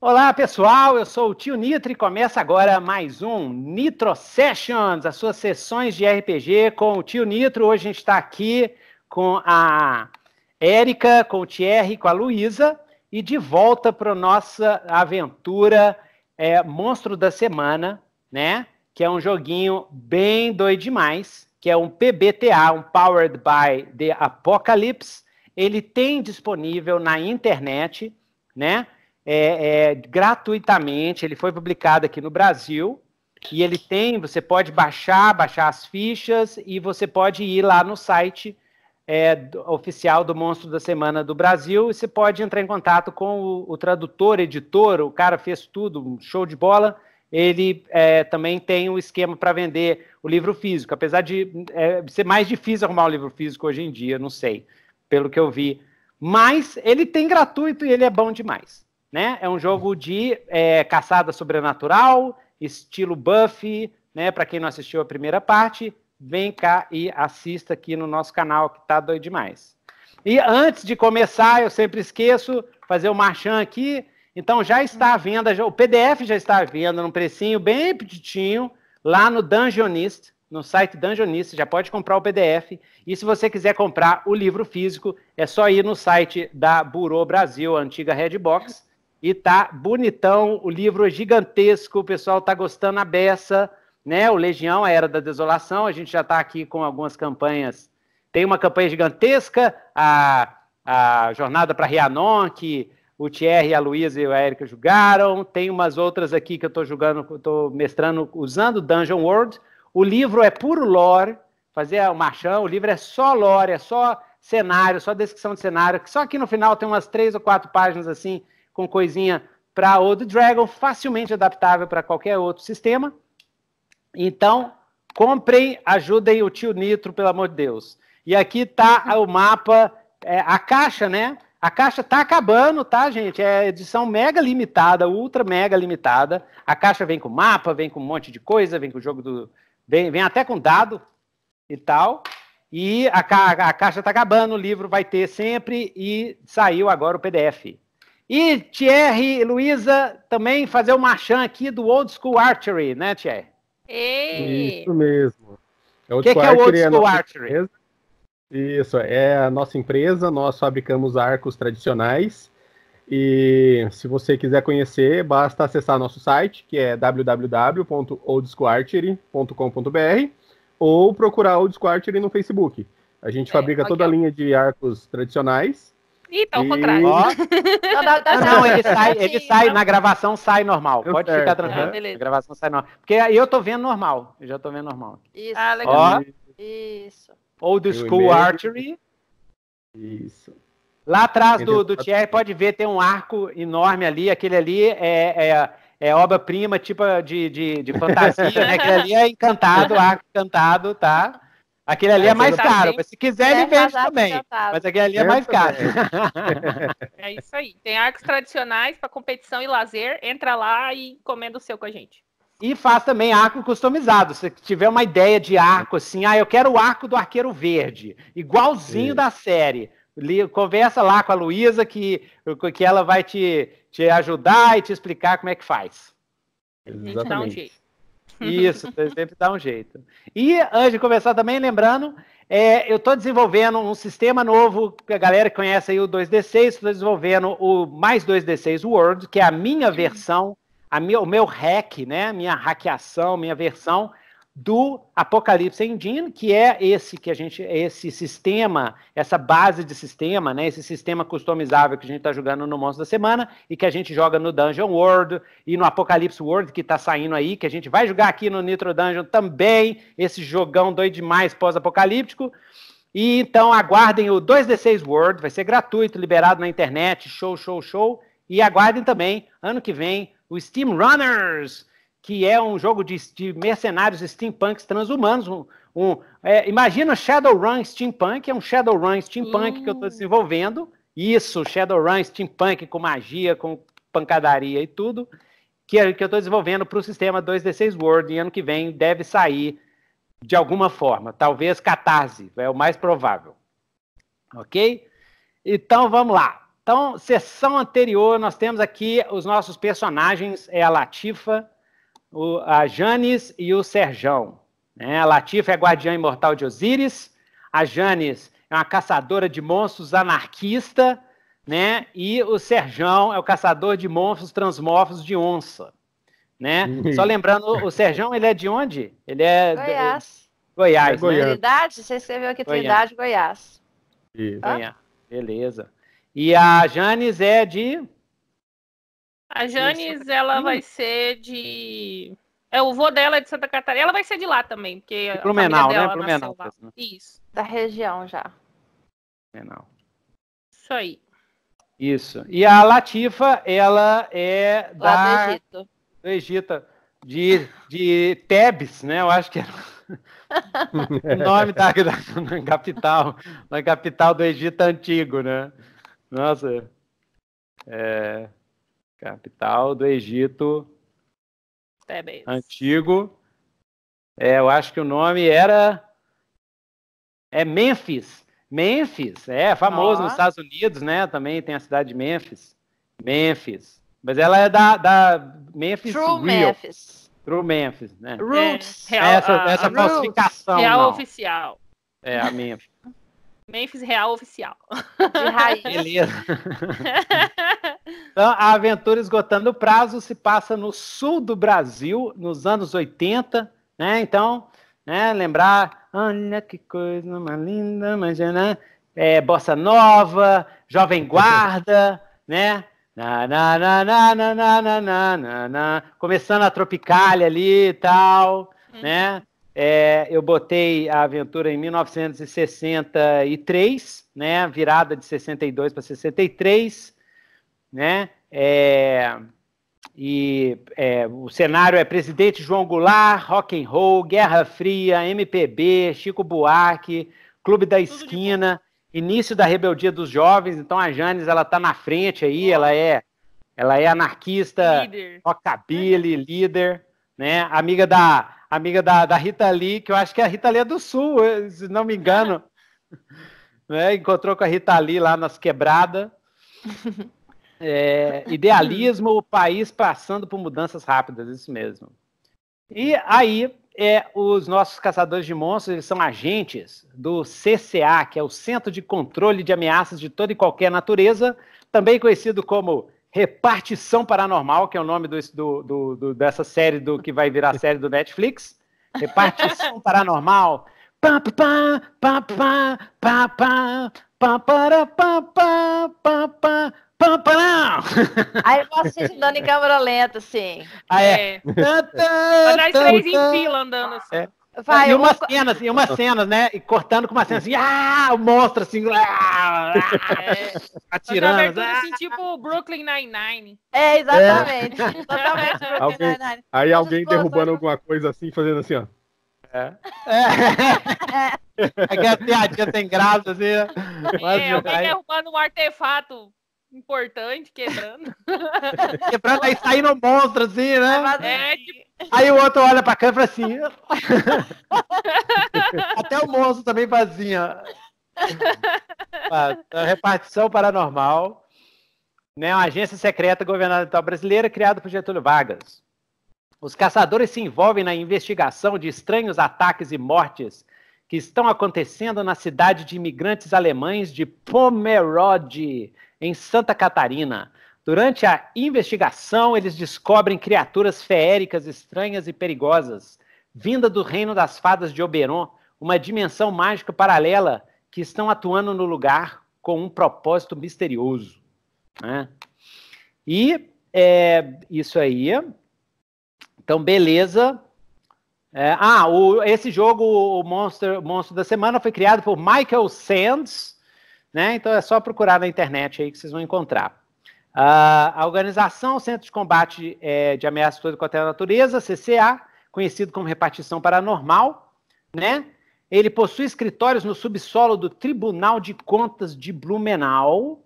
Olá pessoal, eu sou o Tio Nitro e começa agora mais um Nitro Sessions, as suas sessões de RPG com o Tio Nitro. Hoje a gente está aqui com a Érica, com o Thierry, com a Luísa e de volta para nossa aventura é, Monstro da Semana, né? Que é um joguinho bem doido demais que é um PBTA, um Powered by the Apocalypse, ele tem disponível na internet, né? É, é, gratuitamente, ele foi publicado aqui no Brasil, e ele tem, você pode baixar, baixar as fichas, e você pode ir lá no site é, oficial do Monstro da Semana do Brasil e você pode entrar em contato com o, o tradutor, editor, o cara fez tudo, show de bola ele é, também tem um esquema para vender o livro físico, apesar de é, ser mais difícil arrumar o um livro físico hoje em dia, não sei, pelo que eu vi. Mas ele tem gratuito e ele é bom demais. Né? É um jogo de é, caçada sobrenatural, estilo Buffy, né? Para quem não assistiu a primeira parte, vem cá e assista aqui no nosso canal que tá doido demais. E antes de começar, eu sempre esqueço fazer o um marchan aqui. Então já está à venda, já, o PDF já está à venda num precinho bem petitinho, lá no Dungeonist, no site Dungeonist, já pode comprar o PDF. E se você quiser comprar o livro físico, é só ir no site da Burô Brasil, a antiga Redbox, e tá bonitão, o livro é gigantesco, o pessoal tá gostando a beça, né? O Legião, a Era da Desolação, a gente já está aqui com algumas campanhas. Tem uma campanha gigantesca, a, a Jornada para Rianon, que o Thierry, a Luísa e o Érica julgaram. Tem umas outras aqui que eu estou julgando, estou mestrando usando Dungeon World. O livro é puro lore, fazer é o marchão. O livro é só lore, é só cenário, só descrição de cenário. Só aqui no final tem umas três ou quatro páginas assim, com coisinha para Old Dragon, facilmente adaptável para qualquer outro sistema. Então, comprem, ajudem o tio Nitro, pelo amor de Deus. E aqui está o mapa, é, a caixa, né? A caixa tá acabando, tá, gente? É edição mega limitada, ultra mega limitada. A caixa vem com mapa, vem com um monte de coisa, vem com o jogo do. Vem, vem até com dado e tal. E a, ca... a caixa tá acabando, o livro vai ter sempre e saiu agora o PDF. E Thierry e Luísa também fazer o marchão aqui do Old School Archery, né, Thierry? Ei. Isso mesmo. É o que, que, é o Old School é Archery? Empresa isso, é a nossa empresa, nós fabricamos arcos tradicionais. E se você quiser conhecer, basta acessar nosso site, que é www.oldsquartery.com.br ou procurar Old Squartery no Facebook. A gente é, fabrica toda a linha de arcos tradicionais. Ih, tá ao e... contrário. Oh. Não, ah, não, ele sai, ele sai na gravação sai normal. Pode certo. ficar né? tranquilo. Ah, a gravação sai normal. Porque aí eu tô vendo normal. Eu já tô vendo normal. Isso. Ah, legal. Oh. Isso. Old School Archery. Isso. Lá atrás do, do Thierry, pode ver, tem um arco enorme ali. Aquele ali é, é, é obra-prima, tipo de, de, de fantasia, né? Aquele ali é encantado, arco encantado, tá? Aquele ali é, é mais caro. Mas se quiser, ele vende também. Encantado. Mas aquele ali é mais caro. é isso aí. Tem arcos tradicionais para competição e lazer. Entra lá e encomenda o seu com a gente. E faz também arco customizado. Se tiver uma ideia de arco assim, ah, eu quero o arco do arqueiro verde, igualzinho da série. Conversa lá com a Luísa que, que ela vai te, te ajudar e te explicar como é que faz. Exatamente. Dá um jeito. Isso, sempre dá um jeito. E antes de começar também, lembrando, é, eu estou desenvolvendo um sistema novo, a galera que conhece aí o 2D6, estou desenvolvendo o mais 2D6 World, que é a minha versão o meu hack, né? Minha hackeação, minha versão do Apocalipse Engine, que é esse que a gente, esse sistema, essa base de sistema, né, esse sistema customizável que a gente está jogando no Monstro da Semana e que a gente joga no Dungeon World e no Apocalipse World que está saindo aí, que a gente vai jogar aqui no Nitro Dungeon também, esse jogão doido demais pós-apocalíptico. E então aguardem o 2D6 World, vai ser gratuito, liberado na internet, show, show, show. E aguardem também ano que vem o Steam Runners, que é um jogo de, de mercenários steampunks transhumanos. Um, um, é, imagina Shadowrun steampunk, é um Shadowrun steampunk que eu estou hum. desenvolvendo. Isso, Shadowrun steampunk com magia, com pancadaria e tudo, que, é, que eu estou desenvolvendo para o sistema 2D6 World e ano que vem deve sair de alguma forma. Talvez Catarse, é o mais provável. Ok? Então vamos lá. Então, sessão anterior, nós temos aqui os nossos personagens, é a Latifa, o, a Janes e o Serjão. Né? A Latifa é a guardiã imortal de Osíris, a Janes é uma caçadora de monstros anarquista, né? E o Serjão é o caçador de monstros transmorfos de onça, né? Uhum. Só lembrando, o Serjão, ele é de onde? Ele é... Goiás. Goiás, é Goiás. Né? Trindade, você escreveu aqui Trindade, Goiás. Goiás. Goiás. Beleza. E a Janes é de. A Janes, ela vai ser de. É, o vô dela é de Santa Catarina. Ela vai ser de lá também, porque. De Blumenau, né? Blumenau. Né? Isso. Da região já. Plumenau. Isso aí. Isso. E a Latifa, ela é lá da... do Egito. Do Egito. De, de Tebes, né? Eu acho que era é o nome da, da, da, capital, na capital do Egito Antigo, né? Nossa. É, capital do Egito. Tebes. Antigo. É, eu acho que o nome era. É Memphis. Memphis, é famoso nos Estados Unidos, né? Também tem a cidade de Memphis. Memphis. Mas ela é da, da Memphis. True Real. Memphis. True Memphis, né? Roots. É, real, essa, essa uh, uh, falsificação. Roots, real não. oficial. É, a Memphis. Memphis Real Oficial. De raiz. Beleza. então, a aventura esgotando o prazo se passa no sul do Brasil, nos anos 80, né? Então, né, lembrar, olha que coisa mais linda, mas é, né? É, Bossa Nova, Jovem Guarda, né? Na, na, na, na, na, na, na, na, começando a Tropicália ali e tal, né? Uhum. É, eu botei a aventura em 1963, né? Virada de 62 para 63, né? É, e é, o cenário é presidente João Goulart, rock and roll, Guerra Fria, MPB, Chico Buarque, Clube da Esquina, início da rebeldia dos jovens. Então a Janes ela tá na frente aí, ela é ela é anarquista, líder. rockabilly, uhum. líder, né? Amiga da amiga da, da Rita Lee, que eu acho que é a Rita Lee é do Sul, eh, se não me engano. né? Encontrou com a Rita Lee lá nas quebradas. É, idealismo, o país passando por mudanças rápidas, isso mesmo. E aí, é, os nossos caçadores de monstros eles são agentes do CCA, que é o Centro de Controle de Ameaças de Toda e Qualquer Natureza, também conhecido como Repartição Paranormal, que é o nome do, do, do, dessa série do que vai virar série do Netflix. Repartição Paranormal. Pá, pá, pá, pá, pá, pá, pá, pá, pá, pá, pá. Pam, pam. Aí eu posso assistir andando em câmera lenta, assim. Ah, é. é. Tá, tá, tá, tá nós três em fila andando assim. É. Vai, e umas vou... cenas, e umas cenas, né? E cortando com uma cena assim, ah, o monstro assim, ah, é. atirando. Ah. assim, tipo Brooklyn Nine-Nine. É, exatamente. É. Totalmente alguém, Nine-Nine. Aí alguém derrubando alguma coisa assim, fazendo assim, ó. É. É. é. a piadinha tem graça, assim. É, alguém derrubando um artefato importante quebrando. quebrando, aí saindo um monstro, assim, né? É, é, tipo... Aí o outro olha pra câmera assim. Até o monstro também fazia. É repartição paranormal. Né, uma agência secreta governamental brasileira criada por Getúlio Vargas. Os caçadores se envolvem na investigação de estranhos ataques e mortes que estão acontecendo na cidade de imigrantes alemães de Pomerode, em Santa Catarina. Durante a investigação, eles descobrem criaturas feéricas estranhas e perigosas, vinda do reino das fadas de Oberon, uma dimensão mágica paralela que estão atuando no lugar com um propósito misterioso. Né? E é, isso aí. Então, beleza. É, ah, o, esse jogo, o Monster, Monstro da Semana, foi criado por Michael Sands né? Então é só procurar na internet aí que vocês vão encontrar. Uh, a Organização Centro de Combate é, de Ameaças de contra a Natureza, CCA, conhecido como Repartição Paranormal, né? Ele possui escritórios no subsolo do Tribunal de Contas de Blumenau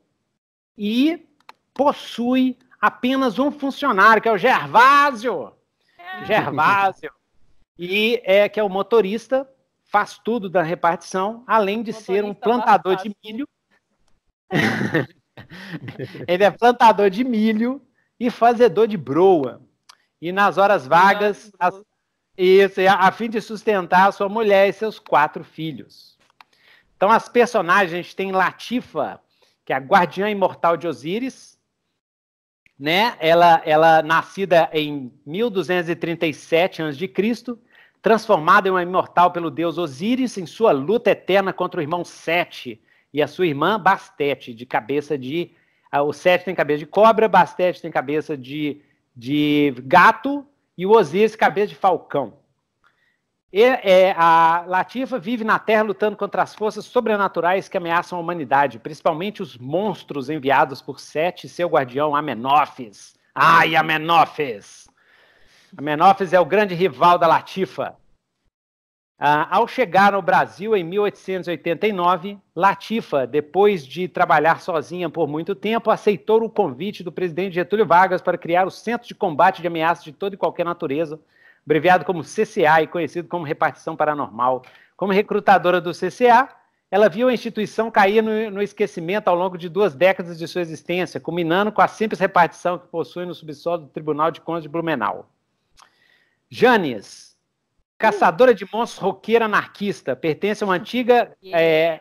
e possui apenas um funcionário, que é o Gervásio. É. Gervásio. E é que é o motorista faz tudo da repartição, além de ser um plantador de milho. ele é plantador de milho e fazedor de broa. E nas horas vagas, a, isso, a fim de sustentar a sua mulher e seus quatro filhos. Então, as personagens têm Latifa, que é a guardiã imortal de Osíris, né? Ela, ela nascida em 1237 a.C., Transformada em uma imortal pelo deus Osíris em sua luta eterna contra o irmão Sete e a sua irmã Bastete, de cabeça de. Ah, o Sete tem cabeça de cobra, Bastete tem cabeça de, de gato e o Osíris cabeça de falcão. E, é, a Latifa vive na Terra lutando contra as forças sobrenaturais que ameaçam a humanidade, principalmente os monstros enviados por Sete e seu guardião Amenófis. Ai, Amenófis! A Menófis é o grande rival da Latifa. Ah, ao chegar ao Brasil em 1889, Latifa, depois de trabalhar sozinha por muito tempo, aceitou o convite do presidente Getúlio Vargas para criar o Centro de Combate de Ameaças de Toda e Qualquer Natureza, abreviado como CCA e conhecido como Repartição Paranormal. Como recrutadora do CCA, ela viu a instituição cair no, no, esquecimento ao longo de duas décadas de sua existência, culminando com a simples repartição que possui no subsolo do Tribunal de Contas de Blumenau. Janes, hum. caçadora de monstros, roqueira anarquista, pertence a uma antiga é,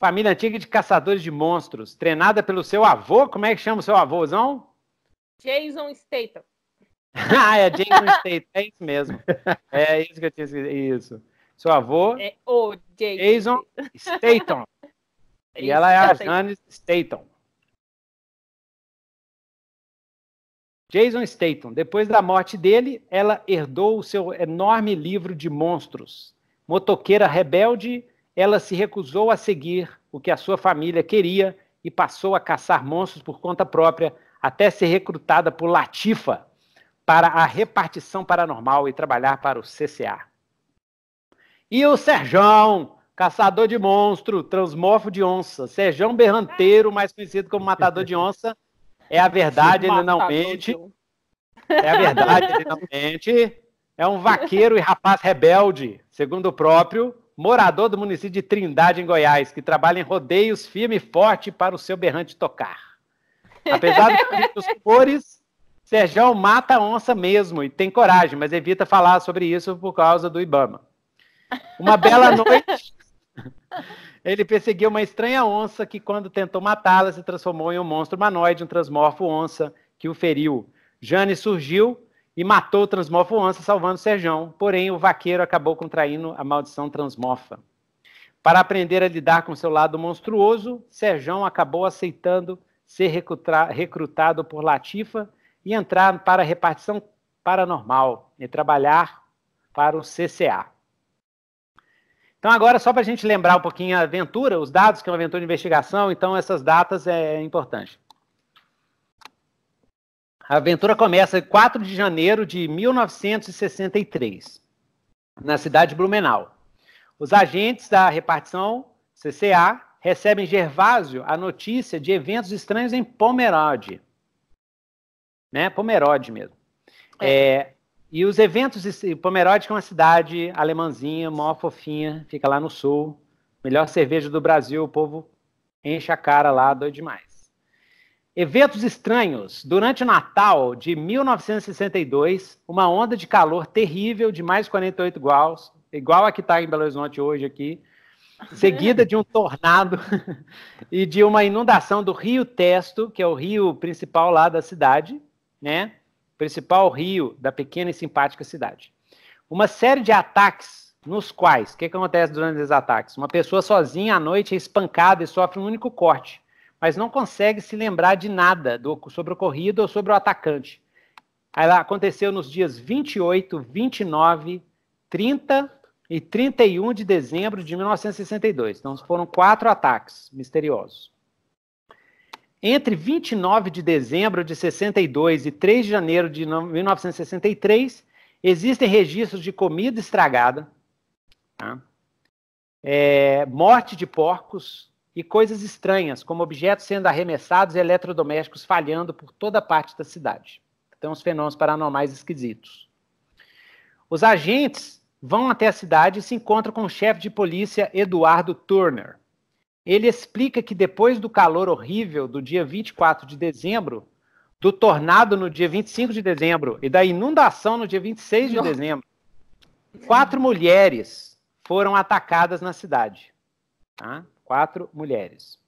família antiga de caçadores de monstros, treinada pelo seu avô. Como é que chama o seu avôzão? Jason Statham. ah, é Jason Statham, é isso mesmo. É isso que eu tinha esquecido. Isso. Seu avô? É o Jason, Jason Statham. e ela é a Janice Statham. Jason Statham, depois da morte dele, ela herdou o seu enorme livro de monstros. Motoqueira rebelde, ela se recusou a seguir o que a sua família queria e passou a caçar monstros por conta própria, até ser recrutada por Latifa para a repartição paranormal e trabalhar para o CCA. E o Serjão, caçador de monstro, transmorfo de onça, Serjão Berranteiro, mais conhecido como Matador de Onça, é a verdade, ele não mente. É a verdade, ele não mente. É um vaqueiro e rapaz rebelde, segundo o próprio, morador do município de Trindade, em Goiás, que trabalha em rodeios firme e forte para o seu berrante tocar. Apesar dos cores, Sérgio mata onça mesmo e tem coragem, mas evita falar sobre isso por causa do Ibama. Uma bela noite. Ele perseguiu uma estranha onça que, quando tentou matá-la, se transformou em um monstro humanoide, um transmorfo onça, que o feriu. Jane surgiu e matou o transmorfo onça, salvando Serjão. Porém, o vaqueiro acabou contraindo a maldição transmorfa. Para aprender a lidar com seu lado monstruoso, Serjão acabou aceitando ser recrutado por Latifa e entrar para a repartição paranormal e trabalhar para o CCA. Então, agora, só para a gente lembrar um pouquinho a aventura, os dados, que é uma aventura de investigação, então essas datas é importante. A aventura começa 4 de janeiro de 1963, na cidade de Blumenau. Os agentes da repartição CCA recebem Gervásio a notícia de eventos estranhos em Pomerode. Né? Pomerode mesmo. É. É, e os eventos, Pomerode que é uma cidade alemãzinha, mó fofinha, fica lá no sul. Melhor cerveja do Brasil, o povo enche a cara lá, doido demais. Eventos estranhos. Durante o Natal de 1962, uma onda de calor terrível de mais 48 graus, igual a que está em Belo Horizonte hoje aqui, seguida de um tornado e de uma inundação do Rio Testo, que é o rio principal lá da cidade, né? principal rio da pequena e simpática cidade. Uma série de ataques nos quais, o que, que acontece durante esses ataques? Uma pessoa sozinha à noite é espancada e sofre um único corte, mas não consegue se lembrar de nada do, sobre o ocorrido ou sobre o atacante. Ela aconteceu nos dias 28, 29, 30 e 31 de dezembro de 1962. Então foram quatro ataques misteriosos. Entre 29 de dezembro de 62 e 3 de janeiro de 1963, existem registros de comida estragada, tá? é, morte de porcos e coisas estranhas, como objetos sendo arremessados e eletrodomésticos falhando por toda parte da cidade. Então, os fenômenos paranormais esquisitos. Os agentes vão até a cidade e se encontram com o chefe de polícia Eduardo Turner. Ele explica que depois do calor horrível do dia 24 de dezembro, do tornado no dia 25 de dezembro e da inundação no dia 26 de Não. dezembro, quatro mulheres foram atacadas na cidade. Tá? Quatro mulheres.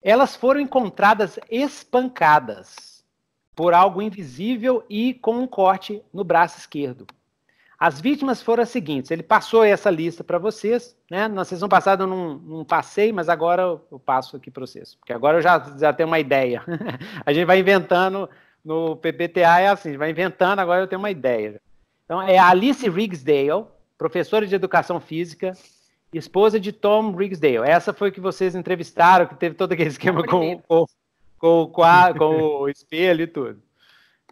Elas foram encontradas espancadas por algo invisível e com um corte no braço esquerdo. As vítimas foram as seguintes: ele passou essa lista para vocês, né? Na sessão passada eu não, não passei, mas agora eu passo aqui para vocês, porque agora eu já, já tenho uma ideia. a gente vai inventando no PPTA, é assim, vai inventando, agora eu tenho uma ideia. Então, é Alice Rigsdale, professora de educação física, esposa de Tom Rigsdale. Essa foi que vocês entrevistaram, que teve todo aquele esquema com, com, com, com o espelho e tudo.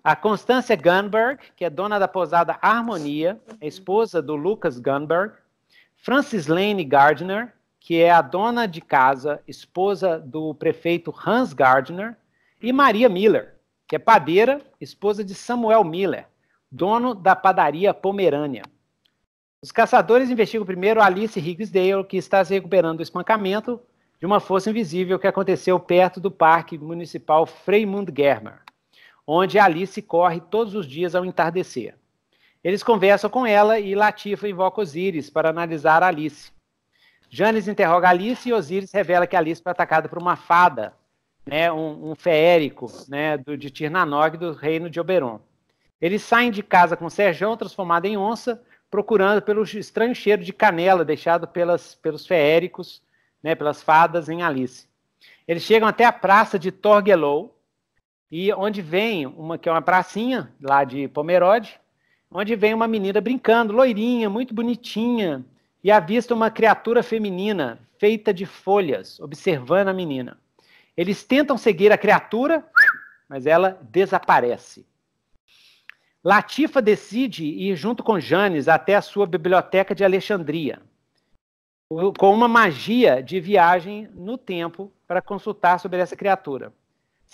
A Constância Gunberg, que é dona da pousada Harmonia, esposa do Lucas Gunberg. Francis Lane Gardner, que é a dona de casa, esposa do prefeito Hans Gardner. E Maria Miller, que é padeira, esposa de Samuel Miller, dono da padaria Pomerânia. Os caçadores investigam primeiro Alice Higgsdale, que está se recuperando do espancamento de uma força invisível que aconteceu perto do Parque Municipal Freymund Germer onde Alice corre todos os dias ao entardecer. Eles conversam com ela e Latifa invoca Osiris para analisar Alice. Janes interroga Alice e Osiris revela que Alice foi atacada por uma fada, né, um, um feérico né, do, de Tirnanog, do reino de Oberon. Eles saem de casa com Serjão transformado em onça, procurando pelo estranho cheiro de canela deixado pelas, pelos feéricos, né, pelas fadas em Alice. Eles chegam até a praça de Torgelow, e onde vem uma que é uma pracinha lá de Pomerode, onde vem uma menina brincando, loirinha, muito bonitinha, e avista uma criatura feminina feita de folhas, observando a menina. Eles tentam seguir a criatura, mas ela desaparece. Latifa decide ir junto com Janes até a sua biblioteca de Alexandria, com uma magia de viagem no tempo para consultar sobre essa criatura.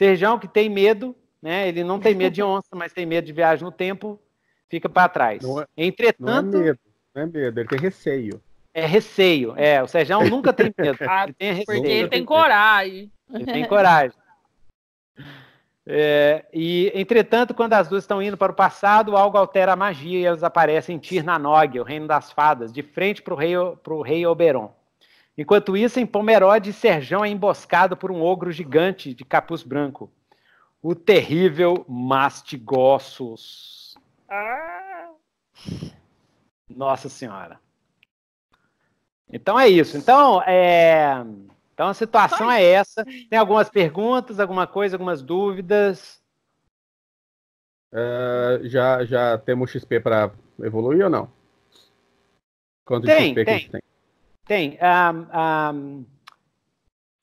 Serjão, que tem medo, né? Ele não tem medo de onça, mas tem medo de viagem no tempo, fica para trás. Não é, Entretanto. Não é, medo, não é medo, ele tem receio. É receio, é. O Serjão nunca tem medo. Ah, ele tem receio. Porque ele tem coragem. Ele tem coragem. É, e, entretanto, quando as duas estão indo para o passado, algo altera a magia e elas aparecem em Tirnanog, o reino das fadas, de frente para o rei, rei Oberon. Enquanto isso, em Pomerode, Serjão é emboscado por um ogro gigante de capuz branco. O terrível Mastigossos. Ah! Nossa Senhora. Então é isso. Então, é... então a situação é essa. Tem algumas perguntas, alguma coisa, algumas dúvidas? Uh, já, já temos XP para evoluir ou não? Quanto tem, XP tem. que a gente tem? Tem. Um, um,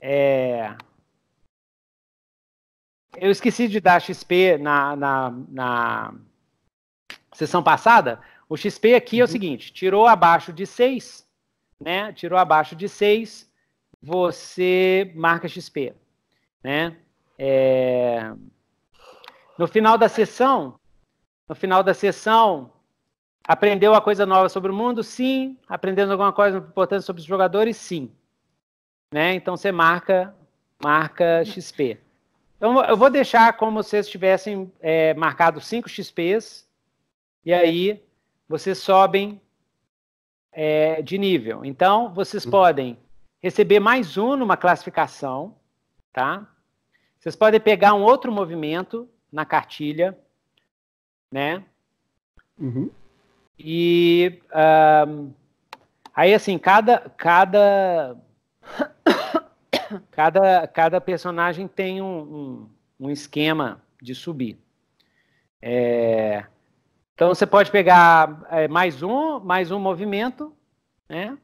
é... Eu esqueci de dar XP na, na, na sessão passada. O XP aqui é o uhum. seguinte: tirou abaixo de 6, né? Tirou abaixo de 6, você marca XP, né? É... No final da sessão, no final da sessão, Aprendeu uma coisa nova sobre o mundo? Sim. Aprendemos alguma coisa importante sobre os jogadores? Sim. Né? Então você marca, marca XP. Então eu vou deixar como se vocês tivessem é, marcado 5 XPs e aí vocês sobem é, de nível. Então vocês uhum. podem receber mais um numa classificação, tá? Vocês podem pegar um outro movimento na cartilha, né? Uhum. E um, aí, assim, cada. cada Cada, cada personagem tem um, um, um esquema de subir. É, então você pode pegar é, mais um, mais um movimento, né?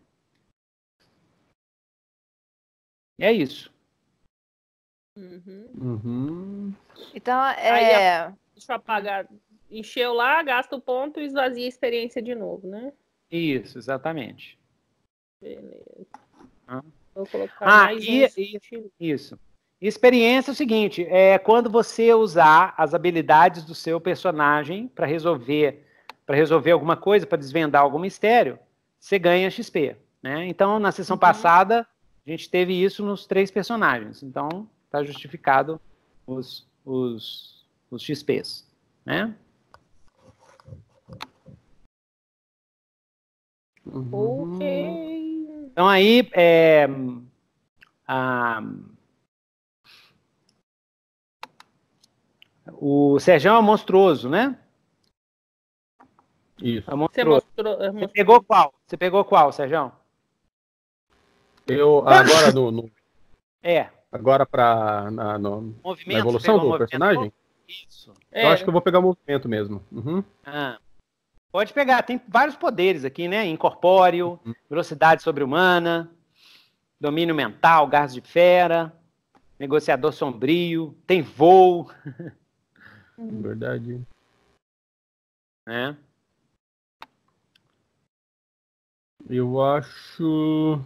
é isso. Uhum. Uhum. Então é. Aí, deixa eu apagar Encheu lá, gasta o ponto e esvazia a experiência de novo, né? Isso, exatamente. Beleza. Ah. Vou colocar ah, mais e, um... isso. Experiência é o seguinte: é quando você usar as habilidades do seu personagem para resolver para resolver alguma coisa, para desvendar algum mistério, você ganha XP. Né? Então, na sessão uhum. passada, a gente teve isso nos três personagens. Então, está justificado os, os, os XPs. Né? Ok. Então aí, é, a, o Sérgio é monstruoso, né? Isso. É monstruoso. Você, mostrou, é monstruoso. Você pegou qual? Você pegou qual, Sérgio? Eu agora no, no, É. Agora para na, no, na evolução do movimento? personagem? Isso. Eu é. acho que eu vou pegar o movimento mesmo. Uhum. Ah. Pode pegar, tem vários poderes aqui, né? Incorpóreo, uhum. velocidade sobre-humana, domínio mental, gás de fera, negociador sombrio, tem voo. Verdade. Né? Eu acho.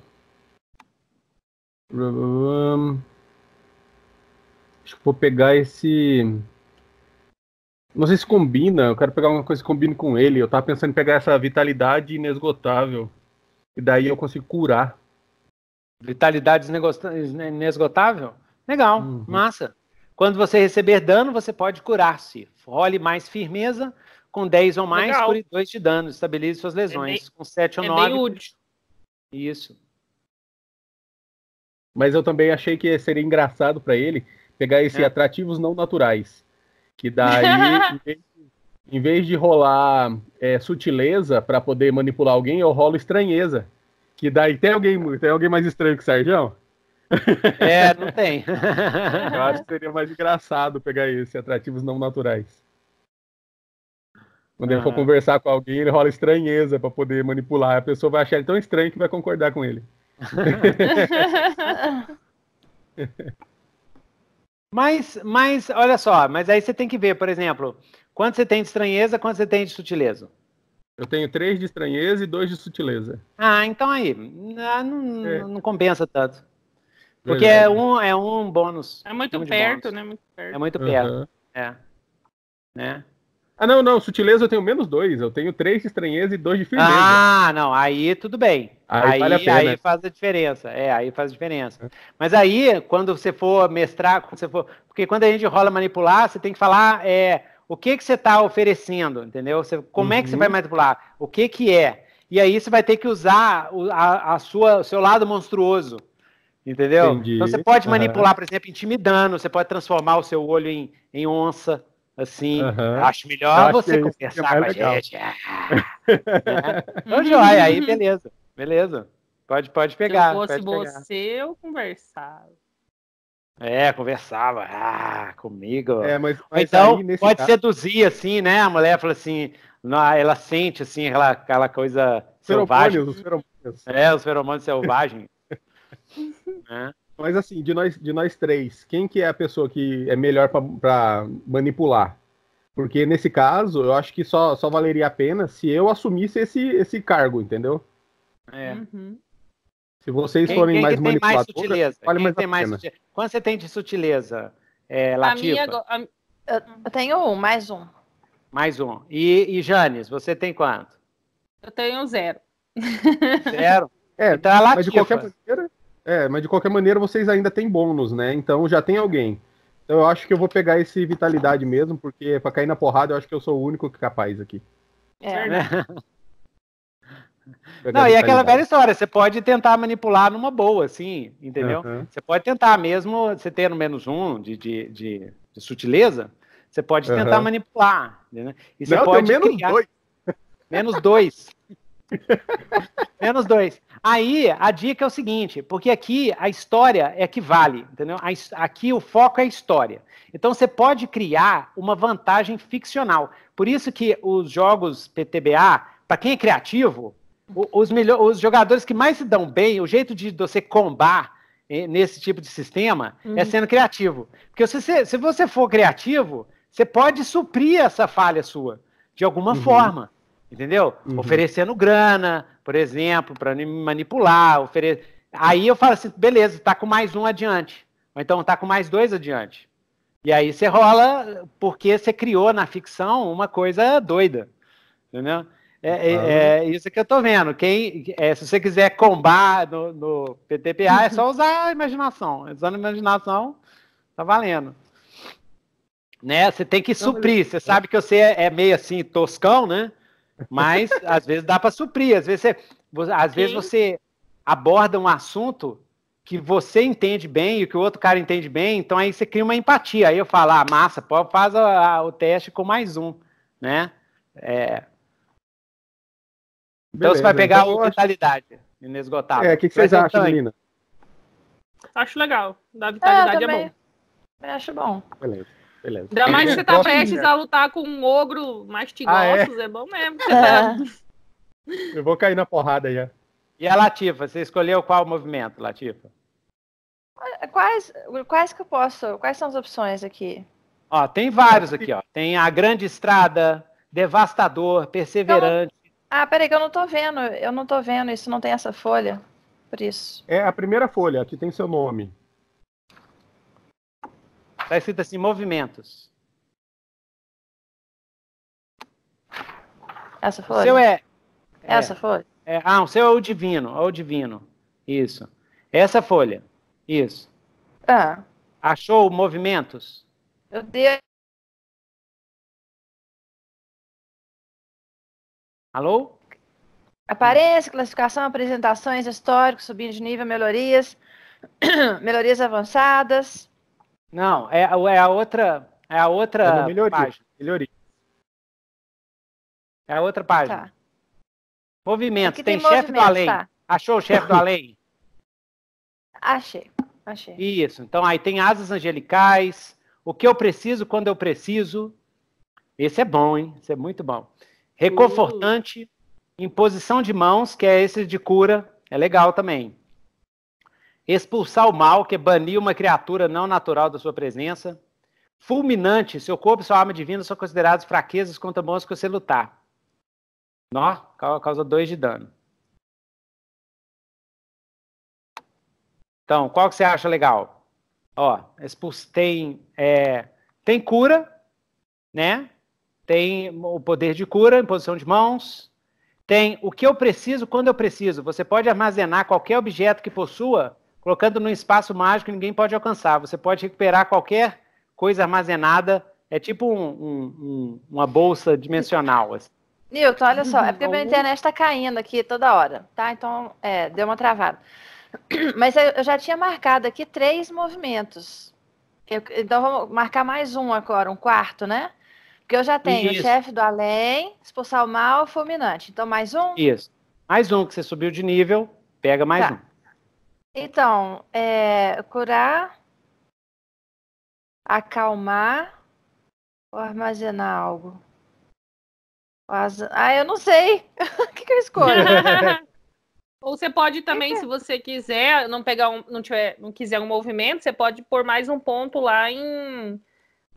Acho que vou pegar esse. Não sei se combina, eu quero pegar uma coisa que combine com ele. Eu tava pensando em pegar essa vitalidade inesgotável. E daí eu consigo curar. Vitalidade inesgotável? Legal, uhum. massa. Quando você receber dano, você pode curar-se. Role mais firmeza, com 10 ou mais, Legal. cure 2 de dano. Estabilize suas lesões. É bem, com 7 ou é 9. Bem útil. Isso. Mas eu também achei que seria engraçado para ele pegar esse é. atrativos não naturais que daí, em, vez, de rolar é, sutileza para poder manipular alguém, eu rolo estranheza. Que daí tem alguém, tem alguém mais estranho que o Sérgio? É, não tem. Eu acho que seria mais engraçado pegar esse atrativos não naturais. Quando ele for ah. conversar com alguém, ele rola estranheza para poder manipular. A pessoa vai achar ele tão estranho que vai concordar com ele. Mas, mas, olha só, mas aí você tem que ver, por exemplo, quanto você tem de estranheza, quanto você tem de sutileza. Eu tenho três de estranheza e dois de sutileza. Ah, então aí, ah, não, é. não compensa tanto. Porque é. é um, é um bônus. É muito um perto, bônus. né? Muito perto. É muito perto, uhum. é. Né? Ah, não, não, sutileza eu tenho menos dois, eu tenho três de estranheza e dois de firmeza. Ah, não, aí tudo bem. Aí, aí, vale a aí faz a diferença, é, aí faz a diferença. Mas aí, quando você for mestrar, quando você for, porque quando a gente rola manipular, você tem que falar é, o que, que você está oferecendo, entendeu? Você, como uhum. é que você uhum. vai manipular? O que, que é? E aí você vai ter que usar a, a sua, o seu lado monstruoso. Entendeu? Entendi. Então você pode manipular, uhum. por exemplo, intimidando, você pode transformar o seu olho em, em onça, assim. Uhum. Acho melhor acho você conversar é com a gente. Ah, né? Então, joia, aí beleza. Beleza. Pode, pode pegar. Se eu fosse você, pegar. eu conversava. É, conversava. Ah, comigo. É, mas, mas então, pode caso... seduzir, assim, né? A mulher fala assim, ela sente, assim, aquela, aquela coisa selvagem. Os feromônios. É, os feromônios selvagens. é. Né? Mas assim, de nós, de nós três, quem que é a pessoa que é melhor para manipular? Porque nesse caso, eu acho que só, só valeria a pena se eu assumisse esse, esse cargo, entendeu? É. Uhum. Se vocês forem quem, mais manipuladores, vale mais, tem mais sutileza? Quanto você tem de sutileza, é, Latifa? A minha, a, eu tenho um, mais um. Mais um. E, e Janes, você tem quanto? Eu tenho zero. Zero? É, então é mas de qualquer maneira, é, mas de qualquer maneira vocês ainda têm bônus, né? Então já tem alguém. Então eu acho que eu vou pegar esse vitalidade mesmo, porque para cair na porrada eu acho que eu sou o único capaz aqui. É. Não, e é aquela velha história, você pode tentar manipular numa boa, assim, entendeu? Uhum. Você pode tentar, mesmo você tendo menos um de, de, de, de sutileza, você pode tentar uhum. manipular. Né? E você Não, pode menos criar... dois. Menos dois. menos dois. Aí a dica é o seguinte, porque aqui a história é que vale, entendeu? Aqui o foco é a história. Então você pode criar uma vantagem ficcional. Por isso que os jogos PTBA, para quem é criativo, os, melhor, os jogadores que mais se dão bem, o jeito de você combar eh, nesse tipo de sistema é uhum. é sendo criativo. Porque se você, se você for criativo, você pode suprir essa falha sua de alguma uhum. forma, entendeu? Uhum. Oferecendo grana, por exemplo, para me manipular. Ofere... Aí eu falo assim: beleza, tá com mais um adiante. Ou então tá com mais dois adiante. E aí você rola porque você criou na ficção uma coisa doida. Entendeu? É, é, é, isso que eu tô vendo. Quem, é, se você quiser combar no, no PTPA, é só usar a imaginação. Usando é a imaginação, tá valendo. Né? Você tem que suprir. Você sabe que você é, é meio assim toscão, né? Mas às vezes dá para suprir. Às vezes você, às vezes você aborda um assunto que você entende bem e que o outro cara entende bem, então aí você cria uma empatia. Aí eu falo, ah, massa, Pode faz a, a, o teste com mais um, né? É, então você vai pegar então, Vitalidade, acho... inesgotável. É, o que, que vocês é acham, menina? Acho legal. Da é, Vitalidade é, também... é bom. Eu acho bom. Beleza. Beleza. Ainda mais que você tá prestes a lutar com um ogro mastigosos, ah, é? é? bom mesmo. Tá... Eu vou cair na porrada já. E a Latifa, você escolheu qual movimento, Latifa? Quais, quais que eu posso? Quais são as opções aqui? Ó, tem vários aqui, ó. Tem a Grande Estrada, Devastador, Perseverante, ah, peraí que eu não tô vendo. Eu não tô vendo, isso não tem essa folha. Por isso. É a primeira folha, que tem seu nome. Tá escrito assim, movimentos. Essa folha? O seu é. é. Essa é, folha? É, ah, o seu é o divino, é o divino. Isso. Essa folha. Isso. Ah. Achou movimentos? Meu Deus Alô? Aparência, classificação, apresentações, históricos, subindo de nível, melhorias, melhorias avançadas. Não, é, é a outra, é a outra é melhoria, página. Melhoria. É a outra página. Tá. Movimentos, tem, tem chefe do além. Tá. Achou o chefe do além? Achei, achei. Isso, então aí tem asas angelicais, o que eu preciso quando eu preciso. Esse é bom, hein? Esse é muito bom. Reconfortante, imposição de mãos, que é esse de cura, é legal também. Expulsar o mal, que é banir uma criatura não natural da sua presença. Fulminante, seu corpo e sua alma divina são considerados fraquezas contra mãos que você lutar. Nó, causa dois de dano. Então, qual que você acha legal? Ó, expulso, tem, é, tem cura, né? tem o poder de cura, imposição de mãos, tem o que eu preciso quando eu preciso. Você pode armazenar qualquer objeto que possua, colocando num espaço mágico ninguém pode alcançar. Você pode recuperar qualquer coisa armazenada. É tipo um, um, um, uma bolsa dimensional. Assim. Nilton, olha só, é porque minha uhum. internet está caindo aqui toda hora, tá? Então, é, deu uma travada. Mas eu já tinha marcado aqui três movimentos. Eu, então, vamos marcar mais um agora, um quarto, né? Porque eu já tenho Isso. o chefe do além, expulsar o mal, fulminante. Então, mais um? Isso. Mais um que você subiu de nível, pega mais tá. um. Então, é, curar, acalmar ou armazenar algo? Ah, eu não sei. O que, que eu escolho? Ou você pode também, se você quiser, não pegar um, não tiver, não quiser um movimento, você pode pôr mais um ponto lá em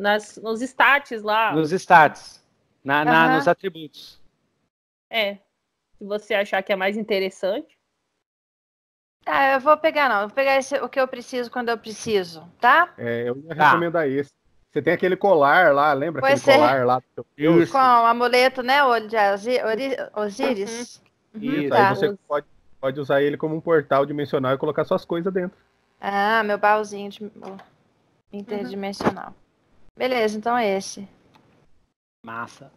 nas, nos stats lá. Nos stats. Na, uhum. na, nos atributos. É. Se você achar que é mais interessante. Ah, eu vou pegar, não. Eu vou pegar esse, o que eu preciso quando eu preciso, tá? É, eu ia tá. recomendar esse. Você tem aquele colar lá, lembra aquele ser... É. colar lá? Com o amuleto, né? Olho de Osíris. Uhum. Isso, tá. aí você pode, pode usar ele como um portal dimensional e colocar suas coisas dentro. Ah, meu baúzinho de... interdimensional. Uhum. Beleza, então é esse. Massa.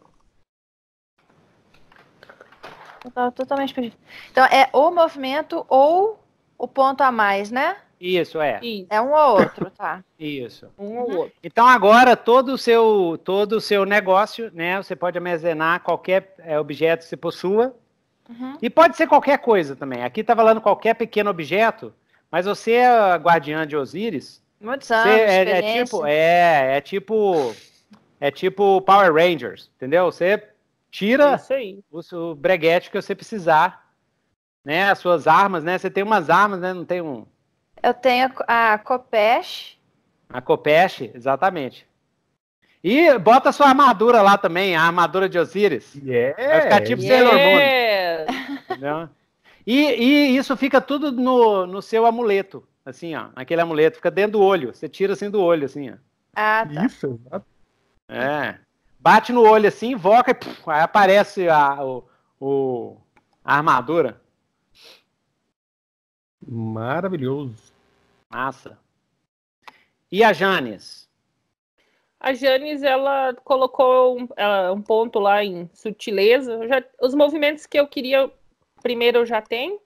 Eu tava totalmente perdido. Então é ou movimento ou o ponto a mais, né? Isso, é. Isso. É um ou outro, tá? Isso. Um ou uhum. outro. Então agora todo o seu, todo o seu negócio, né? Você pode armazenar qualquer é, objeto que você possua. Uhum. E pode ser qualquer coisa também. Aqui tá falando qualquer pequeno objeto, mas você é a guardiã de Osíris, Muitos anos. é, é, tipo, é, é tipo. É tipo Power Rangers, entendeu? Você tira o, o breguete que você precisar, né? As suas armas, né? Você tem umas armas, né? Não tem um. Eu tenho a, Copesh. A Copesh, exatamente. E bota sua armadura lá também, a armadura de Osiris. Yeah. Vai ficar tipo yeah. Sailor Moon. E, e, isso fica tudo no, no seu amuleto assim, ó, aquele amuleto, fica dentro do olho, você tira assim do olho, assim, ó. Ah, tá. Isso, exato. É. Bate no olho assim, invoca e puf, aí aparece a, o, o, a armadura. Maravilhoso. Massa. E a Janes? A Janes, ela colocou um, ela, um ponto lá em sutileza. Já, os movimentos que eu queria, primeiro eu já tenho.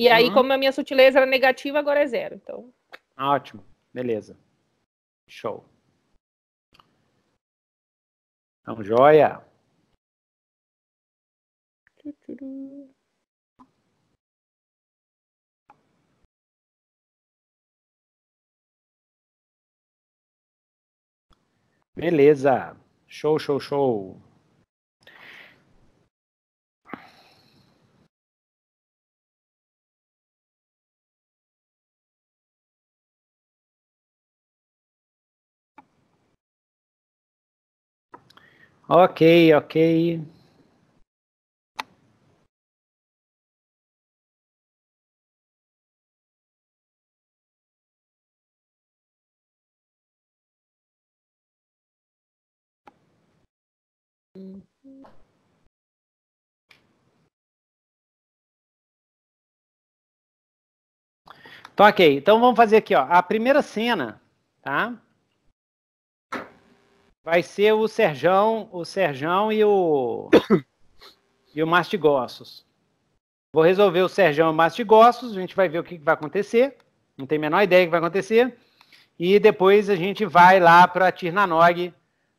E aí, uhum. como a minha sutileza era negativa, agora é zero. Então. Ah, ótimo. Beleza. Show. Então, joia. Beleza. Show, show, show. Ok, ok. Então, ok. Então, vamos fazer aqui, ó. A primeira cena, tá? Vai ser o Serjão, o Serjão e o e o Mastigossos. Vou resolver o Serjão e o Mastigossos, a gente vai ver o que, vai acontecer. Não tem a menor ideia do que vai acontecer. E depois a gente vai lá para Tirnanog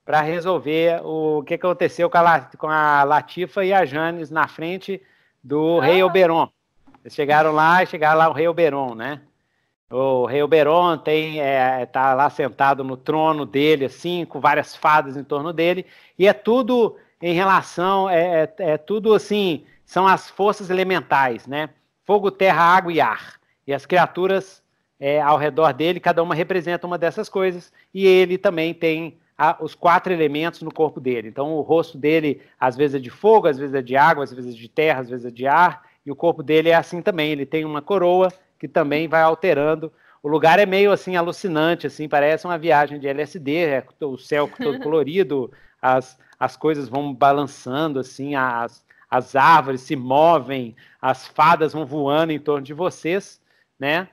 para resolver o que aconteceu com a, com a Latifa e a Janes na frente do ah. rei Oberon. Eles chegaram lá, chegaram lá o rei Oberon, né? O rei Oberon tem, é, tá lá sentado no trono dele, assim, com várias fadas em torno dele, e é tudo em relação, é, é, é tudo assim, são as forças elementais, né? Fogo, terra, água e ar. E as criaturas é, ao redor dele, cada uma representa uma dessas coisas, e ele também tem a, os quatro elementos no corpo dele. Então, o rosto dele, às vezes, é de fogo, às vezes é de água, às vezes é de terra, às vezes é de ar, e o corpo dele é assim também. Ele tem uma coroa que também vai alterando. O lugar é meio assim alucinante, assim, parece uma viagem de LSD, é o céu todo colorido, as, as coisas vão balançando, assim, as, as árvores se movem, as fadas vão voando em torno de vocês, né?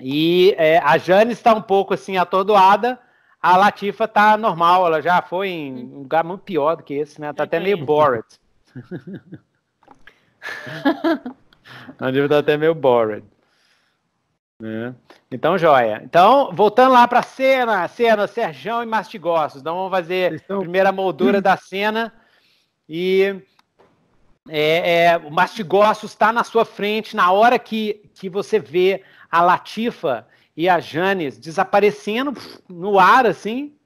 E é, a Jane está um pouco assim atordoada, a Latifa está normal, ela já foi em hum. um lugar muito pior do que esse, né? Tá até meio bored. É um livro tá até meio boring. Né? Então, joia. Então, voltando lá para a cena, cena, Serjão e Mastigossos. Então, vamos fazer estão... a primeira moldura da cena. E é, é, o Mastigossos está na sua frente na hora que, que você vê a Latifa e a Janes desaparecendo no ar, assim,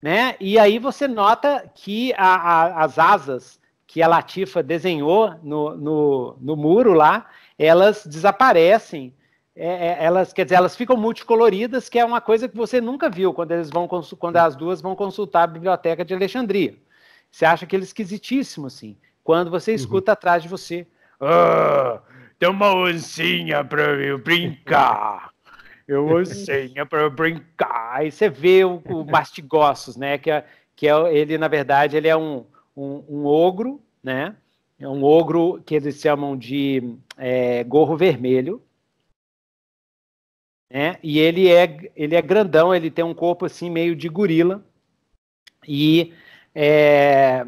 né? E aí você nota que a, a, as asas que a Latifa desenhou no, no, no muro lá, elas desaparecem. É, é, elas, quer dizer, elas ficam multicoloridas, que é uma coisa que você nunca viu quando, eles vão quando as duas vão consultar a biblioteca de Alexandria. Você acha aquele esquisitíssimo, assim, quando você uhum. escuta uhum. atrás de você. Ah, tem uma oncinha para eu brincar. Eu oncinha para eu brincar. Aí você vê o, o Mastigossos, né? Que, é, que é, ele, na verdade, ele é um, um, um ogro, né? É um ogro que eles chamam de é, gorro vermelho. Né? E ele é, ele é grandão, ele tem um corpo assim meio de gorila. E é,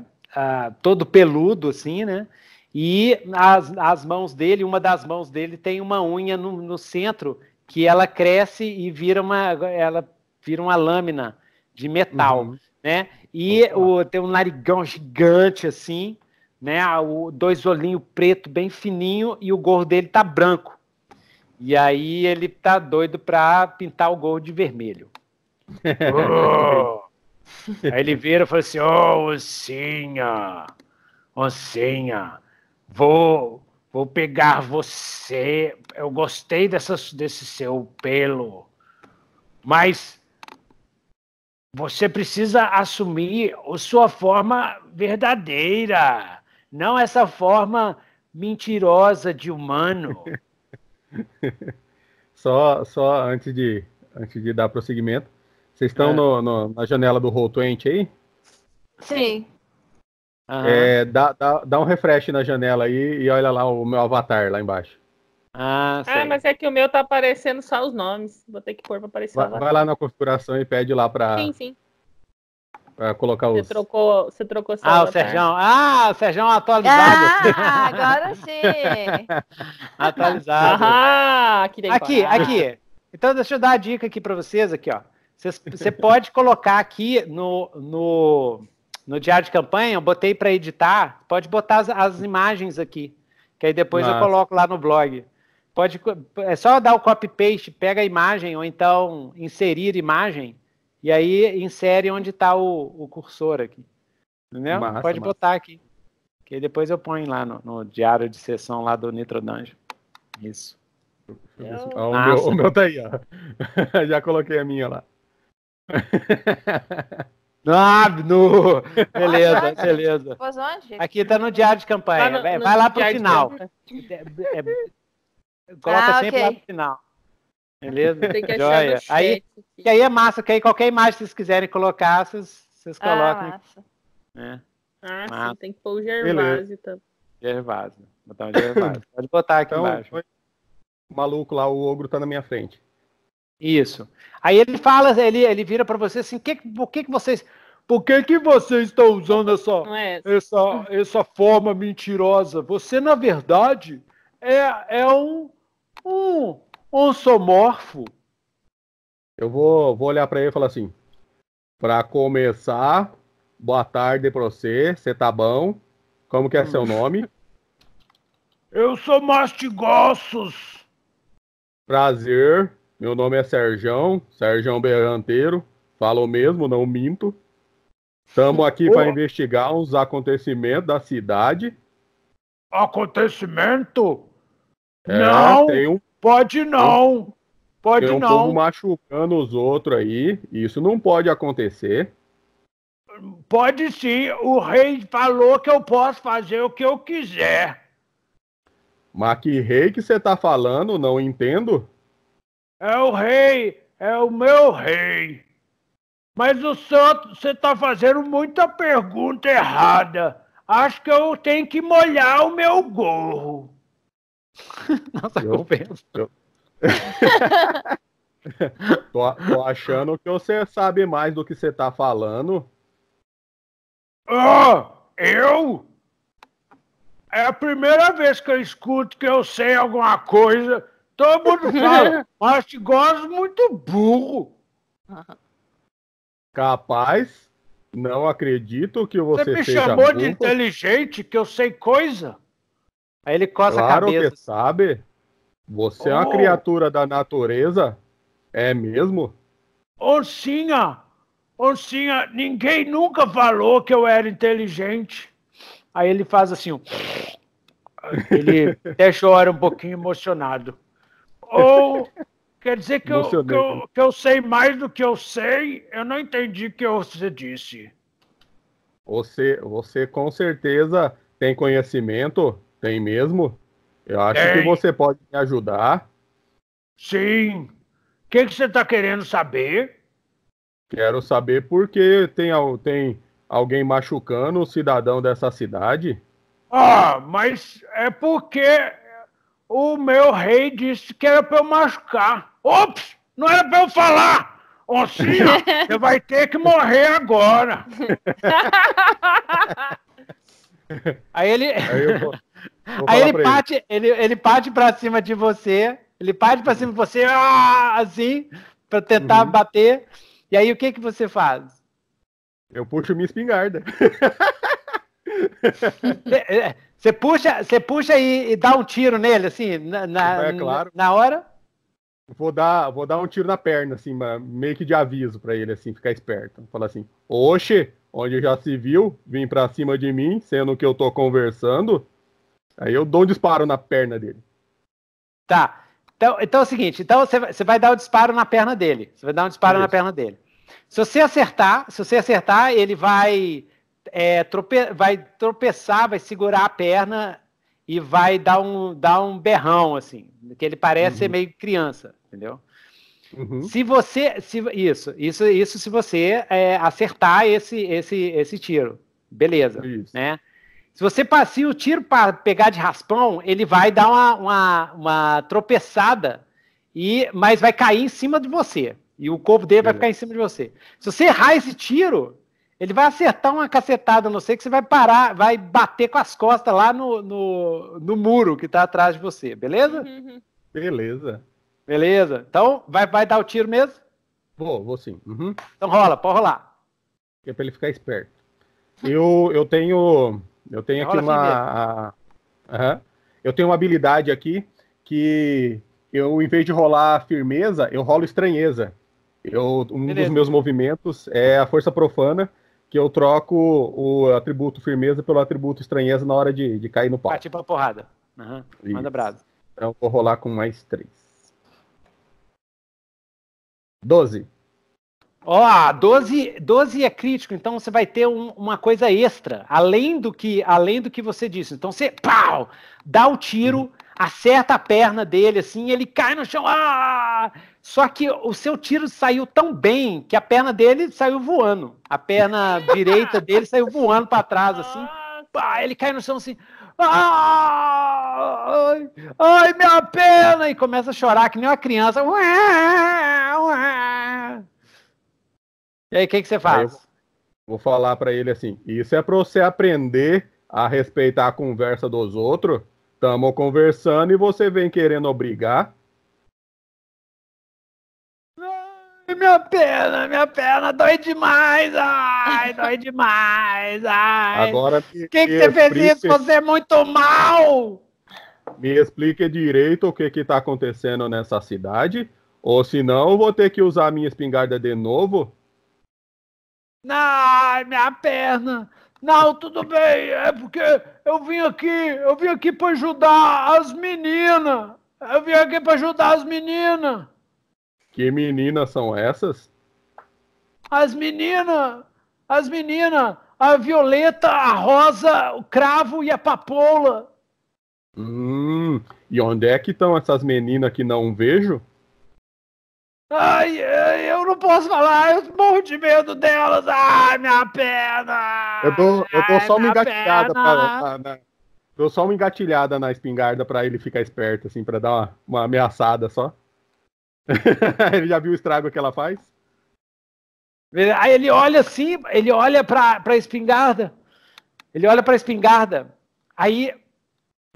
todo peludo, assim, né? E as, as mãos dele, uma das mãos dele tem uma unha no, no centro que ela cresce e vira uma, ela vira uma lâmina de metal, uhum. né? E o, tem um narigão gigante, assim, né? Ah, o, dois olhinhos preto bem fininho e o gorro dele tá branco. E aí ele tá doido pra pintar o gorro de vermelho. oh! Aí ele vira e fala assim: Ô, oh, oncinha, vou, vou pegar você. Eu gostei dessa, desse seu pelo, mas você precisa assumir a sua forma verdadeira, não essa forma mentirosa de humano. só, só antes de, antes de dar prosseguimento, vocês estão é. no, no, na janela do Roll 20 aí? Sim. É, dá, dá, dá um refresh na janela aí e olha lá o meu avatar lá embaixo. Ah, ah, mas é que o meu tá aparecendo só os nomes. Vou ter que pôr pra aparecer vai, lá. Vai lá na configuração e pede lá pra. Sim, sim. Pra colocar os. Você trocou, você trocou Ah, o tá? Serjão. Ah, o Serjão atualizado. Ah, agora sim. atualizado. Ah, que aqui, aqui. Então, deixa eu dar a dica aqui pra vocês, aqui, ó. Você pode colocar aqui no, no, no diário de campanha, eu botei para editar, pode botar as, as imagens aqui que aí depois Nossa. eu coloco lá no blog. Pode, é só dar o copy-paste, pega a imagem, ou então inserir imagem, e aí insere onde está o, o, cursor aqui. Entendeu? Massa, Pode massa. botar aqui. Que depois eu ponho lá no, no diário de sessão lá do Nitro Dungeon. Isso. Eu... o, meu, o, meu, tá aí, ó. Já coloquei a minha lá. Ah, no. Beleza, beleza. Aqui tá no diário de campanha. Tá no, vai, no vai lá pro final. É, é Coloca ah, sempre okay. lá no final. Beleza? Tem que achar Aí, que aí é massa, que aí qualquer imagem que vocês quiserem colocar, vocês, vocês ah, colocam. Ah, massa. É. Ah, massa. Sim, tem que pôr o Gervásio também. Gervásio. Botar um Gervásio. Pode botar aqui então, embaixo. Foi... Maluco lá, o ogro tá na minha frente. Isso. Aí ele fala, ele, ele vira para você assim, que, por que, que vocês... Por que, que vocês estão usando essa, é essa, essa forma mentirosa? Você, na verdade, é, é um um onsomorfo. Eu vou, vou olhar para ele e falar assim: para começar, boa tarde para você, você tá bom? Como que é seu hum. nome? Eu sou Mastigossos. Prazer, meu nome é Serjão, Serjão Berranteiro. Falo mesmo, não minto. Estamos aqui para investigar os acontecimentos da cidade. Acontecimento? É, não, um... pode não. Pode tem um não. povo machucando os outros aí. Isso não pode acontecer. Pode sim. O rei falou que eu posso fazer o que eu quiser. Mas que rei que você tá falando? Não entendo. É o rei. É o meu rei. Mas o santo, você tá fazendo muita pergunta errada. Acho que eu tenho que molhar o meu gorro. Nossa eu, conversa. Eu... tô, tô, achando que você sabe mais do que você tá falando. Oh, eu? É a primeira vez que eu escuto que eu sei alguma coisa. Todo mundo fala, gosto muito burro. Capaz? Não acredito que você, você me chamou burro. de inteligente, que eu sei coisa. Aí ele coça claro a cabeça. Que sabe? Você oh. é uma oh. criatura da natureza? É mesmo? Oncinha! Oncinha, ninguém nunca falou que eu era inteligente. Aí ele faz assim. Um... Ele até chora um pouquinho emocionado. Ou quer dizer que eu, que eu, né? que, eu, sei mais do que eu sei? Eu não entendi o que você disse. Você, você com certeza tem conhecimento tem mesmo? Eu acho Tem. que você pode me ajudar. Sim. O que, que você está querendo saber? Quero saber por que tem, tem alguém machucando um cidadão dessa cidade. Ah, mas é porque o meu rei disse que era para eu machucar. Ops, não era para eu falar. Oncinha, você vai ter que morrer agora. Aí ele. Aí eu... Aí ele parte, ele. ele. Ele, parte pra cima de você, ele parte pra cima de você, ah, assim, pra tentar uhum. bater. E aí o que que você faz? Eu puxo minha espingarda. Você é, puxa, você puxa e, e, dá um tiro nele, assim, na, na, é, claro. na hora? Vou dar, vou dar um tiro na perna, assim, meio que de aviso para ele, assim, ficar esperto. Falar assim, oxe, onde já se viu, vim pra cima de mim, sendo que eu tô conversando, Aí eu dou um disparo na perna dele. Tá. Então, então é o seguinte: então você, você vai dar o um disparo na perna dele. Você vai dar um disparo Isso. na perna dele. Se você acertar, se você acertar, ele vai, é, trope, vai tropeçar, vai segurar a perna e vai dar um, dar um berrão, assim. Que ele parece uhum. ser meio criança, entendeu? Uhum. Se você. Se, isso, isso, isso se você é, acertar esse, esse, esse tiro. Beleza. Isso. Né? Se você passar o tiro para pegar de raspão, ele vai dar uma, uma, uma, tropeçada, e mas vai cair em cima de você. E o corpo dele vai ficar em cima de você. Se você errar esse tiro, ele vai acertar uma cacetada, não sei, que você vai parar, vai bater com as costas lá no, no, no muro que está atrás de você, beleza? Uhum, uhum. Beleza. Beleza. Então, vai, vai dar o tiro mesmo? Vou, vou sim. Uhum. Então rola, pode rolar. É para ele ficar esperto. Eu, eu tenho eu tenho é aqui uma. Uhum. Eu tenho uma habilidade aqui que eu, em vez de rolar firmeza, eu rolo estranheza. Eu, um Beleza. dos meus movimentos é a força profana, que eu troco o atributo firmeza pelo atributo estranheza na hora de, de cair no pau. Partir pra porrada. Uhum. Manda brado. Então eu vou rolar com mais três. Doze. Ó, oh, 12, 12 é crítico, então você vai ter um, uma coisa extra, além do que além do que você disse. Então você, pau, dá o tiro, acerta a perna dele assim, ele cai no chão. Ah! Só que o seu tiro saiu tão bem que a perna dele saiu voando. A perna direita dele saiu voando para trás assim. Pá, ele cai no chão assim. Ah! Ai, ai, minha perna! E começa a chorar que nem uma criança. Ué, ué. E aí, o que, que você faz? Vou falar para ele assim: isso é para você aprender a respeitar a conversa dos outros. Tamo conversando e você vem querendo obrigar. Ai, minha perna, minha perna dói demais, ai, dói demais, ai. Agora que, que, que você fez isso? Você é muito mal. Me explique direito o que que tá acontecendo nessa cidade, ou senão eu vou ter que usar minha espingarda de novo Ai, minha perna! Não, tudo bem, é porque eu vim aqui, eu vim aqui para ajudar as meninas. Eu vim aqui para ajudar as meninas. Que meninas são essas? As meninas, as meninas, a Violeta, a Rosa, o Cravo e a Papoula. Hum, e onde é que estão essas meninas que não vejo? Ai, ai, é, não posso falar, eu morro de medo delas. Ai, minha perna! Eu dou, eu dou só uma engatilhada pra, pra, na, só uma engatilhada na espingarda pra ele ficar esperto, assim, pra dar uma, uma ameaçada só. ele já viu o estrago que ela faz? Aí ele olha assim, ele olha pra, pra espingarda. Ele olha pra espingarda. Aí,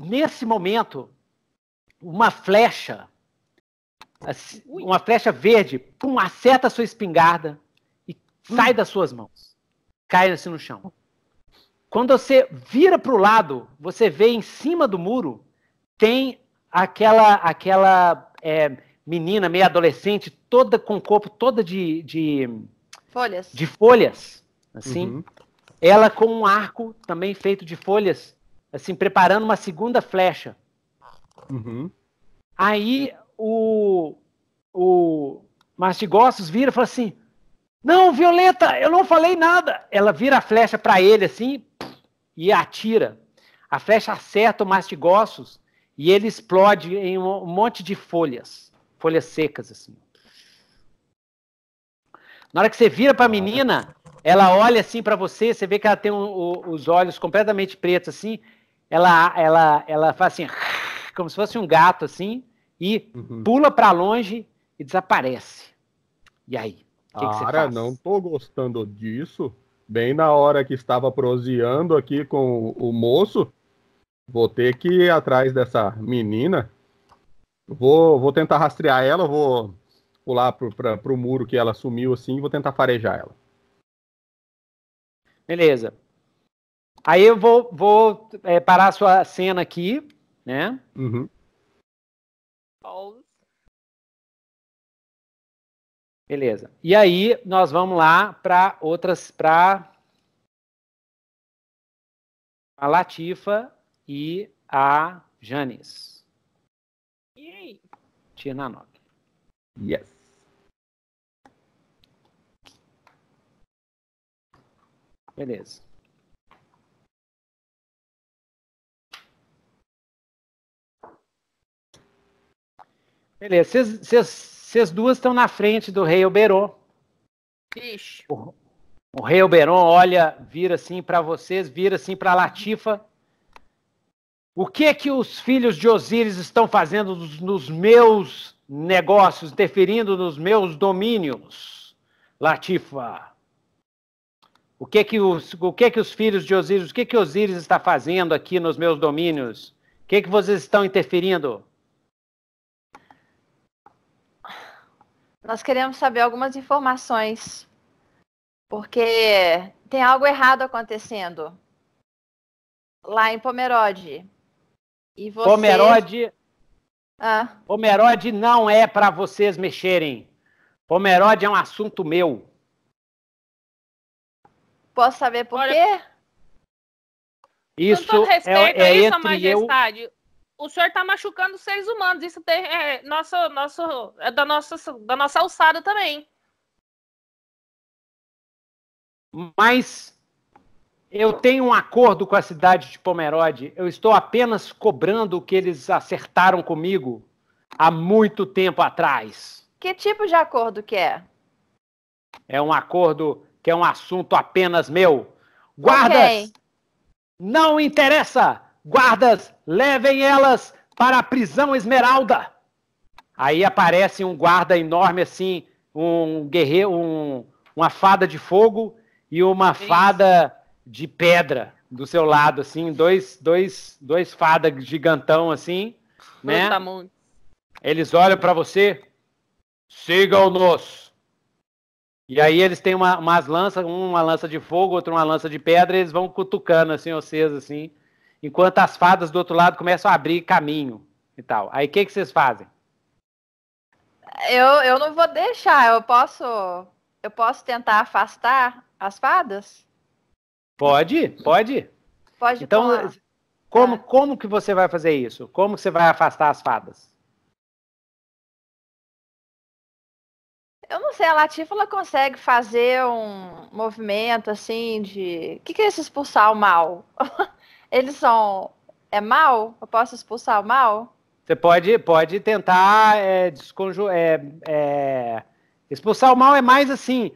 nesse momento, uma flecha Assim, uma flecha verde, pum, acerta a sua espingarda e hum. sai hum. das suas mãos. Cai assim no chão. Quando você vira para o lado, você vê em cima do muro tem aquela aquela é, menina meio adolescente, toda com o corpo toda de, de folhas, de folhas, assim. Uhum. Ela com um arco também feito de folhas, assim, preparando uma segunda flecha. Uhum. Aí o, o Mastigossos vira e fala assim: Não, Violeta, eu não falei nada. Ela vira a flecha para ele assim e atira. A flecha acerta o Mastigossos e ele explode em um monte de folhas, folhas secas assim. Na hora que você vira para a menina, ela olha assim para você, você vê que ela tem um, os olhos completamente pretos assim, ela ela ela faz assim, como se fosse um gato assim, e uhum. pula para longe e desaparece. E aí? O que, Cara, que você faz? não tô gostando disso. Bem na hora que estava proseando aqui com o, o moço, vou ter que ir atrás dessa menina. Vou, vou tentar rastrear ela, vou pular pro, pra, pro muro que ela sumiu assim e vou tentar farejar ela. Beleza. Aí eu vou, vou é, parar a sua cena aqui, né? Uhum. Pause. Beleza. E aí nós vamos lá para outras, para a Latifa e a Janis. E aí? Tirnanok. Yes. Beleza. Beleza, vocês duas estão na frente do rei Oberon. Ixi. O, o rei Oberon olha, vira assim para vocês, vira assim para Latifa. O que é que os filhos de Osíris estão fazendo nos, nos meus negócios, interferindo nos meus domínios, Latifa? O que é que os, o que é que os filhos de Osíris, o que que Osíris está fazendo aqui nos meus domínios? O que que vocês estão interferindo? nós queremos saber algumas informações, porque tem algo errado acontecendo lá em Pomerode. E você... Pomerode. Ah. Pomerode não é para vocês mexerem. Pomerode é um assunto meu. Posso saber por Olha... quê? Isso Com todo é respeito é, é isso, entre majestade, eu o senhor está machucando os seres humanos. Isso é, nosso, nosso, é da, nossa, da nossa alçada também. Mas eu tenho um acordo com a cidade de Pomerode. Eu estou apenas cobrando o que eles acertaram comigo há muito tempo atrás. Que tipo de acordo que é? É um acordo que é um assunto apenas meu. Guardas, okay. não interessa Guardas, levem elas para a prisão Esmeralda. Aí aparece um guarda enorme assim, um guerreiro, um, uma fada de fogo e uma é Isso. fada de pedra do seu lado, assim, dois, dois, dois fadas gigantão assim, né? Eles olham para você, sigam-nos. E aí eles têm uma, umas lanças, uma lança de fogo, outra uma lança de pedra, e eles vão cutucando assim vocês assim enquanto as fadas do outro lado começam a abrir caminho e tal. Aí o que, que vocês fazem? Eu, eu não vou deixar, eu posso eu posso tentar afastar as fadas? Pode, pode. Pode. Então, como é. como que você vai fazer isso? Como que você vai afastar as fadas? Eu não sei, a Latifa consegue fazer um movimento assim de. O que, que é isso expulsar o mal? eles são. É mal? Eu posso expulsar o mal? Você pode, pode tentar é, desconju... É, é, expulsar o mal é mais assim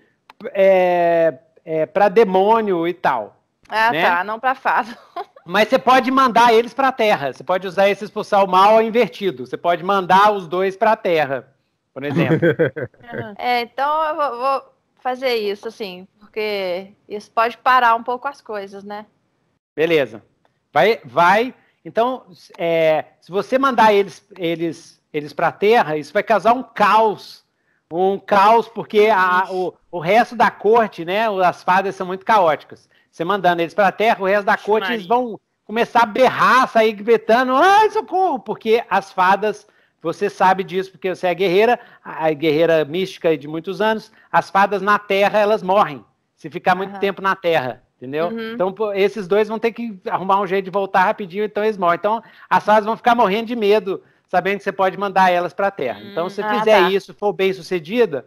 é, é para demônio e tal. Ah, tá, né? tá, não para fado. Mas você pode mandar eles para a Terra. Você pode usar esse expulsar o mal invertido. Você pode mandar os dois para a Terra, por exemplo. é, então eu vou, vou, fazer isso assim, porque isso pode parar um pouco as coisas, né? Beleza. Vai, vai. Então, é, se você mandar eles, eles, eles para a Terra, isso vai causar um caos, um caos porque a, o, o resto da corte, né? As fadas são muito caóticas. Você mandando eles para a Terra, o resto da corte eles vão começar a berrar, sair gritando, ai, socorro, porque as fadas você sabe disso porque você é guerreira, a guerreira mística de muitos anos. As fadas na Terra elas morrem se ficar muito uhum. tempo na Terra. Entendeu? Uhum. Então, esses dois vão ter que arrumar um jeito de voltar rapidinho, então eles morrem. Então, as fadas vão ficar morrendo de medo, sabendo que você pode mandar elas para a Terra. Hum, então, se ah, fizer tá. isso, for bem sucedida,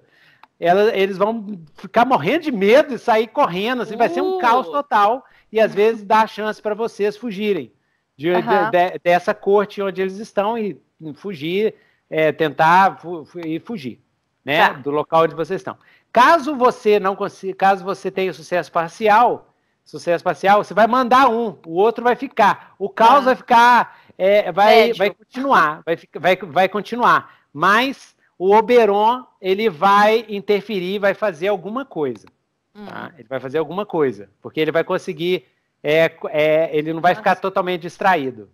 ela, eles vão ficar morrendo de medo e sair correndo, assim, uh. vai ser um caos uh! total. E às vezes dá a chance para vocês fugirem de, uhum. de, de, dessa corte onde eles estão e fugir, é, tentar fu e fugir, né, tá. do local onde vocês estão. Caso você não consiga, caso você tenha sucesso parcial, sucesso parcial, você vai mandar um, o outro vai ficar. O caos ah. vai ficar, é, vai, vai continuar, vai, vai, vai continuar. Mas o Oberon, ele vai interferir, vai fazer alguma coisa. Hum. Tá? Ele vai fazer alguma coisa, porque ele vai conseguir, é, é, ele não vai ficar totalmente distraído.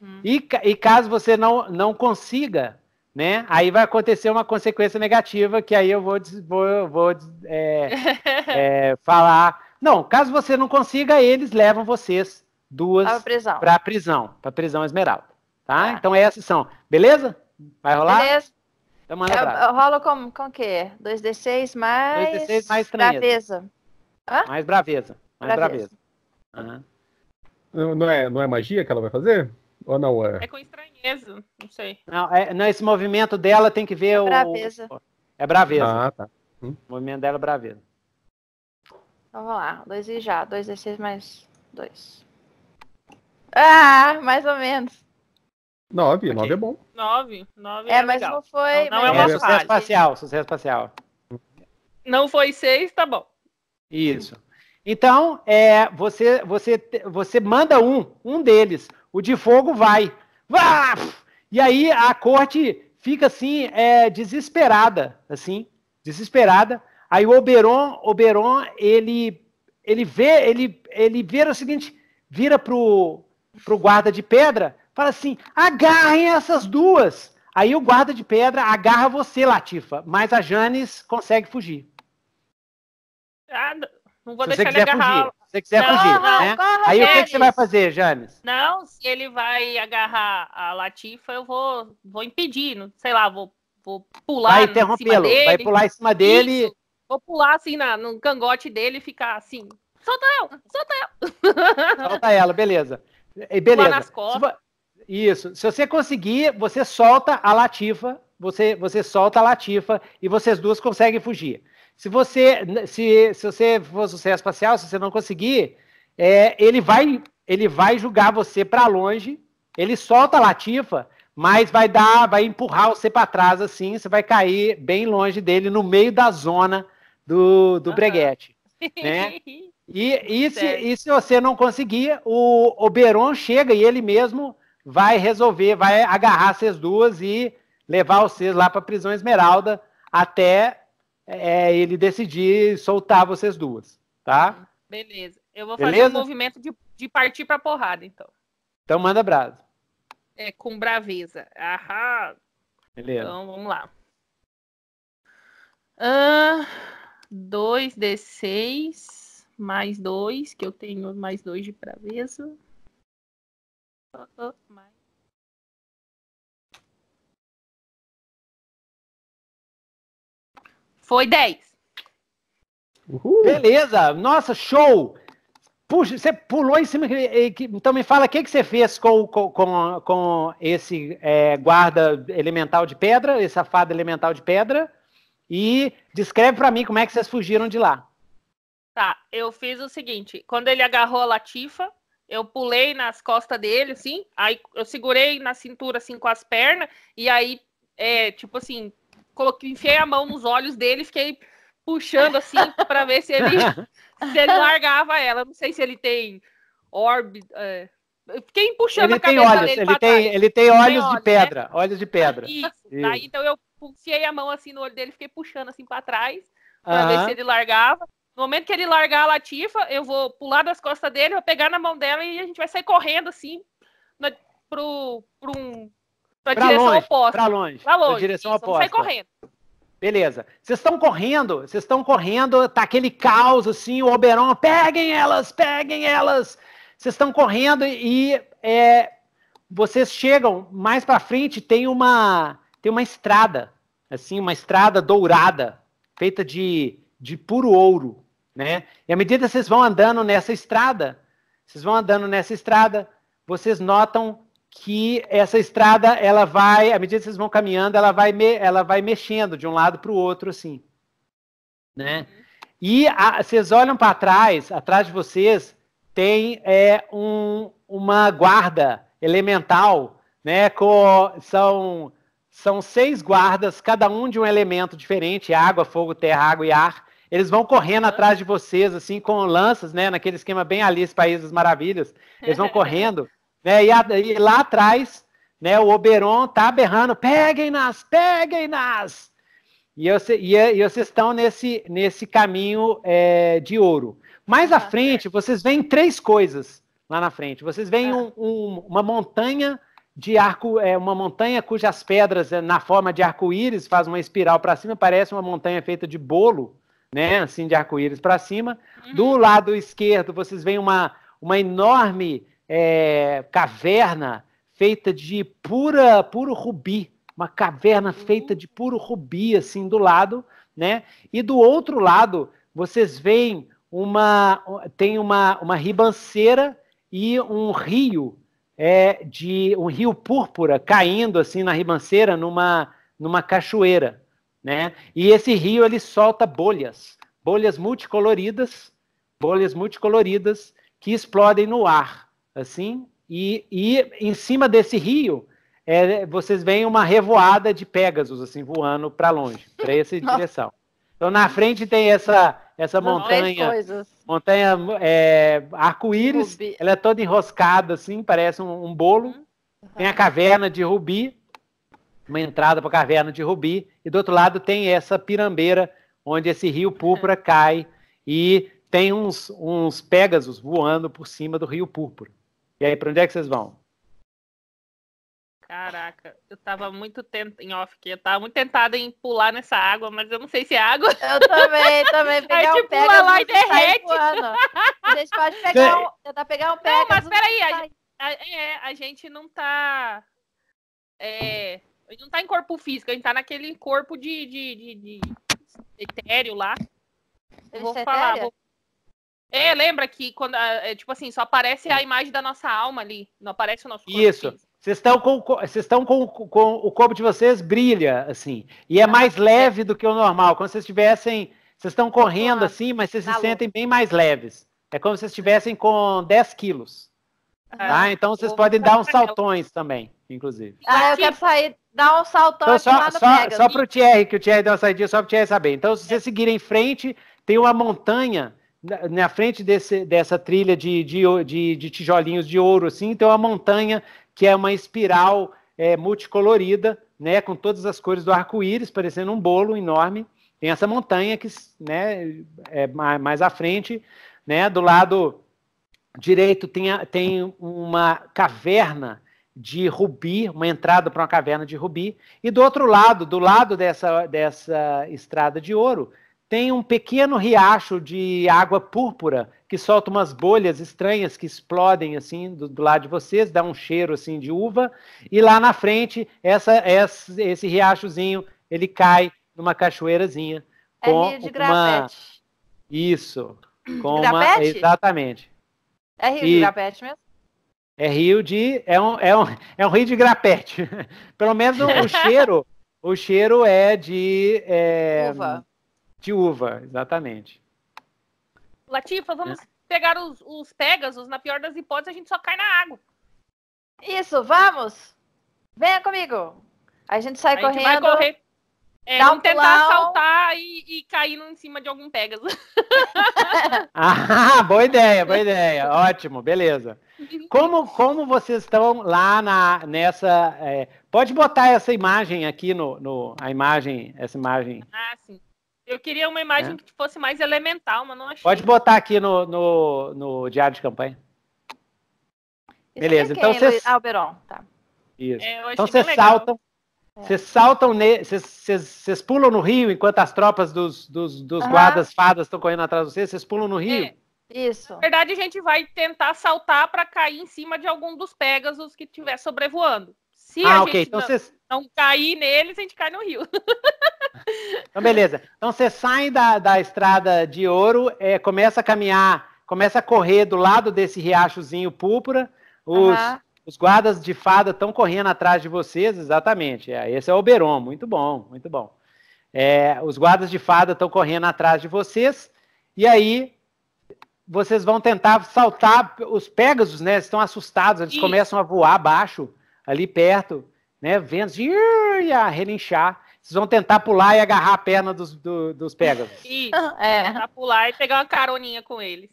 Uhum. E, e caso você não, não consiga, né? Aí vai acontecer uma consequência negativa que aí eu vou, vou, vou é, é, falar não, caso você não consiga, eles levam vocês duas para prisão, para prisão, prisão Esmeralda, tá? Ah. Então essas são, beleza? Vai rolar? Beleza. Então manda é, Rolo com com que? 2d6 mais 2d6 mais estranheza. braveza. Hã? Mais braveza, mais braveza. braveza. Uhum. Não, é, não é magia que ela vai fazer? Ou não é? É com estranheza, não sei. Não, é, não esse movimento dela tem que ver é o braveza. É braveza. Ah, tá. Hum. O movimento dela é braveza. Então vamos lá. 2 e já. 2 e 6 mais 2. Ah, mais ou menos. 9, 9 é bom. 9, 9 é, é mas legal. não foi. Não, não é uma é sucesso espacial, sucesso espacial. Não foi 6, tá bom. Isso. Então, é, você, você, você manda um, um deles. O de fogo vai. Vá! E aí a corte fica assim, é, desesperada, assim, desesperada, Aí o Oberon, Oberon, ele ele vê, ele ele vira o seguinte, vira pro pro guarda de pedra, fala assim: "Agarrem essas duas". Aí o guarda de pedra agarra você, Latifa, mas a Janes consegue fugir. Ah, não vou se deixar ele agarrar. Fugir, se você quiser não, fugir, não, né? Corra, Aí o que, que, você vai fazer, Janes? Não, se ele vai agarrar a Latifa, eu vou, vou impedir, sei lá, vou, vou pular vai interrompê-lo, vai pular em cima dele, Isso. Vou pular assim na, no cangote dele e ficar assim. Solta ela! Solta ela! Solta ela, beleza. Beleza. nas costas. Isso. Se você conseguir, você solta a latifa. Você, você solta a latifa e vocês duas conseguem fugir. Se você se, se você for sucesso espacial, se você não conseguir, é, ele vai ele vai jogar você para longe. Ele solta a latifa, mas vai dar, vai empurrar você para trás assim. Você vai cair bem longe dele, no meio da zona do, do uhum. breguete. Né? E, e, se, e, se, você não conseguir, o Oberon chega e ele mesmo vai resolver, vai agarrar vocês duas e levar vocês lá para a prisão Esmeralda até é, ele decidir soltar vocês duas, tá? Beleza. Eu vou Beleza? fazer um movimento de, de partir para porrada, então. Então manda brasa. É, com braveza. Aham. Beleza. Então vamos lá. Ah... 2d6 mais 2, que eu tenho mais 2 de braveza. Oh, oh, mais. Foi 10. Beleza, nossa, show! Puxa, você pulou em cima. Então me fala o que, que você fez com, com, com, com esse é, guarda elemental de pedra, essa fada elemental de pedra. E descreve para mim como é que vocês fugiram de lá. Tá, eu fiz o seguinte: quando ele agarrou a Latifa, eu pulei nas costas dele, assim, aí eu segurei na cintura, assim, com as pernas, e aí, é, tipo assim, coloquei, enfiei a mão nos olhos dele, fiquei puxando, assim, para ver se ele, se ele largava ela. Não sei se ele tem orbe. É... Fiquei puxando ele a cabeça olhos, dele. Ele tem, trás. ele tem olhos, ele tem olhos de né? pedra. Né? Olhos de pedra. Isso, Isso. Daí, então eu enfiei a mão assim no olho dele, fiquei puxando assim para trás, para ver se ele largava. No momento que ele largar a latifa, eu vou pular das costas dele, vou pegar na mão dela e a gente vai sair correndo assim na, pro, pro um, pra, pra direção longe, oposta. Pra longe. Pra longe. Pra direção isso, oposta. sair correndo. Beleza. Vocês estão correndo, vocês estão correndo, tá aquele caos assim, o Oberon, peguem elas, peguem elas. Vocês estão correndo e é, vocês chegam mais para frente, tem uma tem uma estrada, assim, uma estrada dourada, feita de, de puro ouro, né? E à medida que vocês vão andando nessa estrada, vocês vão andando nessa estrada, vocês notam que essa estrada, ela vai, à medida que vocês vão caminhando, ela vai, me, ela vai mexendo de um lado para o outro, assim, né? Uhum. E a, vocês olham para trás, atrás de vocês tem é, um, uma guarda elemental, né? Com, são são seis guardas, cada um de um elemento diferente: água, fogo, terra, água e ar. Eles vão correndo atrás de vocês, assim, com lanças, né? Naquele esquema bem Alice País das Maravilhas. Eles vão correndo, né? E, a, e lá atrás, né? O Oberon tá berrando: peguem-nas, peguem-nas! E, e, e, vocês estão nesse, nesse caminho é, de ouro. Mais à frente, vocês veem três coisas lá na frente. Vocês veem tá. um, um, uma montanha de arco, é, uma montanha cujas pedras, é, na forma de arco-íris, faz uma espiral para cima, parece uma montanha feita de bolo, né? Assim, de arco-íris para cima. Uhum. Do lado esquerdo, vocês veem uma, uma enorme é, caverna feita de pura, puro rubi. Uma caverna uhum. feita de puro rubi, assim, do lado, né? E do outro lado, vocês veem uma... Tem uma, uma ribanceira e um rio é, de um rio púrpura caindo assim na ribanceira numa, numa cachoeira, né? E esse rio ele solta bolhas, bolhas multicoloridas, bolhas multicoloridas que explodem no ar, assim, e, e em cima desse rio é, vocês veem uma revoada de Pegasus assim voando para longe, para essa direção. Então na frente tem essa essa Não, montanha, montanha é, arco-íris, ela é toda enroscada assim, parece um, um bolo. Uhum. Tem a caverna de Rubi, uma entrada para a caverna de Rubi, e do outro lado tem essa pirambeira onde esse rio púrpura uhum. cai e tem uns, uns Pegasus voando por cima do rio púrpura. E aí, para onde é que vocês vão? Caraca, eu tava muito tent... em off que eu tava muito tentada em pular nessa água, mas eu não sei se é água. Eu também, também. Pegar Aí, um tipo, pega, pula lá e derrete. A gente pode pegar um, tentar pegar um pega. Não, mas peraí, a, a, é, a gente não tá. É, a gente não tá em corpo físico, a gente tá naquele corpo de, de, de, de etéreo lá. Eu vou falar. Vou... É, lembra que quando, é, tipo assim, só aparece a imagem da nossa alma ali, não aparece o nosso corpo Isso. Físico. Vocês estão com, vocês estão com, com o corpo de vocês brilha assim e é mais leve do que o normal. Como se vocês estivessem, vocês estão correndo assim, mas vocês tá se sentem bem mais leves. É como se estivessem com 10 quilos. Tá? Então vocês podem dar uns saltões também, inclusive. Ah, eu quero sair, dar um saltão então, só, só, só para o Thierry, que o Thierry deu uma saída só para o Thierry saber. Então, se vocês seguirem em frente, tem uma montanha na, na frente desse, dessa trilha de, de, de, de tijolinhos de ouro, assim, tem uma montanha que é uma espiral é, multicolorida, né, com todas as cores do arco-íris, parecendo um bolo enorme. Tem essa montanha que né, é mais à frente, né, do lado direito tem, a, tem uma caverna de rubi, uma entrada para uma caverna de rubi, e do outro lado, do lado dessa, dessa estrada de ouro, tem um pequeno riacho de água púrpura que solta umas bolhas estranhas que explodem assim do, do, lado de vocês, dá um cheiro assim de uva, e lá na frente essa, essa esse riachozinho ele cai numa cachoeirazinha é com é rio de Uma... Isso. Com Uma... Exatamente. É rio e... de gravete mesmo? É rio de. É um, é um, é um rio de grapete. Pelo menos o cheiro. o cheiro é de. É... Uva. De uva, exatamente. Latifa, vamos é. pegar os, os Pegasus. Na pior das hipóteses, a gente só cai na água. Isso, vamos! Venha comigo! A gente sai a correndo. Gente vai correr. É, dá um tentar pulão. saltar e, e cair em cima de algum Pegasus. ah, boa ideia, boa ideia. Ótimo, beleza. Como, como vocês estão lá na, nessa. É, pode botar essa imagem aqui no, no. A imagem, essa imagem. Ah, sim. Eu queria uma imagem é. que fosse mais elemental, mas não achei. Pode botar aqui no, no, no diário de campanha. Isso Beleza, é então vocês. Ah, Alberon, tá. Isso. É, então vocês saltam. Vocês é. saltam, vocês pulam no rio enquanto as tropas dos, dos, dos uhum. guardas fadas estão correndo atrás de vocês, vocês pulam no rio? É. Isso. Na verdade, a gente vai tentar saltar para cair em cima de algum dos Pegasus que estiver sobrevoando. Se ah, ok. Então vocês não cair neles, a gente cai no rio. Então, beleza. Então, você sai da, da estrada de ouro, é, começa a caminhar, começa a correr do lado desse riachozinho púrpura. Os, uhum. os guardas de fada estão correndo atrás de vocês, exatamente. É, esse é o Oberon, muito bom, muito bom. É, os guardas de fada estão correndo atrás de vocês, e aí vocês vão tentar saltar. Os Pegasus, né? Estão assustados, eles começam a voar abaixo, ali perto né? de assim, ia relinchar. Vocês vão tentar pular e agarrar a perna dos, do, dos Pegasus. Isso, é. tentar pular e pegar uma caroninha com eles.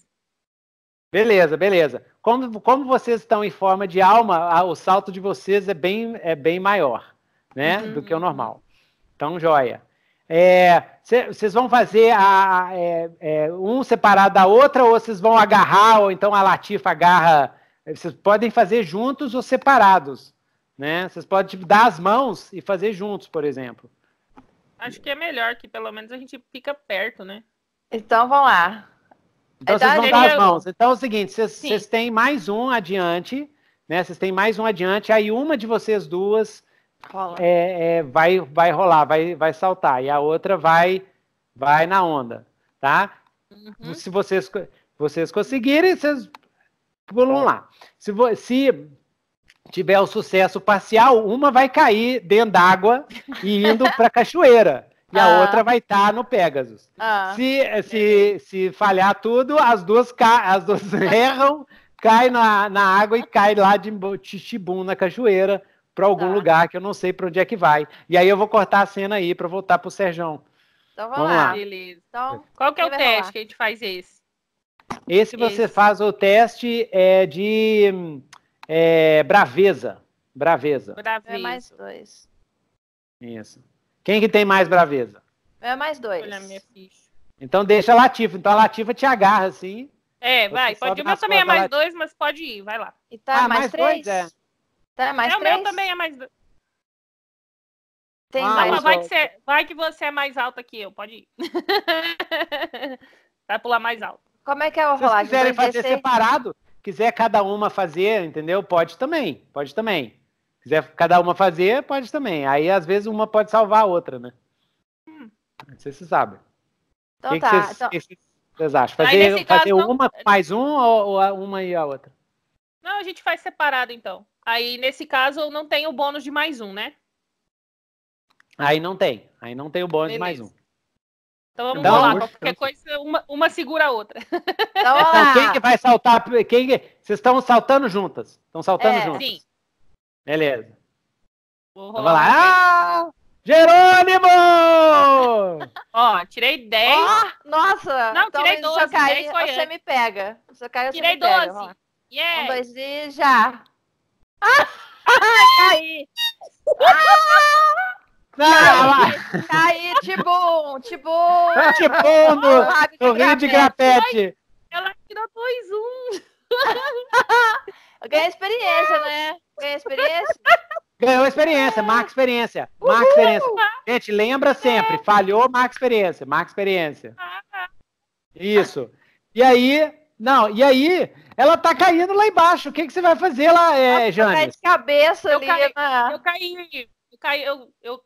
Beleza, beleza. Como, como vocês estão em forma de alma, o salto de vocês é bem, é bem maior, né? Uhum. Do que o normal. Então, joia. É, vocês é, vão fazer a, a, é, é, um separado da outra, ou vocês vão agarrar, ou então a Latifa agarra. Vocês podem fazer juntos ou separados. Né? Vocês podem tipo, dar as mãos e fazer juntos, por exemplo. Acho que é melhor que pelo menos a gente fica perto, né? Então vamos lá. Então, então vocês vão dar as mãos. Então é o seguinte, vocês, vocês têm mais um adiante, né? Vocês têm mais um adiante, aí uma de vocês duas é, é, vai, vai rolar, vai, vai saltar, e a outra vai vai na onda, tá? Uhum. Se vocês, vocês conseguirem, vocês pulam lá. Se, vo, se, tiver o sucesso parcial, uma vai cair dentro d'água e indo para a cachoeira. E a ah. outra vai estar tá no Pegasus. Ah. Se, se, se falhar tudo, as duas, ca... as duas erram, cai na, na água e cai lá de Chichibum, na cachoeira, para algum tá. lugar que eu não sei para onde é que vai. E aí eu vou cortar a cena aí para voltar para o Serjão. Então vamos, vamos lá. lá. Beleza. Então, qual que é o teste rolar? que a gente faz esse? Esse você esse. faz o teste é, de hum, é, braveza. Braveza. Braveza. É mais dois. Isso. Quem que tem mais braveza? É mais dois. Olha a minha ficha. Então deixa a Latifa. Então a Latifa te agarra, assim. É, vai. Pode ir. O meu também é mais dois, mas pode ir. Vai lá. E tá ah, mais, mais três? Dois, é. Tá mais é, três? O meu também é mais dois. Tem ah, mais vai, que você, é- vai que você é mais alta que eu. Pode ir. vai pular mais alto. Como é que é o rolagem? Se quiserem fazer separado, Quiser cada uma fazer, entendeu? Pode também, pode também. Quiser cada uma fazer, pode também. Aí, às vezes, uma pode salvar a outra, né? Hum. Não sei se sabe. Então que tá. Que vocês, então... que vocês acham? Fazer, fazer caso, uma não... mais um ou, ou uma e a outra? Não, a gente faz separado, então. Aí, nesse caso, não tem o bônus de mais um, né? Aí não tem. Aí não tem o bônus Beleza. de mais um. Então vamos então, lá, qualquer então. coisa, uma, uma segura a outra. Então, então quem que vai saltar? Quem Vocês estão saltando juntas. Estão saltando é, juntas. Sim. Beleza. Vou Então, vai lá. Ah! Jerônimo! Ó, tirei 10. Oh, nossa! Não, então, tirei 12. Se eu cair, você antes. me pega. Se eu cair, tirei você me 12. pega. Yeah. Um, dois e já. Ah! ah! Caí! Ah! Não, não, caí tá tipo, tipo, tipo, de bom, no, rio de grapete. Ela tirou dois, um. Eu ganhei experiência, né? Ganhei experiência. Ganhou experiência, marca experiência. Marca experiência. Gente, lembra sempre. É. Falhou, marca experiência. Marca experiência. Ah, ah. Isso. E aí, não, e aí, ela tá caindo lá embaixo. O que, que você vai fazer lá, é, tá Jane? Eu caí de cabeça eu ali. Caí, na... Eu caí. Eu, caí, eu, eu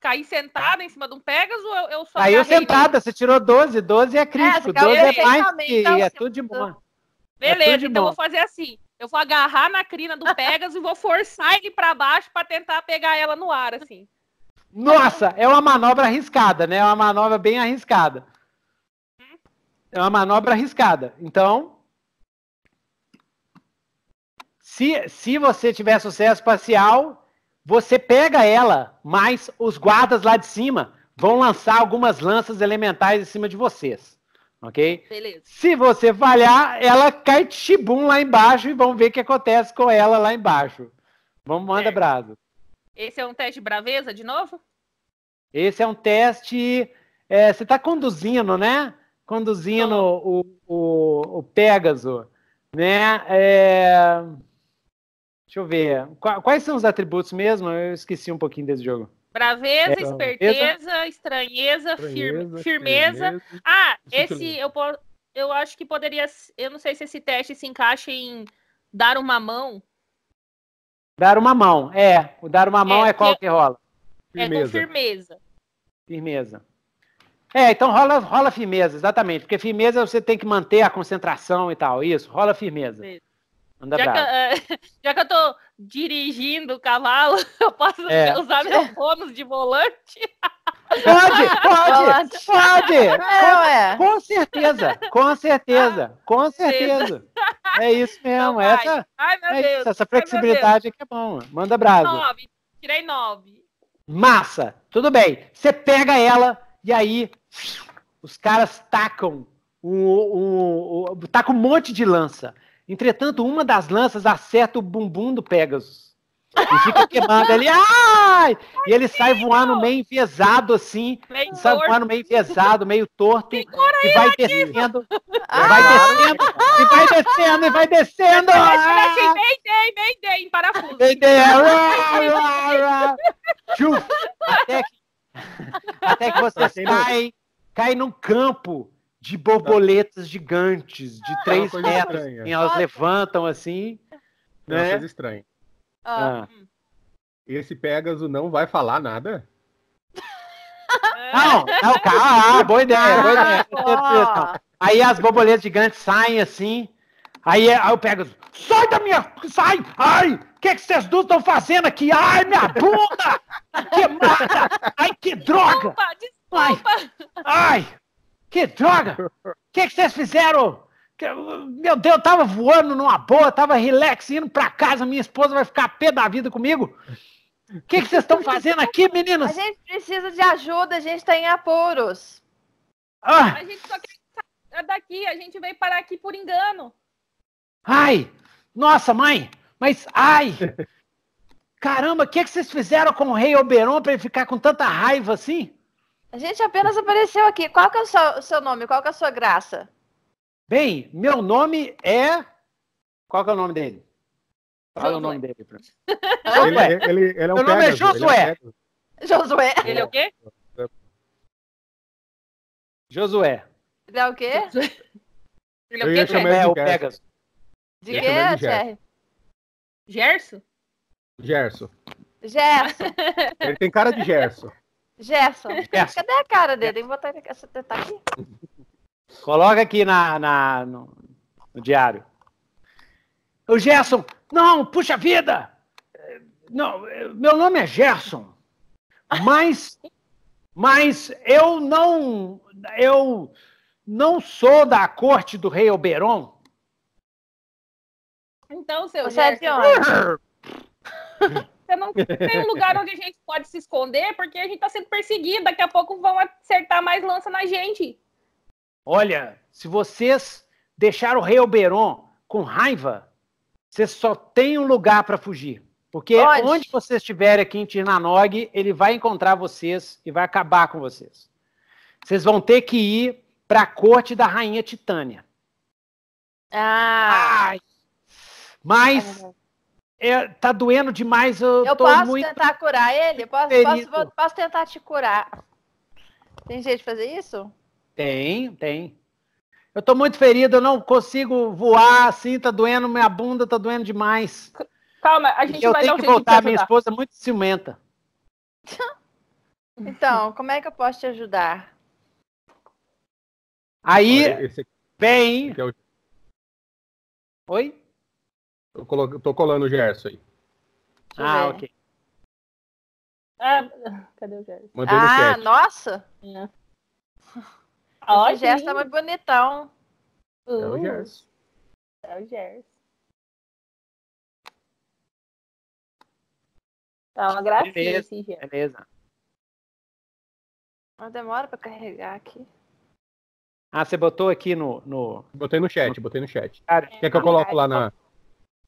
cair sentada em cima de um Pegasus, eu, eu só. Caiu sentada, você tirou 12, 12 é, é crítico, é, 12 então é mais e é tudo de bom. É Beleza, é de então bom. eu vou fazer assim. Eu vou agarrar na crina do Pegasus e vou forçar ele para baixo para tentar pegar ela no ar, assim. Nossa, é uma manobra arriscada, né? É uma manobra bem arriscada. É uma manobra arriscada. Então, se, se você tiver sucesso parcial, você pega ela, mas os guardas lá de cima vão lançar algumas lanças elementais em cima de vocês. Ok? Beleza. Se você falhar, ela cai de chibum lá embaixo e vamos ver o que acontece com ela lá embaixo. Vamos, manda é. brado. Esse é um teste de braveza de novo? Esse é um teste. É, você está conduzindo, né? Conduzindo o, o, o Pégaso, né? É... Deixa eu ver. Quais são os atributos mesmo? Eu esqueci um pouquinho desse jogo. Braveza, é, esperteza, estranheza, estranheza firme, firmeza. firmeza. Ah, esse eu, eu acho que poderia. Eu não sei se esse teste se encaixa em dar uma mão. Dar uma mão, é. O dar uma mão é, é qual que, que rola? Firmeza. É com firmeza. Firmeza. É, então rola, rola firmeza, exatamente. Porque firmeza você tem que manter a concentração e tal. Isso, rola firmeza. Isso. Anda já, bravo. que, é, já que eu tô dirigindo o cavalo, eu posso é. usar meu bônus de volante? Pode, pode, pode! É, com, com, certeza, com certeza, ah, com certeza. É isso mesmo. essa, Ai, é isso, essa flexibilidade aqui que é bom. Manda bravo. Nove. Tirei nove. Massa! Tudo bem. Você pega ela e aí os caras tacam o o um, tá um, um monte de lança. Entretanto, uma das lanças acerta o bumbum do Pegasus. E fica queimando ali. Ai! E ele sai voando meio enviesado, assim. Meio sai voando meio enviesado, meio torto. E ah! vai descendo. E vai descendo. E vai descendo, e vai descendo. Meidei, meidei, em parafuso. Mayday. Ah, ah, até que, até que você cai, cai num campo de borboletas gigantes, de ah, é três metros. e assim, elas levantam assim. É né? coisa estranha. Ah. Ah. Hum. Esse Pegasus não vai falar nada? Não, não, calma, ah, boa ideia, boa ideia. Ah, aí as borboletas gigantes saem assim. Aí, é, aí eu sai da minha. Sai! Ai! O que, que vocês duas estão fazendo aqui? Ai, minha bunda! Que mata! Ai, que droga! Opa, desculpa. ai que droga! O que, que vocês fizeram? Meu Deus, eu tava voando numa boa, tava relax, indo pra casa, minha esposa vai ficar pé da vida comigo. O que, que vocês estão fazendo aqui, meninas? A gente precisa de ajuda, a gente tá em apuros. Ah. A gente só quer sair daqui, a gente veio parar aqui por engano. Ai, nossa mãe, mas ai, caramba, o que, que vocês fizeram com o rei Oberon para ele ficar com tanta raiva assim? A gente apenas apareceu aqui. Qual que é o seu, seu nome? Qual que é a sua graça? Bem, meu nome é. Qual que é o nome dele? Fala Josué. o nome dele. Pra... Ele, é, ele, ele é um meu nome é Josué. É um Josué. Ele é o quê? Josué. Ele é o quê? Ele é o quê? Eu ia chamar é, o Pegasus. De quê, Thierry? Gerson? Gerson. Gerson. Ele tem cara de Gerson. Gerson. Gerson. Cadê a cara dele? Vou botar... Tá aqui? Coloca aqui na, na no, no, diário. O Gerson, não, puxa vida! Não, meu nome é Gerson, mas, mas eu não eu não sou da corte do rei Oberon. Então, seu Você Gerson... É de onde? não tem um lugar onde a gente pode se esconder, porque a gente tá sendo perseguido. Daqui a pouco vão acertar mais lança na gente. Olha, se vocês deixaram o rei Oberon com raiva, vocês só tem um lugar para fugir. Porque onde? onde vocês estiverem aqui em Tirnanog, ele vai encontrar vocês e vai acabar com vocês. Vocês vão ter que ir para a corte da rainha Titânia. Ah! Ai. Mas ah é, tá doendo demais. Eu, eu posso tentar curar ele? Posso, posso, vou, posso, tentar te curar. Tem jeito de fazer isso? Tem, tem. Eu tô muito ferido, eu não consigo voar assim, tá doendo, minha bunda tá doendo demais. Calma, a gente e eu vai tenho que voltar, minha esposa é muito ciumenta. então, como é que eu posso te ajudar? Aí, Esse aqui, bem... Esse aqui é o... Oi? Tô, colo... Tô colando o Gerson aí. Ah, ok. Ah, cadê o Gerson? Mandei ah, nossa! É. o Gerson tá mais bonitão. Uh. é o Gerson. É o Gerson. Tá uma gracinha beleza, esse Gerson. Beleza. Mas demora pra carregar aqui. Ah, você botou aqui no. no... Botei no chat, botei no chat. Cara, Quer que eu coloco lá na. É, tá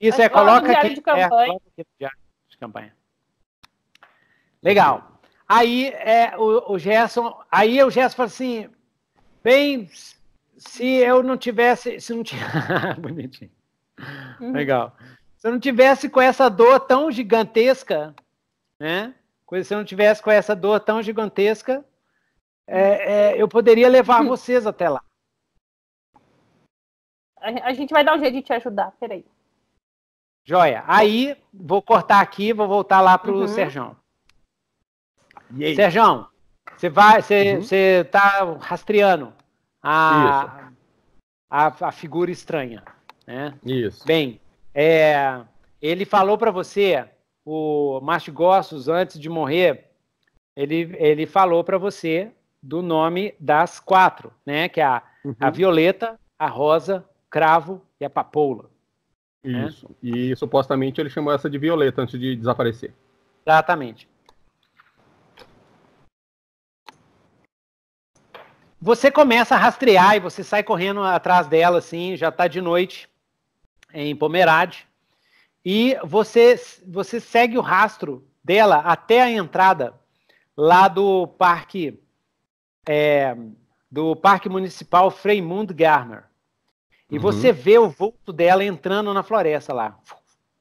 isso, é, é, coloca aqui. De É, coloca aqui diário de campanha. Legal. Aí é, o, o Gerson, aí o Gerson fala assim, bem, se eu não tivesse, se não tivesse. bonitinho, uhum. legal. Se eu não tivesse com essa dor tão gigantesca, né? Se eu não tivesse com essa dor tão gigantesca, é, é, eu poderia levar vocês até lá. a gente vai dar um jeito de te ajudar, peraí. Joia. Aí, vou cortar aqui, vou voltar lá pro uhum. Serjão. Serjão, você vai, você, uhum. Tá rastreando a, a, a, figura estranha, né? Isso. Bem, é, ele falou para você, o Mastigossos, antes de morrer, ele, ele falou para você do nome das quatro, né? Que é a, uhum. a Violeta, a Rosa, Cravo e a Papoula. Né? Isso. Né? E supostamente ele chamou essa de Violeta antes de desaparecer. Exatamente. Você começa a rastrear e você sai correndo atrás dela, assim, já está de noite em Pomerade. E você, você segue o rastro dela até a entrada lá do parque é, do Parque Municipal Freimund Garner. E uhum. você vê o vulto dela entrando na floresta lá,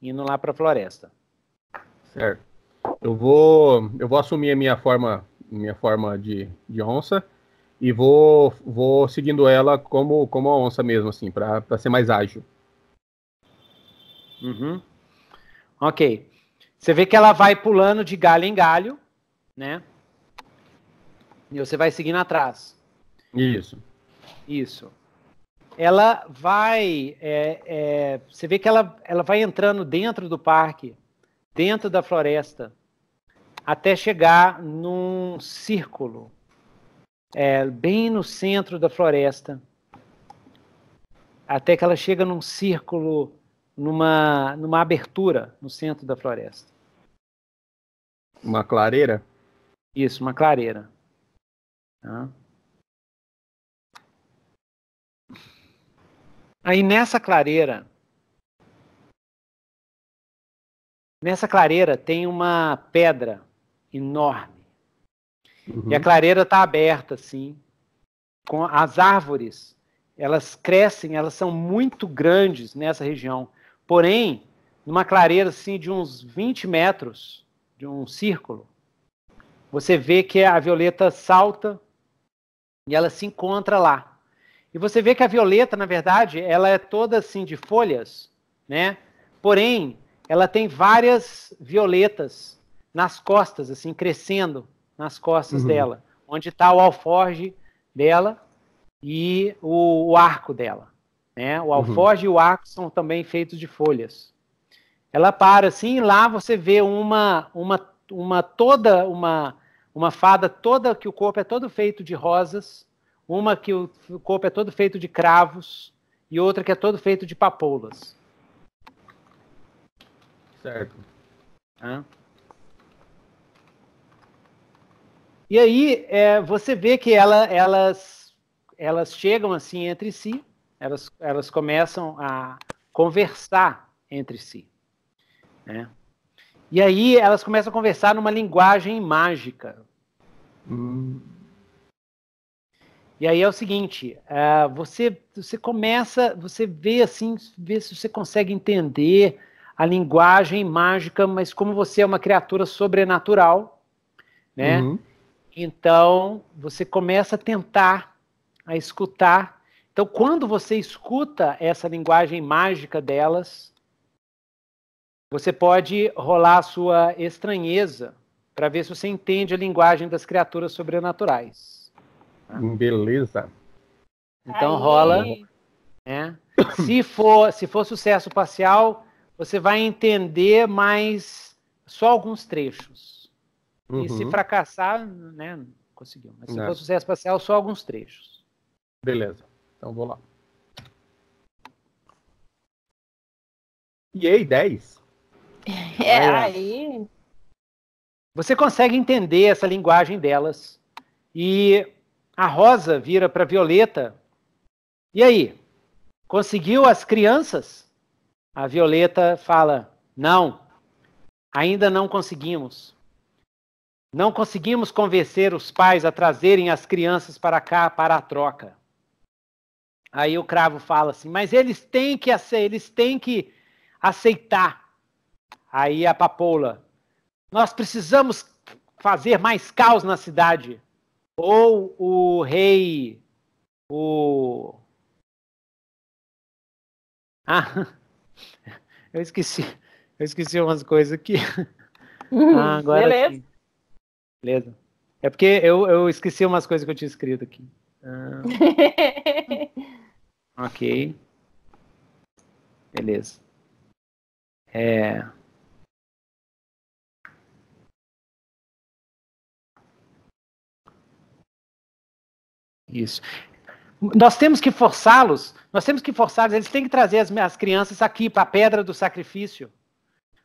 indo lá para a floresta. Certo. Eu vou, eu vou assumir a minha forma, minha forma de, de onça e vou, vou seguindo ela como, como a onça mesmo, assim, para ser mais ágil. Uhum. Ok. Você vê que ela vai pulando de galho em galho, né? E você vai seguindo atrás. Isso. Isso ela vai, é, é, você vê que ela, ela vai entrando dentro do parque, dentro da floresta, até chegar num círculo, é, bem no centro da floresta, até que ela chega num círculo, numa, numa abertura no centro da floresta. Uma clareira? Isso, uma clareira. Tá? Aí nessa clareira, nessa clareira tem uma pedra enorme. Uhum. E a uhum. clareira está aberta, assim. Com as árvores, elas crescem, elas são muito grandes nessa região. Porém, numa clareira assim de uns 20 metros, de um círculo, você vê que a violeta salta e ela se encontra lá. E você vê que a violeta, na verdade, ela é toda assim de folhas, né? Porém, ela tem várias violetas nas costas, assim, crescendo nas costas uhum. dela, onde está o alforge dela e o, o arco dela. Né? O uhum. alforge uhum. e o arco são também feitos de folhas. Ela para assim, e lá você vê uma, uma, uma toda uma, uma fada toda que o corpo é todo feito de rosas uma que o corpo é todo feito de cravos e outra que é todo feito de papoulas. Certo. Hã? E aí é, você vê que ela, elas, elas chegam assim entre si, elas, elas começam a conversar entre si. Né? E aí elas começam a conversar numa linguagem mágica. Hum. E aí é o seguinte, uh, você, você começa, você vê assim, vê se você consegue entender a linguagem mágica, mas como você é uma criatura sobrenatural, né? Uhum. Então você começa a tentar a escutar. Então quando você escuta essa linguagem mágica delas, você pode rolar a sua estranheza para ver se você entende a linguagem das criaturas sobrenaturais. Beleza. Então Aí. rola. Né? Se, for, se for sucesso parcial, você vai entender mais só alguns trechos. Uhum. E se uhum. fracassar, né, não conseguiu. Mas se não. Né. for sucesso parcial, só alguns trechos. Beleza. Então vou lá. E aí, 10. É, aí. Você consegue entender essa linguagem delas e a rosa vira para violeta. E aí? Conseguiu as crianças? A violeta fala: Não, ainda não conseguimos. Não conseguimos convencer os pais a trazerem as crianças para cá para a troca. Aí o cravo fala assim: Mas eles têm que, eles têm que aceitar. Aí a papoula: Nós precisamos fazer mais caos na cidade ou o rei o ah eu esqueci eu esqueci umas coisas aqui uhum, ah, agora beleza sim. beleza é porque eu, eu esqueci umas coisas que eu tinha escrito aqui ah. ok beleza é Isso. Nós temos que forçá-los, nós temos que forçá-los, eles têm que trazer as, as crianças aqui para a pedra do sacrifício.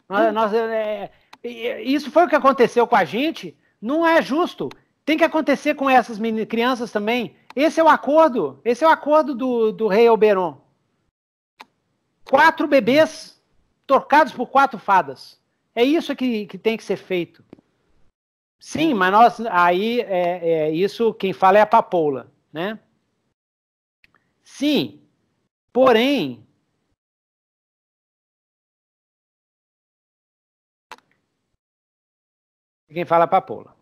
Nós, hum. nós, é, é isso foi o que aconteceu com a gente, não é justo. Tem que acontecer com essas crianças também. Esse é o acordo, esse é o acordo do, do rei Oberon. Quatro bebês torcados por quatro fadas. É isso que, que tem que ser feito. Sim, mas nós aí é, é, isso quem fala é a papoula né? Sim, porém, quem fala é a papola.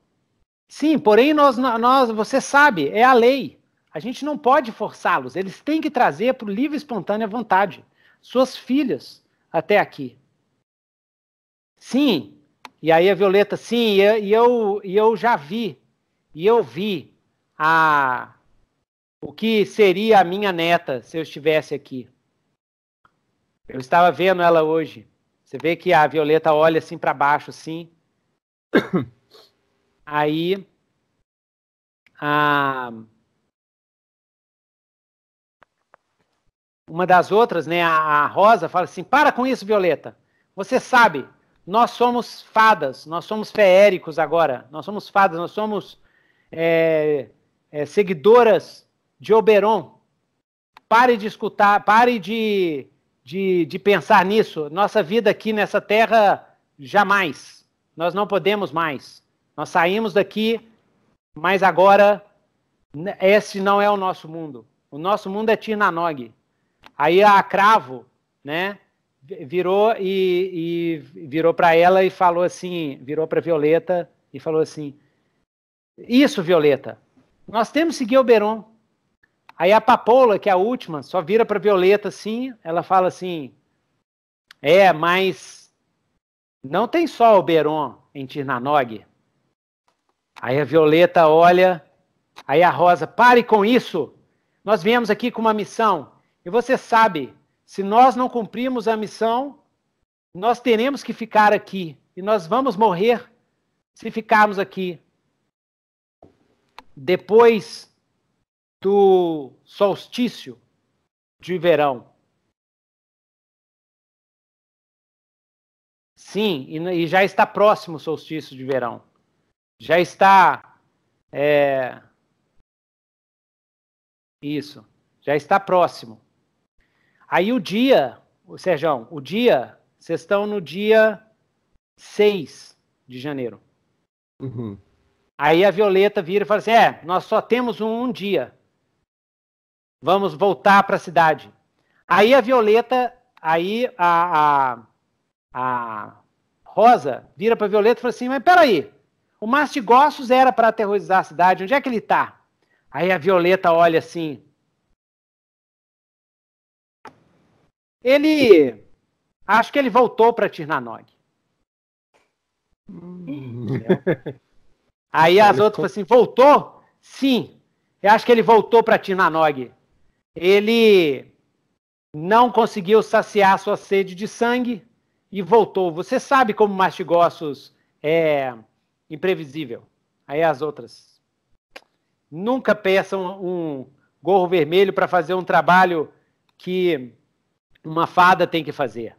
Sim, porém nós, nós, você sabe, é a lei. A gente não pode forçá-los. Eles têm que trazer por livre e espontânea vontade suas filhas até aqui. Sim. E aí a Violeta, sim, e eu, e eu já vi, e eu vi a o que seria a minha neta se eu estivesse aqui. Eu estava vendo ela hoje. Você vê que a Violeta olha assim para baixo, assim. Aí a uma das outras, né, a Rosa fala assim: "Para com isso, Violeta. Você sabe, nós somos fadas, nós somos feéricos agora. Nós somos fadas, nós somos é, é, seguidoras de Oberon. Pare de escutar, pare de, de, de pensar nisso. Nossa vida aqui nessa terra, jamais. Nós não podemos mais. Nós saímos daqui, mas agora né, esse não é o nosso mundo. O nosso mundo é Tirnanog. Aí a Cravo, né, virou e, e virou para ela e falou assim, virou para Violeta e falou assim: "Isso, Violeta. Nós temos que seguir Oberon. Aí a Papoula, que é a última, só vira para Violeta assim, ela fala assim: É, mas não tem só o Beron em Tirnanog. Aí a Violeta olha, aí a Rosa: Pare com isso! Nós viemos aqui com uma missão. E você sabe, se nós não cumprirmos a missão, nós teremos que ficar aqui. E nós vamos morrer se ficarmos aqui. Depois do solstício de verão. Sim, e, já está próximo o solstício de verão. Já está. É... Isso, já está próximo. Aí o dia, o Sérgio, o dia, vocês estão no dia 6 de janeiro. Uhum. Aí a Violeta vira e fala assim: é, nós só temos um, um dia. Vamos voltar para a cidade. Aí a Violeta, aí a, a, a Rosa vira para a Violeta e fala assim: Mas peraí, o Mastigossos era para aterrorizar a cidade, onde é que ele está? Aí a Violeta olha assim. Ele. Acho que ele voltou para Tirnanog. Hum. Aí as outras falam assim: voltou? Sim. Eu acho que ele voltou para Tirnanog. Ele não conseguiu saciar sua sede de sangue e voltou. Você sabe como Mastigossos é imprevisível. Aí as outras. Nunca peçam um gorro vermelho para fazer um trabalho que uma fada tem que fazer.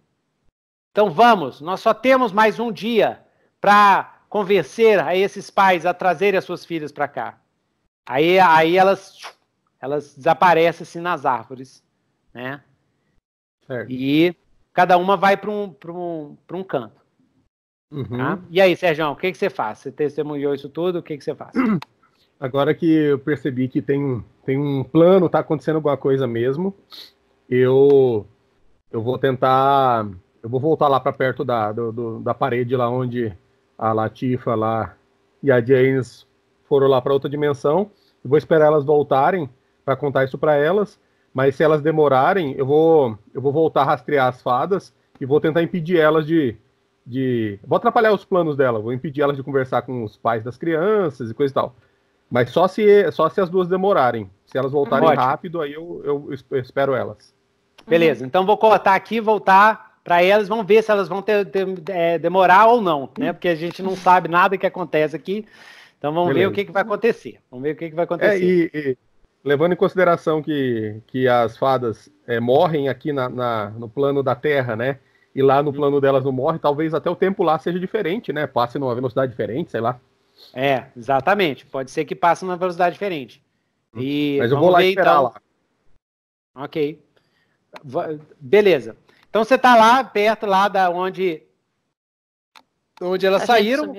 Então vamos, nós só temos mais um dia para convencer a esses pais a trazerem as suas filhas para cá. Aí, aí elas elas desaparecem assim nas árvores, né? Certo. E cada uma vai para um, um, um canto. Uhum. Tá? E aí, Sérgio, o que, que você faz? Você testemunhou isso tudo, o que, que você faz? Agora que eu percebi que tem, tem um plano, tá acontecendo alguma coisa mesmo, eu, eu vou tentar. Eu vou voltar lá para perto da, do, do, da parede lá onde a Latifa lá e a James foram lá para outra dimensão. Eu vou esperar elas voltarem para contar isso para elas. Mas se elas demorarem, eu vou, eu vou voltar a rastrear as fadas e vou tentar impedir elas de, de. Vou atrapalhar os planos dela, vou impedir elas de conversar com os pais das crianças e coisa e tal. Mas só se, só se as duas demorarem. Se elas voltarem Ótimo. rápido, aí eu, eu, espero elas. Beleza, uhum. então vou cortar aqui, voltar para elas, vamos ver se elas vão ter, ter é, demorar ou não, né? Porque a gente não sabe nada que acontece aqui. Então vamos Beleza. ver o que, que vai acontecer. Vamos ver o que, que vai é, acontecer. É, e, e levando em consideração que, que as fadas é, morrem aqui na, na, no plano da Terra, né? E lá no plano delas não morre, talvez até o tempo lá seja diferente, né? Passe numa velocidade diferente, sei lá. É, exatamente. Pode ser que passe numa velocidade diferente. Hum. E Mas eu vou lá ver, esperar então... lá. Ok. Beleza. Então você está lá, perto lá da onde onde elas A saíram.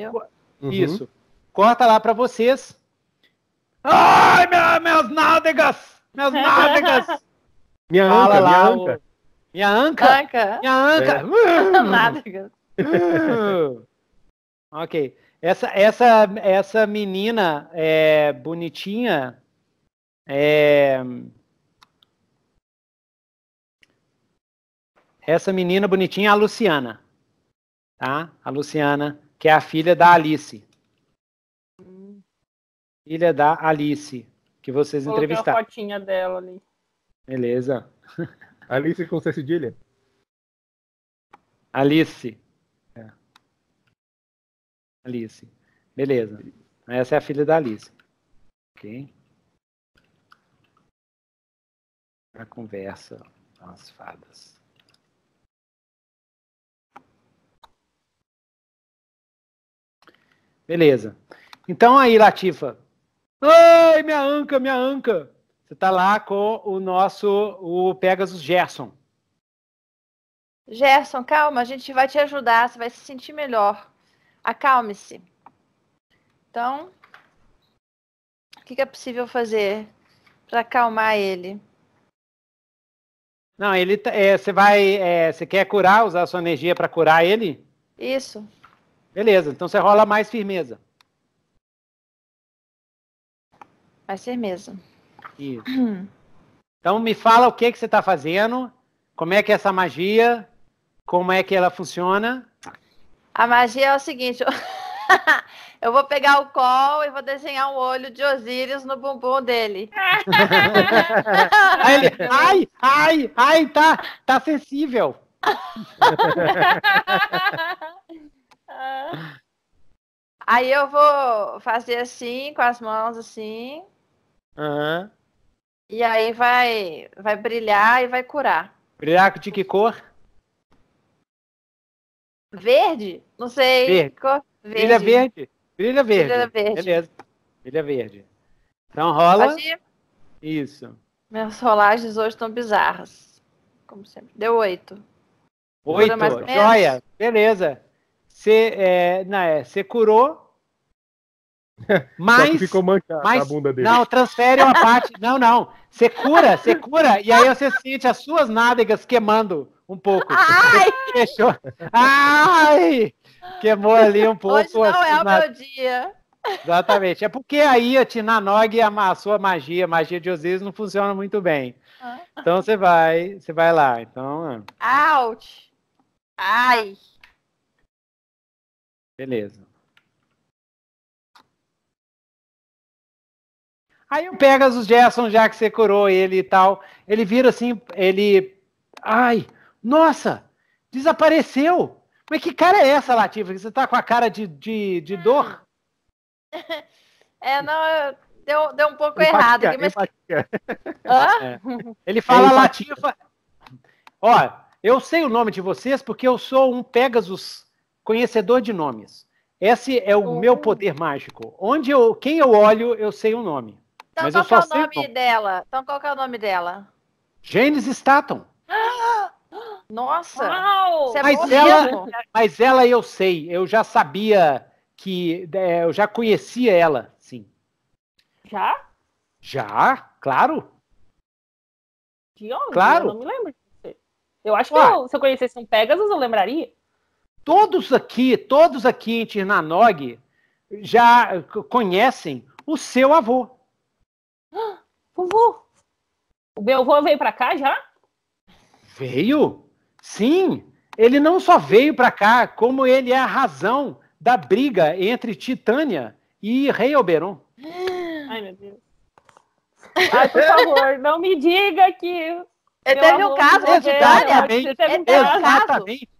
Isso. Uhum. Corta lá para vocês. Ai, minha, minhas nádegas! Minhas nádegas! Minha anca, lá, minha anca. Minha anca? anca. Minha anca! É. Hum. nádegas. ok. Essa, essa, essa menina é bonitinha. É... Essa menina bonitinha é a Luciana, tá? A Luciana, que é a filha da Alice. Filha da Alice, que vocês Coloquei entrevistaram. a fotinha dela ali. Beleza. Alice com cedilha? Alice. É. Alice. Beleza. Essa é a filha da Alice. Ok. A conversa com as fadas. Beleza. Então aí, Latifa, Ai, minha anca, minha anca. Você tá lá com o nosso, o Pegasus Gerson. Gerson, calma, a gente vai te ajudar, você vai se sentir melhor. Acalme-se. Então, o que, é possível fazer para acalmar ele? Não, ele tá, é, você vai, é, você quer curar, usar a sua energia para curar ele? Isso. Beleza, então você rola mais firmeza. ser mesmo. Isso. Então me fala o que, que você está fazendo, como é que é essa magia, como é que ela funciona. A magia é o seguinte, eu, eu vou pegar o col e vou desenhar um olho de Osíris no bumbum dele. Aí ele, ai, ai, ai, tá, tá sensível. Aí eu vou fazer assim, com as mãos assim. Uhum. E aí vai, vai brilhar e vai curar. Brilhar de que cor? Verde? Não sei. Verde. Cor... verde. Brilha verde. Brilha verde. Brilha verde. Beleza. Brilha verde. Então rola. Pode Isso. Minhas rolagens hoje estão bizarras. Como sempre. Deu oito. Oito. Joia. Beleza. Você é, é, curou mas, ficou mancada mas, a bunda dele. Não, transfere uma parte. Não, não. Você cura, você cura, e aí você sente as suas nádegas queimando um pouco. Ai! Fechou. Ai! Queimou ali um pouco. Hoje não assim, é o meu dia. Exatamente. É porque aí a Tinanog e a sua magia, a magia de Osiris, não funciona muito bem. Ah. Então você vai, você vai lá. Então. Ah. Out! Ai! Beleza. Aí o Pegasus Jackson, já que você curou ele e tal, ele vira assim, ele. Ai, nossa! Desapareceu! Mas que cara é essa, Latifa? Você tá com a cara de, de, de dor? É, não, deu, deu um pouco empatia, errado aqui, mas. É. Ele fala é Latifa. Ó, eu sei o nome de vocês porque eu sou um Pegasus conhecedor de nomes. Esse é o uhum. meu poder mágico. Onde eu, quem eu olho, eu sei o nome. Então, Mas qual eu só é, então é o nome dela? Então, qual é o nome dela? James Statham. Nossa! Uau, é mas, ela, mas ela eu sei, eu já sabia que. É, eu já conhecia ela, sim. Já? Já, claro. De onde? Claro. Eu não me lembro. Eu acho que eu, se eu conhecesse um Pegasus, eu lembraria. Todos aqui, todos aqui em Tirnanog já conhecem o seu avô. Vovô, o meu avô veio para cá já? Veio? Sim, ele não só veio para cá, como ele é a razão da briga entre Titânia e Rei Oberon. Ai, meu Deus. Ai, por favor, não me diga que. Teve um caso Titânia? Exatamente.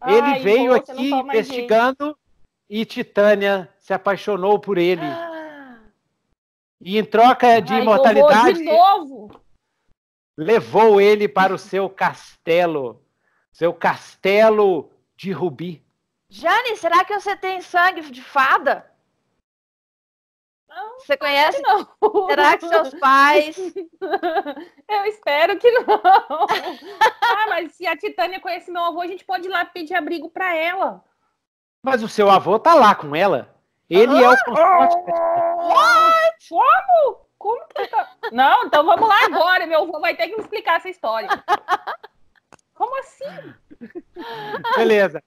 Ai, ele veio bom, aqui investigando e Titânia se apaixonou por ele. e em troca de Ai, imortalidade. De novo! Levou ele para o seu castelo. Seu castelo de rubi. Jane, será que você tem sangue de fada? Não, você conhece? Não. Será que seus pais. Eu espero que não. ah, mas se a Titânia conhece meu avô, a gente pode ir lá pedir abrigo para ela. Mas o seu avô tá lá com ela. Ele ah, é o. Ah! Como? Como que tá? Não, então vamos lá agora, meu avô vai ter que me explicar essa história. Como assim? Beleza.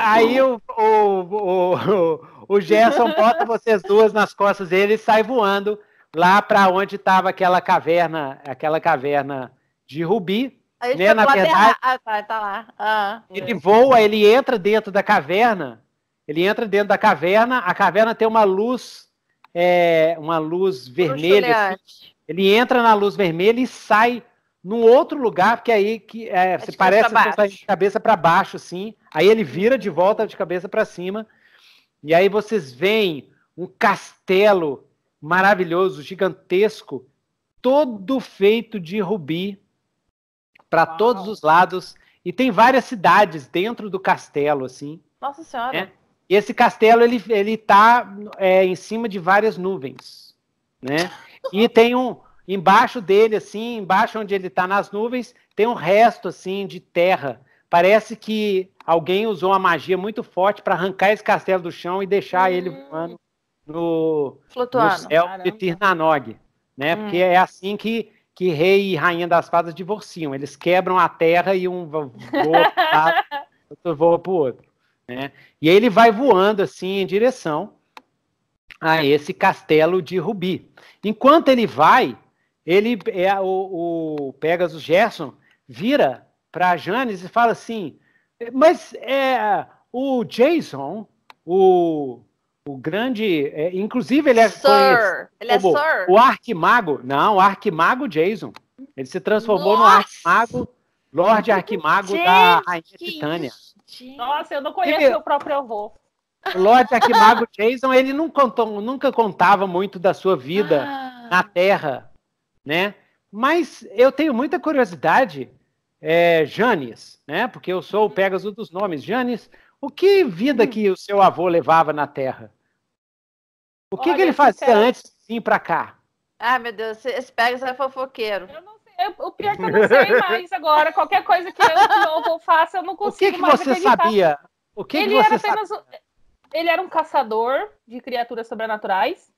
aí o, o, o, o Gerson bota vocês duas nas costas dele e sai voando lá para onde estava aquela caverna, aquela caverna de Rubi. Aí né, na verdade, ah, tá, tá lá. Ah, ele voa, ele entra dentro da caverna. Ele entra dentro da caverna. A caverna tem uma luz é, uma luz vermelha. Assim, ele entra na luz vermelha e sai num outro lugar, porque aí que é, se parece que de cabeça para baixo, assim. Aí ele vira de volta de cabeça para cima. E aí vocês veem um castelo maravilhoso, gigantesco, todo feito de rubi para todos os lados. E tem várias cidades dentro do castelo, assim. Nossa Senhora! Né? E esse castelo ele ele está é, em cima de várias nuvens, né? E tem um embaixo dele assim, embaixo onde ele está nas nuvens, tem um resto assim de terra. Parece que alguém usou uma magia muito forte para arrancar esse castelo do chão e deixar hum. ele voando no, Flutuando. no céu Caramba. de Tirnanog, né? Hum. Porque é assim que que rei e rainha das fadas divorciam. Eles quebram a terra e um voa para voa para o outro. Né? E aí ele vai voando assim em direção a esse castelo de Rubi. Enquanto ele vai, ele é o, o Pegasus Gerson vira para Janes e fala assim: mas é o Jason, o, o grande, é, inclusive ele é Sir. ele é Sir. O Arquimago, não, o Arquimago Jason. Ele se transformou Nossa. no Arquimago, Lord Arquimago Gente, da Rainha Titânia. Isso. Nossa, eu não conheço Primeiro, meu próprio avô. Lógico que Arquimago Jason, ele não contou, nunca contava muito da sua vida ah. na Terra, né? Mas eu tenho muita curiosidade, é, Janis, né? Porque eu sou o uhum. Pegasus dos nomes. Janis. o que vida que o seu avô levava na Terra? O que, Olha, que ele fazia antes de vir para cá? Ah, meu Deus, esse Pegasus é fofoqueiro. Eu não eu, o pior é que eu não sei mais agora. Qualquer coisa que eu novo faça, eu não consigo o que que mais você acreditar. sabia? O que, ele que você era apenas Um, ele era um caçador de criaturas sobrenaturais,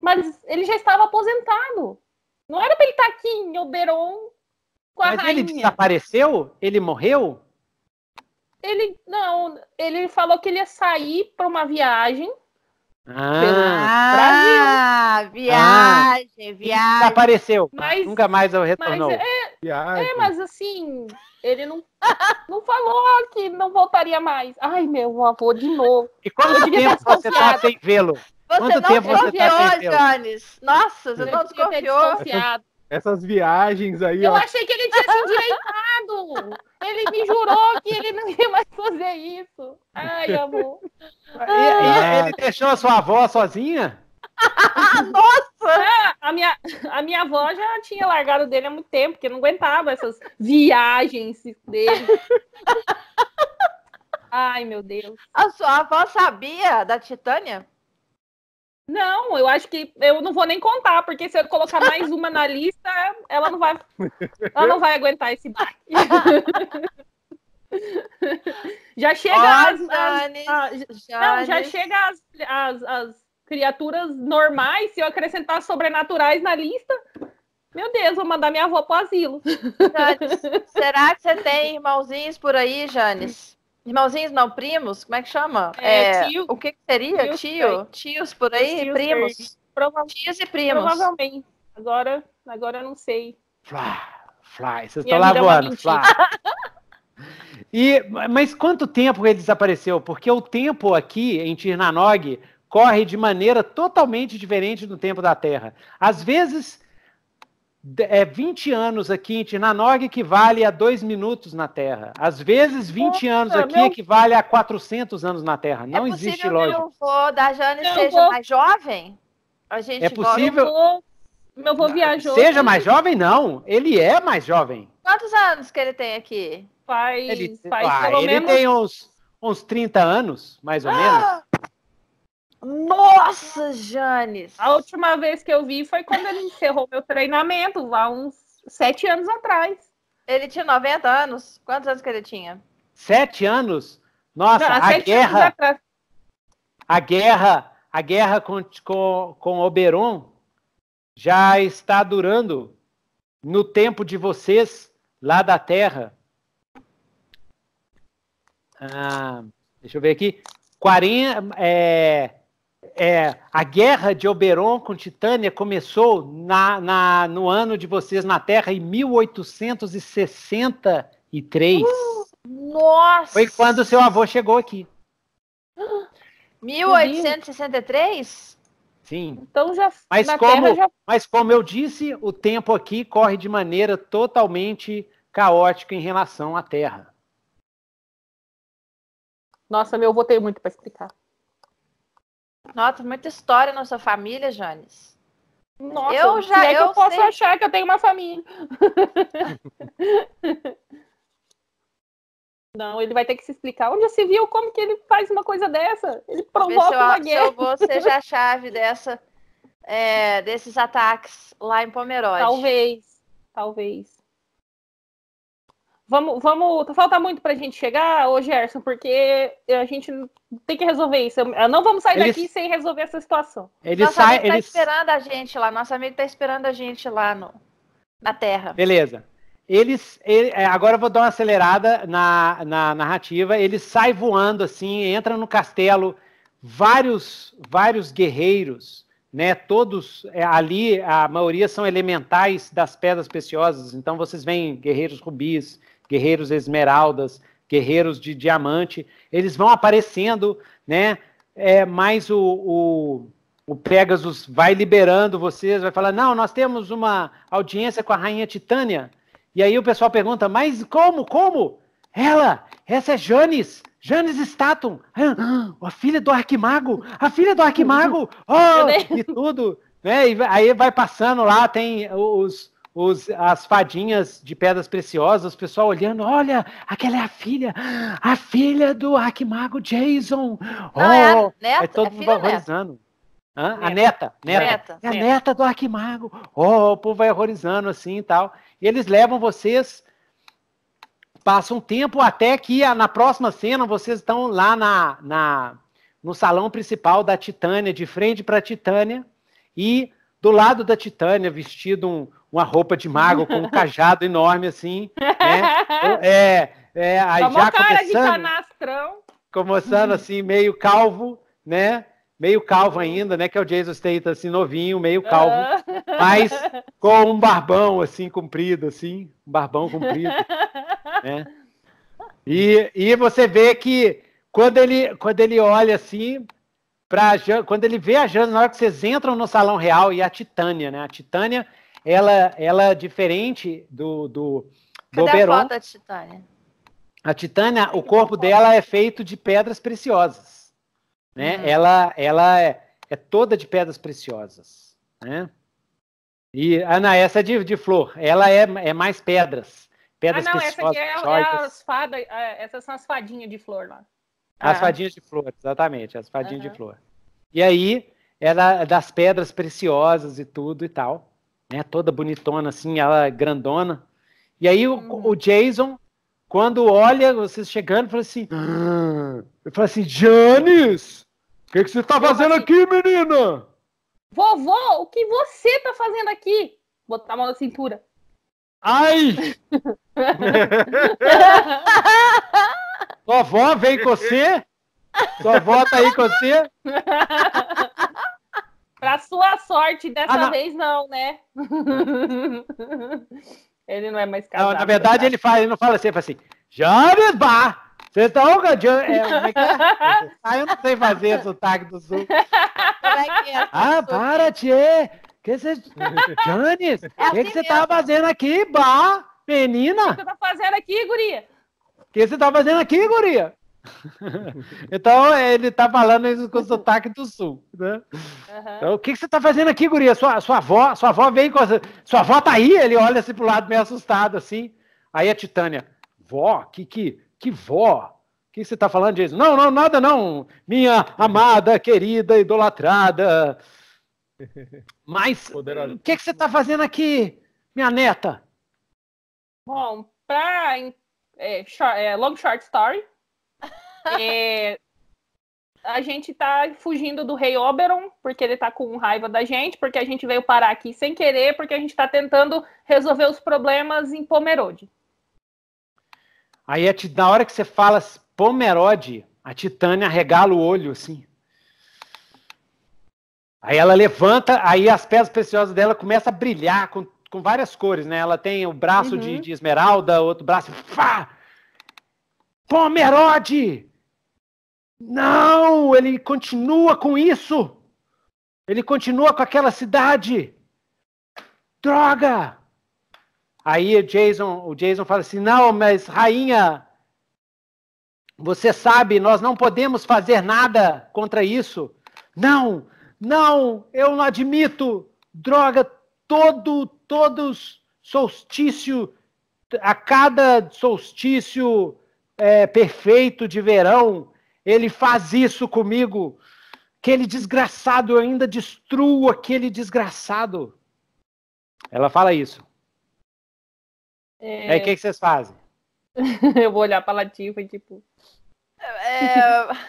mas ele já estava aposentado. Não era para ele estar aqui em Oberon com a mas rainha. ele desapareceu? Ele morreu? Ele não, ele falou que ele ia sair para uma viagem ah, Brasil. viagem, ah, viagem. Apareceu. Mas, Nunca mais eu retornou. É, é, mas assim, ele não, não falou que não voltaria mais. Ai, meu avô, de novo. E quanto tempo você está sem vê-lo? Você Quanto não tempo desconfiou, você tá Jones. Nossa, você não desconfiou. Essas viagens aí. Eu ó. achei que ele tinha se endireitado. ele me jurou que ele não ia mais fazer isso. Ai, amor. E, ah. ele deixou a sua avó sozinha? Nossa! É, a, minha, a minha avó já tinha largado dele há muito tempo, porque não aguentava essas viagens dele. Ai, meu Deus. A sua avó sabia da Titânia? Não, eu acho que eu não vou nem contar, porque se eu colocar mais uma na lista, ela não vai, ela não vai aguentar esse baque. já chega oh, as, as, não, já chega as, as, as criaturas normais, se eu acrescentar sobrenaturais na lista, meu Deus, vou mandar minha avó pro asilo. será que você tem irmãozinhos por aí, Janis? Irmãozinhos não, primos, como é que chama? É, é tio, o que, seria? tio? Tios por aí? Tios primos? Prova... Tios e primos. Provavelmente. Agora, agora eu não sei. Fly, fly. Vocês estão lá voando, é fly. E, mas quanto tempo ele desapareceu? Porque o tempo aqui em Tirnanog corre de maneira totalmente diferente do tempo da Terra. Às vezes é, 20 anos aqui em Tinanog equivale a dois minutos na Terra. Às vezes, 20 Opa, anos aqui é meu... equivale a 400 anos na Terra. Não é existe lógica. É possível que avô da Jane meu seja avô... mais jovem? A gente é possível... Avô... Meu avô viajou... Seja mais jovem, não. Ele é mais jovem. Quantos anos que ele tem aqui? Faz, ele, faz ah, pelo ele menos... tem uns, uns 30 anos, mais ou ah! menos. Nossa, Janes! A última vez que eu vi foi quando ele encerrou meu treinamento, lá uns sete anos atrás. Ele tinha 90 anos? Quantos anos que ele tinha? Sete anos? Nossa, Não, a guerra. A guerra, a guerra com, com, com Oberon já está durando no tempo de vocês lá da Terra. Ah, deixa eu ver aqui. 40, é, é, a guerra de Oberon com Titânia começou na, na, no ano de vocês na Terra, em 1863. Uh, nossa! Foi quando seu avô chegou aqui. 1863? Sim. Então já mas como, já... Mas como eu disse, o tempo aqui corre de maneira totalmente caótica em relação à Terra. Nossa, meu avô tem muito para explicar. Nossa, muita história na sua família, Jones. Nossa, eu já é eu, eu posso sei. achar que eu tenho uma família. Não, ele vai ter que se explicar. Onde se viu? Como que ele faz uma coisa dessa? Ele provoca uma guerra. Se eu vou, seja a chave dessa, é, desses ataques lá em Pomerode. Talvez, talvez. Vamos, vamos. Falta muito pra gente chegar, ô Gerson, porque a gente tem que resolver isso. Não vamos sair daqui sem resolver essa situação. Ele nosso sai, amigo tá esperando a gente lá. Nosso amigo tá esperando a gente lá no, na Terra. Beleza. Eles. Ele, é, agora eu vou dar uma acelerada na, na narrativa. Ele sai voando assim, entra no castelo. Vários, vários guerreiros, né? Todos é, ali, a maioria são elementais das pedras preciosas. Então vocês veem guerreiros rubis, guerreiros esmeraldas, guerreiros de diamante, eles vão aparecendo, né? É, mais o, o, o Pegasus vai liberando vocês, vai falar, não, nós temos uma audiência com a Rainha Titânia. E aí o pessoal pergunta, mas como, como? Ela, essa é Janis, Janis Statum, ah, ah, a filha do Arquimago, a filha do Arquimago, oh, e tudo. Né? E aí vai passando lá, tem os, os, as fadinhas de pedras preciosas, o pessoal olhando, olha, aquela é a filha, a filha do arquimago Jason. Não, oh, é, a oh, neta, é todo é mundo horrorizando. Neta. A neta, neta. neta é a neta. neta do arquimago. Oh, o povo vai horrorizando assim e tal. E eles levam vocês, passa um tempo até que na próxima cena vocês estão lá na, na no salão principal da Titânia, de frente para a Titânia, e do lado da Titânia, vestido um, uma roupa de mago com um cajado enorme assim, né? Então, é, é, aí já cara começando, de canastrão. Começando assim, meio calvo, né? Meio calvo ainda, né? Que é o Jason Statham, assim, novinho, meio calvo. Ah. mas com um barbão, assim, comprido, assim. Um barbão comprido, né? E, e você vê que quando ele, quando ele olha assim, para quando ele vê a Jana, na hora que vocês entram no Salão Real e a Titânia, né? A Titânia ela, ela é diferente do, do, Cadê Oberon. A, foto da Titânia? a Titânia, o corpo dela é feito de pedras preciosas. Né? Uhum. Ela, ela é, é, toda de pedras preciosas. Né? E Ana, ah, essa é de, de flor. Ela é, é mais pedras. Pedras ah, não, preciosas. Essa aqui é, é as fadas, é, essas são as fadinhas de flor lá. As ah. fadinhas de flor, exatamente, as fadinhas uhum. de flor. E aí, era é das pedras preciosas e tudo e tal né? Toda bonitona, assim, ela é grandona. E aí o, uhum. o, Jason, quando olha vocês chegando, fala assim. Ah! Eu falo assim, Janis! O que, que você tá fazendo aqui, menina? Vovó, o que você tá fazendo aqui? Botar a mão na cintura. Ai! Vovó vem com você? Sua avó tá aí com você? Pra sua sorte, dessa ah, vez não, né? ele não é mais casado. Não, na verdade, ele, fala, ele não fala assim, assim, James Bar! Vocês estão. É, é ah, eu não sei fazer sotaque do sul. É ah, para, é? Tchê! Que cê... Janis, o que você assim tá fazendo aqui, Bar, Menina? O que você tá fazendo aqui, guria? O que você tá fazendo aqui, guria? então é, ele tá falando isso com o sotaque do sul, né? Uhum. Então, o que, que você tá fazendo aqui, guria? Sua, sua avó, sua avó vem com a. Sua avó tá aí? Ele olha assim pro lado meio assustado, assim. Aí a Titânia, vó? Que, que, que vó? O que, que você tá falando, Jason? Não, não, nada não. Minha amada, querida, idolatrada. Mas o que, que você tá fazendo aqui, minha neta? Bom, pra é, é, long short story, é, a gente tá fugindo do rei Oberon, porque ele tá com raiva da gente, porque a gente veio parar aqui sem querer, porque a gente tá tentando resolver os problemas em Pomerode. Aí, na hora que você fala Pomerode, a Titânia regala o olho, assim. Aí ela levanta, aí as pedras preciosas dela começam a brilhar com, com várias cores, né? Ela tem o braço uhum. de, de, esmeralda, outro braço... Pomerode! Não, ele continua com isso. Ele continua com aquela cidade. Droga! Aí o Jason, o Jason fala assim: "Não, mas rainha, você sabe, nós não podemos fazer nada contra isso. Não, não, eu não admito. Droga, todo, todos solstício, a cada solstício é, perfeito de verão, ele faz isso comigo. Aquele desgraçado, eu ainda destruo aquele desgraçado. Ela fala isso. É... Aí o que, que vocês fazem? eu vou olhar pra Latifa e tipo. É...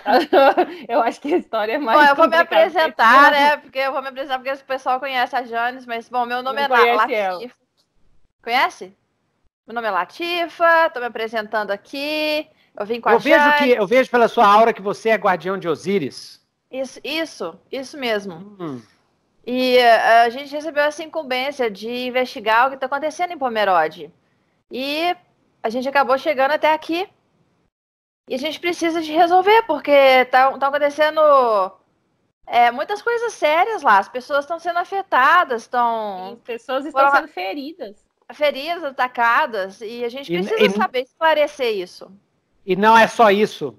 eu acho que a história é mais. Bom, eu vou me apresentar, né? Porque eu vou me apresentar porque o pessoal conhece a Janes, mas bom, meu nome é Não é Latifa. Ela. Conhece? Meu nome é Latifa, tô me apresentando aqui. Eu vim com a eu vejo que Eu vejo pela sua aura que você é guardião de Osíris. Isso, isso, isso mesmo. Hum. E eh, a gente recebeu essa incumbência de investigar o que está acontecendo em Pomerode. E a gente acabou chegando até aqui. E a gente precisa de resolver, porque estão tá, tá, acontecendo é, muitas coisas sérias lá. As pessoas estão sendo afetadas, estão. Pessoas estão foram... sendo feridas. Feridas, atacadas. E a gente precisa e, e... saber esclarecer isso. E não é só isso.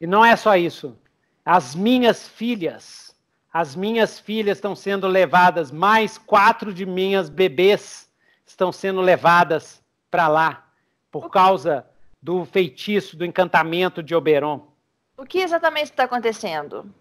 E não é só isso. As minhas filhas, as minhas filhas estão sendo levadas, mais quatro de minhas bebês estão sendo levadas para lá por causa do feitiço, do encantamento de Oberon. O que exatamente está acontecendo?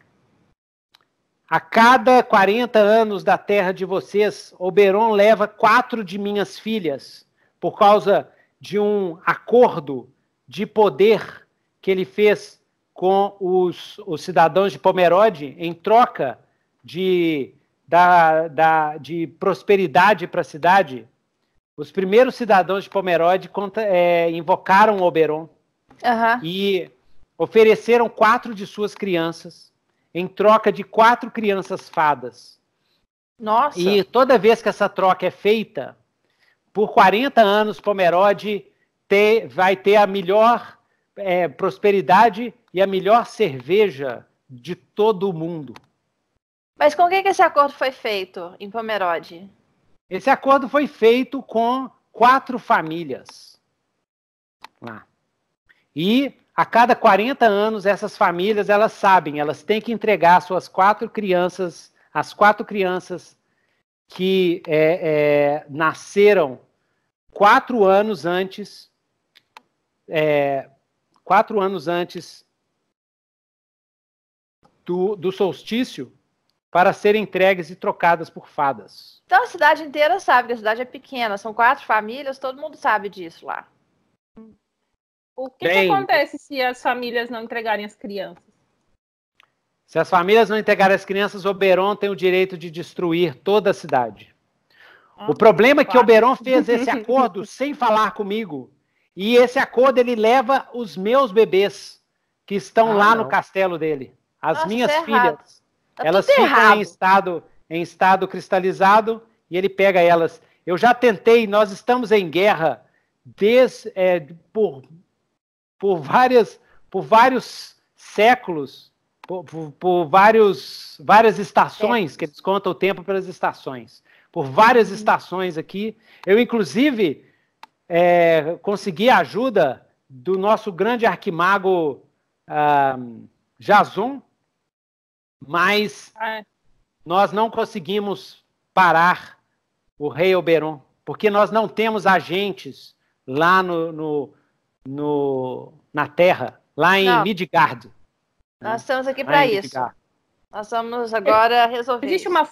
A cada 40 anos da terra de vocês, Oberon leva quatro de minhas filhas por causa de um acordo de poder que ele fez com os, os cidadãos de Pomerode em troca de, da, da, de prosperidade para a cidade, os primeiros cidadãos de Pomerode é, invocaram Oberon uhum. e ofereceram quatro de suas crianças em troca de quatro crianças fadas. Nossa! E toda vez que essa troca é feita, por 40 anos Pomerode ter, vai ter a melhor é, prosperidade e a melhor cerveja de todo o mundo. Mas com quem que esse acordo foi feito em Pomerode? Esse acordo foi feito com quatro famílias lá. E a cada 40 anos essas famílias elas sabem, elas têm que entregar suas quatro crianças, as quatro crianças que é, é, nasceram quatro anos antes é, quatro anos antes do, do solstício para serem entregues e trocadas por fadas. Então a cidade inteira sabe, a cidade é pequena, são quatro famílias, todo mundo sabe disso lá. O que, Bem, que acontece se as famílias não entregarem as crianças? Se as famílias não entregarem as crianças, Oberon tem o direito de destruir toda a cidade. Ah, o problema é que Oberon fez esse acordo sem falar comigo e esse acordo ele leva os meus bebês que estão ah, lá não. no castelo dele, as Nossa, minhas é filhas. Tá elas ficam errado. em estado em estado cristalizado e ele pega elas. Eu já tentei, nós estamos em guerra des, é, por, por, várias, por vários séculos, por, por, por vários, várias estações, que eles contam o tempo pelas estações, por várias uhum. estações aqui. Eu, inclusive, é, conseguir a ajuda do nosso grande arquimago ah, mas é. nós não conseguimos parar o rei Oberon, porque nós não temos agentes lá no, no, no na Terra, lá em não. Midgard. Nós né? estamos aqui para isso. Midgard. Nós vamos agora resolver. Existe uma.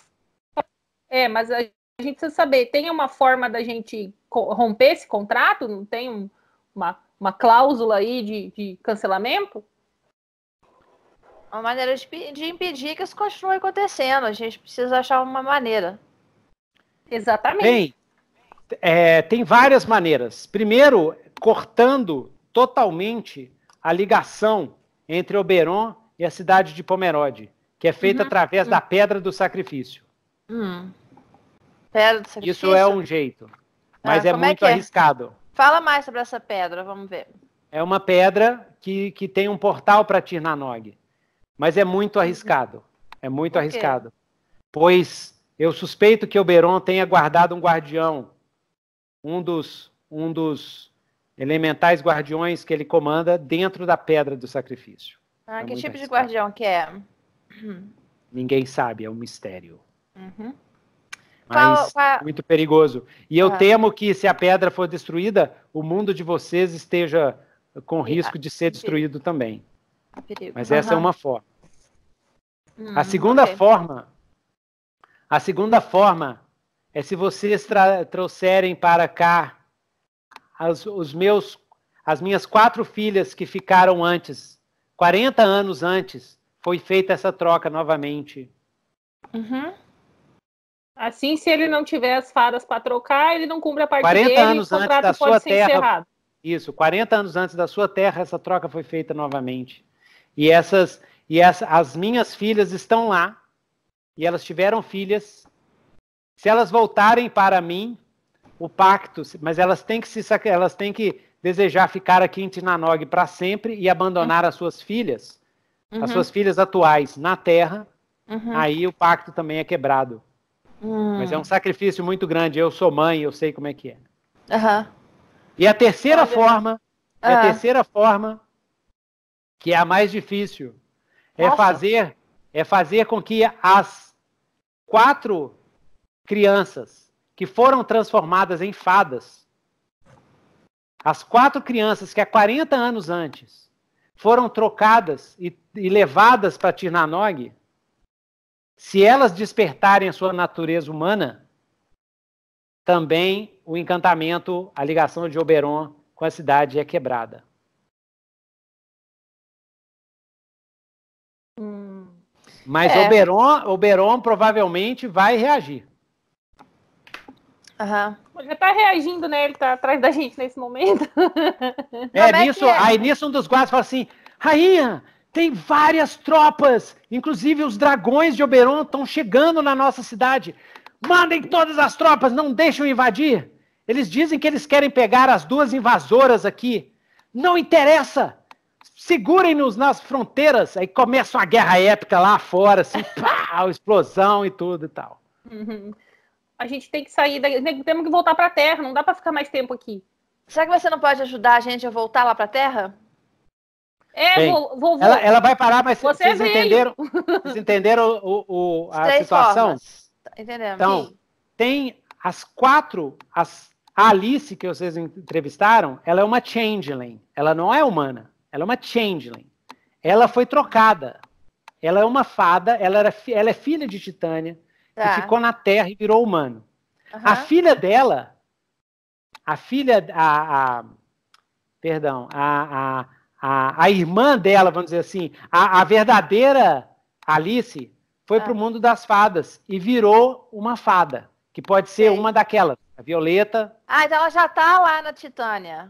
É, mas a a gente precisa saber, tem uma forma da gente romper esse contrato? Não tem um, uma, uma cláusula aí de, de cancelamento? Uma maneira de, de, impedir que isso continue acontecendo. A gente precisa achar uma maneira. Exatamente. Bem, é, tem várias maneiras. Primeiro, cortando totalmente a ligação entre Oberon e a cidade de Pomerode, que é feita uhum. através uhum. da Pedra do Sacrifício. Uhum. Pedra do sacrifício. Isso é um jeito, mas ah, é, é muito é é? arriscado. Fala mais sobre essa pedra, vamos ver. É uma pedra que, que tem um portal para Tirnanog, mas é muito uhum. arriscado. É muito arriscado. Pois eu suspeito que Oberon tenha guardado um guardião, um dos, um dos elementais guardiões que ele comanda dentro da pedra do sacrifício. Ah, é que tipo arriscado. de guardião que é? Ninguém sabe, é um mistério. Uhum mas qual, qual... muito perigoso. E eu ah. temo que se a pedra for destruída, o mundo de vocês esteja com risco de ser destruído também. Mas essa é uma forma. Hum, a segunda okay. forma, a segunda forma é se vocês trouxerem para cá as, os meus, as minhas quatro filhas que ficaram antes, 40 anos antes, foi feita essa troca novamente. Uhum. Assim, se ele não tiver as fadas para trocar, ele não cumpre a parte 40 dele, anos o contrato antes da pode sua ser terra, encerrado. Isso, 40 anos antes da sua terra, essa troca foi feita novamente. E essas e essa, as minhas filhas estão lá, e elas tiveram filhas. Se elas voltarem para mim, o pacto, mas elas têm que se elas têm que desejar ficar aqui em Tinanog para sempre e abandonar uhum. as suas filhas, uhum. as suas filhas atuais na terra, uhum. aí o pacto também é quebrado. Hum. Mas é hum. um sacrifício muito grande. Eu sou mãe, eu sei como é que é. Uhum. E a terceira Olha. forma, uhum. a ah. terceira forma, que é a mais difícil, é Nossa. fazer, é fazer com que as quatro crianças que foram transformadas em fadas, as quatro crianças que há 40 anos antes foram trocadas e, e levadas para Tirnanog, se elas despertarem a sua natureza humana, também o encantamento, a ligação de Oberon com a cidade é quebrada. Hum, Mas é. Oberon, Oberon provavelmente vai reagir. Uhum. Já está reagindo, né? Ele está atrás da gente nesse momento. É, é nisso, é? aí nisso um dos guardas fala assim: Rainha, tem várias tropas, inclusive os dragões de Oberon estão chegando na nossa cidade. Mandem todas as tropas, não deixam invadir. Eles dizem que eles querem pegar as duas invasoras aqui. Não interessa. Segurem-nos nas fronteiras. Aí começa uma guerra épica lá fora, assim, pá, explosão e tudo e tal. Uhum. A gente tem que sair, temos que voltar para a Terra, não dá para ficar mais tempo aqui. Será que você não pode ajudar a gente a voltar lá para a Terra? É, vou, vou, ela, ela, vai parar, mas Você vocês, entenderam, vocês entenderam o, o a Três situação? Tá, Entendemos. Então, Sim. tem as quatro, as, a Alice que vocês entrevistaram, ela é uma changeling. Ela não é humana, ela é uma changeling. Ela foi trocada. Ela é uma fada, ela, era, ela é filha de Titânia, tá. que ficou na Terra e virou humano. Uhum. A filha dela, a filha, a, a perdão, a, a a, a irmã dela, vamos dizer assim, a, a verdadeira Alice, foi ah. para o mundo das fadas e virou uma fada, que pode ser Sim. uma daquelas, a Violeta. Ah, então ela já está lá na Titânia.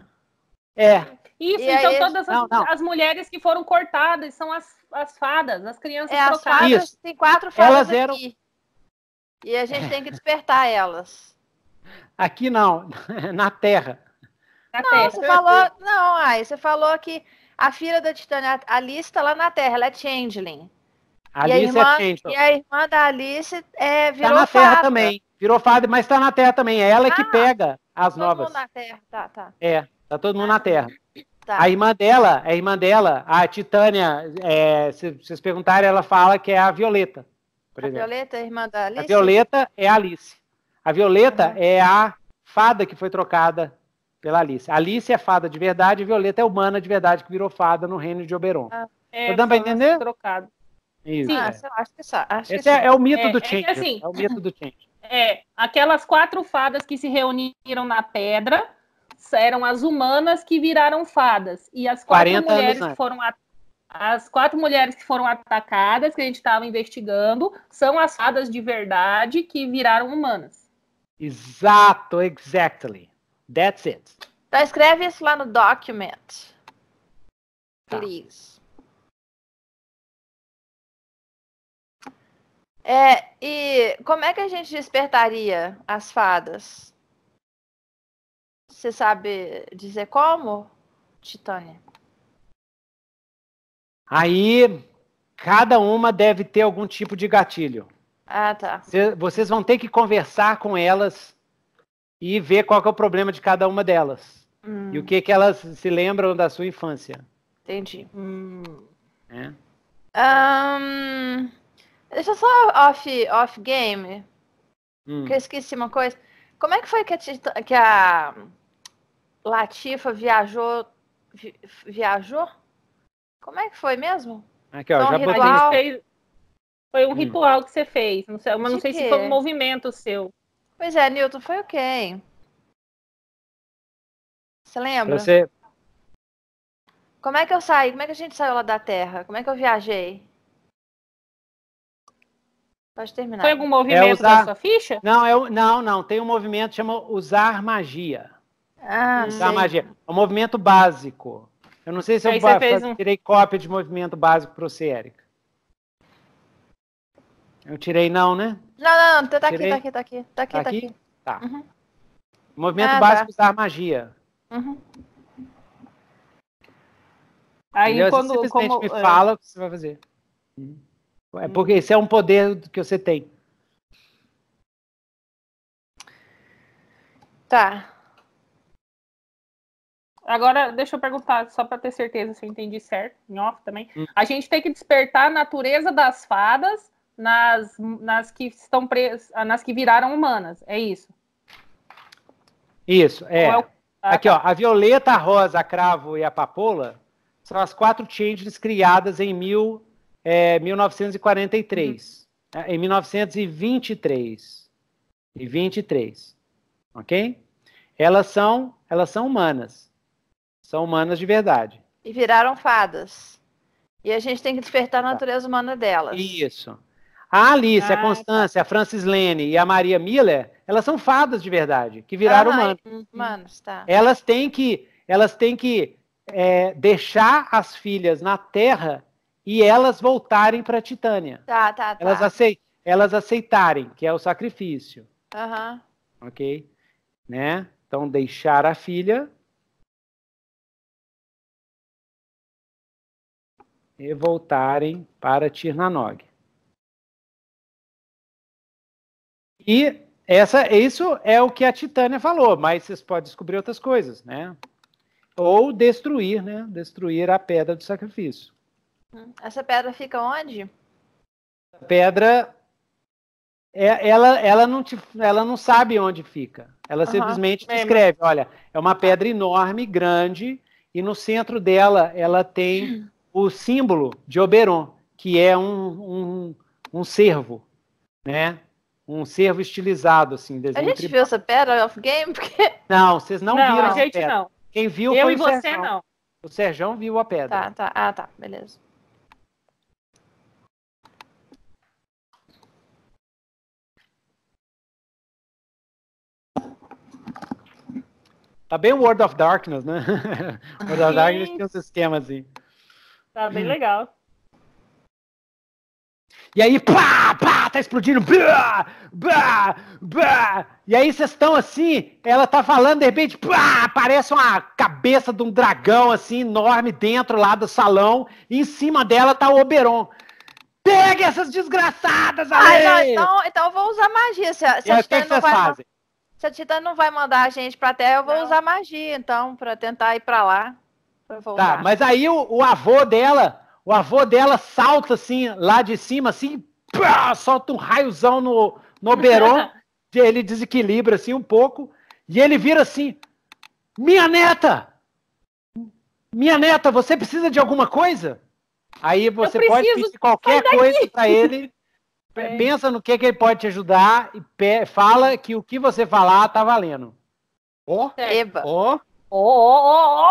É. Isso, e então aí... todas as, não, não. as, mulheres que foram cortadas são as, as fadas, as crianças é, trocadas. As fadas, Isso. Tem quatro fadas elas eram... aqui. E a gente tem que despertar elas. Aqui não, na Terra. Na não, terra. você falou. Não, ai, você falou que a filha da Titânia, a Alice, tá lá na Terra, ela é Changeling. A é irmã, é E a irmã da Alice é, virou tá na Terra fada. também. Virou fada, mas tá na Terra também. É ela ah, que pega as novas. novas. Todo mundo na Terra, tá, tá. É, tá todo mundo na tá. Terra. Tá. A irmã dela, a irmã dela, a Titânia, é, se vocês perguntarem, ela fala que é a Violeta. a exemplo. Violeta é a irmã da Alice? A Violeta é a Alice. A Violeta uhum. é a fada que foi trocada pela Alice. Alice é fada de verdade e Violeta é humana de verdade que virou fada no reino de Oberon. Ah, é, Tô tá dando entender? Trocado. Isso, sim, ah, é. acho que só. Acho Esse que é, é, o mito é, do é Change. Assim, é o mito do Change. É, aquelas quatro fadas que se reuniram na pedra eram as humanas que viraram fadas. E as quatro mulheres que foram as quatro mulheres que foram atacadas, que a gente estava investigando, são as fadas de verdade que viraram humanas. Exato, exactly. That's it. Então escreve isso lá no document. Tá. Please. É, e como é que a gente despertaria as fadas? Você sabe dizer como, Titânia? Aí, cada uma deve ter algum tipo de gatilho. Ah, tá. Cê, vocês vão ter que conversar com elas e ver qual é o problema de cada uma delas. Hum. E o que, que elas se lembram da sua infância. Entendi. Hum. É. Um, deixa só off, off game. Hum. eu esqueci uma coisa. Como é que foi que a, que a Latifa viajou? Vi, viajou? Como é que foi mesmo? Aqui, ó, já ritual... Fez... Foi um hum. ritual que você fez. Não sei, mas De não sei quê? se foi um movimento seu. Pois é, Newton, foi o quem? Você lembra? Você... Como é que eu saí? Como é que a gente saiu lá da Terra? Como é que eu viajei? Pode terminar. Foi algum movimento é usar... da sua ficha? Não, é não, não. Tem um movimento que chama usar magia. Ah, usar sei. magia. É um movimento básico. Eu não sei se Aí eu ba... um... tirei cópia de movimento básico para você, Érica. Eu tirei não, né? Não, não, tá, tá, tá aqui, tá aqui, tá aqui. Tá aqui, tá aqui. Tá. Aqui? tá. Uhum. Movimento ah, tá. básico tá. usar magia. Uhum. Aí Entendeu? quando você como, me é. fala é... o que você vai fazer. Uhum. É porque esse é um poder que você tem. Tá. Agora, deixa eu perguntar, só para ter certeza se eu entendi certo, em off também. Hum. A gente tem que despertar a natureza das fadas nas, nas que estão presas, nas que viraram humanas, é isso? Isso, é. é o... Ah, Aqui, tá. ó, a violeta, a rosa, a cravo e a papoula são as quatro changes criadas em mil, é, 1943. Uhum. Né, em 1923. E 23. Ok? Elas são, elas são humanas. São humanas de verdade. E viraram fadas. E a gente tem que despertar a tá. natureza humana delas. Isso. A Alice, ah, a Constância, a Francis Lane e a Maria Miller, elas são fadas de verdade, que viraram ah, humanos. humanos tá. Elas têm que, elas têm que é, deixar as filhas na Terra e elas voltarem para Titânia. Tá, tá, tá. Elas, acei elas aceitarem, que é o sacrifício. Uhum. Ok? Né? Então, deixar a filha e voltarem para Tirnanog. E essa, isso é o que a Titânia falou, mas vocês podem descobrir outras coisas, né? Ou destruir, né? Destruir a pedra do sacrifício. Hum. Essa pedra fica onde? A pedra é, ela, ela, não te, ela não sabe onde fica. Ela uhum. simplesmente descreve. Olha, é uma pedra enorme, grande, e no centro dela ela tem o símbolo de Oberon, que é um, um, um cervo, né? um servo estilizado, assim. Desenho a gente tribal. viu essa pedra of Game? Porque... Não, vocês não, não viram a gente pedra. não. Quem viu Eu foi e o você não. O Serjão viu a pedra. Tá, tá. Ah, tá. Beleza. Tá bem World of Darkness, né? World of Darkness tem uns esquemas assim. Tá bem legal. E aí, pá, pá, tá explodindo. Blá, blá, blá. E aí vocês estão assim, ela tá falando, de repente, pá, aparece uma cabeça de um dragão assim, enorme, dentro lá do salão, e em cima dela tá o Oberon. Pega essas desgraçadas aí! Ah, então, então eu vou usar magia. Se, se a vocês vai... fazem? Se a Titã não vai mandar a gente pra Terra, eu vou não. usar magia, então, pra tentar ir pra lá. Tá, mas aí o, o avô dela o avô dela salta assim, lá de cima, assim, pá, solta um raiozão no, no Beron. ele desequilibra assim um pouco. E ele vira assim: Minha neta! Minha neta, você precisa de alguma coisa? Aí você pode pedir qualquer coisa para ele. É. Pensa no que, que ele pode te ajudar e fala que o que você falar tá valendo. Ó, oh, ó, Ó, ó,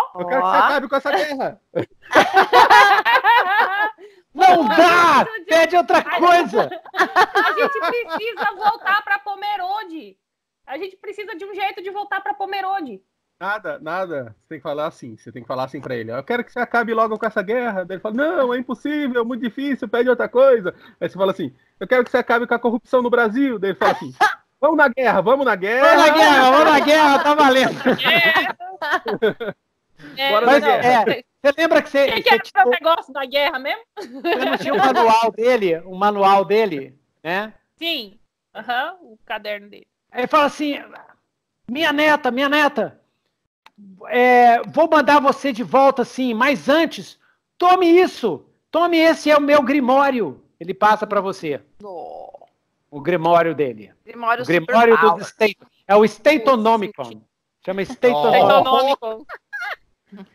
ó, ó. Eu quero que você acabe com essa guerra. Não dá! Pede outra coisa! a gente precisa voltar para Pomerode. A gente precisa de um jeito de voltar para Pomerode. Nada, nada. Você tem que falar assim. Você tem que falar assim para ele. Eu quero que você acabe logo com essa guerra. Daí ele fala: Não, é impossível, muito difícil. Pede outra coisa. Aí você fala assim: Eu quero que você acabe com a corrupção no Brasil. Daí ele fala assim. Vamos na guerra, vamos na guerra. Vamos na guerra, vamos na guerra, tá valendo. É. Bora Mas, na guerra. É, você lembra que você. Quem que é era o negócio da guerra mesmo? Você não tinha o um manual dele, o um manual dele, né? Sim. Aham, uhum, o caderno dele. Aí fala assim: minha neta, minha neta, é, vou mandar você de volta assim, mas antes, tome isso, tome esse é o meu grimório. Ele passa para você. Nossa o grimório dele. Grimório o grimório dos state, É o Stateonomicon. Chama Stateonomicon. Oh.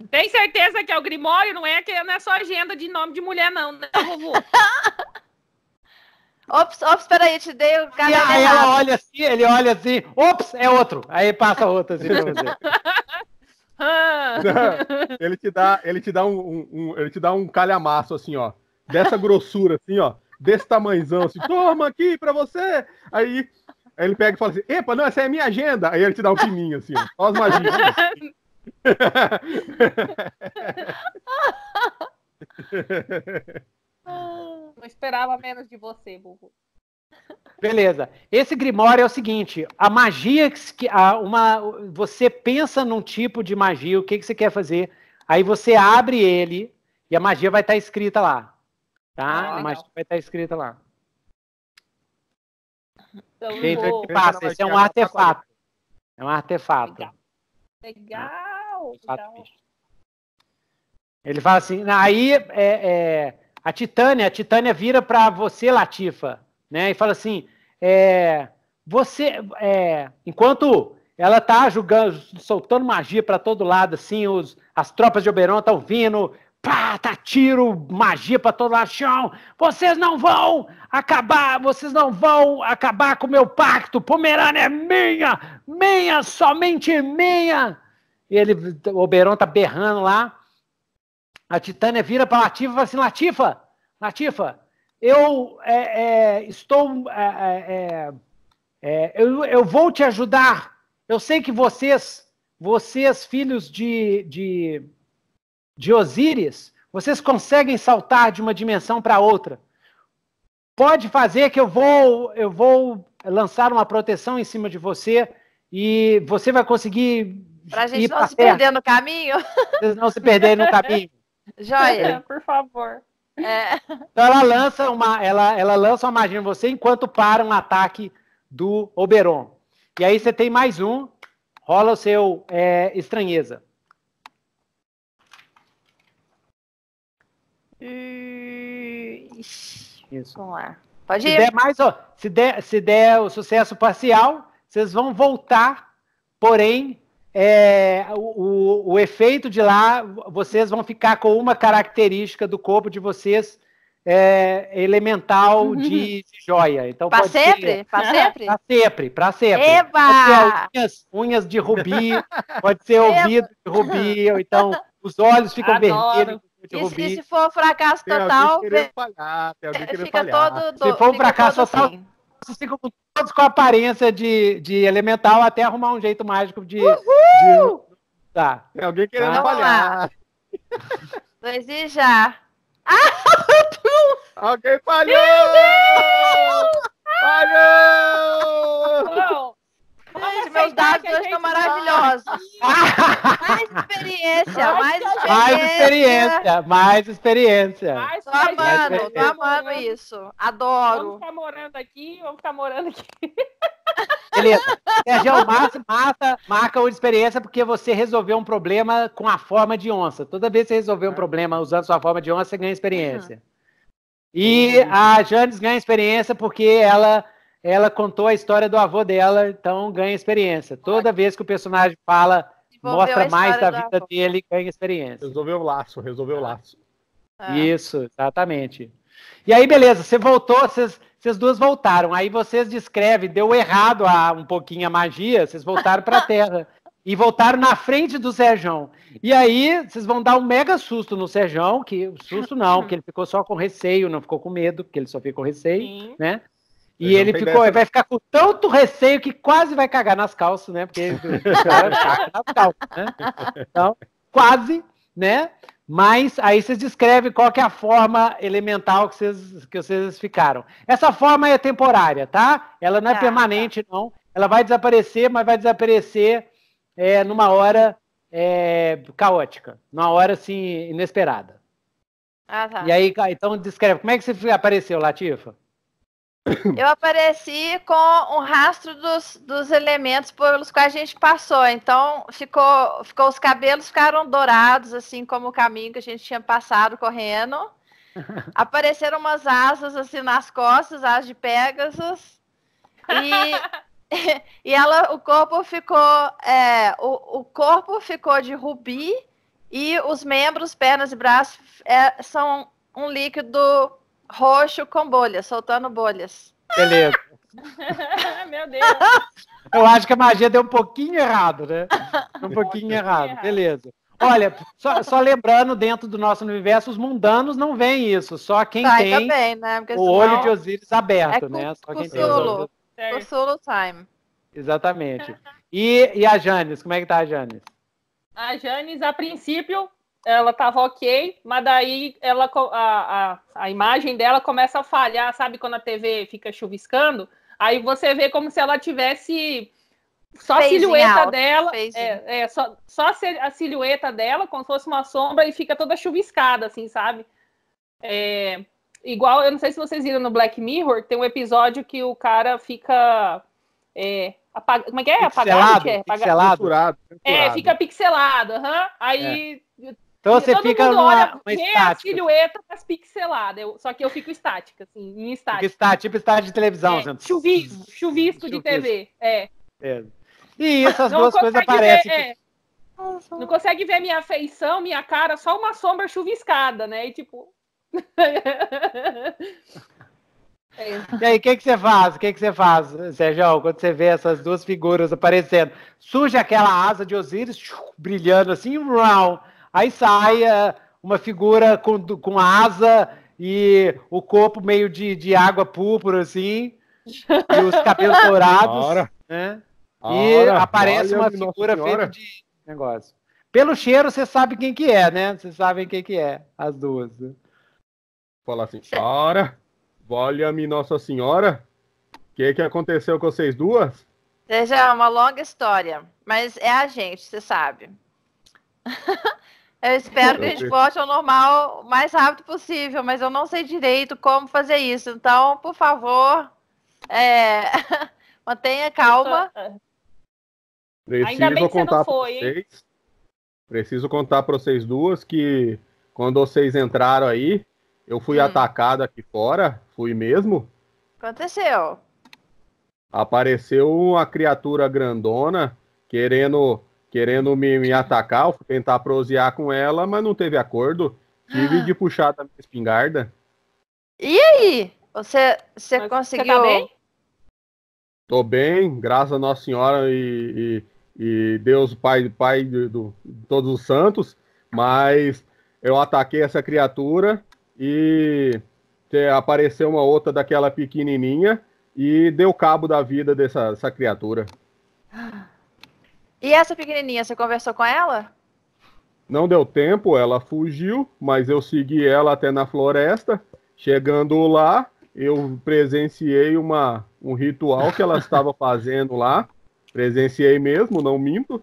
Tem certeza que é o grimório? Não é que não é só agenda de nome de mulher, não, né, vovô? Ops, ops, peraí, eu te dei o cara. E aí ela olha assim, ele olha assim, ops, é outro. Aí passa outro assim pra ah. você. ele te dá, ele te dá um, um, um, ele te dá um calhamaço assim, ó, dessa grossura assim, ó desse tamanhozão, assim, toma aqui pra você. Aí, aí, ele pega e fala assim, epa, não, essa é a minha agenda. Aí ele te dá um pininho, assim, ó. Ó as magias. Não esperava menos de você, burro. Beleza. Esse Grimório é o seguinte: a magia que a, uma, você pensa num tipo de magia, o que, que você quer fazer? Aí você abre ele e a magia vai estar escrita lá. Tá? Ah, Mas vai estar tá escrita lá. Então, Dentro passa, esse é um artefato. É um artefato. Legal. Legal. É Ele fala assim, aí é, é, a Titânia, a Titânia vira para você, Latifa, né? E fala assim, é, você, é, enquanto ela tá jogando soltando magia para todo lado, assim, os, as tropas de Oberon estão vindo, pá, tá tiro, magia para todo lado, chão. Vocês não vão acabar, vocês não vão acabar com o meu pacto. Pomerânia é minha, minha, somente minha. E ele, o Oberon tá berrando lá. A Titânia vira para Latifa e fala assim: Latifa, Latifa, eu é, é, estou. É, é, é, é, eu, eu vou te ajudar. Eu sei que vocês, vocês, filhos de, de de Osíris, vocês conseguem saltar de uma dimensão para outra. Pode fazer que eu vou, eu vou lançar uma proteção em cima de você e você vai conseguir. Para a gente não se terra. perder no caminho. Vocês não se perderem no caminho. Joia, é, por favor. É. Então ela lança uma, ela, ela lança uma magia em você enquanto para um ataque do Oberon. E aí você tem mais um. Rola o seu é, estranheza. Isso. Vamos lá. Pode se ir. Der mais, ó, se, der, se der o sucesso parcial, vocês vão voltar, porém, é, o, o, o, efeito de lá, vocês vão ficar com uma característica do corpo de vocês é, elemental uhum. de, de, joia. Então, pra, sempre? Ser, sempre? Para sempre, Para sempre. Eba! Unhas, unhas, de rubi, pode ser ouvido de rubi, ou então os olhos ficam Adoro. vermelhos e se, se for um fracasso tem total, é, falhar, fica todo. Se for um fracasso total, assim. ficam todos com a aparência de, de elemental até arrumar um jeito mágico de. Uhul! de... Tá. Tem alguém querendo Vamos falhar. Dois e já. Ah, tu... Alguém falhou! Falhou! meus dados hoje estão maravilhosos. mais experiência, mais, mais experiência. Mais experiência, mais experiência. Tô amando, tô amando isso. Adoro. Vamos ficar morando aqui, vamos ficar morando aqui. Beleza. Sérgio, é massa, mata, marca uma experiência porque você resolveu um problema com a forma de onça. Toda vez que você resolver um ah. problema usando sua forma de onça, você ganha experiência. Uhum. E a Janes ganha experiência porque ela ela contou a história do avô dela, então ganha experiência. Toda vez que o personagem fala, mostra mais da vida avô. dele, ganha experiência. Resolveu o laço, resolveu o ah. laço. É. Isso, exatamente. E aí, beleza, você voltou, vocês, vocês duas voltaram. Aí vocês descrevem, deu errado a, um pouquinho a magia, vocês voltaram para a Terra. e voltaram na frente do Serjão. E aí, vocês vão dar um mega susto no Serjão, que susto não, que ele ficou só com receio, não ficou com medo, porque ele só ficou com receio, Sim. né? E ele ficou, dessa... vai ficar com tanto receio que quase vai cagar nas calças, né? Porque nas calças, né? Então, quase, né? Mas aí vocês descrevem qual é a forma elemental que vocês, que vocês ficaram. Essa forma é temporária, tá? Ela não é ah, permanente, tá. não. Ela vai desaparecer, mas vai desaparecer é, numa hora é, caótica, numa hora assim inesperada. Ah, tá. E aí, então descreve como é que você apareceu, Latifa? Eu apareci com um rastro dos, dos elementos pelos quais a gente passou. Então, ficou, ficou os cabelos ficaram dourados, assim como o caminho que a gente tinha passado correndo. Apareceram umas asas assim nas costas, asas de Pegasus. E, e ela, o corpo ficou, é, o, o corpo ficou de rubi e os membros, pernas e braços é, são um líquido Roxo com bolhas, soltando bolhas. Beleza. Meu Deus. Eu acho que a magia deu um pouquinho errado, né? Um pouquinho errado. errado. Beleza. Olha, só, só, lembrando, dentro do nosso universo, os mundanos não veem isso. Só quem Sai tem também, né? o olho de Osíris aberto, é né? Só quem Cthulhu. o Cthulhu time. Exatamente. E, e a Janis? Como é que tá a Janis? A Janis, a princípio, ela tava ok, mas daí ela, a, a, a imagem dela começa a falhar, sabe? Quando a TV fica chuviscando, aí você vê como se ela tivesse só a silhueta dela, é, é só, só a silhueta dela, como se fosse uma sombra e fica toda chuviscada, assim, sabe? É, igual, eu não sei se vocês viram no Black Mirror, tem um episódio que o cara fica é, apag... Como é que é? Apagado? Pixelado, que é? Apagado. Pixelado. Pixelado. É, fica pixelado. Uhum. Aí é. Então você todo fica mundo numa, olha uma é estática. a silhueta, pixelada. Eu, só que eu fico estática, assim, em estática. tipo estática de televisão. É, chuvisco, chuvisco, de TV. É. é. E essas duas coisas aparecem. Ver, é. Não consegue ver minha feição, minha cara, só uma sombra chuviscada, né? E tipo. É. E aí, o que, que você faz? O que, que você faz, Sérgio, quando você vê essas duas figuras aparecendo? Surge aquela asa de Osiris brilhando assim, wow! Aí sai uh, uma figura com, com asa e o corpo meio de, de água púrpura, assim, e os cabelos dourados. né? e ora, aparece uma figura feita de negócio. Pelo cheiro, você sabe quem que é, né? Vocês sabem quem que é, as duas. Né? Fala assim, senhora, olha-me Nossa Senhora, o que, que aconteceu com vocês duas? Seja uma longa história, mas é a gente, você sabe. Eu espero que a gente volte ao normal o mais rápido possível, mas eu não sei direito como fazer isso. Então, por favor, é... mantenha calma. É. Preciso Ainda bem que contar você não foi, vocês, hein? Preciso contar para vocês duas que quando vocês entraram aí, eu fui hum. atacado aqui fora, fui mesmo. Aconteceu. Apareceu uma criatura grandona querendo querendo me, me atacar, tentar prosear com ela, mas não teve acordo. Tive ah. de puxar da minha espingarda. E aí? Você, você conseguiu. Você tá bem? Tô bem, graças a Nossa Senhora e, e, e Deus, Pai, Pai de, do, de todos os santos, mas eu ataquei essa criatura e apareceu uma outra daquela pequenininha e deu cabo da vida dessa criatura. Ah. E essa pequenininha, você conversou com ela? Não deu tempo, ela fugiu, mas eu segui ela até na floresta. Chegando lá, eu presenciei uma, um ritual que ela estava fazendo lá. Presenciei mesmo, não minto.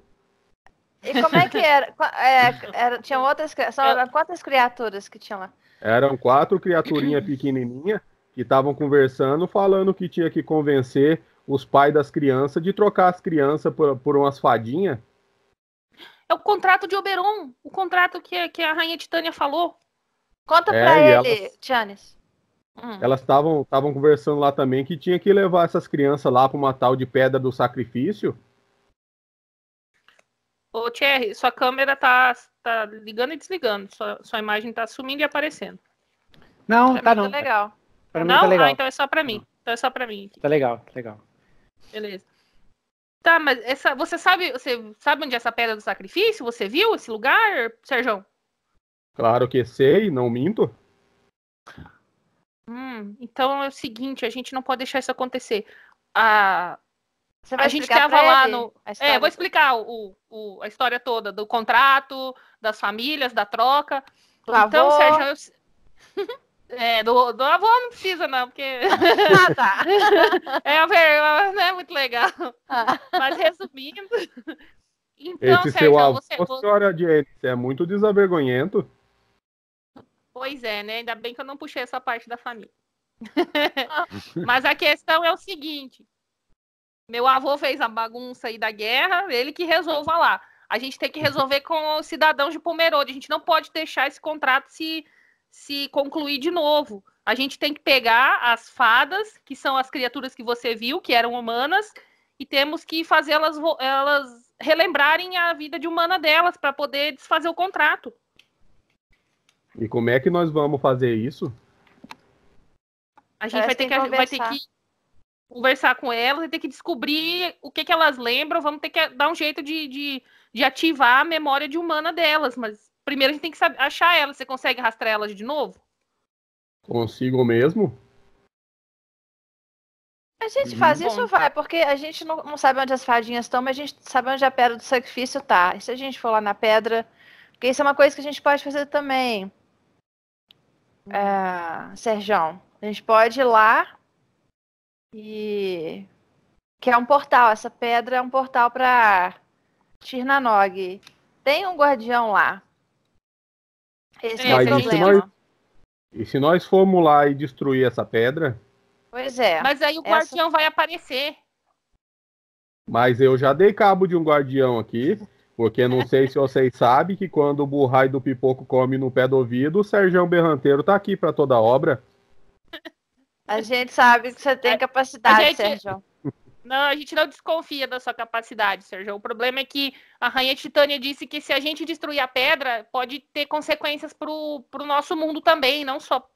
E como é que era? É, era tinha outras, são, eram quantas criaturas que tinham lá? Eram quatro criaturinhas pequenininhas que estavam conversando, falando que tinha que convencer os pais das crianças de trocar as crianças por, por umas fadinhas. É o contrato de Oberon, o contrato que, que a rainha Titânia falou. Conta é, pra ele, elas, Hum. Elas estavam conversando lá também que tinha que levar essas crianças lá pra uma tal de pedra do sacrifício. Ô, Thierry, sua câmera tá, tá ligando e desligando. Sua, sua imagem tá sumindo e aparecendo. Não, pra tá, tá não. Tá legal. Pra tá mim tá não? Tá legal. Ah, então é só pra mim. Então é só pra mim. Tá legal, tá legal. Beleza. Tá, mas essa, você sabe, você sabe onde é essa pedra do sacrifício? Você viu esse lugar, Sérgio? Claro que sei, não minto. Hum, então é o seguinte, a gente não pode deixar isso acontecer. A, a gente estava lá no. É, vou explicar o, o, a história toda do contrato, das famílias, da troca. Lavou. Então, Sérgio, eu... É, do, do avô não precisa, não, porque. Ah, tá. é uma não é né, muito legal. Ah. Mas resumindo. Então, Esse Sérgio, seu avô, você... senhora Jane, é muito desavergonhento. Pois é, né? Ainda bem que eu não puxei essa parte da família. Mas a questão é o seguinte: meu avô fez a bagunça aí da guerra, ele que resolva lá. A gente tem que resolver com os cidadãos de Pomerode. A gente não pode deixar esse contrato se se concluir de novo. A gente tem que pegar as fadas, que são as criaturas que você viu, que eram humanas, e temos que fazê-las elas relembrarem a vida de humana delas para poder desfazer o contrato. E como é que nós vamos fazer isso? A gente vai ter, que, vai ter, que, conversar com elas, e ter que descobrir o que, que elas lembram, vamos ter que dar um jeito de, de, de ativar a memória de humana delas, mas primeiro a gente tem que saber, achar ela. Você consegue rastrear ela de novo? Consigo mesmo? A gente uhum. faz hum, isso, bom. vai, porque a gente não, não sabe onde as fadinhas estão, mas a gente sabe onde a pedra do sacrifício tá. E se a gente for lá na pedra. Porque isso é uma coisa que a gente pode fazer também. É, Serjão. A gente pode ir lá e. Que é um portal. Essa pedra é um portal para Tirnanog. Tem um guardião lá. Esse é o problema. Nós, e se nós formos lá e destruir essa pedra? Pois é. Mas aí o essa... guardião vai aparecer. Mas eu já dei cabo de um guardião aqui, porque não sei se vocês sabem que quando o burrai do pipoco come no pé do ouvido, o Sérgio Berranteiro tá aqui para toda obra. A gente sabe que você tem capacidade, gente... Sérgio. Não, a gente não desconfia da sua capacidade, Sérgio. O problema é que a Rainha Titânia disse que se a gente destruir a pedra, pode ter consequências para o nosso mundo também, não só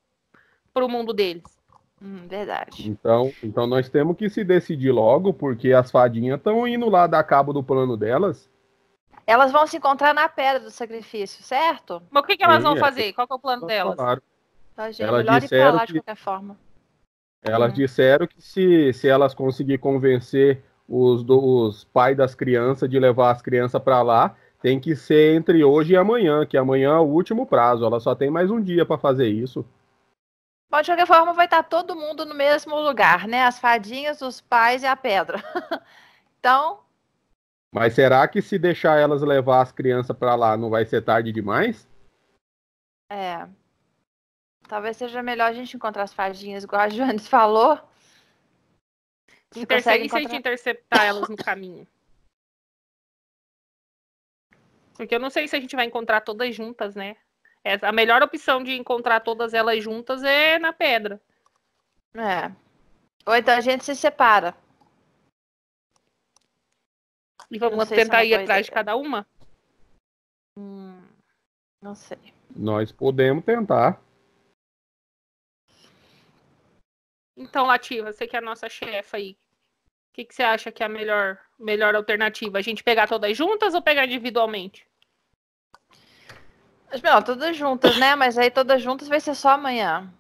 para o mundo deles. Hum, verdade. Então, então nós temos que se decidir logo, porque as fadinhas estão indo lá dar cabo do plano delas. Elas vão se encontrar na pedra do sacrifício, certo? Mas o que, que elas Sim, vão é. fazer? Qual é o plano delas? Falaram. Tá, gente, Elas melhor ir pra lá de qualquer forma elas uhum. disseram que se, se elas conseguir convencer os, os pais das crianças de levar as crianças para lá, tem que ser entre hoje e amanhã, que amanhã é o último prazo. Ela só tem mais um dia para fazer isso. Bom, de qualquer forma, vai estar tá todo mundo no mesmo lugar, né? As fadinhas, os pais e a pedra. então. Mas será que se deixar elas levar as crianças para lá não vai ser tarde demais? É, Talvez seja melhor a gente encontrar as fadinhas, igual a Joanes falou. Você encontrar... se a gente interceptar elas no caminho. Porque eu não sei se a gente vai encontrar todas juntas, né? É, a melhor opção de encontrar todas elas juntas é na pedra. É. Ou então a gente se separa. E vamos é tentar ir atrás de cada uma? Hum, não sei. Nós podemos tentar. Então, Lativa, você que é a nossa chefa aí, o que, que você acha que é a melhor, melhor alternativa? A gente pegar todas juntas ou pegar individualmente? Mas, melhor, todas juntas, né? Mas aí todas juntas vai ser só amanhã.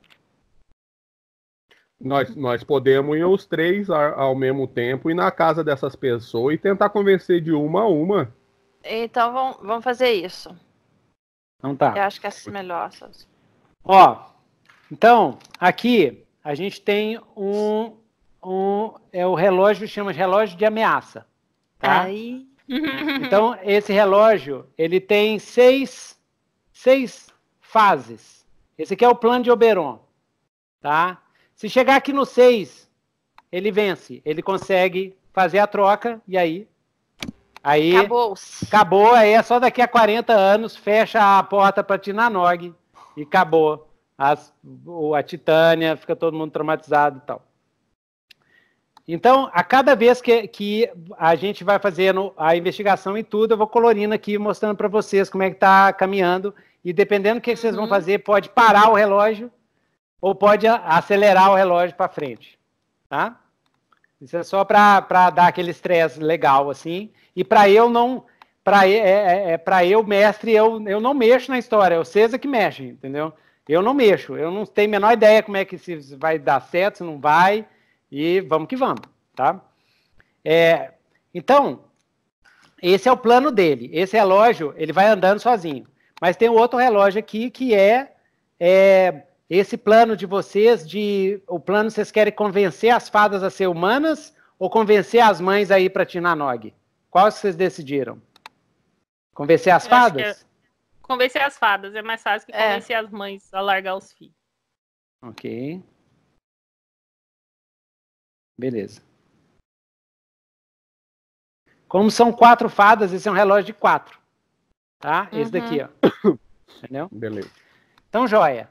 Nós, nós podemos ir os três ao mesmo tempo e na casa dessas pessoas e tentar convencer de uma a uma. Então vamos, vamos fazer isso. Então tá. Eu acho que é melhor. Ó, então, aqui a gente tem um, um é o relógio chama de relógio de ameaça, tá? Aí. Uhum. Então esse relógio ele tem seis, seis fases. Esse aqui é o plano de Oberon, tá? Se chegar aqui no seis, ele vence, ele consegue fazer a troca e aí aí acabou, acabou aí é só daqui a 40 anos fecha a porta para Tinanog e acabou as, ou a Titânia, fica todo mundo traumatizado e tal. Então, a cada vez que, que, a gente vai fazendo a investigação e tudo, eu vou colorindo aqui, mostrando para vocês como é que está caminhando. E dependendo do que, uhum. que vocês vão uhum. fazer, pode parar o relógio ou pode acelerar o relógio para frente. Tá? Isso é só para dar aquele estresse legal, assim. E para eu não. Para é, é, é eu, mestre, eu, eu não mexo na história, é vocês é que mexem, entendeu? eu não mexo, eu não tenho a menor ideia como é que se vai dar certo, se não vai, e vamos que vamos, tá? É, então, esse é o plano dele. Esse relógio, ele vai andando sozinho. Mas tem outro relógio aqui que é, é esse plano de vocês, de o plano vocês querem convencer as fadas a ser humanas ou convencer as mães aí para Tinanog? Qual vocês decidiram? Convencer as fadas? Convencer as fadas é mais fácil que é. convencer é. as mães a largar os filhos. Ok. Beleza. Como são quatro fadas, esse é um relógio de quatro. Tá? Uhum. Esse daqui, uhum. ó. Entendeu? Beleza. Então, joia.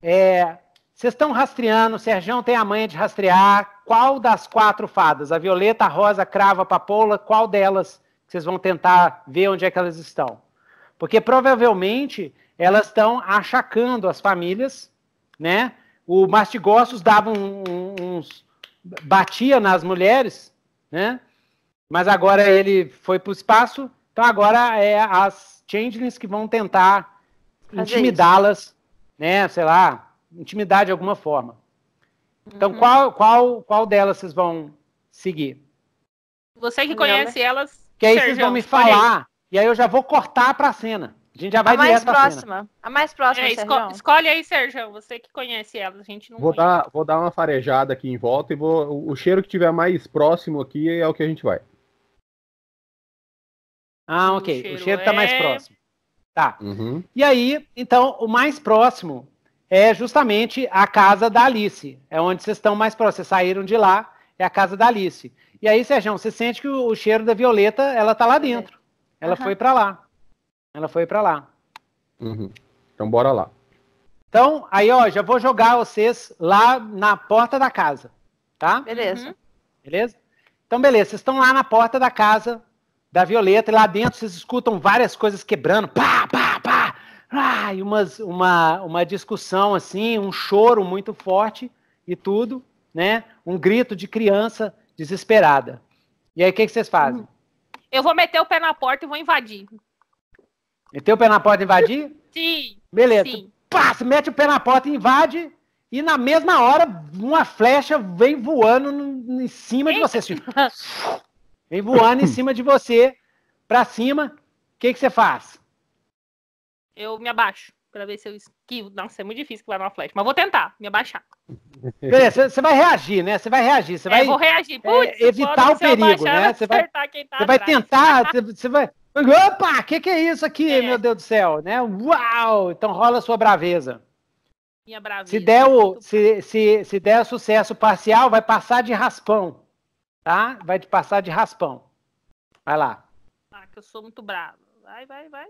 É, vocês estão rastreando, o Serjão tem a manha de rastrear qual das quatro fadas, a violeta, a rosa, a crava, a papoula, qual delas vocês vão tentar ver onde é que elas estão? Porque provavelmente elas estão achacando as famílias, né? O Mastigossos dava um, uns. batia nas mulheres, né? Mas agora ele foi para o espaço, então agora é as changelings que vão tentar intimidá-las, né? Sei lá, intimidar de alguma forma. Então, uhum. qual, qual, qual delas vocês vão seguir? Você que conhece Não, né? elas. Que aí Sérgio, vocês vão me falar e aí eu já vou cortar para a cena. A gente já vai a mais próxima. A mais próxima. É, esco escolhe aí, Sérgio, você que conhece ela. A gente não vou dar, vou dar uma farejada aqui em volta e vou. O cheiro que tiver mais próximo aqui é o que a gente vai. Ah, hum, ok. O cheiro, o cheiro tá é... mais próximo. Tá. Uhum. E aí, então, o mais próximo é justamente a casa da Alice. É onde vocês estão mais próximos. Vocês saíram de lá, é a casa da Alice. E aí, Sérgio, você sente que o, o cheiro da Violeta, ela tá lá é. dentro. Ela uhum. foi para lá. Ela foi para lá. Uhum. Então bora lá. Então, aí ó, já vou jogar vocês lá na porta da casa, tá? Beleza. Uhum. Beleza? Então, beleza, vocês estão lá na porta da casa da Violeta e lá dentro vocês escutam várias coisas quebrando, pá, pá, pá. Ah, e umas, uma, uma discussão assim, um choro muito forte e tudo, né? Um grito de criança desesperada. E aí o que, que vocês fazem? Eu vou meter o pé na porta e vou invadir. Meter o pé na porta e invadir? Sim. Beleza. Sim. Pá, você mete o pé na porta e invade. E na mesma hora, uma flecha vem voando em cima Eita. de você. Assim. vem voando em cima de você, pra cima. O que, que você faz? Eu me abaixo. Pra ver se eu esquivo. Nossa, é muito difícil vai numa flecha. Mas vou tentar, me abaixar. Você vai reagir, né? Você vai reagir. Você é, vai é, vou reagir. Putz, é, evitar o perigo, né? Você vai, tá vai tentar, você vai... Opa, o que, que é isso aqui, é. meu Deus do céu? Né? Uau! Então rola a sua braveza. Minha braveza. Se der, o, se, se, se der sucesso parcial, vai passar de raspão. Tá? Vai te passar de raspão. Vai lá. Ah, que eu sou muito bravo. Vai, vai, vai.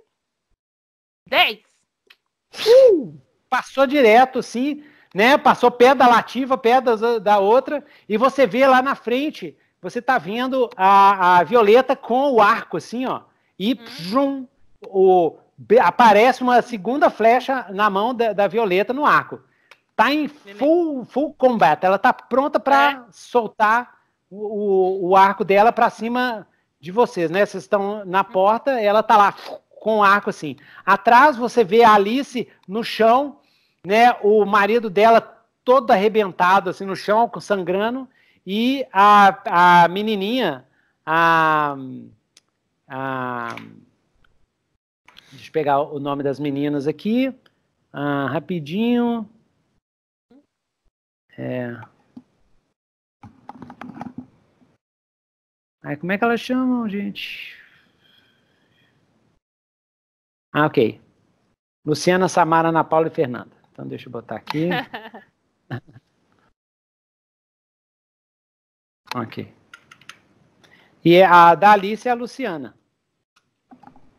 10 uh, passou direto assim, né? Passou pé da lativa, pé da, da outra, e você vê lá na frente, você tá vendo a, a Violeta com o arco assim, ó, e o, aparece uma segunda flecha na mão da, da Violeta no arco. Tá em full, full combat, ela tá pronta para é. soltar o, o, o arco dela para cima de vocês, né? Vocês estão na uhum. porta, ela tá lá com arco assim. Atrás você vê a Alice no chão, né? O marido dela todo arrebentado assim no chão, sangrando, e a, a menininha, a, a deixa eu pegar o nome das meninas aqui, ah, rapidinho. É. Aí, como é que elas chamam, gente? Ah, ok. Luciana, Samara, Ana Paula e Fernanda. Então deixa eu botar aqui. ok. E é a da Alice é a Luciana.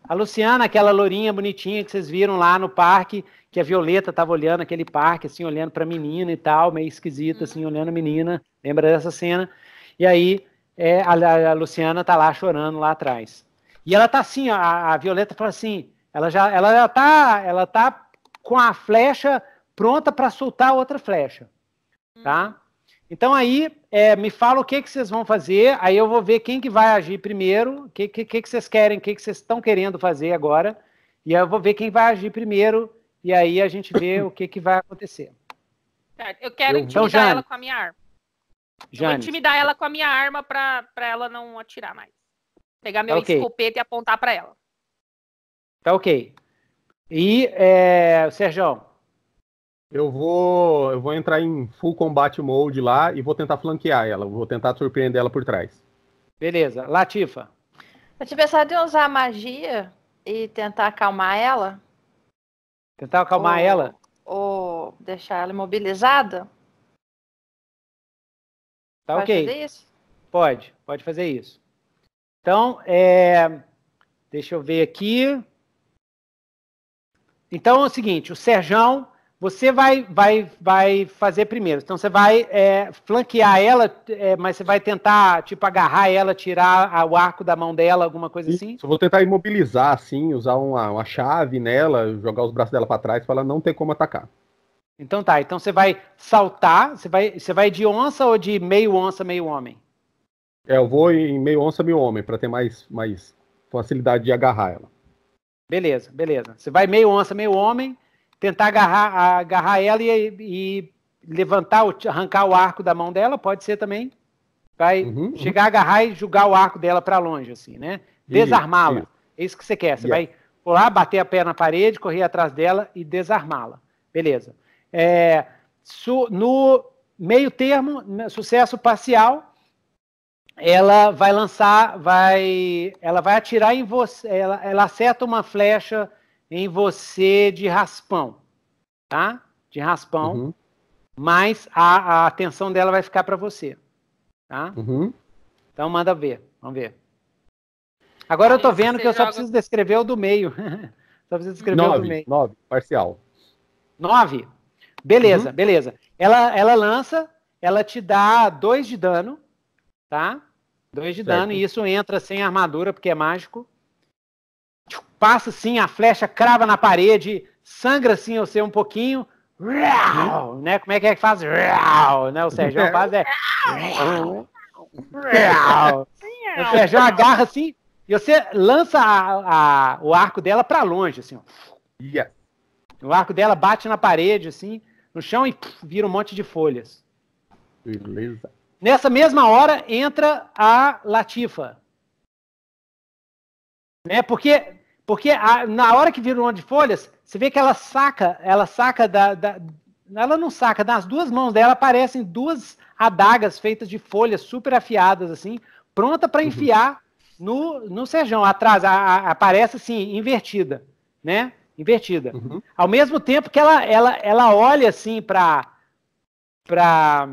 A Luciana, aquela lourinha bonitinha que vocês viram lá no parque, que a Violeta estava olhando aquele parque, assim, olhando para a menina e tal, meio esquisita, uhum. assim, olhando a menina. Lembra dessa cena? E aí é, a, a, Luciana tá lá chorando lá atrás. E ela tá assim, a, a Violeta fala assim: ela já ela tá, ela tá com a flecha pronta para soltar outra flecha, tá? Uhum. Então aí é, me fala o que que vocês vão fazer, aí eu vou ver quem que vai agir primeiro, o que, que, que, que vocês querem, o que, que vocês estão querendo fazer agora, e aí eu vou ver quem vai agir primeiro, e aí a gente vê o que, que vai acontecer. eu quero eu, então, intimidar então, ela com a minha arma. Jane, intimidar ela com a minha arma para ela não atirar mais. Pegar meu okay. escopeta e apontar para ela. Tá ok. E, é, Sérgio? Eu vou, eu vou entrar em full combat mode lá e vou tentar flanquear ela. Vou tentar surpreender ela por trás. Beleza. Latifa? Eu tinha pensado em usar magia e tentar acalmar ela. Tentar acalmar ou, ela? Ou deixar ela imobilizada? Tá pode ok. Fazer isso? Pode, pode fazer isso. Então, é... deixa eu ver aqui. Então é o seguinte, o Serjão, você vai, vai, vai fazer primeiro. Então você vai é, flanquear ela, é, mas você vai tentar, tipo, agarrar ela, tirar o arco da mão dela, alguma coisa assim? Eu vou tentar imobilizar, assim, usar uma, uma chave nela, jogar os braços dela para trás para ela não ter como atacar. Então tá, então você vai saltar, você vai, você vai de onça ou de meio onça, meio homem? É, eu vou em meio onça, meio homem, para ter mais, mais facilidade de agarrar ela. Beleza, beleza. Você vai meio onça, meio homem, tentar agarrar, agarrar ela e, e levantar, arrancar o arco da mão dela, pode ser também. Vai uhum, uhum. chegar, uhum. agarrar e jogar o arco dela para longe, assim, né? Desarmá-la. É isso que você quer. Você yeah. vai pular, bater a pé na parede, correr atrás dela e desarmá-la. Beleza. É, no meio termo, sucesso parcial, ela vai lançar, vai, ela vai atirar em você, ela, ela acerta uma flecha em você de raspão, tá? De raspão, uhum. mas a, a, atenção dela vai ficar para você, tá? Uhum. Então manda ver, vamos ver. Agora eu tô vendo que eu só preciso descrever o do meio. só preciso descrever nove, o do meio. Nove, parcial. Nove. Beleza, uhum. beleza. Ela, ela lança, ela te dá dois de dano, tá? 2 de certo. dano, e isso entra sem armadura, porque é mágico. Passa sim, a flecha crava na parede, sangra sim você um pouquinho. Né? Como é que é que faz? Né? O Sérgio é. faz é. o é. Sérgio agarra assim e você lança a, a, o arco dela para longe, assim. O arco dela bate na parede, assim, no chão e pff, vira um monte de folhas. Beleza. Nessa mesma hora entra a Latifa. Né? Porque, porque a, na hora que vira um de folhas, você vê que ela saca, ela saca da, da, Ela não saca, nas duas mãos dela aparecem duas adagas feitas de folhas super afiadas, assim, pronta para uhum. enfiar uhum. no, no Serjão. Atrás, a, a, aparece assim, invertida. Né? Invertida. Uhum. Ao mesmo tempo que ela, ela, ela olha assim para. pra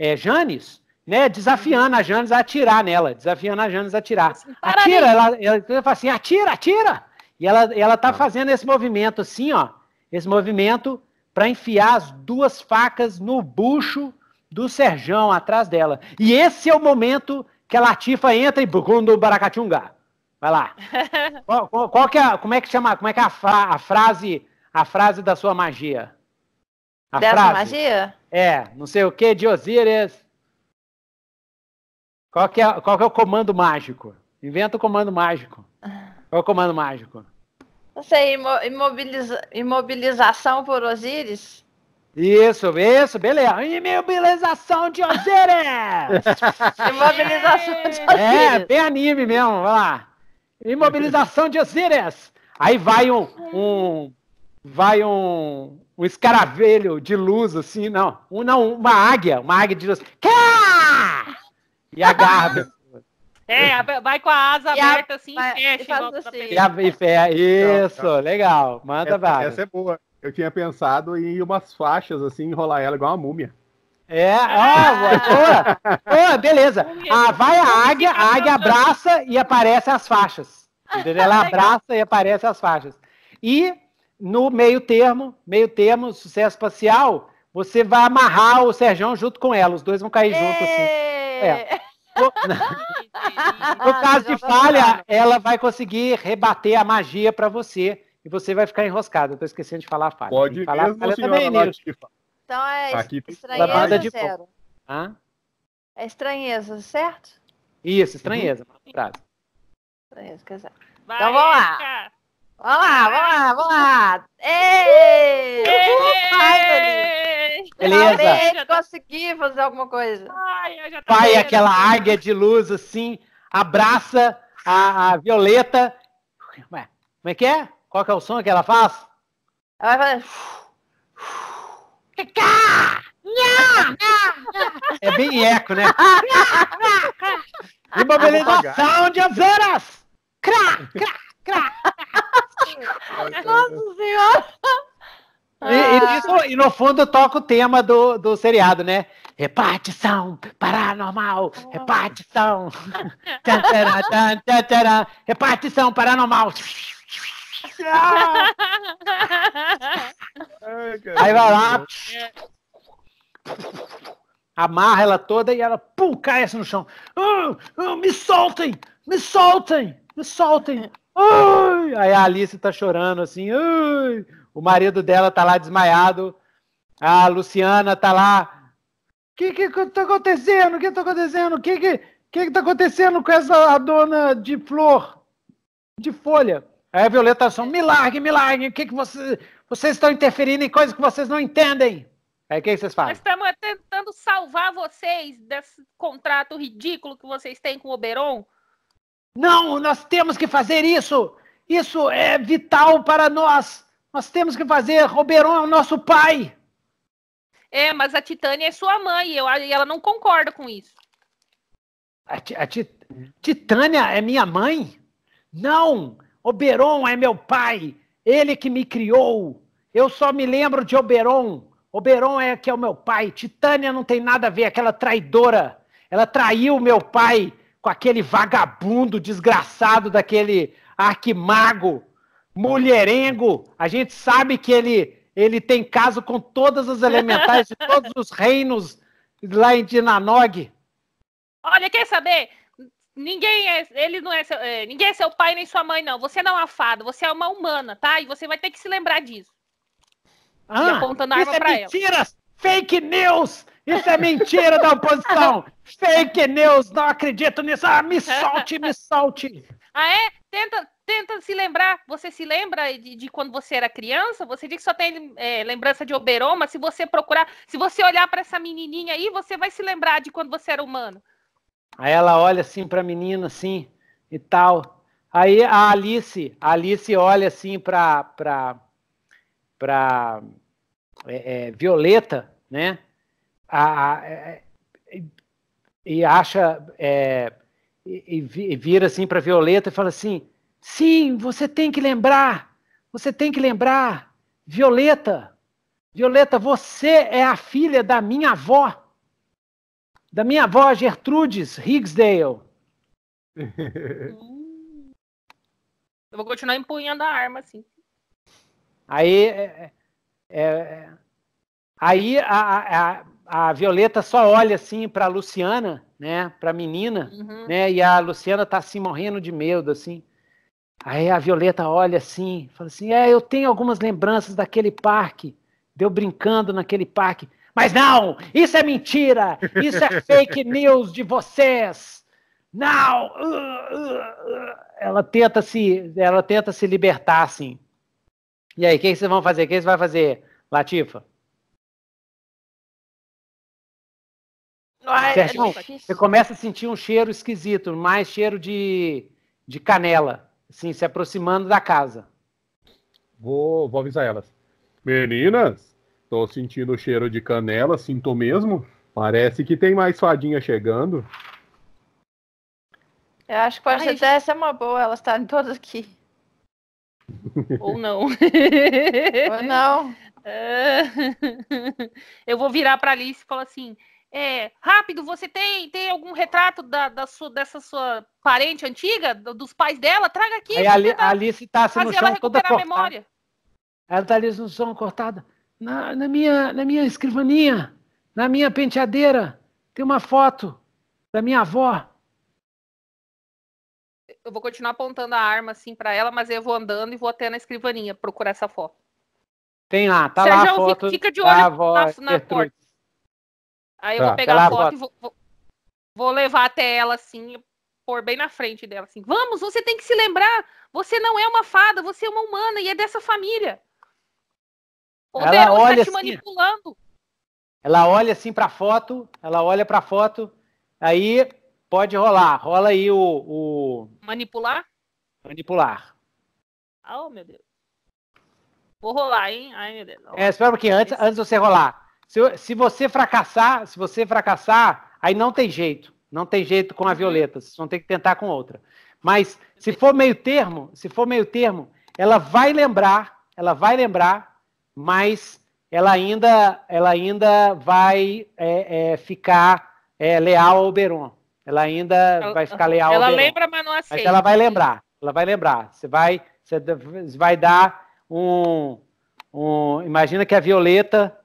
é, Janes, né, desafiando a Janes a atirar nela, desafiando a Janes a atirar. atira, ela, ela, ela fala assim, atira, atira! E ela, ela tá ah. fazendo esse movimento assim, ó, esse movimento para enfiar as duas facas no bucho do Serjão atrás dela. E esse é o momento que a Latifa entra e no Baracatungá. Vai lá. qual, qual, qual que é, como é que chama? Como é que é a, fra, a frase, a frase da sua magia? A Dessa frase. magia? É, não sei o que de Osíris. Qual que, é, qual que é o comando mágico? Inventa o comando mágico. Qual é o comando mágico? Não sei, imobiliza, imobilização por Osíris? Isso, isso, beleza. Imobilização de Osíris! imobilização de Osíris. É, bem anime mesmo, vai lá. Imobilização de Osíris. Aí vai um, um vai um, um escaravelho de luz, assim, não. Um, não, uma águia, uma águia de luz. E agarra. É, vai com a asa e aberta, a, assim, vai, fecha, e fecha. Assim. E, a, e fecha. Isso, não, tá. legal. Manda essa, essa é boa. Eu tinha pensado em umas faixas, assim, enrolar ela igual uma múmia. É, ah, ó, boa, beleza. Ah, vai a águia, a águia abraça e aparece as faixas. Entendeu? Ela abraça e aparece as faixas. E no meio termo, meio termo, sucesso parcial, você vai amarrar o Serjão junto com ela, os dois vão cair juntos assim. É. No, caso de falha, ela vai conseguir rebater a magia para você e você vai ficar enroscado. Estou esquecendo de falar a falha. Pode falar mesmo, falha senhora, também, Então é Aqui, estranheza de zero. Hã? É estranheza, certo? Isso, estranheza. Uhum. Estranheza, quer dizer. Então vamos lá. Vamos lá, vamos lá, vamos lá. Ei! Ei! Beleza. Consegui fazer alguma coisa. Ai, Vai vendo. aquela águia de luz assim, abraça a, a Violeta. Como é que é? Qual que é o som que ela faz? Ela vai fazer. É bem eco, né? E uma beleza Crá, crá, crá! Nossa senhora! E, e, ah. isso, e, no fundo toca o tema do, do seriado, né? Repartição paranormal, oh. repartição. Tchará, tchará, tchará, repartição paranormal. Aí vai lá. Amarra ela toda e ela pum, cai assim no chão. Ah, ah, me soltem! Me soltem! Me soltem! Ai! Aí a Alice tá chorando assim. Ai! O marido dela tá lá desmaiado. A Luciana tá lá. O que, que que tá acontecendo? O que tá acontecendo? O que que, que que tá acontecendo com essa dona de flor? De folha? Aí a Violeta só, milagre, milagre. O que que vocês estão interferindo em coisas que vocês não entendem? Aí o que, que vocês fazem? Nós estamos tentando salvar vocês desse contrato ridículo que vocês têm com o Oberon. Não, nós temos que fazer isso. Isso é vital para nós. Nós temos que fazer. Roberon é o nosso pai. É, mas a Titânia é sua mãe e, eu, e ela não concorda com isso. A, a Titânia é minha mãe? Não! Oberon é meu pai. Ele que me criou. Eu só me lembro de Oberon. Oberon é que é o meu pai. Titânia não tem nada a ver, aquela traidora. Ela traiu meu pai com aquele vagabundo desgraçado daquele arquimago, mulherengo. A gente sabe que ele, ele tem caso com todas as elementais de todos os reinos lá em Dinanog. Olha, quer saber? Ninguém é, ele não é, seu, é, ninguém é seu pai nem sua mãe não. Você não é uma fada, você é uma humana, tá? E você vai ter que se lembrar disso. Ah, e apontando a arma é para ela. Mentiras, fake news isso é mentira da oposição! Fake news, não acredito nisso! Ah, me solte, me solte! Ah, é? Tenta, tenta se lembrar. Você se lembra de, de quando você era criança? Você diz que só tem é, lembrança de Oberon, mas se você procurar, se você olhar para essa menininha aí, você vai se lembrar de quando você era humano. Aí ela olha assim para a menina, assim, e tal. Aí a Alice, a Alice olha assim para para para é, é, Violeta, né? a, a, é, é, e acha é, e, e, vira assim para Violeta e fala assim: sim, você tem que lembrar, você tem que lembrar, Violeta, Violeta, você é a filha da minha avó, da minha avó Gertrudes Higsdale. Eu vou continuar empunhando a arma assim. Aí, é, é, é aí a, a, a Violeta só olha assim para a Luciana, né, para a menina, uhum. né, e a Luciana tá assim morrendo de medo assim. Aí a Violeta olha assim, fala assim: "É, eu tenho algumas lembranças daquele parque, deu brincando naquele parque. Mas não, isso é mentira, isso é fake news de vocês. Não!" Uh, uh, uh. Ela tenta se, ela tenta se libertar assim. E aí, o que vocês vão fazer? O que vocês vão fazer, Latifa? Ai, você, acha, você começa a sentir um cheiro esquisito, mais cheiro de, de canela, assim, se aproximando da casa. Vou, vou avisar elas. Meninas, tô sentindo o cheiro de canela, sinto mesmo. Parece que tem mais fadinha chegando. Eu acho que pode é uma boa, elas estarem todas aqui. Ou não. Ou não. É. Eu vou virar para Alice e falar assim: é, rápido, você tem, tem algum retrato da, da sua, dessa sua parente antiga, dos pais dela? Traga aqui. Aí ali, tá, Alice está se no chão toda cortada. Memória. Ela está ali no chão cortada. Na, na, minha, na minha escrivaninha, na minha penteadeira, tem uma foto da minha avó. Eu vou continuar apontando a arma assim para ela, mas eu vou andando e vou até na escrivaninha procurar essa foto. Tem lá, tá Sérgio, lá a foto. Fica de olho da avó, na, na porta. Aí eu tá, vou pegar a foto bota. e vou, vou, vou, levar até ela assim, pôr bem na frente dela assim. Vamos, você tem que se lembrar, você não é uma fada, você é uma humana e é dessa família. O ela Deus tá olha tá te assim, manipulando. Assim, ela olha assim para foto, ela olha para foto, aí pode rolar, rola aí o, o... manipular. Manipular. Oh meu Deus. Vou rolar, hein? Ai, meu Deus. É, espera porque antes, antes de você rolar. Se, se você fracassar, se você fracassar, aí não tem jeito. Não tem jeito com a uhum. Violeta, vocês vão ter que tentar com outra. Mas se for meio termo, se for meio termo, ela vai lembrar, ela vai lembrar, mas ela ainda, ela ainda vai é, é, ficar é, leal ao Oberon. Ela ainda ela, vai ficar leal. Ela ao Oberon. lembra, mas não aceita. Mas ela vai lembrar. Ela vai lembrar. Você vai, você vai dar um, um. Imagina que a Violeta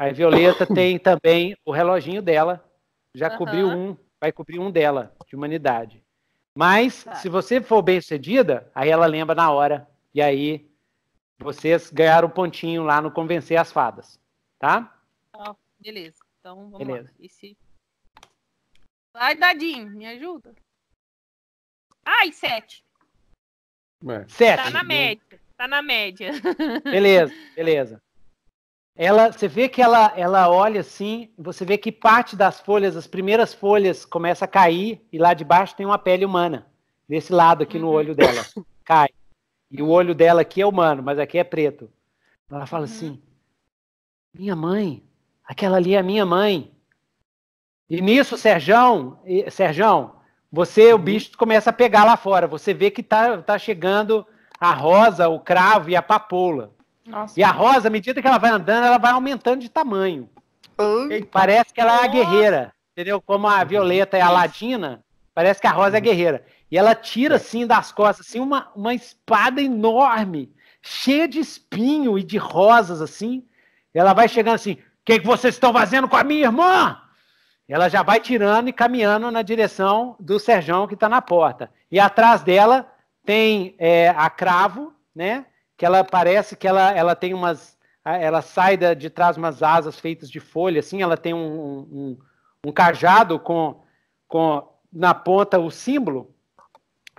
a Violeta tem também o reloginho dela, já uhum. cobriu um, vai cobrir um dela, de humanidade. Mas, tá. se você for bem sucedida, aí ela lembra na hora. E aí, vocês ganharam o um pontinho lá no Convencer as Fadas, tá? Oh, beleza. Então, vamos beleza. lá. E se... Vai, Dadinho, me ajuda. Ai, sete. Sete. Tá na média. Tá na média. Beleza, beleza. Ela, você vê que ela, ela olha assim, você vê que parte das folhas, as primeiras folhas, começa a cair e lá de baixo tem uma pele humana, desse lado aqui no uhum. olho dela, cai. E o olho dela aqui é humano, mas aqui é preto. Ela fala uhum. assim: minha mãe, aquela ali é a minha mãe. E nisso, Serjão, Serjão, você, o uhum. bicho começa a pegar lá fora. Você vê que tá, tá chegando a rosa, o cravo e a papoula. Nossa. E a Rosa, à medida que ela vai andando, ela vai aumentando de tamanho. Eita. Parece que ela é a guerreira, entendeu? Como a Violeta é a Ladina, parece que a Rosa é a guerreira. E ela tira, é. assim, das costas, assim, uma, uma espada enorme, cheia de espinho e de rosas, assim. Ela vai chegando assim, o que, que vocês estão fazendo com a minha irmã? Ela já vai tirando e caminhando na direção do Serjão que está na porta. E atrás dela tem é, a Cravo, né? que ela parece que ela, ela tem umas. Ela sai de trás umas asas feitas de folha, assim, ela tem um, um, um cajado com, com na ponta o símbolo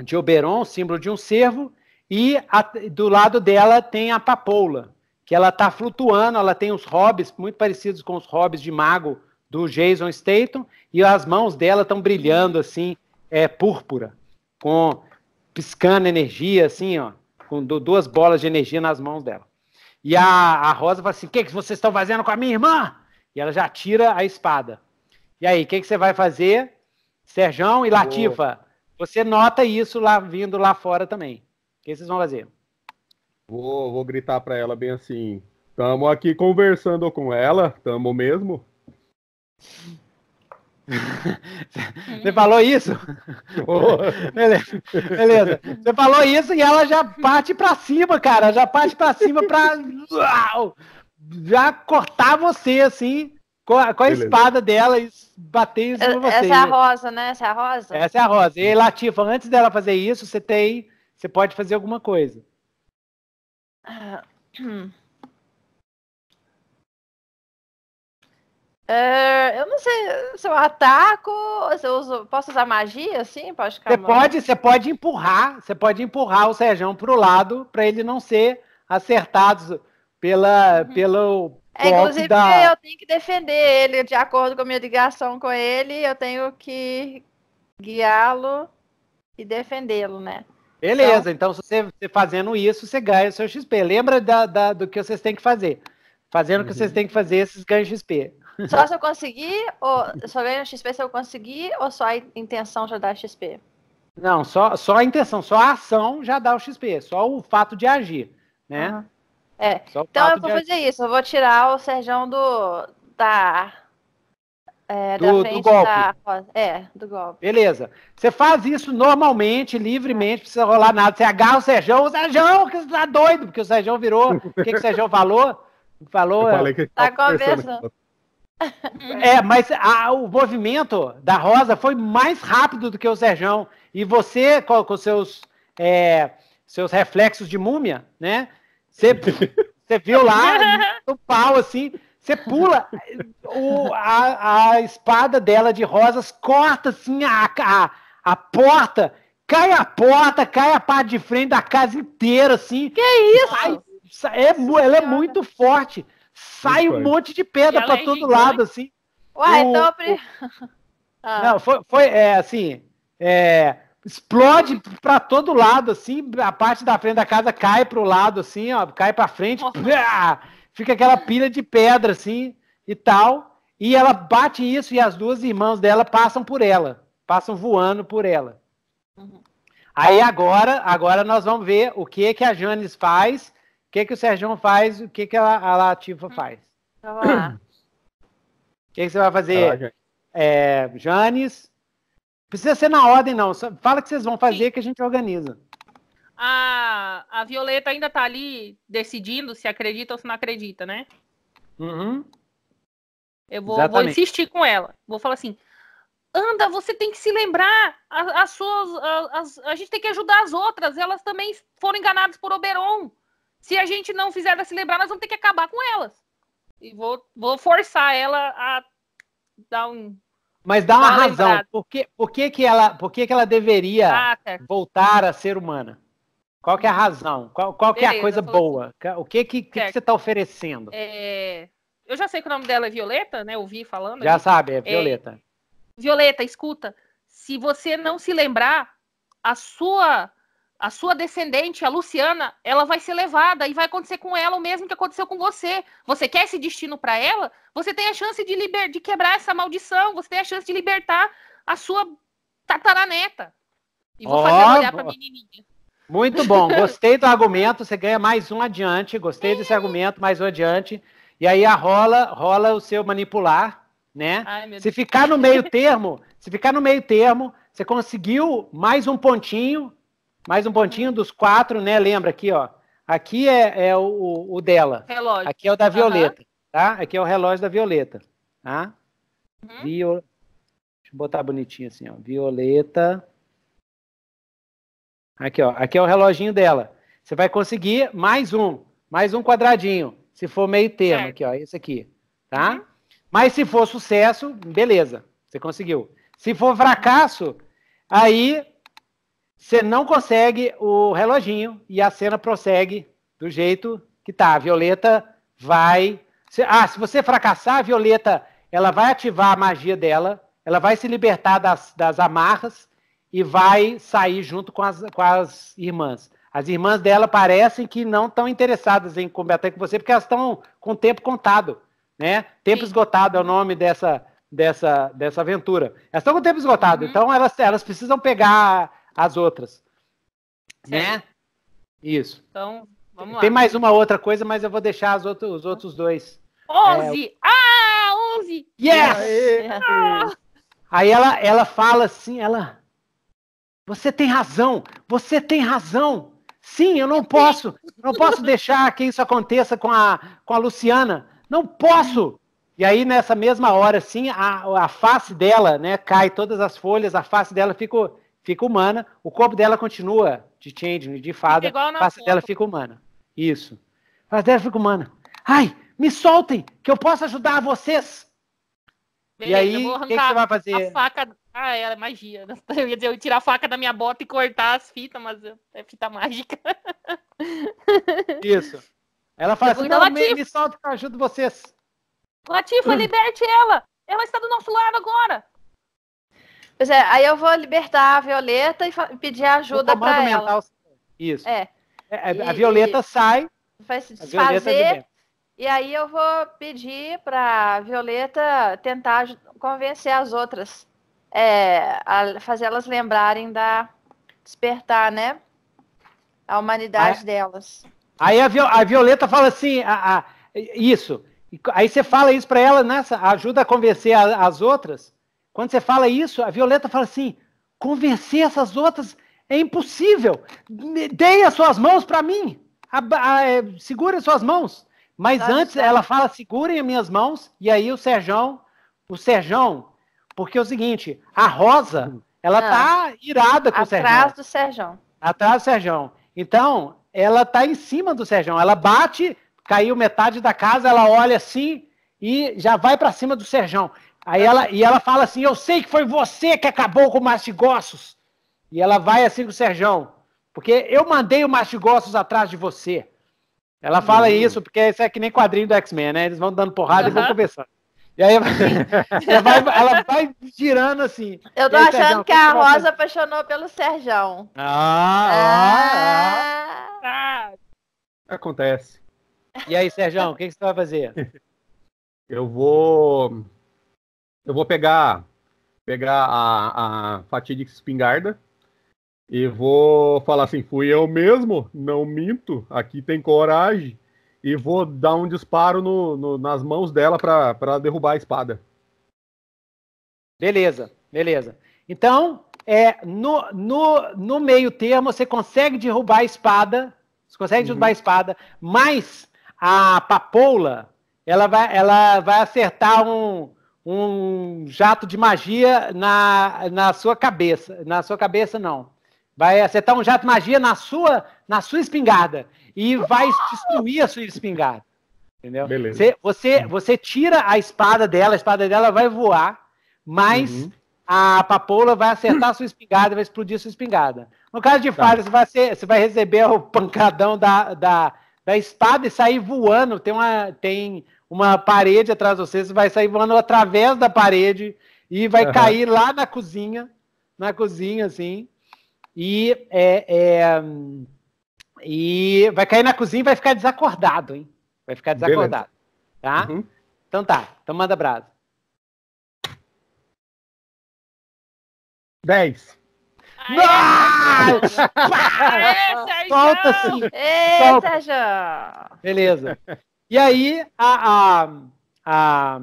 de Oberon, símbolo de um cervo, e a, do lado dela tem a papoula, que ela está flutuando, ela tem os hobbies muito parecidos com os hobbies de mago do Jason Statham, e as mãos dela estão brilhando assim, é púrpura, com piscando energia assim, ó com duas bolas de energia nas mãos dela. E a, a Rosa fala assim: O que, que vocês estão fazendo com a minha irmã? E ela já tira a espada. E aí, o que, que você vai fazer, Serjão e Latifa? Vou. Você nota isso lá vindo lá fora também. O que vocês vão fazer? Vou, vou gritar para ela bem assim: Tamo aqui conversando com ela, tamo mesmo. Você falou isso? Beleza. Beleza. Você falou isso e ela já parte para cima, cara. Já parte para cima para já cortar você assim com a, com a espada dela e bater em cima é, você. Essa é a rosa, né? Essa é a rosa. Essa é a rosa. E Latifa, antes dela fazer isso, você tem, você pode fazer alguma coisa. Ah. Hum. Uh, eu não sei se eu ataco, se eu uso, posso usar magia, assim? Pode ficar você pode, você pode empurrar, você pode empurrar o Serjão para o lado para ele não ser acertado pela, uhum. pelo é, inclusive da... eu tenho que defender ele de acordo com a minha ligação com ele, eu tenho que guiá-lo e defendê-lo, né? Beleza, então, então se você, você fazendo isso, você ganha o seu XP. Lembra da, da, do que vocês têm que fazer. Fazendo o que vocês uhum. têm que fazer, esses ganham XP. Só se eu conseguir, ou só ganho XP se eu conseguir, ou só a intenção já dá XP? Não, só, só a intenção, só a ação já dá o XP, só o fato de agir, né? Uhum. É. Então eu vou fazer agir. isso, eu vou tirar o Serjão do da é, do, da frente do golpe. da é, do golpe. Beleza. Você faz isso normalmente, livremente, não precisa rolar nada. Você agarra o Serjão, o Serjão, que você tá doido, porque o Serjão virou. O que, que o Serjão falou? Falou. Eu falei que tá conversando. conversando. É, mas a, o movimento da Rosa foi mais rápido do que o Serjão. E você, com, com seus, é, seus reflexos de múmia, né? Você, viu lá no pau, assim, você pula, o, a, a espada dela de rosas corta, assim, a, a, a porta, cai a porta, cai a parte de frente da casa inteira, assim. Que isso? Sai, sai, é, ela é muito forte sai um monte de pedra para é todo gigante. lado, assim. Ué, então... O... Ah. Não, foi, foi é, assim, é, explode para todo lado, assim, a parte da frente da casa cai para o lado, assim, ó, cai para frente, plá, ah, fica aquela pilha de pedra, assim, e tal, e ela bate isso e as duas irmãs dela passam por ela, passam voando por ela. Uhum. Aí agora, agora nós vamos ver o que que a Janis faz que, que o Sérgio faz o que, que a, a Latifa hum. faz? Então, vamos lá. O que, que você vai fazer? É, Janes. Precisa ser na ordem, não. Fala que vocês vão fazer Sim. que a gente organiza. A, a Violeta ainda tá ali decidindo se acredita ou se não acredita, né? Uhum. Eu vou, vou, insistir com ela. Vou falar assim: anda, você tem que se lembrar. As, as suas, as, a gente tem que ajudar as outras. Elas também foram enganadas por Oberon. Se a gente não fizer ela se lembrar, nós vamos ter que acabar com elas. E vou, vou forçar ela a dar um. Mas dá uma, uma razão. Por que, por, que, que, ela, por que, que ela deveria ah, tá. voltar a ser humana? Qual que é a razão? Qual, qual Beleza, que é a coisa assim. boa? Assim. O que, que, que, que você está oferecendo? É... Eu já sei que o nome dela é Violeta, né? ouvi falando. Já ali. sabe, é, é Violeta. É... Violeta, escuta. Se você não se lembrar, a sua a sua descendente, a Luciana, ela vai ser levada e vai acontecer com ela o mesmo que aconteceu com você. Você quer esse destino para ela? Você tem a chance de, liber... de quebrar essa maldição, você tem a chance de libertar a sua tataraneta. E vou oh, fazer ela olhar para menininha. Muito bom, gostei do argumento, você ganha mais um adiante, gostei desse argumento, mais um adiante. E aí a rola, rola o seu manipular, né? Ai, se ficar no meio termo, se ficar no meio termo, você conseguiu mais um pontinho, mais um pontinho dos quatro, né? Lembra aqui, ó. Aqui é, é o, o, dela. Relógio. Aqui é o da Violeta, uhum. tá? Aqui é o relógio da Violeta, tá? Uhum. Deixa eu botar bonitinho assim, ó. Violeta. Aqui, ó. Aqui é o reloginho dela. Você vai conseguir mais um, mais um quadradinho, se for meio termo, certo. aqui, ó. Esse aqui, tá? Uhum. Mas se for sucesso, beleza, você conseguiu. Se for fracasso, aí você não consegue o reloginho e a cena prossegue do jeito que tá. A Violeta vai. Ah, se você fracassar, a Violeta ela vai ativar a magia dela, ela vai se libertar das, das amarras e vai sair junto com as, com as irmãs. As irmãs dela parecem que não estão interessadas em combater com você, porque elas estão com o tempo contado. Né? Tempo Sim. esgotado é o nome dessa, dessa, dessa aventura. Elas estão com o tempo esgotado, uhum. então elas, elas precisam pegar as outras. Né? Isso. Então, vamos lá. Tem mais uma outra coisa, mas eu vou deixar as outro, os outros dois. 11! É... Ah, 11! Yes! Aê! Ah! Aí ela, ela fala assim, ela... Você tem razão, você tem razão. Sim, eu não posso, não posso deixar que isso aconteça com a, com a Luciana. Não posso! E aí, nessa mesma hora, assim, a, a face dela, né, cai todas as folhas, a face dela ficou fica humana, o corpo dela continua de changeling, de fada, a face dela fica humana. Isso. A face dela fica humana. Ai, me soltem, que eu posso ajudar vocês! Beleza, e aí, o que, que, você vai fazer? A faca. Ah, é magia. Eu ia dizer, eu ia tirar a faca da minha bota e cortar as fitas, mas é fita mágica. Isso. Ela fala assim: não, me, me solta que eu ajudo vocês. Latifa, liberte ela! Ela está do nosso lado agora! Pois é, aí eu vou libertar a Violeta e pedir ajuda para ela. Isso. É. é. é a e, Violeta e sai. Vai se é desfazer. E aí eu vou pedir para Violeta tentar convencer as outras, é, a fazer elas lembrarem da despertar, né? A humanidade aí, delas. Aí a, a, Violeta fala assim, a, a, isso. Aí você fala isso para ela, né? Ajuda a convencer as outras. Quando você fala isso, a Violeta fala assim: convencer essas outras é impossível. Deem as suas mãos para mim. É, segurem as suas mãos. Mas antes ela fala: segurem as minhas mãos. E aí o Serjão, o Serjão, porque é o seguinte: a Rosa, ela Não. Ah. tá irada com Atrás o Serjão. Atrás do Serjão. Atrás do Serjão. Então, ela tá em cima do Serjão. Ela bate, caiu metade da casa, ela olha assim e já vai para cima do Serjão. Aí ela, e ela fala assim: Eu sei que foi você que acabou com o Mastigossos. E ela vai assim com o Serjão, porque eu mandei o Mastigossos atrás de você. Ela fala uhum. isso, porque isso é que nem quadrinho do X-Men, né? Eles vão dando porrada uhum. e vão conversando. E aí ela vai, ela vai girando assim. Eu tô aí, achando que a Rosa apaixonou pelo Serjão. Ah, ah, ah. ah. Acontece. E aí, Serjão, o que, que você vai fazer? Eu vou eu vou pegar pegar a, a fatídica espingarda e vou falar assim: fui eu mesmo, não minto, aqui tem coragem. E vou dar um disparo no, no, nas mãos dela para derrubar a espada. Beleza, beleza. Então, é, no, no, no meio termo, você consegue derrubar a espada. Você consegue derrubar uhum. a espada, mas a papoula ela vai, ela vai acertar um, um jato de magia na, na sua cabeça. Na sua cabeça, não. Vai acertar um jato de magia na sua, na sua espingarda e vai destruir a sua espingarda. Entendeu? Beleza. Você, você, você tira a espada dela, a espada dela vai voar, mas uhum. a papoula vai acertar a sua espingarda, vai explodir a sua espingarda. No caso de tá. falha, você vai, ser, você vai receber o pancadão da, da, da espada e sair voando. Tem uma, tem uma parede atrás de você, você vai sair voando através da parede e vai uhum. cair lá na cozinha, na cozinha, assim, e, é, é, e vai cair na cozinha e vai ficar desacordado, hein? Vai ficar desacordado, Beleza. tá? Uhum. Então tá, então manda brasa. 10. Nossa! Solta se Eita, Solta. Beleza. E aí a, a,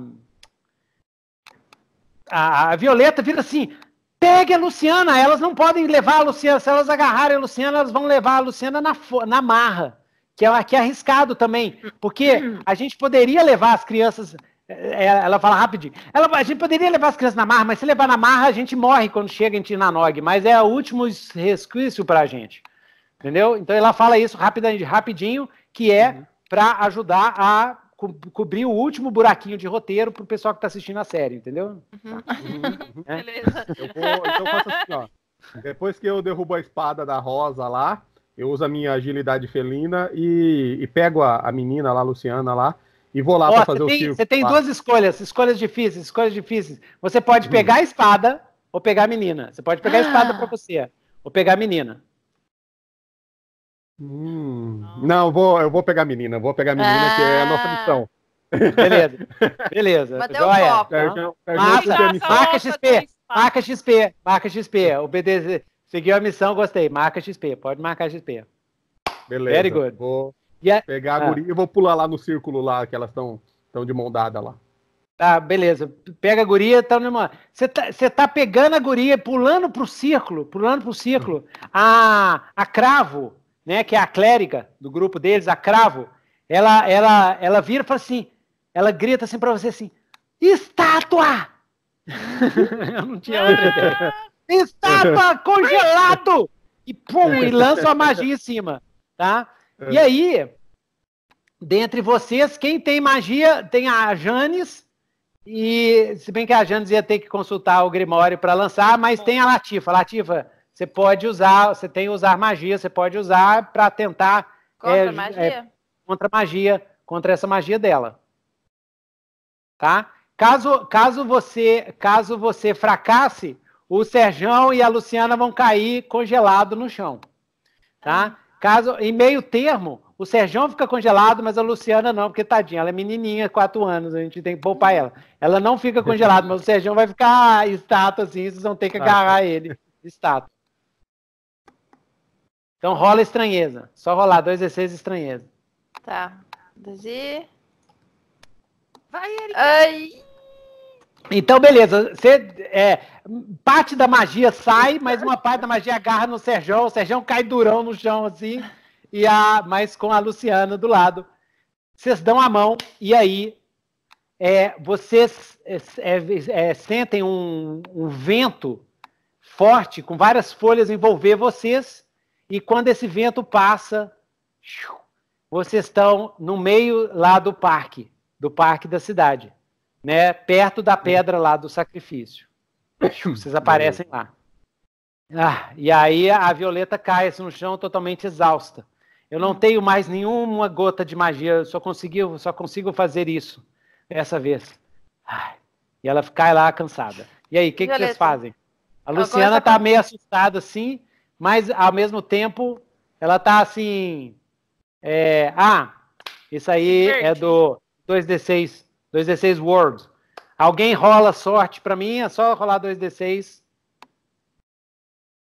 a, a Violeta vira assim: pegue a Luciana, elas não podem levar a Luciana. Se elas agarrarem a Luciana, elas vão levar a Luciana na, na marra. Que é, que é arriscado também, porque a gente poderia levar as crianças eh, eh, ela fala rapidinho. Ela, a gente poderia levar as crianças na marra, mas se levar na marra, a gente morre quando chega em Tinanog, mas é o último resquício para a gente. Entendeu? Então ela fala isso rapidinho, rapidinho que é uhum para ajudar a co cobrir o último buraquinho de roteiro para o pessoal que está assistindo a série, entendeu? Uhum. Tá. Uhum, uhum. É. Beleza. Eu vou, então eu faço assim, ó. Depois que eu derrubo a espada da Rosa lá, eu uso a minha agilidade felina e, e pego a, a, menina lá, a Luciana lá, e vou lá para fazer tem, o circo. Você tem lá. duas escolhas, escolhas difíceis, escolhas difíceis. Você pode uhum. pegar a uhum. espada ou pegar a menina. Você pode pegar a ah. espada para você ou pegar a menina. Hum. Ah. Não. vou, eu vou pegar a menina, vou pegar a menina, ah. que é a nossa ah. missão. Beleza, beleza. Bateu é Joia. copo. Né? marca, XP, marca XP, marca XP. O BDZ seguiu a missão, gostei. Marca XP, pode marcar XP. Beleza. Very good. Vou yeah. pegar a ah. guria Eu vou pular lá no círculo lá, que elas estão de mão dada lá. Tá, beleza. Pega a guria, tá numa. Você tá, você tá pegando a guria, pulando pro círculo, pulando pro círculo, hum. Ah, a cravo né, que é a clériga do grupo deles, a Cravo, ela, ela, ela vira e fala assim, ela grita assim para você assim, estátua! Eu não tinha outra ah! ideia. Estátua congelado! E pum, e lança uma magia em cima, tá? E é. aí, dentre vocês, quem tem magia tem a Janes, e se bem que a Janes ia ter que consultar o Grimório para lançar, mas tem a Latifa. Latifa, você pode usar, você tem que usar magia, você pode usar para tentar. Contra é, magia? É, contra magia, contra essa magia dela. Tá? Caso, caso você caso você fracasse, o Serjão e a Luciana vão cair congelado no chão. Tá? tá? Caso em meio termo, o Serjão fica congelado, mas a Luciana não, porque tadinha, ela é menininha, quatro anos, a gente tem que poupar ela. Ela não fica congelada, mas o Serjão vai ficar ah, estátua assim, vocês vão ter que agarrar ele, estátua. Então rola estranheza. Só rolar 2d6 estranheza. Tá. 2 e... Vai, Erika. Ai... Então, beleza. Você, é, parte da magia sai, mas uma parte da magia agarra no Serjão. O Serjão cai durão no chão, assim, e a, mas com a Luciana do lado. Vocês dão a mão e aí é, vocês é, é, é sentem um, um vento forte, com várias folhas envolver vocês e quando esse vento passa, vocês estão no meio lá do parque, do parque da cidade, né? Perto da pedra lá do sacrifício. Vocês aparecem lá. Ah, e aí a Violeta cai assim no chão totalmente exausta. Eu não tenho mais nenhuma gota de magia, eu só consegui, só consigo fazer isso dessa vez. Ah, e ela cai lá cansada. E aí, o que, que vocês fazem? A Luciana está meio assustada assim, mas ao mesmo tempo ela tá assim. É, ah, isso aí é do 2D6, 2D6 World. Alguém rola sorte para mim, é só rolar 2D6.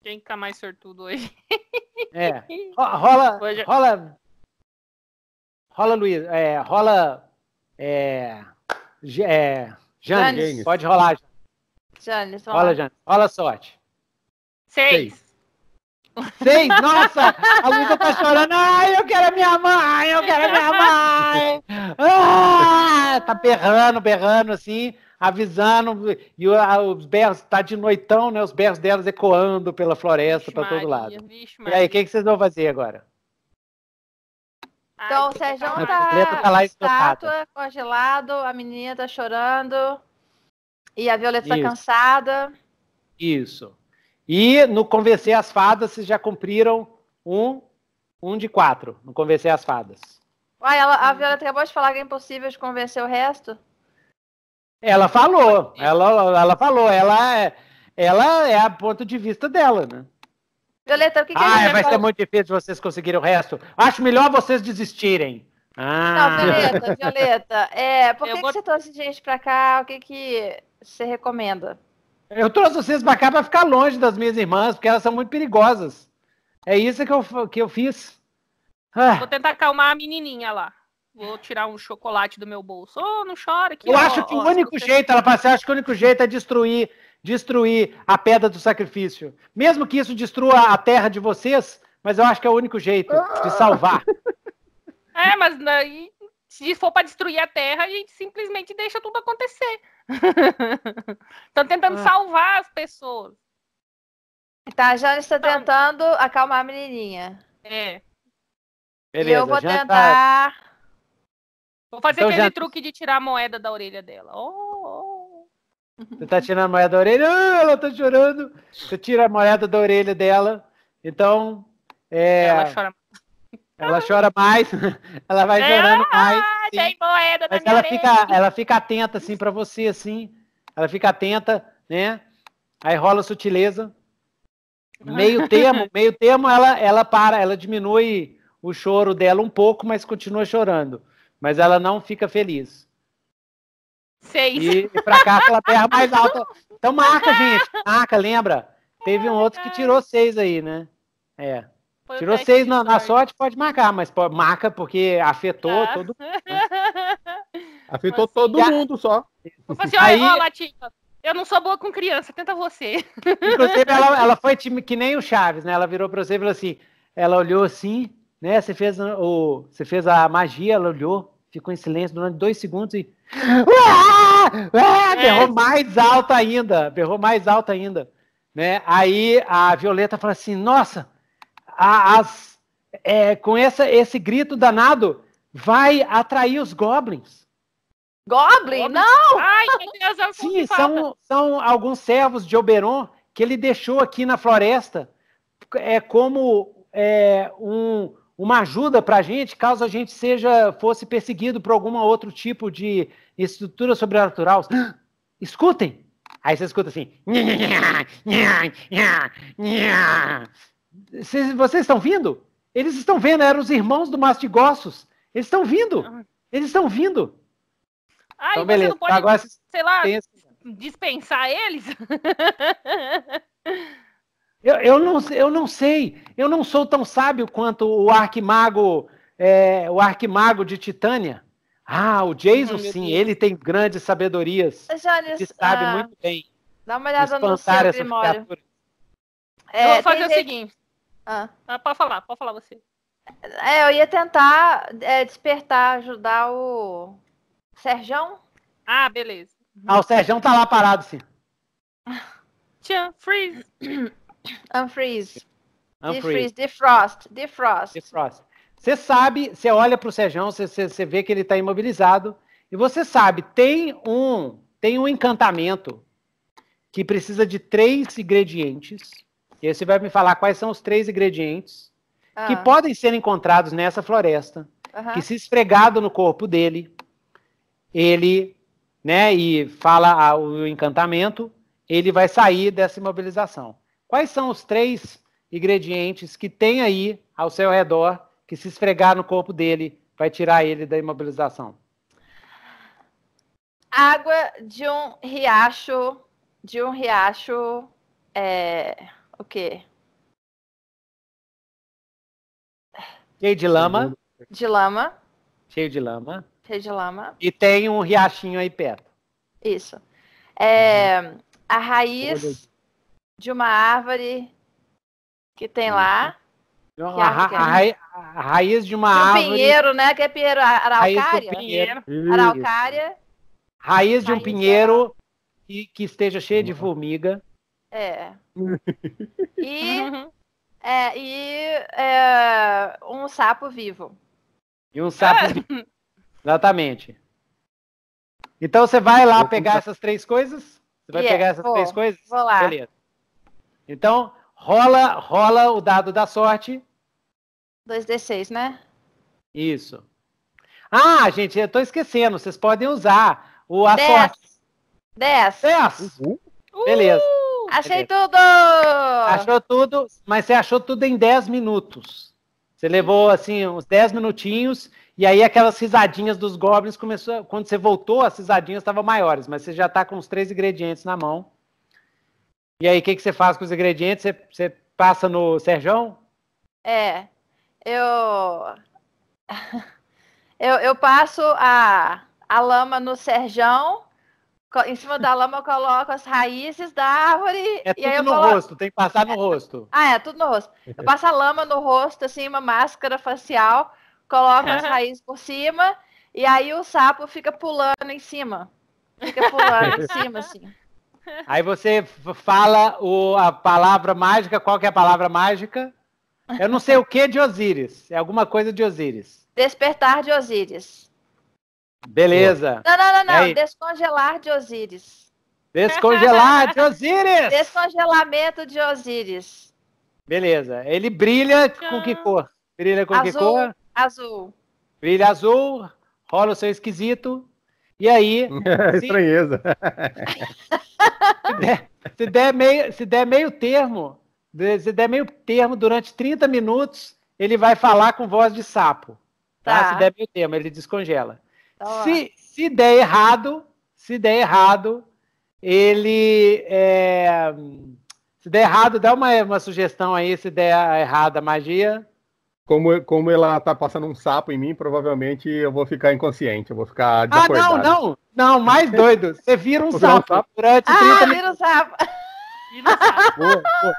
Quem tá mais sortudo hoje? É. Rola. Rola. Rola, Luiz. É, rola. É, é, Jane, Pode rolar, Jane. Janes, rola. rola, Jane. Rola sorte. Seis. Seis. Seis, Nossa, a Luísa tá chorando. Ai, eu quero a minha mãe, eu quero a minha mãe. Ah, tá berrando, berrando assim, avisando. E os berros, tá de noitão, né? Os berros delas ecoando pela floresta para todo lado. Vixe, e aí, o que, que vocês vão fazer agora? Ai, então, o Sérgio tá, tá lá estátua, congelado, a menina tá chorando e a Violeta tá Isso. tá cansada. Isso. E no Convencer as Fadas, vocês já cumpriram um, um de quatro no Convencer as Fadas. Uai, ela, a Violeta acabou de falar que é impossível de convencer o resto? Ela falou, ela, ela falou, ela, é, ela é a ponto de vista dela, né? Violeta, o que, que ah, vai falar? ser muito difícil vocês conseguirem o resto. Acho melhor vocês desistirem. Ah. Não, Violeta, Violeta, é, por que, vou... que você trouxe gente pra cá? O que, que você recomenda? Eu trouxe vocês para cá para ficar longe das minhas irmãs, porque elas são muito perigosas. É isso que eu, que eu fiz. Ah. Vou tentar acalmar a menininha lá. Vou tirar um chocolate do meu bolso. Oh, não chora. Aqui, eu ó, acho que ó, o único jeito, ela passa, acho que o único jeito é destruir, destruir a pedra do sacrifício. Mesmo que isso destrua a terra de vocês, mas eu acho que é o único jeito de salvar. É, mas daí se for para destruir a Terra, a gente simplesmente deixa tudo acontecer. Estão tentando ah. salvar as pessoas. Tá, a Jane está então, tentando acalmar a menininha. É. Beleza, e eu vou tá. tentar. Vou fazer então, aquele já... truque de tirar a moeda da orelha dela. Oh, oh, oh. Você tá tirando a moeda da orelha? Ah, ela tá chorando. Você tira a moeda da orelha dela. Então. É... Ela chora ela chora mais, ela vai chorando ah, mais. tem moeda Mas ela fica, ela fica atenta assim para você assim. Ela fica atenta, né? Aí rola sutileza. Meio termo, meio termo ela ela para, ela diminui o choro dela um pouco, mas continua chorando. Mas ela não fica feliz. Seis. E, e pra cá ela terra mais alta. Então marca, gente. Marca, lembra? Teve um outro que tirou seis aí, né? É. Foi Tirou seis na, sorte. na, sorte, pode marcar, mas marca porque afetou ah. todo Afetou assim, todo mundo só. Assim, Aí... ó, Latinha, eu não sou boa com criança, tenta você. Inclusive, ela, ela foi time, que nem o Chaves, né? Ela virou pra você e falou assim, ela olhou assim, né? Você fez, o, você fez a magia, ela olhou, ficou em silêncio durante dois segundos e... Uá! Uá! É. Berrou é. mais alto ainda, berrou mais alto ainda. Né? Aí a Violeta falou assim, nossa as, é, com essa, esse grito danado, vai atrair os goblins. Goblin? Goblin? Não! Ai, meu Deus, eu Sim, são, são alguns servos de Oberon que ele deixou aqui na floresta é como é, um, uma ajuda para a gente, caso a gente seja fosse perseguido por algum outro tipo de estrutura sobrenatural. Escutem! Aí você escuta assim. Vocês, vocês estão vindo? Eles estão vendo, eram os irmãos do Mastigossos. Eles estão vindo. Eles estão vindo. Ah, então, beleza. pode, Agora, sei lá, pensa. dispensar eles? eu, eu, não, eu não sei. Eu não sou tão sábio quanto o Arquimago, é, o Arquimago de Titânia. Ah, o Jason, sim, ele tem grandes sabedorias. Jones, ele sabe ah, muito bem. Dá uma olhada no seu essa é, fazer o seguinte: ah. ah. pode falar, pode falar você. É, eu ia tentar é, despertar, ajudar o Serjão. Ah, beleza. Ah, o Serjão tá lá parado, sim. Tchan, freeze. Unfreeze. Unfreeze. Defrost. Defrost. Defrost. Você sabe, você olha pro Serjão, você, você, você vê que ele tá imobilizado. E você sabe, tem um, tem um encantamento que precisa de três ingredientes e aí você vai me falar quais são os três ingredientes que ah. podem ser encontrados nessa floresta, uhum. que se esfregado no corpo dele, ele, né, e fala o encantamento, ele vai sair dessa imobilização. Quais são os três ingredientes que tem aí ao seu redor que se esfregar no corpo dele vai tirar ele da imobilização? Água de um riacho, de um riacho é, o quê? Cheio de lama. De lama. Cheio de lama. Cheio de lama. E tem um riachinho aí perto. Isso. É, uhum. A raiz de uma árvore que tem lá. que é a, a, raiz, a, raiz de uma de um árvore. pinheiro, né? Que é pinheiro araucária. Pinheiro. Araucária. Raiz de um raiz pinheiro da... É. que, que esteja cheio de uhum. formiga. É. e, é, e é, um sapo vivo. E um sapo vivo. Exatamente. Então você vai lá pegar essas três coisas? Você vai yeah, é. pegar essas vou, três coisas? Vou lá. Beleza. Então, rola, rola o dado da sorte. 2d6, né? Isso. Ah, gente, eu tô esquecendo. Vocês podem usar o a Dez. sorte. 10. 10. Uhum. Beleza. Achei tudo! Achou tudo, mas você achou tudo em 10 minutos. Você levou, assim, uns 10 minutinhos, e aí aquelas risadinhas dos goblins começou. Quando você voltou, as risadinhas estavam maiores, mas você já está com os três ingredientes na mão. E aí, o que, que você faz com os ingredientes? Você, você passa no Serjão? É. Eu. eu, eu passo a, a lama no Serjão em cima da lama eu coloco as raízes da árvore. É tudo no rosto, tem que passar no rosto. Ah, é, tudo no rosto. Eu passo a lama no rosto, assim, uma máscara facial, coloco as raízes por cima, e aí o sapo fica pulando em cima. Fica pulando em cima, assim. Aí você fala o, a palavra mágica, qual que é a palavra mágica? Eu não sei o que de Osíris, é alguma coisa de Osíris. Despertar de Osíris. Beleza. Não, não, não, não. Descongelar de Osíris. Descongelar de Osíris! Descongelamento de Osíris. Beleza. Ele brilha com que ah. cor? Brilha com azul, que cor? Azul. Brilha azul, rola o seu esquisito. E aí. se... Estranheza. se, der, se, der meio, se der meio termo, se der meio termo durante 30 minutos, ele vai falar com voz de sapo. Tá? tá. Se der meio termo, ele descongela. Tá se, se der errado, se der errado, ele. É, se der errado, dá uma, uma sugestão aí, se der errada a magia. Como, como ela está passando um sapo em mim, provavelmente eu vou ficar inconsciente, eu vou ficar desacordado. Ah, não, não! Não, mais doido. Você vira um, sapo, um sapo, durante ah, 30 vira um sapo. Vira um sapo. Vou, vou,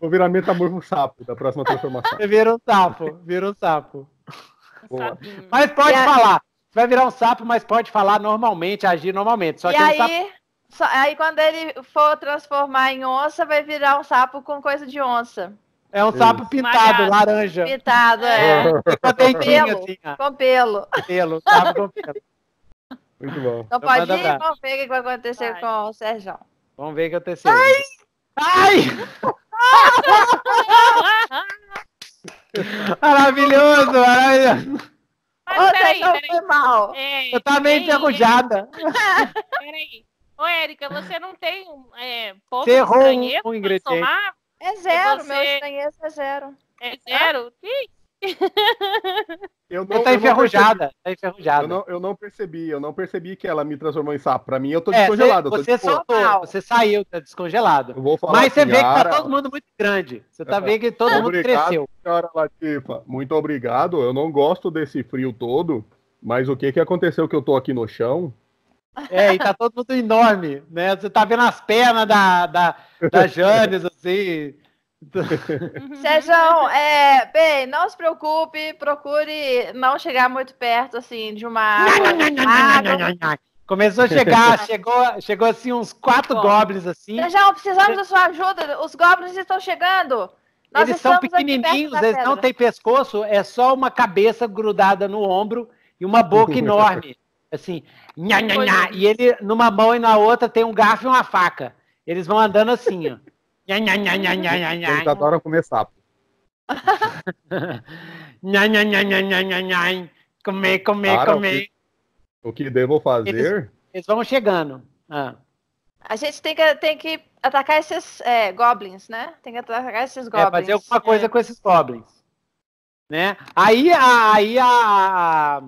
vou virar metamorfo sapo da próxima transformação. Você vira um sapo, vira um sapo. Um Mas pode falar. Você vai virar um sapo, mas pode falar normalmente, agir normalmente. Só e que aí, um sapo... só, aí, quando ele for transformar em onça, vai virar um sapo com coisa de onça. É um Isso. sapo pintado, Magado. laranja. Pintado, é. é. Tá com pelo. Assim, com pelo. Pelo, sapo com pelo. Muito bom. Então, então pode ir e vamos ver o que vai acontecer vai. com o Sérgio. Vamos ver o que aconteceu. Ai! Ai! maravilhoso, maravilhoso! Ah, Mas Ô, peraí, peraí. Foi mal. É, eu tava meio enferrujada. É. Peraí. Ô, Érica, você não tem é, pouco você errou um, um ingrediente. Somar? É zero, você... meu estranheza é zero. É zero? Ah? Ih, Tá eu não, enferrujada, não tá enferrujada. Eu não, eu não percebi, eu não percebi que ela me transformou em sapo. Pra mim, eu tô é, descongelado. você, você, você saiu, tá descongelado. Mas você vê que tá todo mundo muito grande. Você tá vendo que todo mundo cresceu. Senhora Latifa, muito obrigado. Eu não gosto desse frio todo, mas o que que aconteceu que eu tô aqui no chão? É, e tá todo mundo enorme, né? Você tá vendo as pernas da, da, da Janes, assim. Uhum. Sérgio, é, bem, não se preocupe, procure não chegar muito perto assim de uma água. Começou a chegar, chegou, chegou assim uns quatro Bom. goblins assim. Sérgio, precisamos da sua ajuda. Os goblins estão chegando. Nós eles são pequenininhos, eles não têm pescoço, é só uma cabeça grudada no ombro e uma boca enorme. Assim, nha, nha, nha, e ele numa mão e na outra tem um garfo e uma faca. Eles vão andando assim, ó. Eles adoram comer sapo. nha, Comer, comer, Cara, comer. O que, o que devo fazer? Eles, eles vão chegando. Ah. A gente tem que, tem que atacar esses é, goblins, né? Tem que atacar esses goblins. É, fazer alguma coisa é. com esses goblins. Né? Aí, a, aí a,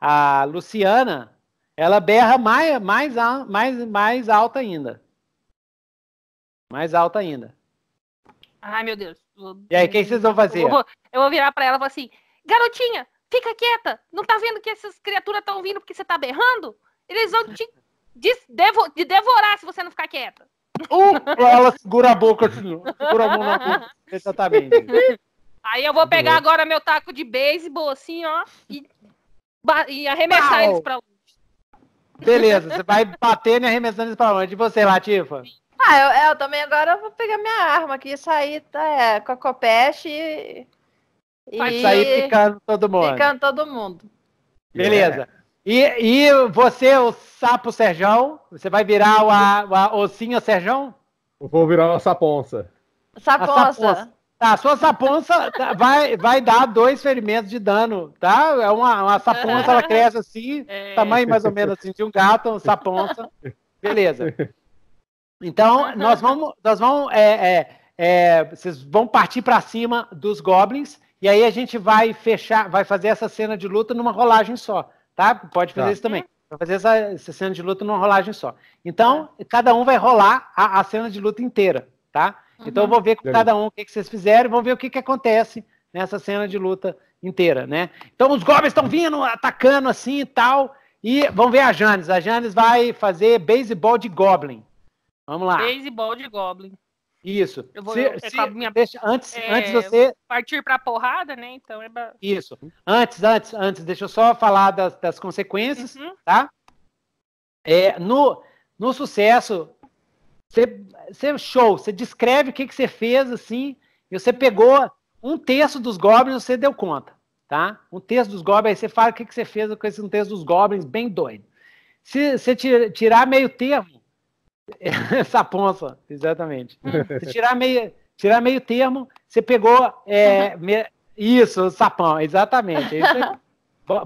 a, a Luciana, ela berra mais, mais, mais, mais alta ainda. Mais alta ainda. Ai, meu Deus. E aí, o que vocês vão fazer? Eu vou, eu vou virar para ela e falar assim: garotinha, fica quieta. Não tá vendo que essas criaturas estão vindo porque você tá berrando? Eles vão te, de, devo, te devorar se você não ficar quieta. Uh, ela segura a boca, assim, segura a mão na boca. Exatamente. Aí eu vou pegar agora meu taco de beisebol, assim, ó, e, e arremessar Pau. eles pra longe. Beleza, você vai batendo e arremessando eles pra longe. E você, Latifa? Sim. Ah, eu, é, eu, também agora vou pegar minha arma aqui e sair tá, é, com a Copeste e. Vai sair picando todo mundo. Picando todo mundo. Beleza. E, e você, o sapo Serjão, você vai virar o, a, a ossinha Serjão? Eu vou virar a saponça. Saponça. A saponça. Tá, sua saponça tá, vai, vai dar dois ferimentos de dano, tá? É uma, uma saponça, ela cresce assim, é. tamanho mais ou menos assim de um gato, uma saponça. Beleza. Então, nós vamos. Nós vamos é, é, é vocês vão partir para cima dos goblins e aí a gente vai fechar, vai fazer essa cena de luta numa rolagem só, tá? Pode fazer tá. isso também. Vai fazer essa, essa, cena de luta numa rolagem só. Então, é. cada um vai rolar a, a, cena de luta inteira, tá? Uhum. Então eu vou ver com cada um o que, que vocês fizeram, vamos ver o que, que acontece nessa cena de luta inteira, né? Então os goblins estão vindo, atacando assim e tal, e vamos ver a Janes. A Janes vai fazer beisebol de goblin. Vamos lá. Beisebol de Goblin. Isso. Eu vou, se, eu, se, minha, deixa, antes, é, antes você. Partir pra porrada, né? Então é. Isso. Antes, antes, antes, deixa eu só falar das, das consequências, uhum. tá? É, no, no sucesso, você, é show, você descreve o que, que você fez assim, e você pegou um terço dos goblins, você deu conta, tá? Um terço dos goblins, aí você fala o que, que você fez com esse um terço dos goblins, bem doido. Se você tirar meio termo, Essa ponça, exatamente. Se hum. tirar meio, tirar meio termo, você pegou. É, uhum. me... Isso, sapão, exatamente. Isso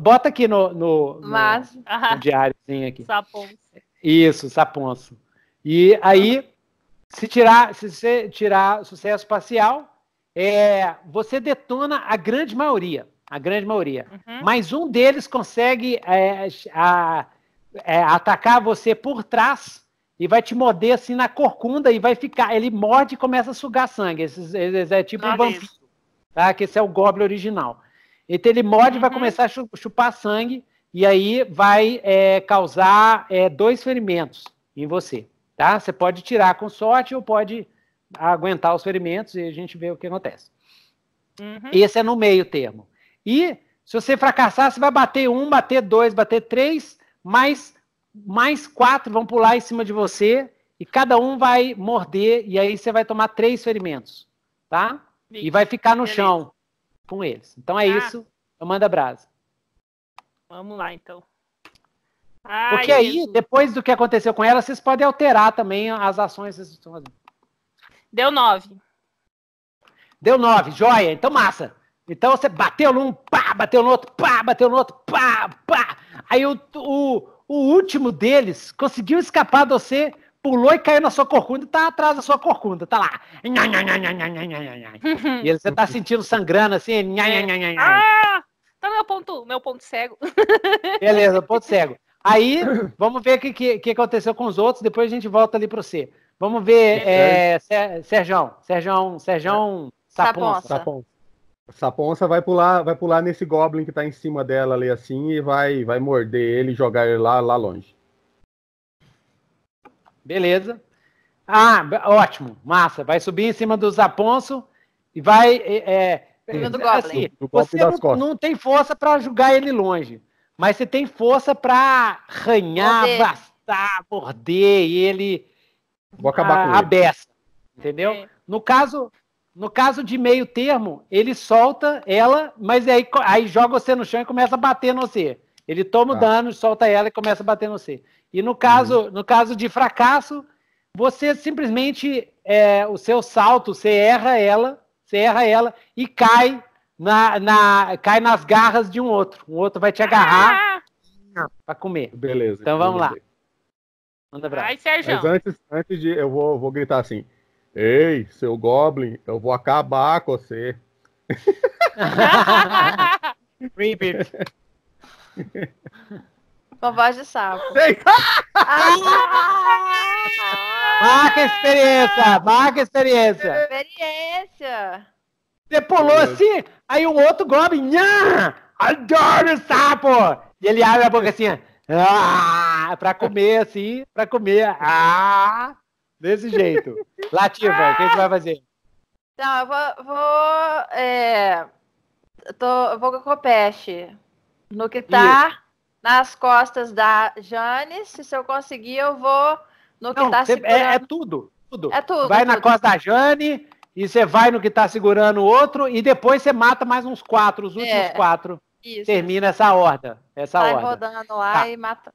Bota aqui no, no, Mas, no, no aqui. Saponço. Isso, saponço. E aí, se tirar, se você tirar sucesso parcial, é, você detona a grande maioria. A grande maioria. Uhum. Mas um deles consegue é, a, é, atacar você por trás e vai te morder assim na corcunda e vai ficar. Ele morde e começa a sugar sangue. Esse, esse é tipo um vampiro. Isso. Tá? Que esse é o Goblin original. Então ele morde e uhum. vai começar a chupar sangue e aí vai é, causar é, dois ferimentos em você. Tá? Você pode tirar com sorte ou pode aguentar os ferimentos e a gente vê o que acontece. Uhum. Esse é no meio termo. E se você fracassar, você vai bater um, bater dois, bater três, mas mais quatro vão pular em cima de você e cada um vai morder e aí você vai tomar três ferimentos, tá? Vixe, e vai ficar no beleza. chão com eles. Então é ah. isso. Eu mando a brasa. Vamos lá, então. Ai, Porque aí, Jesus. depois do que aconteceu com ela, vocês podem alterar também as ações que vocês estão fazendo. Deu nove. Deu nove, joia. Então, massa. Então você bateu num, pá, bateu no outro, pá, bateu no outro, pá, pá. Aí o, o, o último deles conseguiu escapar de você, pulou e caiu na sua corcunda e tá atrás da sua corcunda, tá lá. e você tá sentindo sangrando assim. ah, tá meu ponto, meu ponto cego. Beleza, ponto cego. Aí, vamos ver o que, que, que, aconteceu com os outros, depois a gente volta ali para você. Vamos ver, é, Serjão, Serjão, Serjão Saponça. Saponça. Saponça vai pular, vai pular nesse goblin que tá em cima dela ali assim e vai, vai morder ele e jogar ele lá, lá longe. Beleza. Ah, ótimo, massa. Vai subir em cima do Zaponso e vai. É, é, é assim, você não, não, tem força para jogar ele longe, mas você tem força para ranhar, morder. bastar, morder e ele. Vou acabar a, com ele. A beça, entendeu? É. No caso, no caso de meio termo, ele solta ela, mas aí, aí joga você no chão e começa a bater no você. Ele toma tá. o dano, solta ela e começa a bater no você. E no caso, uhum. no caso de fracasso, você simplesmente é, o seu salto, você erra ela, você erra ela e cai na, na cai nas garras de um outro. Um outro vai te agarrar ah! para comer. Beleza. Então vamos lá. Manda pra. Vai, Sérgio. Mas antes, antes de eu vou, vou gritar assim. Ei, seu Goblin, eu vou acabar com você. Ribbit. Com voz de sapo. Ah! Marca a experiência! Marca a experiência! Experiência! Você pulou assim, aí o outro goblin, nha! Adoro sapo! E ele abre a boca assim, ah, pra comer assim, pra comer. Ah! Desse jeito. Lativa, o que você vai fazer? Não, eu vou. vou é, tô, eu vou com o Copeste. No que tá Isso. nas costas da Jane. Se eu conseguir, eu vou no que Não, tá cê, é, segurando. É, é, tudo, tudo. É tudo. Vai tudo, na costa da Jane. E você vai no que tá segurando o outro e depois você mata mais uns quatro, os últimos é, quatro. Isso. Termina essa horda. Essa vai horda. rodando lá tá. e mata.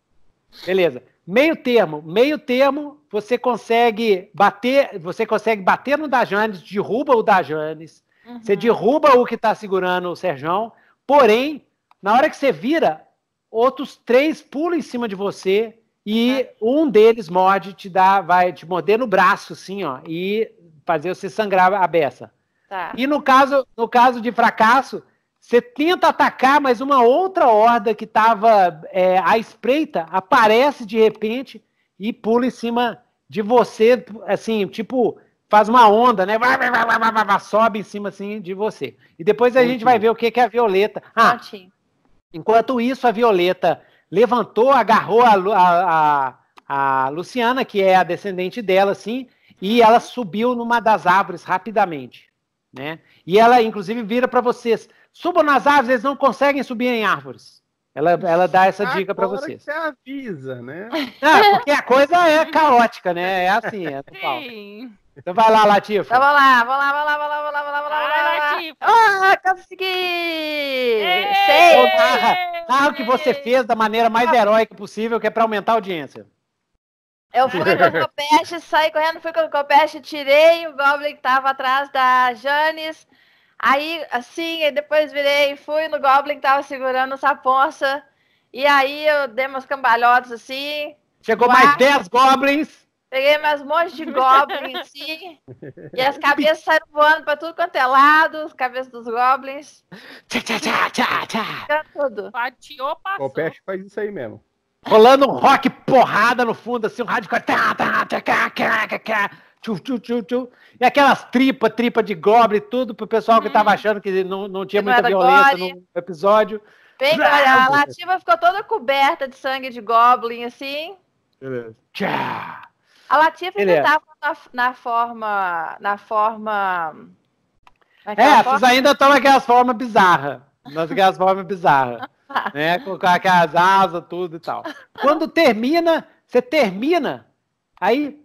Beleza. Meio termo. Meio termo, você consegue bater, você consegue bater no Dajanes, derruba o Dajanes, uhum. você derruba o que está segurando o Serjão, porém, na hora que você vira, outros três pulam em cima de você e uhum. um deles morde, te dá, vai te morder no braço, assim, ó, e fazer você sangrar a beça. Tá. E no caso, no caso de fracasso, você tenta atacar, mas uma outra horda que estava é, à espreita aparece de repente e pula em cima de você, assim, tipo, faz uma onda, né? sobe em cima assim de você. E depois a gente vai ver o que, que é a Violeta. Ah, enquanto isso, a Violeta levantou, agarrou a, a, a, a Luciana, que é a descendente dela, assim, e ela subiu numa das árvores rapidamente, né? E ela, inclusive, vira para vocês. Subam nas árvores, eles não conseguem subir em árvores. Ela, ela dá essa dica para vocês. Você avisa, né? porque a coisa é caótica, né? É assim, é do Então vai lá, Latifa. Então vou lá, vou lá, vou lá, vou lá, vou lá, vou lá, vou lá. Vai, Latifa. Ah, consegui! Sei! Narra, o que você fez da maneira mais heróica possível, que é para aumentar a audiência. Eu fui com o Copeste, saí correndo, fui com o Copeste, tirei o Goblin que tava atrás da Janis, Aí, assim, aí depois virei, fui no Goblin que tava segurando essa poça. E aí eu dei umas cambalhotas assim. Chegou mais 10 goblins. Peguei mais um monte de goblins sim. e as cabeças saíram voando pra tudo quanto é lado, as cabeças dos goblins. Tchá, tchá, tchá, tchá, tchá. Tudo. Patiou, passou. O Peste faz isso aí mesmo. Rolando um rock porrada no fundo, assim, um rádio tchu, tchu, tchu, tchu. E aquelas tripa, tripa de goblin, tudo pro pessoal que tava uhum. achando que não, não tinha muita violência no episódio. Bem, cara, a Lativa ficou toda coberta de sangue de goblin, assim. Beleza. Tchá. A Lativa ainda tava na, na, forma. Na forma. É, forma... ainda estão naquelas assim. formas bizarras. Naquelas formas bizarras. né? Com aquelas asas, tudo e tal. Quando termina, você termina, aí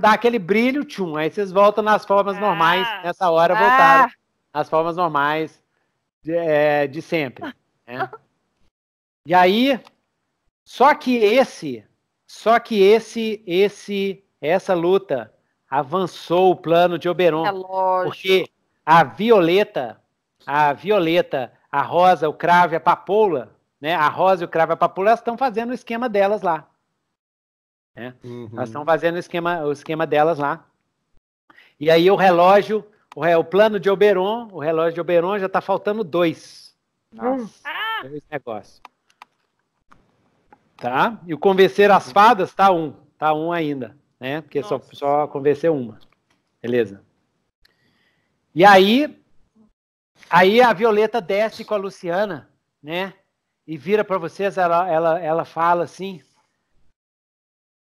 dá aquele brilho, tchum. Aí vocês voltam nas formas ah, normais. Nessa hora ah, voltaram nas formas normais de, é, de sempre. Né? e aí, só que esse, só que esse, esse, essa luta avançou o plano de Oberon. É lógico. Porque a Violeta, a Violeta, a Rosa, o Cravo e a Papoula, né? A Rosa e o Cravo e a Papoula, elas estão fazendo o esquema delas lá. Né? Uhum. Elas estão fazendo o esquema, o esquema delas lá. E aí o relógio, o, o plano de Oberon, o relógio de Oberon já está faltando dois. Nossa, ah. dois negócios. Tá? E o convencer as fadas tá um, tá um ainda, né? Porque só, só convencer uma. Beleza. E aí, aí a Violeta desce com a Luciana, né? E vira para vocês, ela, ela, ela fala assim,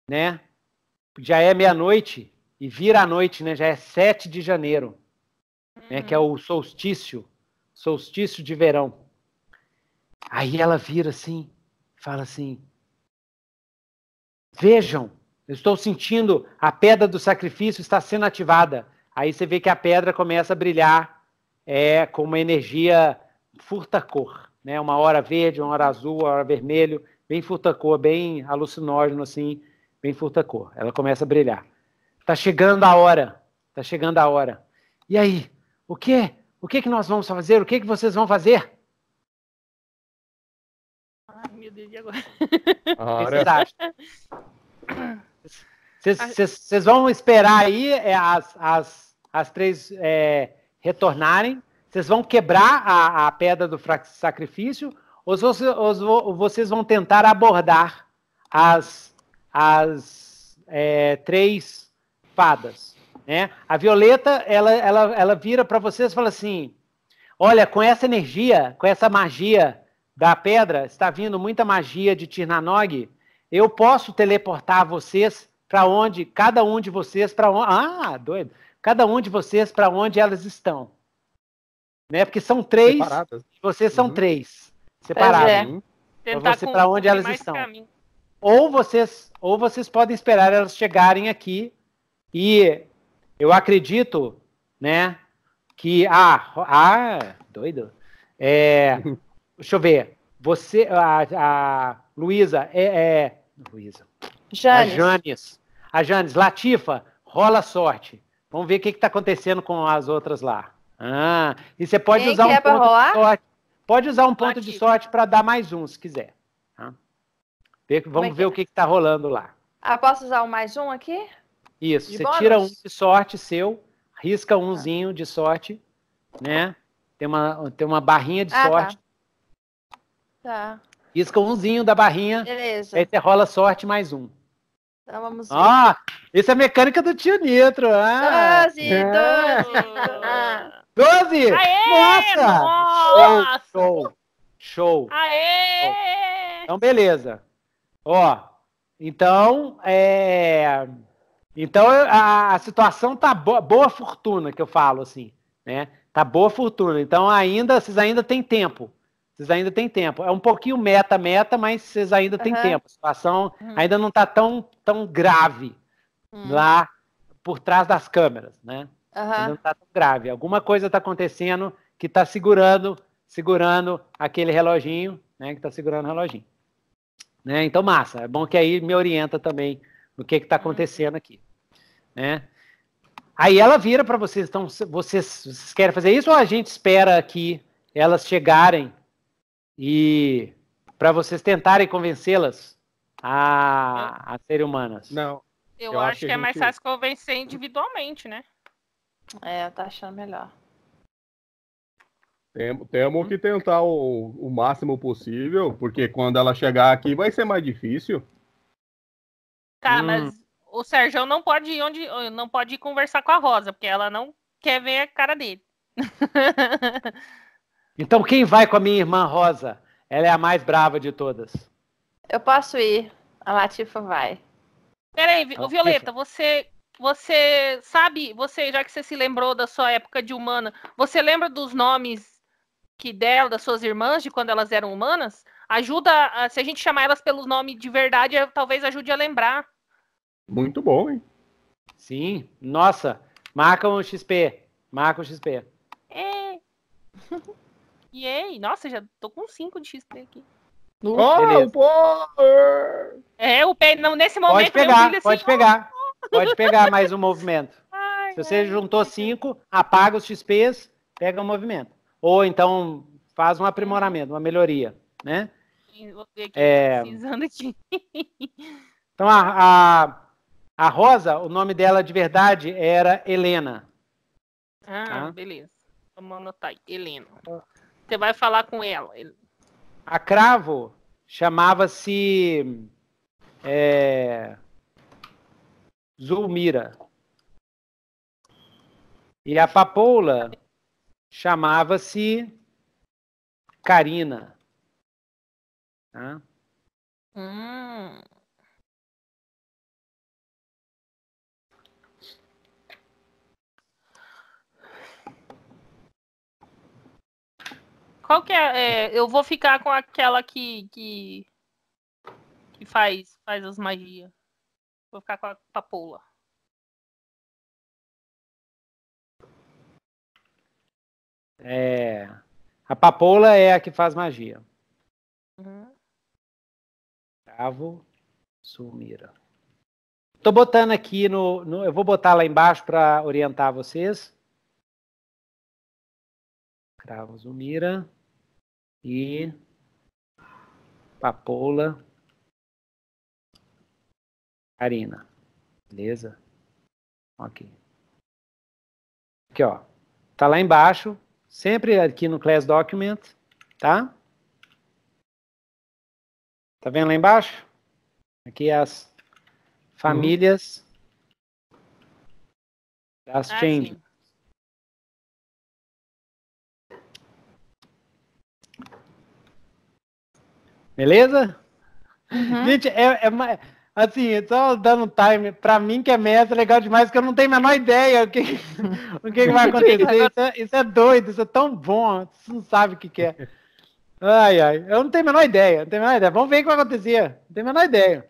né? Já é meia-noite e vira a noite, né? Já é 7 de janeiro, uhum. né? Que é o solstício, solstício de verão. Aí ela vira assim, fala assim: Vejam, eu estou sentindo a pedra do sacrifício está sendo ativada. Aí você vê que a pedra começa a brilhar é, com uma energia furta-cor, né? Uma hora verde, uma hora azul, uma hora vermelho, bem furta-cor, bem alucinógeno assim. Bem furtacor. Ela começa a brilhar. Tá chegando a hora. Tá chegando a hora. E aí? O que? O que que nós vamos fazer? O que que vocês vão fazer? Ai, meu Deus, e agora? O que é vocês Vocês vão esperar aí é, as, as, as três é, retornarem. Vocês vão quebrar a, a pedra do sacrifício ou, vocês vão tentar abordar as, as é, três fadas. Né? A Violeta, ela, ela, ela vira para vocês e fala assim: Olha, com essa energia, com essa magia da pedra, está vindo muita magia de Tirnanog. Eu posso teleportar vocês para onde, cada um de vocês para onde. Ah, doido! Cada um de vocês para onde elas estão. Né? Porque são três, Separadas. vocês são uhum. três, separados. É. Então Tentar você para onde elas estão. Caminho. Ou vocês ou vocês podem esperar elas chegarem aqui. E eu acredito, né, que ah, ah, doido. É, deixa eu ver. Você, a, a Luísa, é, é Luísa. Janes. A Janes. A Janes, Latifa, rola sorte. Vamos ver o que está acontecendo com as outras lá. Ah, e você pode Quem usar um ponto rolar? de sorte. Pode usar um ponto Latifa. de sorte para dar mais um, se quiser. É vamos é que... ver é? o que está rolando lá. Ah, posso usar mais um aqui? Isso. De você bônus? tira um de sorte seu, risca tá. umzinho de sorte, né? Tem uma, tem uma barrinha de ah, tá. sorte. Tá. tá. Risca umzinho da barrinha. Beleza. Aí você rola sorte mais um. Então vamos ver. Ah, isso é mecânica do tio Nitro. Ah. Doze, é. doze. Aê, nossa! nossa! Show, show. Show. Aê! Show. Então, beleza. Ó, então, é... Então a, a situação tá boa, boa fortuna que eu falo assim, né? Tá boa fortuna. Então ainda vocês ainda tem tempo. Vocês ainda tem tempo. É um pouquinho meta meta, mas vocês ainda uhum. tem tempo. A situação uhum. ainda não tá tão tão grave uhum. lá por trás das câmeras, né? Uhum. Não tá tão grave. Alguma coisa tá acontecendo que tá segurando segurando aquele reloginho, né? Que tá segurando o reloginho. Né? Então, massa, é bom que aí me orienta também no que está uhum. acontecendo aqui. Né? Aí ela vira para vocês, então, vocês, vocês querem fazer isso ou a gente espera que elas chegarem e para vocês tentarem convencê-las a, a serem humanas? Não. Eu, eu acho, acho que, que é gente... mais fácil convencer individualmente, né? É, eu tá achando melhor. Tem, temos hum. que tentar o, o máximo possível, porque quando ela chegar aqui vai ser mais difícil. Tá, hum. mas o Sérgio não pode ir onde não pode conversar com a Rosa, porque ela não quer ver a cara dele. então quem vai com a minha irmã Rosa? Ela é a mais brava de todas. Eu posso ir. A Latifa vai. Peraí, o então, Violeta, você você sabe, você já que você se lembrou da sua época de humana, você lembra dos nomes que dela, das suas irmãs, de quando elas eram humanas, ajuda, a, se a gente chamar elas pelo nome de verdade, talvez ajude a lembrar. Muito bom, hein? Sim, nossa, marca um XP, marca um XP. É. e aí, nossa, já tô com 5 de XP aqui. No... Oh, power! É, o pé, não, nesse momento... Pode pegar, assim, pode pegar, oh. pode pegar mais um movimento. Ai, se você ai, juntou 5, apaga os XPs, pega o um movimento ou então faz um aprimoramento, uma melhoria, né? Vou ver aqui, é... pesquisando aqui. então, a, a, a, Rosa, o nome dela de verdade era Helena. Ah, tá? beleza. Vamos anotar aí, Helena. Você vai falar com ela. A Cravo chamava-se é, Zulmira. E a Papoula chamava-se Karina. Tá? Hum. Qual que é, é, Eu vou ficar com aquela que. que, que faz, faz as magias. Vou ficar com a papoula. É, a papoula é a que faz magia. Uhum. Sumira. Tô botando aqui no, no, Eu vou botar lá embaixo para orientar vocês. Cravo Zumira e Papoula Karina. Beleza? Aqui. Aqui, ó. Tá lá embaixo sempre aqui no class document, tá? Tá vendo lá embaixo? Aqui as famílias uhum. das ah, changes. Beleza? Uhum. Gente, é, é, Assim, só então, dando time, pra mim que é mestre é legal demais, que eu não tenho a menor ideia o que, o que, vai acontecer. Isso é, isso é doido, isso é tão bom, você não sabe o que, é. Ai, ai, eu não tenho a menor ideia, não tenho a menor ideia. Vamos ver o que vai acontecer, não tenho a menor ideia.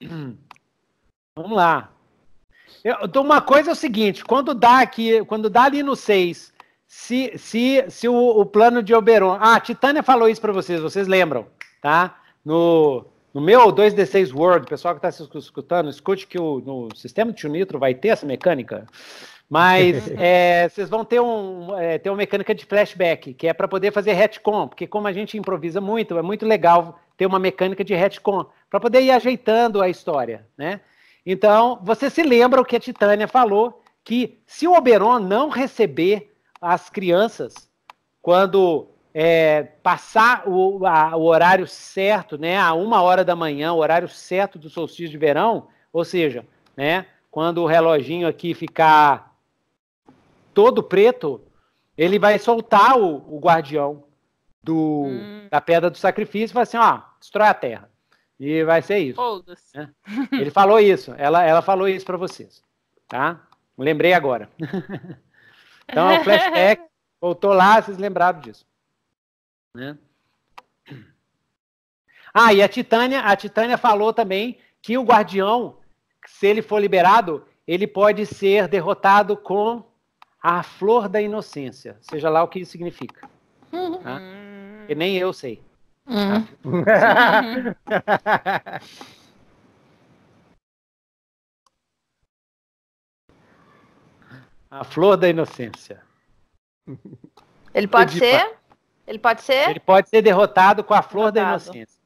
Vamos lá. Eu, então uma coisa é o seguinte, quando dá aqui, quando dá ali no 6, se, se, se o, o plano de Oberon... Ah, a Titânia falou isso para vocês, vocês lembram, tá? no, no meu 2D6 World, pessoal que está se escutando, escute que o, no sistema de Tio Nitro vai ter essa mecânica. Mas é, vocês vão ter, um, é, ter uma mecânica de flashback, que é para poder fazer retcon, porque como a gente improvisa muito, é muito legal ter uma mecânica de retcon, para poder ir ajeitando a história, né? Então, você se lembra o que a Titânia falou, que se o Oberon não receber as crianças, quando é, passar o, a, o, horário certo, né, a uma hora da manhã, o horário certo do solstício de verão, ou seja, né, quando o reloginho aqui ficar todo preto, ele vai soltar o, o guardião do, hum. da pedra do sacrifício e vai assim, ó, destrói a terra. E vai ser isso. Né? Ele falou isso, ela, ela falou isso para vocês, tá? Lembrei agora. então, o é flashback voltou lá, vocês lembraram disso. Né? Ah, e a Titânia, a Titânia falou também que o Guardião, se ele for liberado, ele pode ser derrotado com a flor da inocência, seja lá o que isso significa. Tá? nem eu sei. Tá? Uhum. a flor da inocência. Ele pode Edipa. ser ele pode ser? Ele pode ser derrotado com a flor derrotado. da inocência.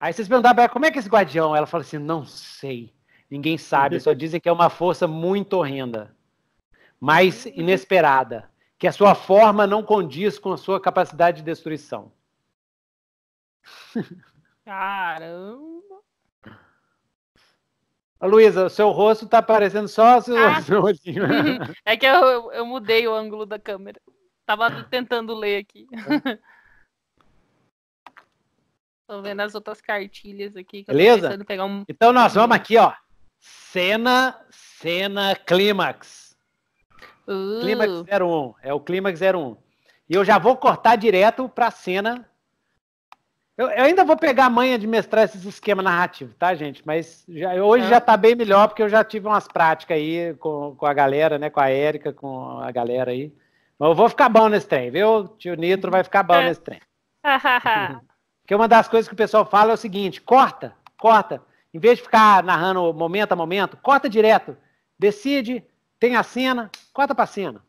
Aí vocês perguntaram como é que é esse guardião? Ela fala assim, não sei. Ninguém sabe, uhum. só dizem que é uma força muito horrenda, mas uhum. inesperada, que a sua forma não condiz com a sua capacidade de destruição. Caramba! Luísa, seu rosto tá aparecendo só seu ah. olhinho. É que eu, eu, mudei o ângulo da câmera. Tava tentando ler aqui. Estou Tô vendo as outras cartilhas aqui. Beleza? Um... Então nós vamos aqui, ó. Cena, cena, clímax. Uh. Clímax 01. É o clímax 01. E eu já vou cortar direto pra cena eu, eu, ainda vou pegar a manha de mestrar esses esquemas narrativos, tá, gente? Mas já, hoje é. já tá bem melhor, porque eu já tive umas práticas aí com, com a galera, né? Com a Érica, com a galera aí. Mas eu vou ficar bom nesse trem, viu? Tio Nitro vai ficar bom é. nesse trem. porque uma das coisas que o pessoal fala é o seguinte: corta, corta. Em vez de ficar narrando momento a momento, corta direto. Decide, tem a cena, corta pra cena.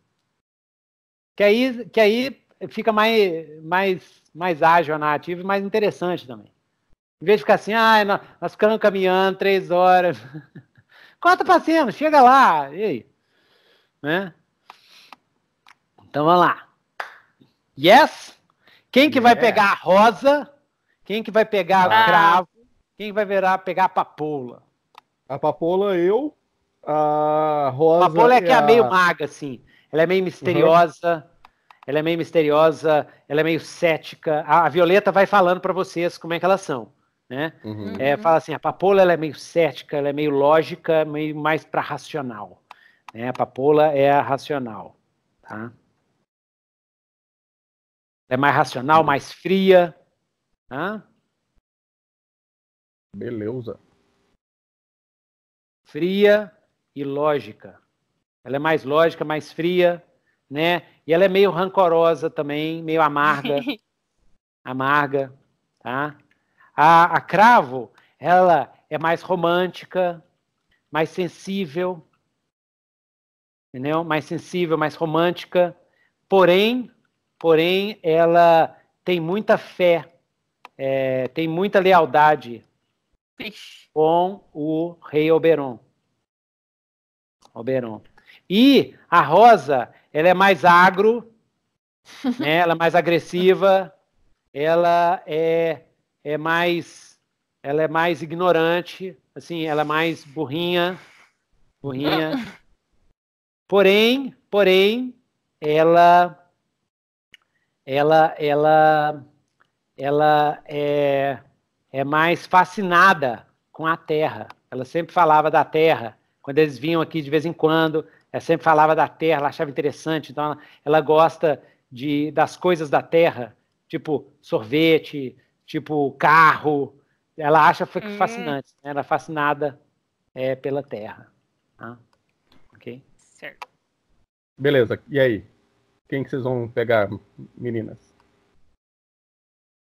Que aí, que aí fica mais, mais mais ágil a narrativa e mais interessante também. Em vez de ficar assim, ah, nós ficamos caminhando três horas. Corta para cima, chega lá. E aí? Né? Então vamos lá. Yes? Quem que vai pegar a rosa? Quem que vai pegar ah. cravo? Quem vai virar, pegar a papoula? A papoula, eu. A rosa. A papoula é que é a... meio maga, assim. Ela é meio uhum. misteriosa. Uhum ela é meio misteriosa, ela é meio cética. A, a Violeta vai falando para vocês como é que elas são. Né? Uhum. É, uhum. fala assim, a papoula ela é meio cética, ela é meio lógica, meio mais para racional. Né? A papoula é a racional. Tá? É mais racional, uhum. mais fria. Tá? Beleza. Fria e lógica. Ela é mais lógica, mais fria, né? E ela é meio rancorosa também, meio amarga. amarga, tá? A, a Cravo, ela é mais romântica, mais sensível, entendeu? Mais sensível, mais romântica. Porém, porém, ela tem muita fé, é, tem muita lealdade Ixi. com o rei Oberon. Oberon. E a Rosa, ela é mais agro, né? ela é mais agressiva, ela é, é mais ela é mais ignorante, assim, ela é mais burrinha, burrinha. Porém, porém, ela ela ela ela é é mais fascinada com a terra. Ela sempre falava da terra. Quando eles vinham aqui de vez em quando, ela sempre falava da terra, ela achava interessante, então ela, ela gosta de, das coisas da terra, tipo sorvete, tipo carro. Ela acha hum. fascinante, né? ela é fascinada é, pela terra. Tá? Ok? Certo. Beleza, e aí? Quem que vocês vão pegar, meninas?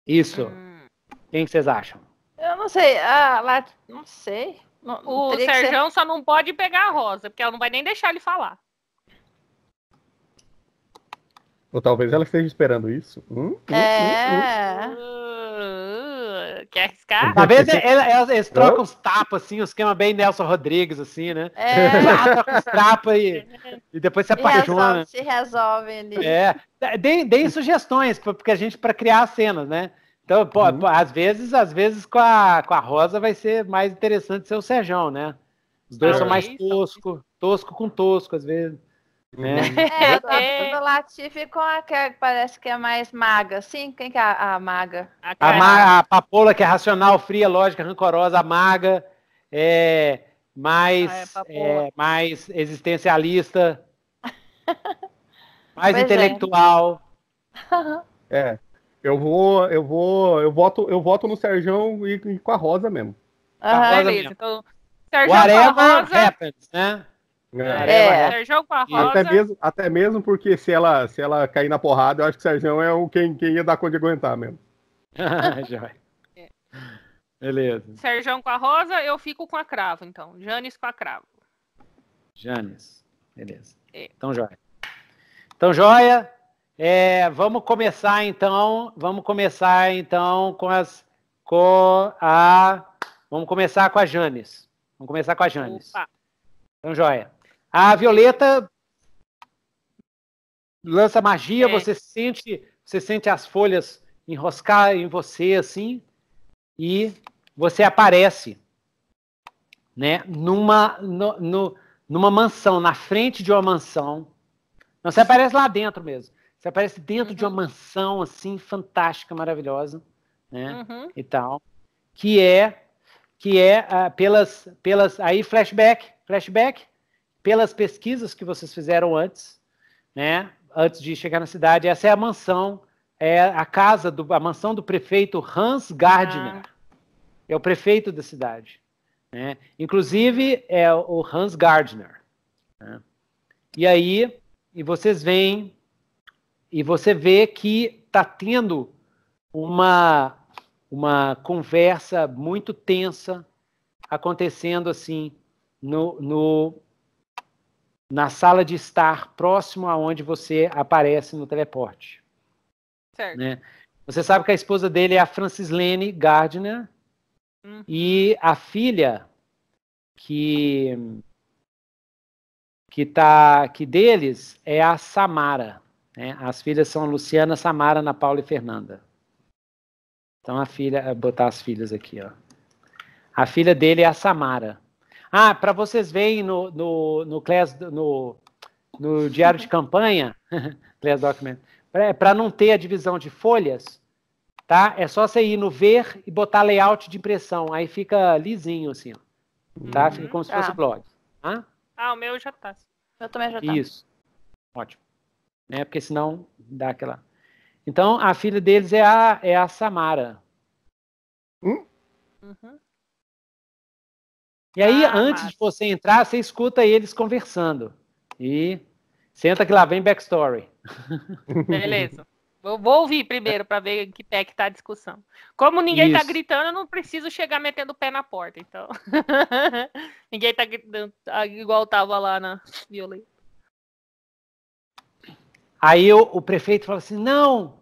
Isso. Hum. Quem que vocês acham? Eu não sei. Ah, lá, não sei. O Teria Serjão ser... só não pode pegar a Rosa, porque ela não vai nem deixar ele falar. Ou talvez ela esteja esperando isso. Hum, hum, é. Hum, quer arriscar? Hum. Talvez tá eles trocam os tapas, assim, um esquema bem Nelson Rodrigues, assim, né? É. Troca os tapas e, e depois se apaixona. Resolve, se resolve ali. É. é deem, deem sugestões, porque a gente, para criar as cenas, né? Então, pô, uhum. pô, às vezes, às vezes com a, com a Rosa vai ser mais interessante ser o Serjão, né? Os dois é. são mais tosco, tosco com tosco, às vezes. Né? É, eu tô do Latifi com a que é, parece que é mais maga, sim Quem que é a, a maga? A, a, ma a papola que é racional, fria, lógica, rancorosa, a maga, é, mais, ah, é é, mais existencialista, mais pois é. intelectual. É. Eu vou, eu vou, eu voto, eu voto no Serjão e, e com a Rosa mesmo. Aham, beleza. Então, Serjão com a é Rosa. Happens, né? É. é. é com a Rosa. Até mesmo, até mesmo porque se ela, se ela cair na porrada, eu acho que o Sérgio é o quem, quem ia dar conta de aguentar mesmo. é. Beleza. Sérgio com a Rosa, eu fico com a Cravo, então. Janis com a Cravo. Janis. Beleza. É. Então, joia. Então, joia. É, vamos começar então, vamos começar então com as com a vamos começar com a Janes. Vamos começar com a Janes. Opa. Então, joia. A Violeta lança magia, é. você sente, você sente as folhas enroscar em você assim e você aparece, né, numa no, no, numa mansão, na frente de uma mansão. Não, você aparece lá dentro mesmo você aparece dentro uhum. de uma uhum. mansão, assim, fantástica, maravilhosa, né? Uhum. E tal. Que é, que é ah, pelas, pelas. Aí, flashback, flashback, pelas pesquisas que vocês fizeram antes, né? Antes de chegar na cidade, essa é a mansão, é a casa, do, a mansão do prefeito Hans Gardner. Ah. É o prefeito da cidade. Né? Inclusive, é o Hans Gardner. Né? E aí, e vocês veem e você vê que está tendo uma, uma conversa muito tensa acontecendo assim no, no, na sala de estar próximo aonde você aparece no teleporte. Certo. Né? Você sabe que a esposa dele é a Francislene Gardner uhum. e a filha que que tá que deles é a Samara. Né? As filhas são Luciana, Samara, Ana Paula e Fernanda. Então a filha, é, botar as filhas aqui, ó. A filha dele é a Samara. Ah, para vocês verem no no no, class, no, no diário de campanha, class document, para não ter a divisão de folhas, tá? É só você ir no ver e botar layout de impressão, aí fica lisinho assim, ó. Tá? Uhum. Fica como se fosse tá. blog. Tá? Ah, o meu já tá. Eu também já tá. Isso. Ótimo né? Porque senão dá aquela. Então a filha deles é a é a Samara. Hum? Uhum. E aí, ah, antes mas... de você entrar, você escuta eles conversando. E senta que lá vem backstory. Beleza. Eu vou ouvir primeiro para ver que pé que tá a discussão. Como ninguém tá Isso. tá gritando, eu não preciso chegar metendo o pé na porta, então. ninguém tá gritando ah, igual tava lá na violência. Aí eu, o prefeito falou assim: não,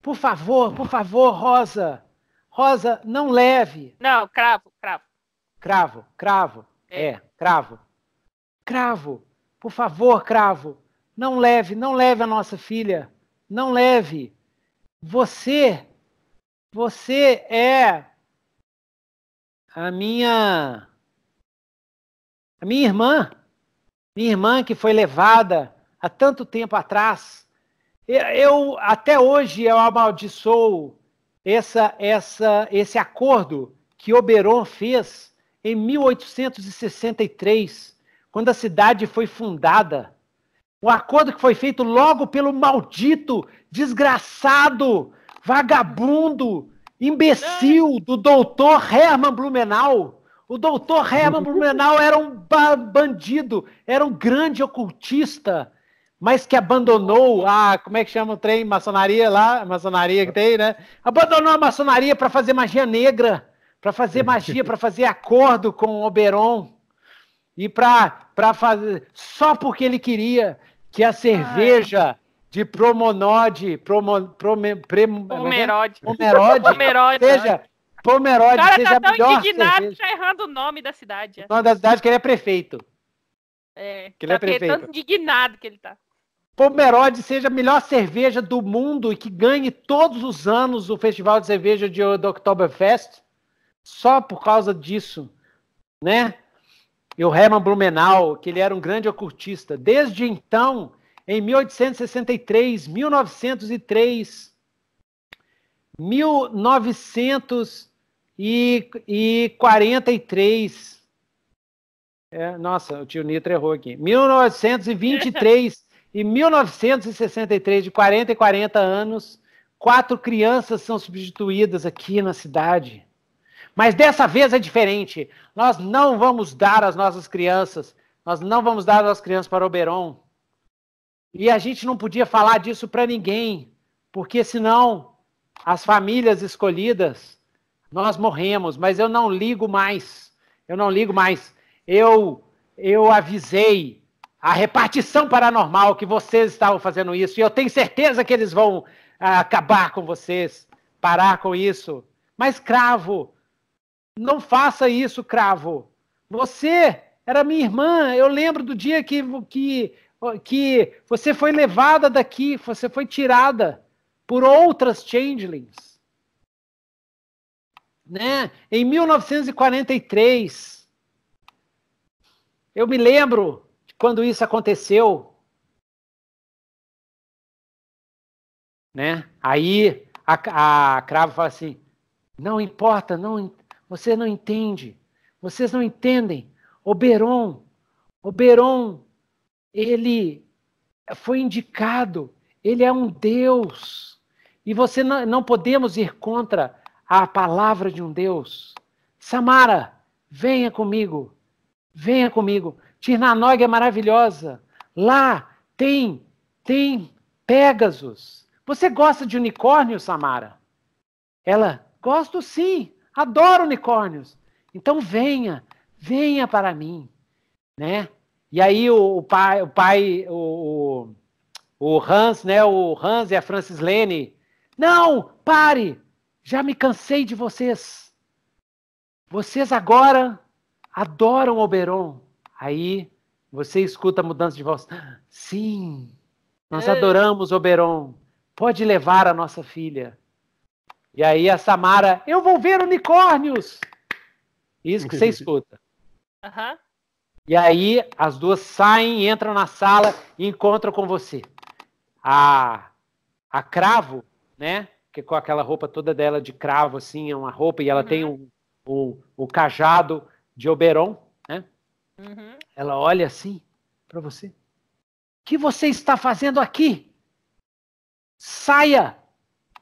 por favor, por favor, Rosa, Rosa, não leve. Não, cravo, cravo. Cravo, cravo, é, é cravo. Cravo, por favor, cravo, não leve, não leve a nossa filha, não leve. Você, você é a minha, a minha irmã, minha irmã que foi levada há tanto tempo atrás. Eu até hoje eu amaldiçoo essa, essa, esse acordo que Oberon fez em 1863, quando a cidade foi fundada. O acordo que foi feito logo pelo maldito, desgraçado, vagabundo, imbecil do doutor Hermann Blumenau. O doutor Hermann Blumenau era um bandido, era um grande ocultista, mas que abandonou a. Como é que chama o trem? Maçonaria lá, maçonaria que tem, né? Abandonou a maçonaria para fazer magia negra, para fazer magia, para fazer acordo com Oberon. E para fazer. Só porque ele queria que a cerveja. Ah, é. de Promonode, promo, prome, pre, é é? Pomerode. Pomerode. Pomerode. Seja, Pomerode. O cara seja tá tão indignado que tá errando o nome da cidade. O nome da cidade que ele é prefeito. É. Que ele tá é prefeito. Tão indignado que ele tá. Pomerode seja a melhor cerveja do mundo e que ganhe todos os anos o Festival de Cerveja de, do Oktoberfest, só por causa disso, né? E o Hermann Blumenau, que ele era um grande ocultista. Desde então, em 1863, 1903, 1943... É, nossa, o tio Nitro errou aqui. 1923... E 1963, de 40 e 40 anos, quatro crianças são substituídas aqui na cidade. Mas dessa vez é diferente. Nós não vamos dar as nossas crianças, nós não vamos dar as crianças para Oberon. E a gente não podia falar disso para ninguém, porque senão as famílias escolhidas, nós morremos, mas eu não ligo mais. Eu não ligo mais. Eu eu avisei a repartição paranormal que vocês estavam fazendo isso. E eu tenho certeza que eles vão ah, acabar com vocês, parar com isso. Mas, Cravo, não faça isso, Cravo. Você era minha irmã. Eu lembro do dia que, que, que você foi levada daqui, você foi tirada por outras changelings. Né? Em 1943, eu me lembro quando isso aconteceu, né? Aí a, a Cravo fala assim: não importa, não, você não entende, vocês não entendem. Oberon, Oberon, ele foi indicado, ele é um Deus. E você não, não podemos ir contra a palavra de um Deus. Samara, venha comigo, venha comigo. Tirnanog é maravilhosa. Lá tem, tem Pegasus. Você gosta de unicórnio, Samara? Ela, gosto sim, adoro unicórnios. Então venha, venha para mim, né? E aí o, o pai, o pai, o, o Hans, né? O Hans e a Francis Não, pare! Já me cansei de vocês. Vocês agora adoram Oberon. Aí você escuta a mudança de voz. Sim, nós é. adoramos Oberon. Pode levar a nossa filha. E aí a Samara, eu vou ver unicórnios. Isso que você escuta. Uhum. E aí as duas saem, entram na sala e encontram com você. A, a Cravo, né? Que com aquela roupa toda dela de cravo, assim, é uma roupa, e ela uhum. tem o um, um, um cajado de Oberon. Uhum. Ela olha assim para você. O que você está fazendo aqui? Saia,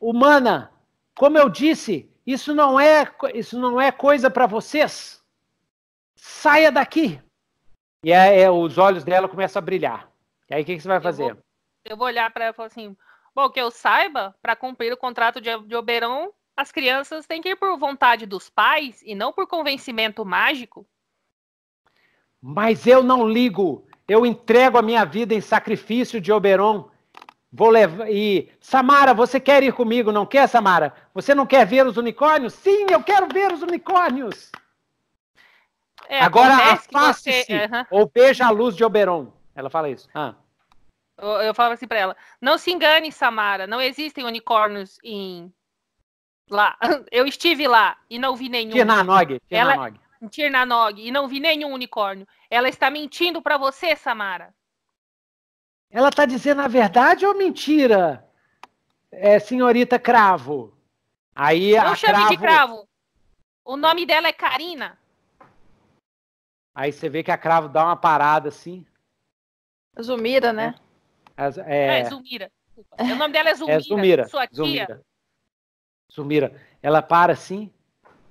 humana. Como eu disse, isso não é isso não é coisa para vocês. Saia daqui. E aí, é, é, os olhos dela começam a brilhar. E aí o que, que, você vai fazer? Eu vou, eu vou olhar para ela e falar assim: bom, que eu saiba, para cumprir o contrato de, de Oberon, as crianças têm que ir por vontade dos pais e não por convencimento mágico. Mas eu não ligo, eu entrego a minha vida em sacrifício de Oberon. Vou levar e Samara, você quer ir comigo? Não quer, Samara? Você não quer ver os unicórnios? Sim, eu quero ver os unicórnios. É, Agora afaste-se você... uhum. ou beija a luz de Oberon. Ela fala isso. Ah. Eu, falava assim para ela: não se engane, Samara, não existem unicórnios em lá. Eu estive lá e não vi nenhum. Tinanog. Ela, na Tirnanog e não vi nenhum unicórnio. Ela está mentindo para você, Samara. Ela está dizendo a verdade ou mentira, é, senhorita Cravo? Aí não a chame Cravo... de Cravo. O nome dela é Karina. Aí você vê que a Cravo dá uma parada assim. Zumira, né? É, é... é Zumira. O nome dela é, é Zumira. É Zumira. Sua tia. Zumira. Zumira. Ela para assim.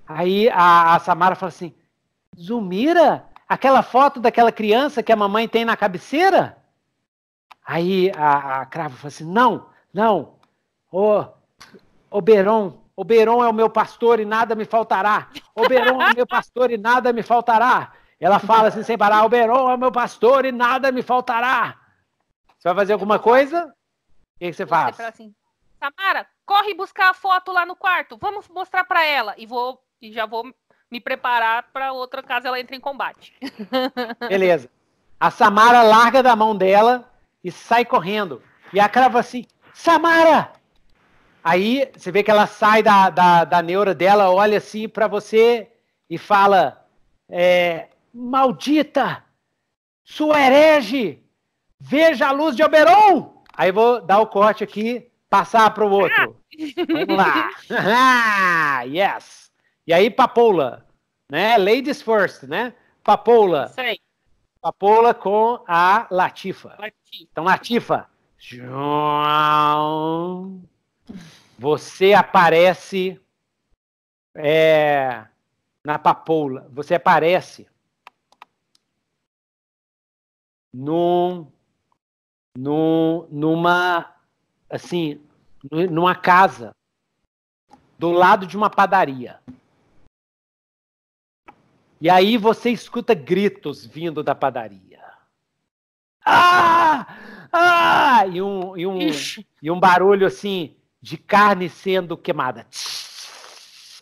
Aí a, a Samara fala assim: Zumira? Aquela foto daquela criança que a mamãe tem na cabeceira? Aí a, a Cravo falou assim: não, não, ô, Oberon, Oberon é o meu pastor e nada me faltará. Oberon é o meu pastor e nada me faltará. Ela fala assim sem parar: Oberon é o meu pastor e nada me faltará. Você vai fazer alguma coisa? O que, que você faz? Você assim, Samara, corre buscar a foto lá no quarto. Vamos mostrar para ela. E vou e já vou me preparar para outra caso ela entre em combate. Beleza. A Samara larga da mão dela e sai correndo. E a crava assim: Samara! Aí você vê que ela sai da, da, da neura dela, olha assim para você e fala: é, Maldita! Sua herege! Veja a luz de Oberon! Aí vou dar o corte aqui, passar para o outro. Vamos lá! Ah, yes! E aí, Papoula, né? Ladies first, né? Papoula. Isso aí. Papoula com a Latifa. Latifa. Então, Latifa. João. Você aparece é, na Papoula. Você aparece num, num, numa, assim, numa casa do lado de uma padaria. E aí você escuta gritos vindo da padaria. Ah! Ah! E um, e um, e um barulho assim de carne sendo queimada.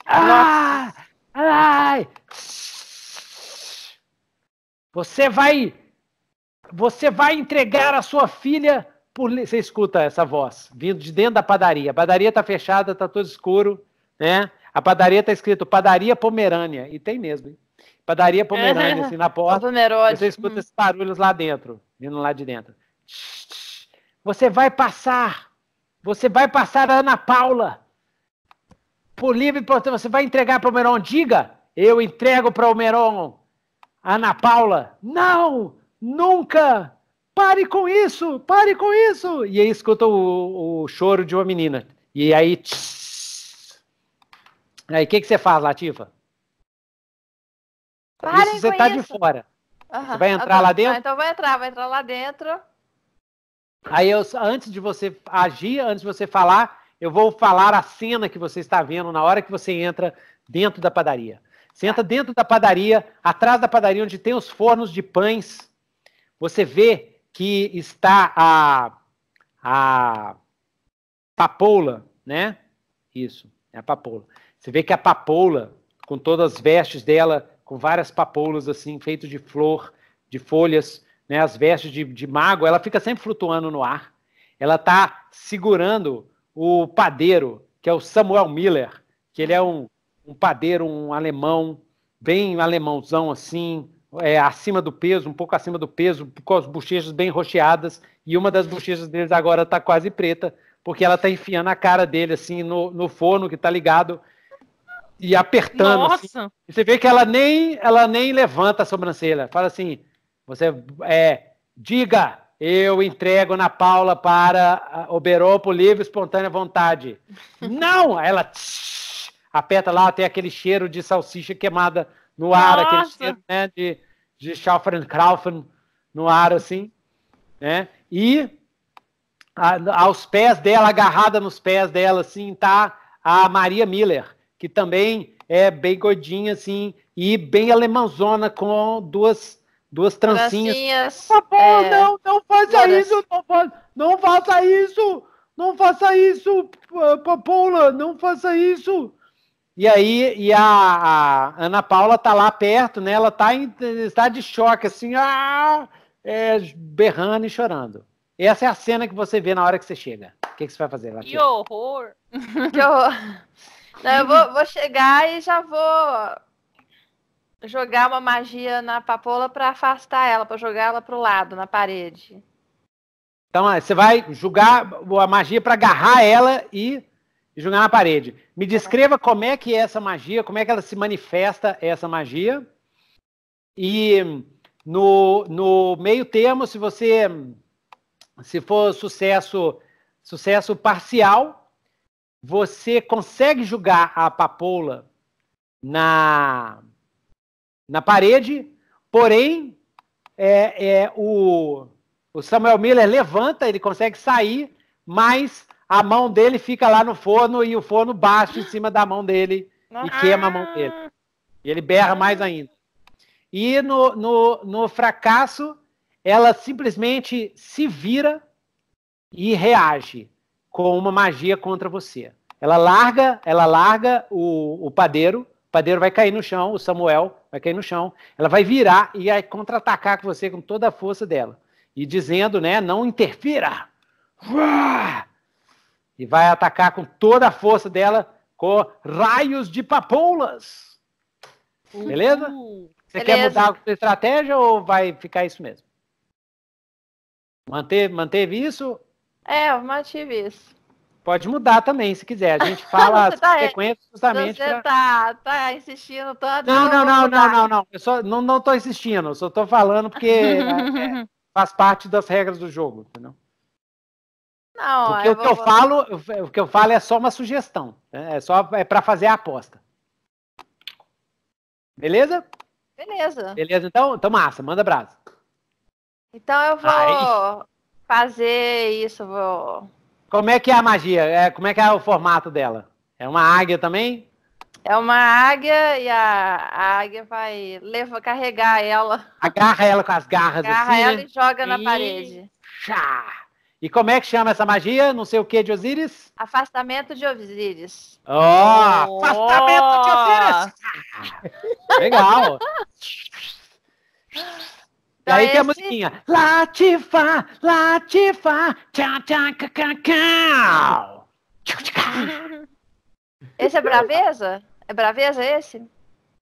Ah! Ai! Você vai você vai entregar a sua filha por você escuta essa voz vindo de dentro da padaria. A padaria tá fechada, tá todo escuro, né? A padaria tá escrito Padaria Pomerânia e tem mesmo, hein? Padaria Pomerânia, assim, na porta. Você escuta hum. esses barulhos lá dentro, vindo lá de dentro. Você vai passar. Você vai passar a Ana Paula. Por livre e você vai entregar para o Meron. Diga, eu entrego para o Meron. Ana Paula, não, nunca. Pare com isso, pare com isso. E aí escuta o, o choro de uma menina. E aí... Tss. Aí, o que, que você faz, Latifa? Então, Parem isso você tá isso. de fora. Uhum. Você vai tá entrar lá ah, dentro? Ah, então vai entrar, vai entrar lá dentro. Aí eu, antes de você agir, antes de você falar, eu vou falar a cena que você está vendo na hora que você entra dentro da padaria. Você entra tá. dentro da padaria, atrás da padaria onde tem os fornos de pães. Você vê que está a a papoula, né? Isso, é a papoula. Você vê que a papoula, com todas as vestes dela com várias papoulas assim, feitas de flor, de folhas, né, as vestes de, de mago, ela fica sempre flutuando no ar. Ela está segurando o padeiro, que é o Samuel Miller, que ele é um, um padeiro, um alemão, bem alemãozão assim, é, acima do peso, um pouco acima do peso, com as bochechas bem rocheadas, e uma das bochechas deles agora está quase preta, porque ela está enfiando a cara dele assim no, no forno que está ligado, e apertando. Assim. Nossa! Assim. E você vê que ela nem, ela nem levanta a sobrancelha. Fala assim: você é, diga, eu entrego na Paula para oberou por livre espontânea vontade. Não! Ela tsh, aperta lá, tem aquele cheiro de salsicha queimada no ar, Nossa. aquele cheiro né, de, de Schaufenkraufen no ar, assim. Né? E a, aos pés dela, agarrada nos pés dela, assim, tá a Maria Miller que também é bem gordinha, assim, e bem alemãzona, com duas, duas trancinhas. trancinhas tá é... não, não faça isso, não faça, não faça isso, não faça isso, Papoula, não faça isso. E aí, e a, a, Ana Paula tá lá perto, né? Ela tá em estado de choque, assim, ah, é, berrando e chorando. Essa é a cena que você vê na hora que você chega. O que, que você vai fazer, Latinha? Que horror! que horror! eu vou, vou chegar e já vou jogar uma magia na papoula para afastar ela, para jogar ela pro lado, na parede. Então, é, você vai jogar a magia para agarrar ela e jogar na parede. Me tá descreva como é que é essa magia, como é que ela se manifesta, essa magia. E no, no meio termo, se você se for sucesso sucesso parcial, você consegue jogar a papoula na, na parede, porém é, é, o, o Samuel Miller levanta, ele consegue sair, mas a mão dele fica lá no forno e o forno baixa em cima da mão dele e queima a mão ah! dele. E ele berra mais ainda. E no, no, no fracasso, ela simplesmente se vira e reage com uma magia contra você. Ela larga, ela larga o, o padeiro, o padeiro vai cair no chão, o Samuel vai cair no chão, ela vai virar e vai contra-atacar com você com toda a força dela. E dizendo, né, não interfira. E vai atacar com toda a força dela com raios de papoulas. Uhum. Beleza? Você Beleza. quer mudar a estratégia ou vai ficar isso mesmo? Manteve, manteve isso é, eu mantive isso. Pode mudar também, se quiser. A gente fala as tá consequências justamente. Você pra... tá, tá insistindo Não, não, não, não, não, não. Eu só, não, não tô insistindo, só tô falando porque né, é, faz parte das regras do jogo, entendeu? Não, porque o que eu falo, o que eu falo é só uma sugestão, né? é só é para fazer a aposta. Beleza? Beleza. Beleza, então, então massa, manda brasa. Então eu vou, fazer isso. Vou... Como é que é a magia? É, como é que é o formato dela? É uma águia também? É uma águia e a, a águia vai levar, carregar ela. Agarra ela com as garras Agarra assim, ela né? e joga na parede. Chá! E como é que chama essa magia? Não sei o que de Osíris? Afastamento de Osíris. Oh, oh! Afastamento de Osíris! Legal! E aí tem a tá, musiquinha. Latifa, latifa, tchá, tchá, cacacau. Esse é braveza? É braveza esse?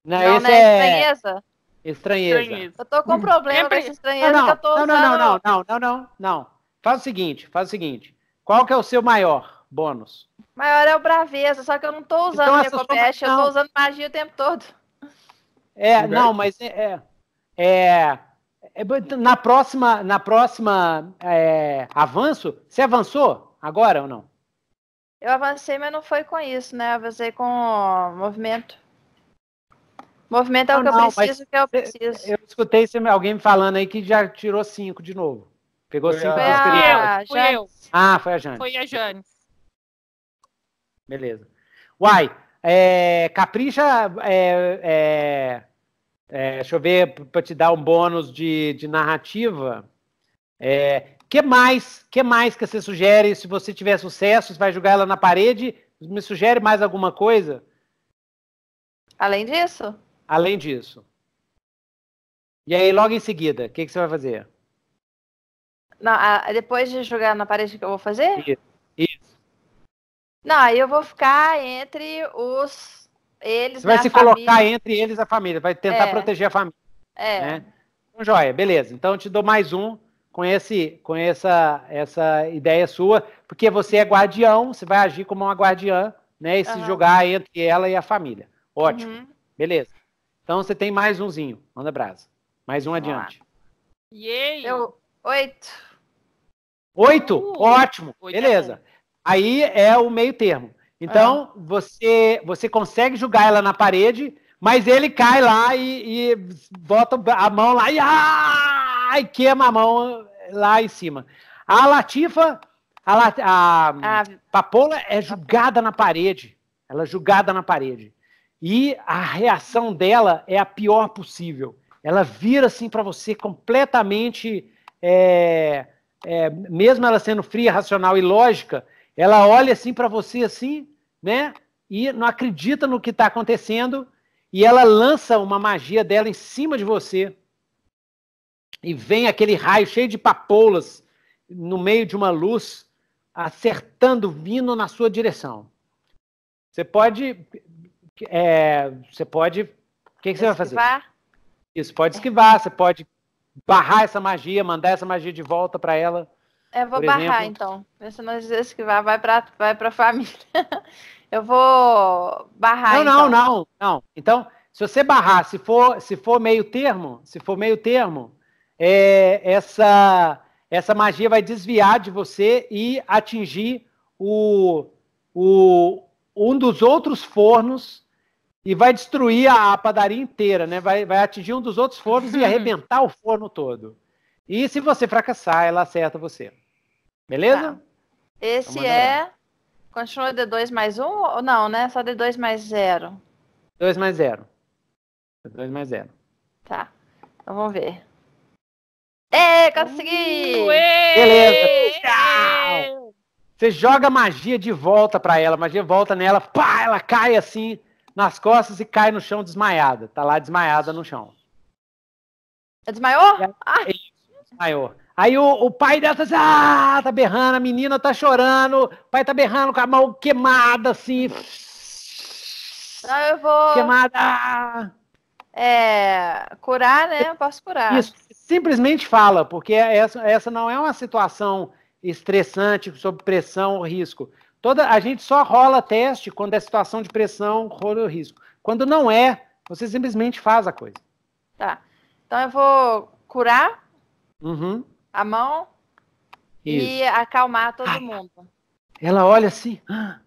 Não, não esse né? é estranheza. Estranheza. Eu tô com problema com essa estranheza não, não, que eu tô não, usando. Não, não, não, não, não, não. Faz o seguinte, faz o seguinte. Qual que é o seu maior bônus? Maior é o braveza, só que eu não tô usando então, Necopest, eu tô usando magia o tempo todo. É, não, mas é, é, é é então, na próxima, na próxima é, avanço, você avançou agora ou não? Eu avancei, mas não foi com isso, né? Avancei com movimento. Movimento é o não, que eu preciso, o que eu preciso. Eu escutei alguém me falando aí que já tirou cinco de novo. Pegou foi cinco a... Foi eu, eu. Ah, foi a Jane. Foi a Jane. Beleza. Uai, é, capricha. É, é, é, deixa eu ver, para te dar um bônus de, de narrativa. É, que mais? que mais que você sugere? Se você tiver sucesso, você vai jogar ela na parede? Me sugere mais alguma coisa? Além disso? Além disso. E aí, logo em seguida, o que, que você vai fazer? Não, a, depois de jogar na parede, o que eu vou fazer? Isso. Isso. Não, aí eu vou ficar entre os eles. Você vai né, se colocar família. entre eles a família, vai tentar é. proteger a família. É. Né? Então, joia, beleza. Então, eu te dou mais um com, esse, com essa, essa ideia sua, porque você é guardião, você vai agir como uma guardiã, né? E uhum. se jogar entre ela e a família. Ótimo. Uhum. Beleza. Então você tem mais umzinho. Manda brasa. Mais um Vamos adiante. Yay! Eu... Oito. Oito? Uh, Ótimo. Oito é Beleza. É Aí é o meio termo. Então, é. você, você consegue jogar ela na parede, mas ele cai lá e, e bota a mão lá e, ah, e queima a mão lá em cima. A Latifa, a, a, a Papola é julgada na parede. Ela é julgada na parede. E a reação dela é a pior possível. Ela vira assim para você completamente, é, é, mesmo ela sendo fria, racional e lógica, ela olha assim para você assim, né? E não acredita no que está acontecendo e ela lança uma magia dela em cima de você. E vem aquele raio cheio de papoulas no meio de uma luz, acertando, vindo na sua direção. Você pode. É, você pode. O que, que você vai fazer? Esquivar. Isso, pode esquivar, você pode barrar essa magia, mandar essa magia de volta para ela. Eu é, vou barrar exemplo... então. Pensa nas vezes que vai, vai para vai para família. eu vou barrar. Não, não, então. não, não. Então, se você barrar, se for se for meio termo, se for meio termo, é, essa essa magia vai desviar de você e atingir o, o um dos outros fornos e vai destruir a padaria inteira, né? Vai, vai atingir um dos outros fornos e arrebentar o forno todo. E se você fracassar, ela acerta você. Beleza? Tá. Então Esse é. Lá. Continua D2 mais 1 um, ou não, né? Só D2 mais 0. 2 mais 0. 2 mais 0. Tá. Então vamos ver. É, consegui! Ué! Uh, Beleza! Tchau! Você joga magia de volta pra ela, magia volta nela, pá, ela cai assim nas costas e cai no chão desmaiada. Tá lá desmaiada no chão. Desmaiou? ah. Desmaiou. Aí o, o, pai dela tá assim, ah, tá berrando, a menina tá chorando, o pai tá berrando com a mão queimada, assim. Não, eu vou. Queimada. É, curar, né? Eu posso curar. Isso, simplesmente fala, porque essa, essa não é uma situação estressante, sob pressão ou risco. Toda, a gente só rola teste quando é situação de pressão, rola ou risco. Quando não é, você simplesmente faz a coisa. Tá. Então eu vou curar. Uhum a mão Isso. e acalmar todo ah, mundo. Ela olha assim: ah,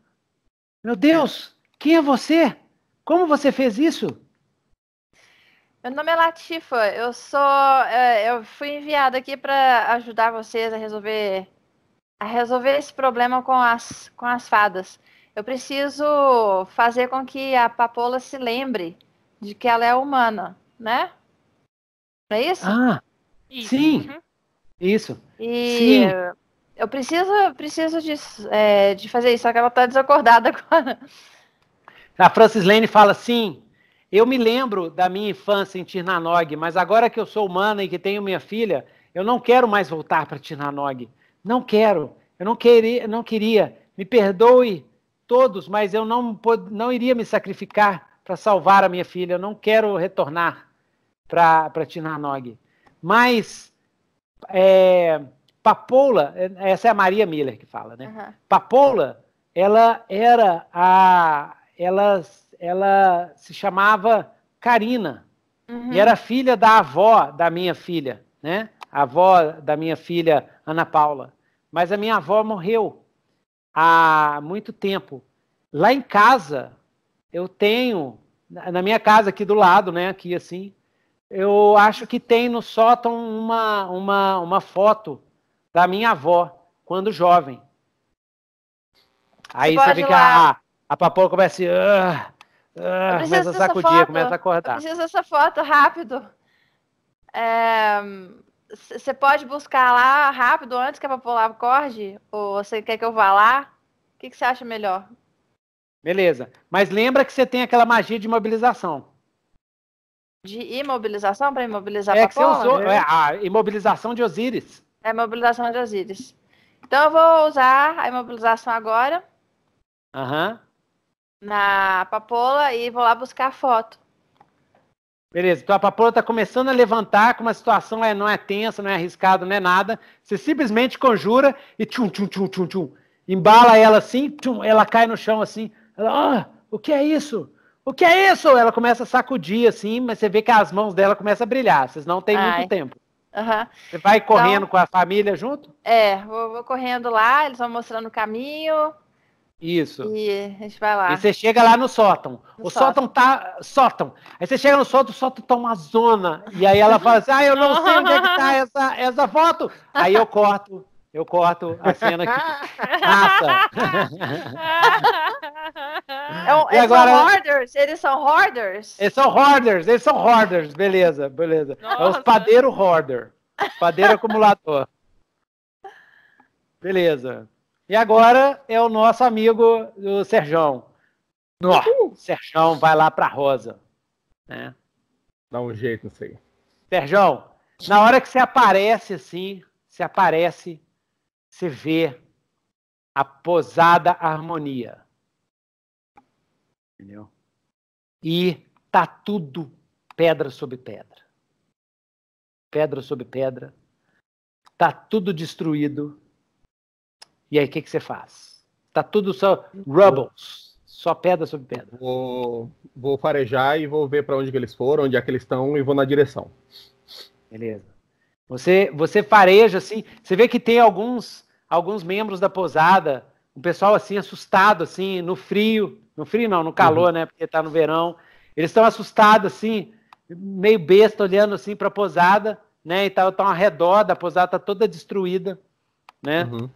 Meu Deus, quem é você? Como você fez isso? Meu nome é Latifa, eu sou. É, eu fui enviada aqui para ajudar vocês a resolver a resolver esse problema com as, com as fadas. Eu preciso fazer com que a Papola se lembre de que ela é humana, né? Não é isso? Ah, isso. sim. Uhum. Isso. E Sim. eu preciso, preciso de, é, de fazer isso, só que ela está desacordada agora. A Francis Lane fala assim: eu me lembro da minha infância em Tirnanog, mas agora que eu sou humana e que tenho minha filha, eu não quero mais voltar para Tirnanog. Não quero. Eu não queria, não queria. Me perdoe todos, mas eu não, não iria me sacrificar para salvar a minha filha. Eu não quero retornar para Tirnanog. Mas é, Papoula, é, essa é a Maria Miller que fala, né? Uhum. Papoula, ela era a. Ela, ela se chamava Karina. Uhum. E era filha da avó da minha filha, né? A avó da minha filha, Ana Paula. Mas a minha avó morreu há muito tempo. Lá em casa, eu tenho, na minha casa aqui do lado, né? Aqui assim, eu acho que tem no sótão uma, uma, uma foto da minha avó, quando jovem. Aí você, você vê que ah, a, a papoula começa, uh, uh, começa a ah, ah, sacudir, começa a acordar. Eu preciso dessa foto, rápido. É, você é, pode buscar lá rápido, antes que a papoula acorde? Ou você quer que eu vá lá? O que você acha melhor? Beleza. Mas lembra que você tem aquela magia de mobilização. De imobilização para imobilizar é Papola? Usou, é a imobilização de Osíris. É a imobilização de Osíris. Então eu vou usar a imobilização agora. Aham. Uhum. Na papola e vou lá buscar a foto. Beleza, então a papola está começando a levantar, como a situação é, não é tensa, não é arriscada, não é nada. Você simplesmente conjura e tchum, tchum, tchum, tchum, tchum. Embala ela assim, tchum, ela cai no chão assim. Ela, ah, o que é isso? O que é isso? Ela começa a sacudir assim, mas você vê que as mãos dela começam a brilhar. Vocês não têm muito tempo. Uhum. Você vai então correndo então, com a família junto? É, vou, vou, correndo lá, eles vão mostrando o caminho. Isso. E a gente vai lá. E você chega lá no sótão. No o sótão. sótão tá. Sótão. Aí você chega no sótão, o sótão tá uma zona. E aí ela fala assim: ah, eu não sei onde é que tá essa, essa foto. Aí eu corto eu corto a cena aqui. mata. É um, eles agora... são hoarders? Eles são hoarders? Eles são hoarders, eles são hoarders. Beleza, beleza. Nossa. É os padeiro hoarder. Padeiro acumulador. Beleza. E agora é o nosso amigo o Serjão. Nó, uh! Serjão vai lá pra Rosa. Né? Dá um jeito, não sei. Serjão, na hora que você aparece assim, você aparece se vê a posada harmonia. Entendeu? E tá tudo pedra sobre pedra. Pedra sobre pedra. Tá tudo destruído. E aí o que, que você faz? Tá tudo só rubbles. Só pedra sobre pedra. Vou, vou farejar e vou ver para onde que eles foram, onde é que eles estão e vou na direção. Beleza. Você, você fareja assim, você vê que tem alguns alguns membros da posada, o um pessoal assim assustado assim, no frio, no frio não, no calor, uhum. né, porque tá no verão. Eles estão assustados assim, meio besta olhando assim para a posada, né? E tal tá ao redor da posada tá toda destruída, né? Uhum.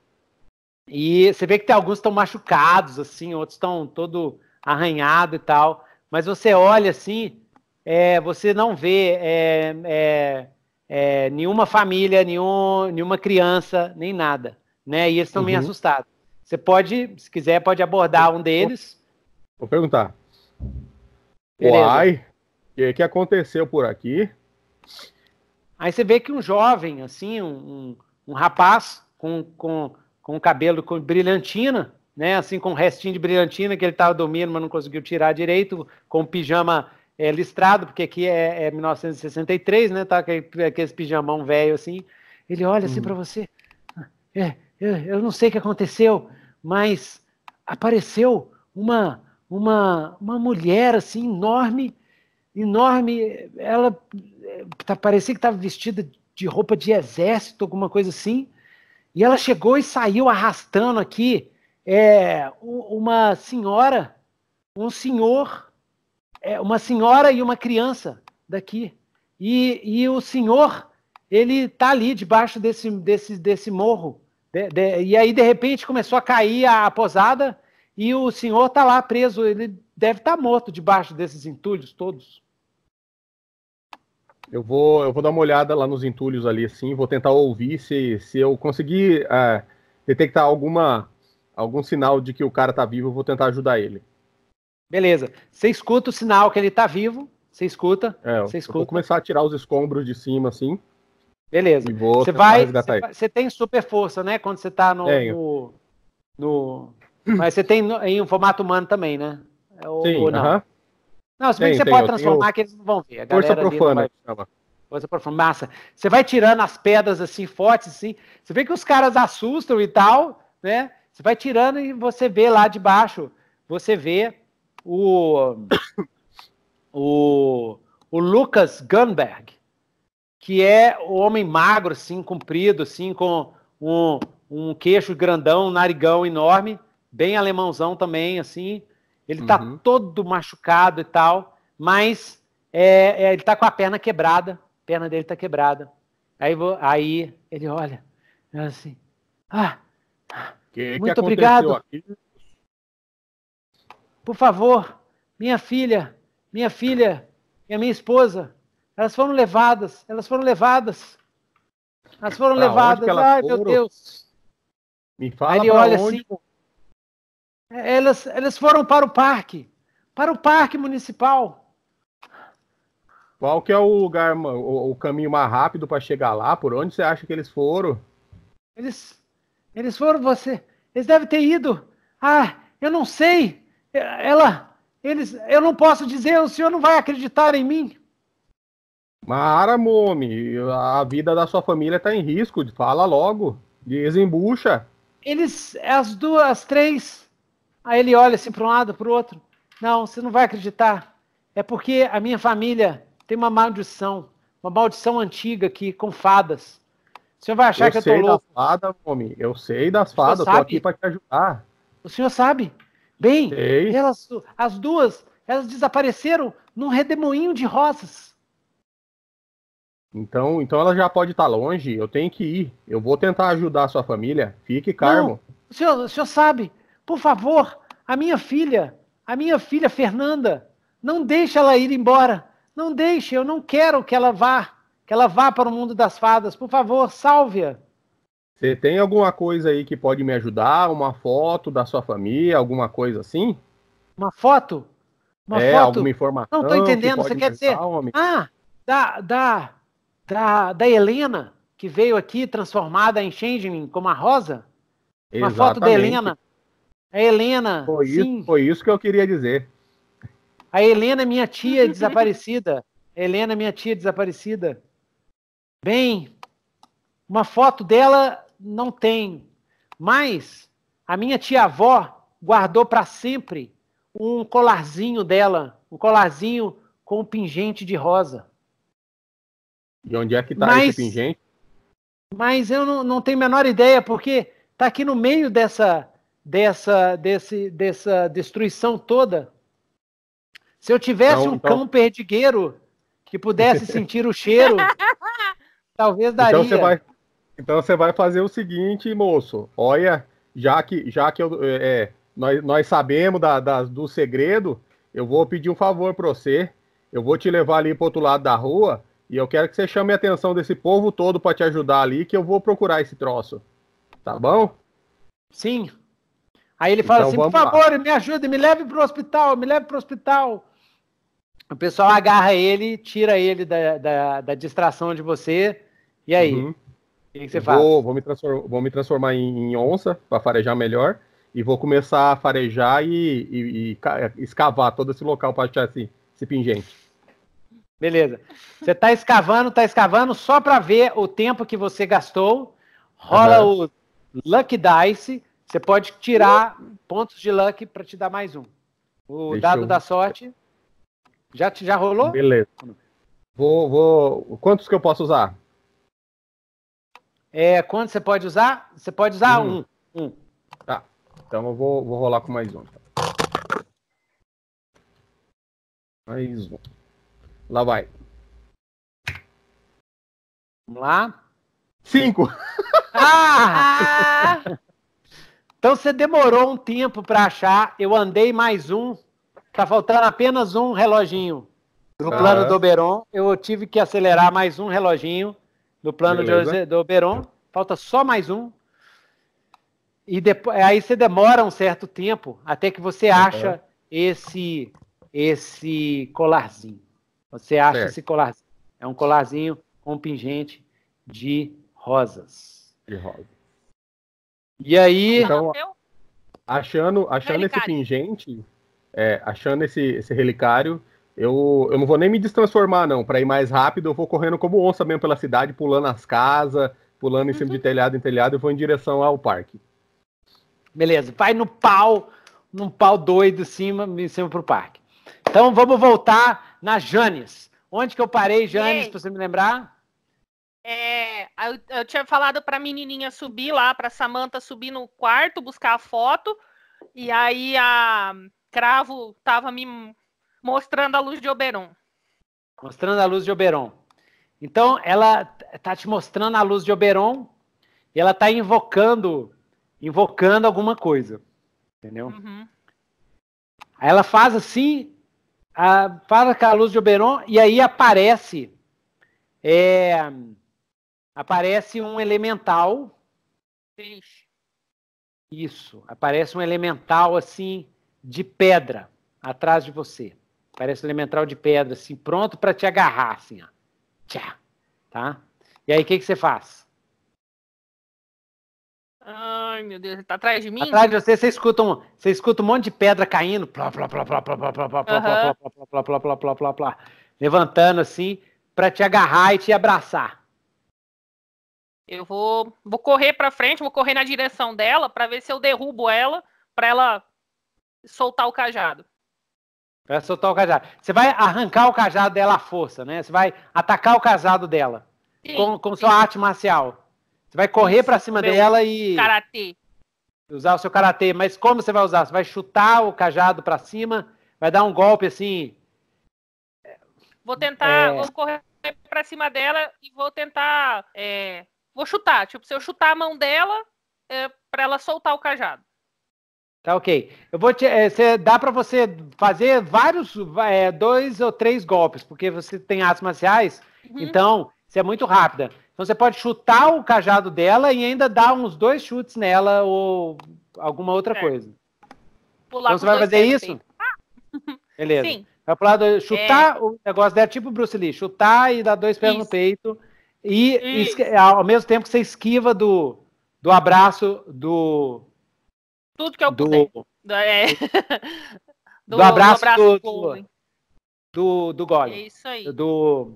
E você vê que tem alguns estão machucados assim, outros estão todo arranhado e tal. Mas você olha assim, é, você não vê é, é, é, nenhuma família, nenhum, nenhuma criança, nem nada, né? E eles estão uhum. meio assustados. Você pode, se quiser, pode abordar um deles. Vou perguntar. Beleza. Uai, o que, é que aconteceu por aqui? Aí você vê que um jovem, assim, um, um, um rapaz com, com, com cabelo com brilhantina, né? Assim, com um restinho de brilhantina que ele estava dormindo, mas não conseguiu tirar direito, com pijama é, listrado, porque aqui é, é 1963, né? Tá aquele, aquele pijamão velho assim. Ele olha assim hum. para você. É, eu, é, eu, não sei o que aconteceu, mas apareceu uma uma uma mulher assim enorme, enorme. Ela é, tá, parecia que estava vestida de roupa de exército, alguma coisa assim. E ela chegou e saiu arrastando aqui é, uma senhora, um senhor é, uma senhora e uma criança daqui. E, e o senhor, ele está ali debaixo desse, desse, desse morro. De, de, e aí, de repente, começou a cair a, a posada e o senhor está lá preso. Ele deve estar tá morto debaixo desses entulhos todos. Eu vou, eu vou dar uma olhada lá nos entulhos ali, assim, vou tentar ouvir se, se eu conseguir é, detectar alguma, algum sinal de que o cara está vivo, eu vou tentar ajudar ele. Beleza. Você escuta o sinal que ele tá vivo. Você escuta. É, você escuta. vou começar a tirar os escombros de cima, assim. Beleza. você vai. Você tem super força, né? Quando você tá no. no, no... Mas você tem em um formato humano também, né? É ou, Sim, ou não? Uh -huh. Não, se bem tem, que você tem, pode transformar, tenho... que eles não vão ver. A força profana. Vai... Força profana. Massa. Você vai tirando as pedras assim, fortes, assim. Você vê que os caras assustam e tal, né? Você vai tirando e você vê lá de baixo. Você vê o, o, o Lucas Gunberg, que é o homem magro, assim, comprido, assim, com um, um queixo grandão, um narigão enorme, bem alemãozão também, assim. Ele tá uhum. todo machucado e tal, mas é, é, ele tá com a perna quebrada, a perna dele tá quebrada. Aí, vou, aí ele olha, assim, ah, que, muito que obrigado. Aqui? por favor, minha filha, minha filha e a minha esposa, elas foram levadas, elas foram levadas. Elas foram pra levadas. Elas Ai, foram? meu Deus. Me fala ele olha onde... assim. Elas, elas foram para o parque, para o parque municipal. Qual que é o lugar, o, o caminho mais rápido para chegar lá? Por onde você acha que eles foram? Eles, eles foram você. Eles devem ter ido. Ah, eu não sei. Ela, eles, eu não posso dizer, o senhor não vai acreditar em mim. Mara, Momi, a vida da sua família está em risco. Fala logo. Desembucha. Eles, as duas, as três. Aí ele olha assim para um lado, para o outro. Não, você não vai acreditar. É porque a minha família tem uma maldição. Uma maldição antiga aqui, com fadas. O senhor vai achar eu que eu tô louco. Eu sei das fadas, Momi. Eu sei das fadas. Estou aqui para te ajudar. O senhor sabe? Bem, elas, as duas, elas desapareceram num redemoinho de rosas. Então, então ela já pode estar tá longe. Eu tenho que ir. Eu vou tentar ajudar a sua família. Fique Carmo. O senhor, o senhor sabe, por favor, a minha filha, a minha filha Fernanda, não deixe ela ir embora. Não deixe, eu não quero que ela vá, que ela vá para o mundo das fadas. Por favor, salve-a. Você tem alguma coisa aí que pode me ajudar? Uma foto da sua família, alguma coisa assim? Uma foto? Uma é, foto? alguma informação? Não tô entendendo, que você quer dizer. Homem? Ah, da, da, da, da Helena, que veio aqui transformada em Changeling como a Rosa? Uma foto da Helena. A Helena. Foi isso, foi isso que eu queria dizer. A Helena, é minha tia desaparecida. Helena, é minha tia desaparecida. Bem, uma foto dela não tem, mas a minha tia-avó guardou para sempre um colarzinho dela, um colarzinho com um pingente de rosa. E onde é que está esse pingente? Mas eu não, não tenho a menor ideia, porque está aqui no meio dessa, dessa, desse, dessa destruição toda. Se eu tivesse então, um então... cão perdigueiro que pudesse sentir o cheiro, talvez então daria. Então você vai, então você vai fazer o seguinte, moço. Olha, já que, já que eu, é, é nós, nós sabemos da, da, do segredo, eu vou pedir um favor para você. Eu vou te levar ali para outro lado da rua e eu quero que você chame a atenção desse povo todo para te ajudar ali, que eu vou procurar esse troço. Tá bom? Sim. Aí ele fala então, assim: por favor, lá. me ajude, me leve para o hospital, me leve para o hospital. O pessoal agarra ele, tira ele da, da, da distração de você. E aí? Uhum. O que, você vou, faz? Vou me, transform, vou me transformar em, em onça para farejar melhor e vou começar a farejar e, e, e escavar todo esse local para achar esse, esse pingente. Beleza. Você está escavando, está escavando só para ver o tempo que você gastou. Rola uhum. o Luck Dice. Você pode tirar pontos de Luck para te dar mais um. O Deixa dado eu... da sorte. Já, já rolou? Beleza. Vou, vou. Quantos que eu posso usar? É, você pode usar? Você pode usar um. um. Tá. Então eu vou, vou rolar com mais um. Então. Mais um. Lá vai. Vamos lá. Cinco! Ah! então você demorou um tempo para achar. Eu andei mais um. Tá faltando apenas um reloginho. No tá. plano ah. do Oberon, eu tive que acelerar mais um reloginho do plano de, do Oberon. Falta só mais um. E depois, aí você demora um certo tempo até que você uhum. acha uhum. esse esse colarzinho. Você acha certo. esse colarzinho. É um colarzinho com um pingente de rosas. De rosas. E aí. Então, achando, achando esse pingente, é, achando esse, esse relicário, eu, eu não vou nem me destransformar, não. Para ir mais rápido, eu vou correndo como onça mesmo pela cidade, pulando as casas, pulando em cima uhum. de telhado em telhado, eu vou em direção ao parque. Beleza, vai no pau, num pau doido cima, em cima pro parque. Então vamos voltar na Janes. Onde que eu parei, Janes, para você me lembrar? É, eu, eu tinha falado para a menininha subir lá, para Samantha subir no quarto, buscar a foto. E aí a Cravo tava me Mostrando a luz de Oberon. Mostrando a luz de Oberon. Então, ela está te mostrando a luz de Oberon e ela está invocando, invocando alguma coisa. Entendeu? Uhum. Aí ela faz assim, a, faz com a luz de Oberon e aí aparece é, aparece um elemental. Isso, aparece um elemental assim de pedra atrás de você. Parece um elemental de pedra, assim, pronto para te agarrar, assim, ó. Tchá, tá? E aí, o que, que você faz? Ai, meu Deus, tá atrás de mim? Atrás de você, você escuta um, você escuta um monte de pedra caindo, plá, plá, plá, plá, plá, plá, plá, plá, plá, plá, plá, plá, levantando assim, para te agarrar e te abraçar. Eu vou, vou correr para frente, vou correr na direção dela para ver se eu derrubo ela, para ela soltar o cajado. Pra soltar o cajado. Você vai arrancar o cajado dela à força, né? Você vai atacar o cajado dela. Sim, com, com sim. sua arte marcial. Você vai correr para cima Meu dela e. Karatê. Usar o seu karatê. Mas como você vai usar? Você vai chutar o cajado para cima, vai dar um golpe assim. Vou tentar. É... Vou correr pra cima dela e vou tentar. É... Vou chutar. Tipo, se eu chutar a mão dela, é, pra ela soltar o cajado. Tá ok. Eu vou te, é, cê, dá para você fazer vários, é, dois ou três golpes, porque você tem artes marciais, uhum. então você é muito rápida. Então você pode chutar o cajado dela e ainda dar uns dois chutes nela ou alguma outra é. coisa. Pular então você vai fazer isso? Beleza. Sim. Vai pro lado chutar é. o negócio dela, tipo Bruce Lee, chutar e dar dois pés isso. no peito. E, e ao mesmo tempo que você esquiva do, do abraço do tudo que eu do, puder. Do, é. do, do abraço, do, abraço do, do, do Golem. É isso aí. Do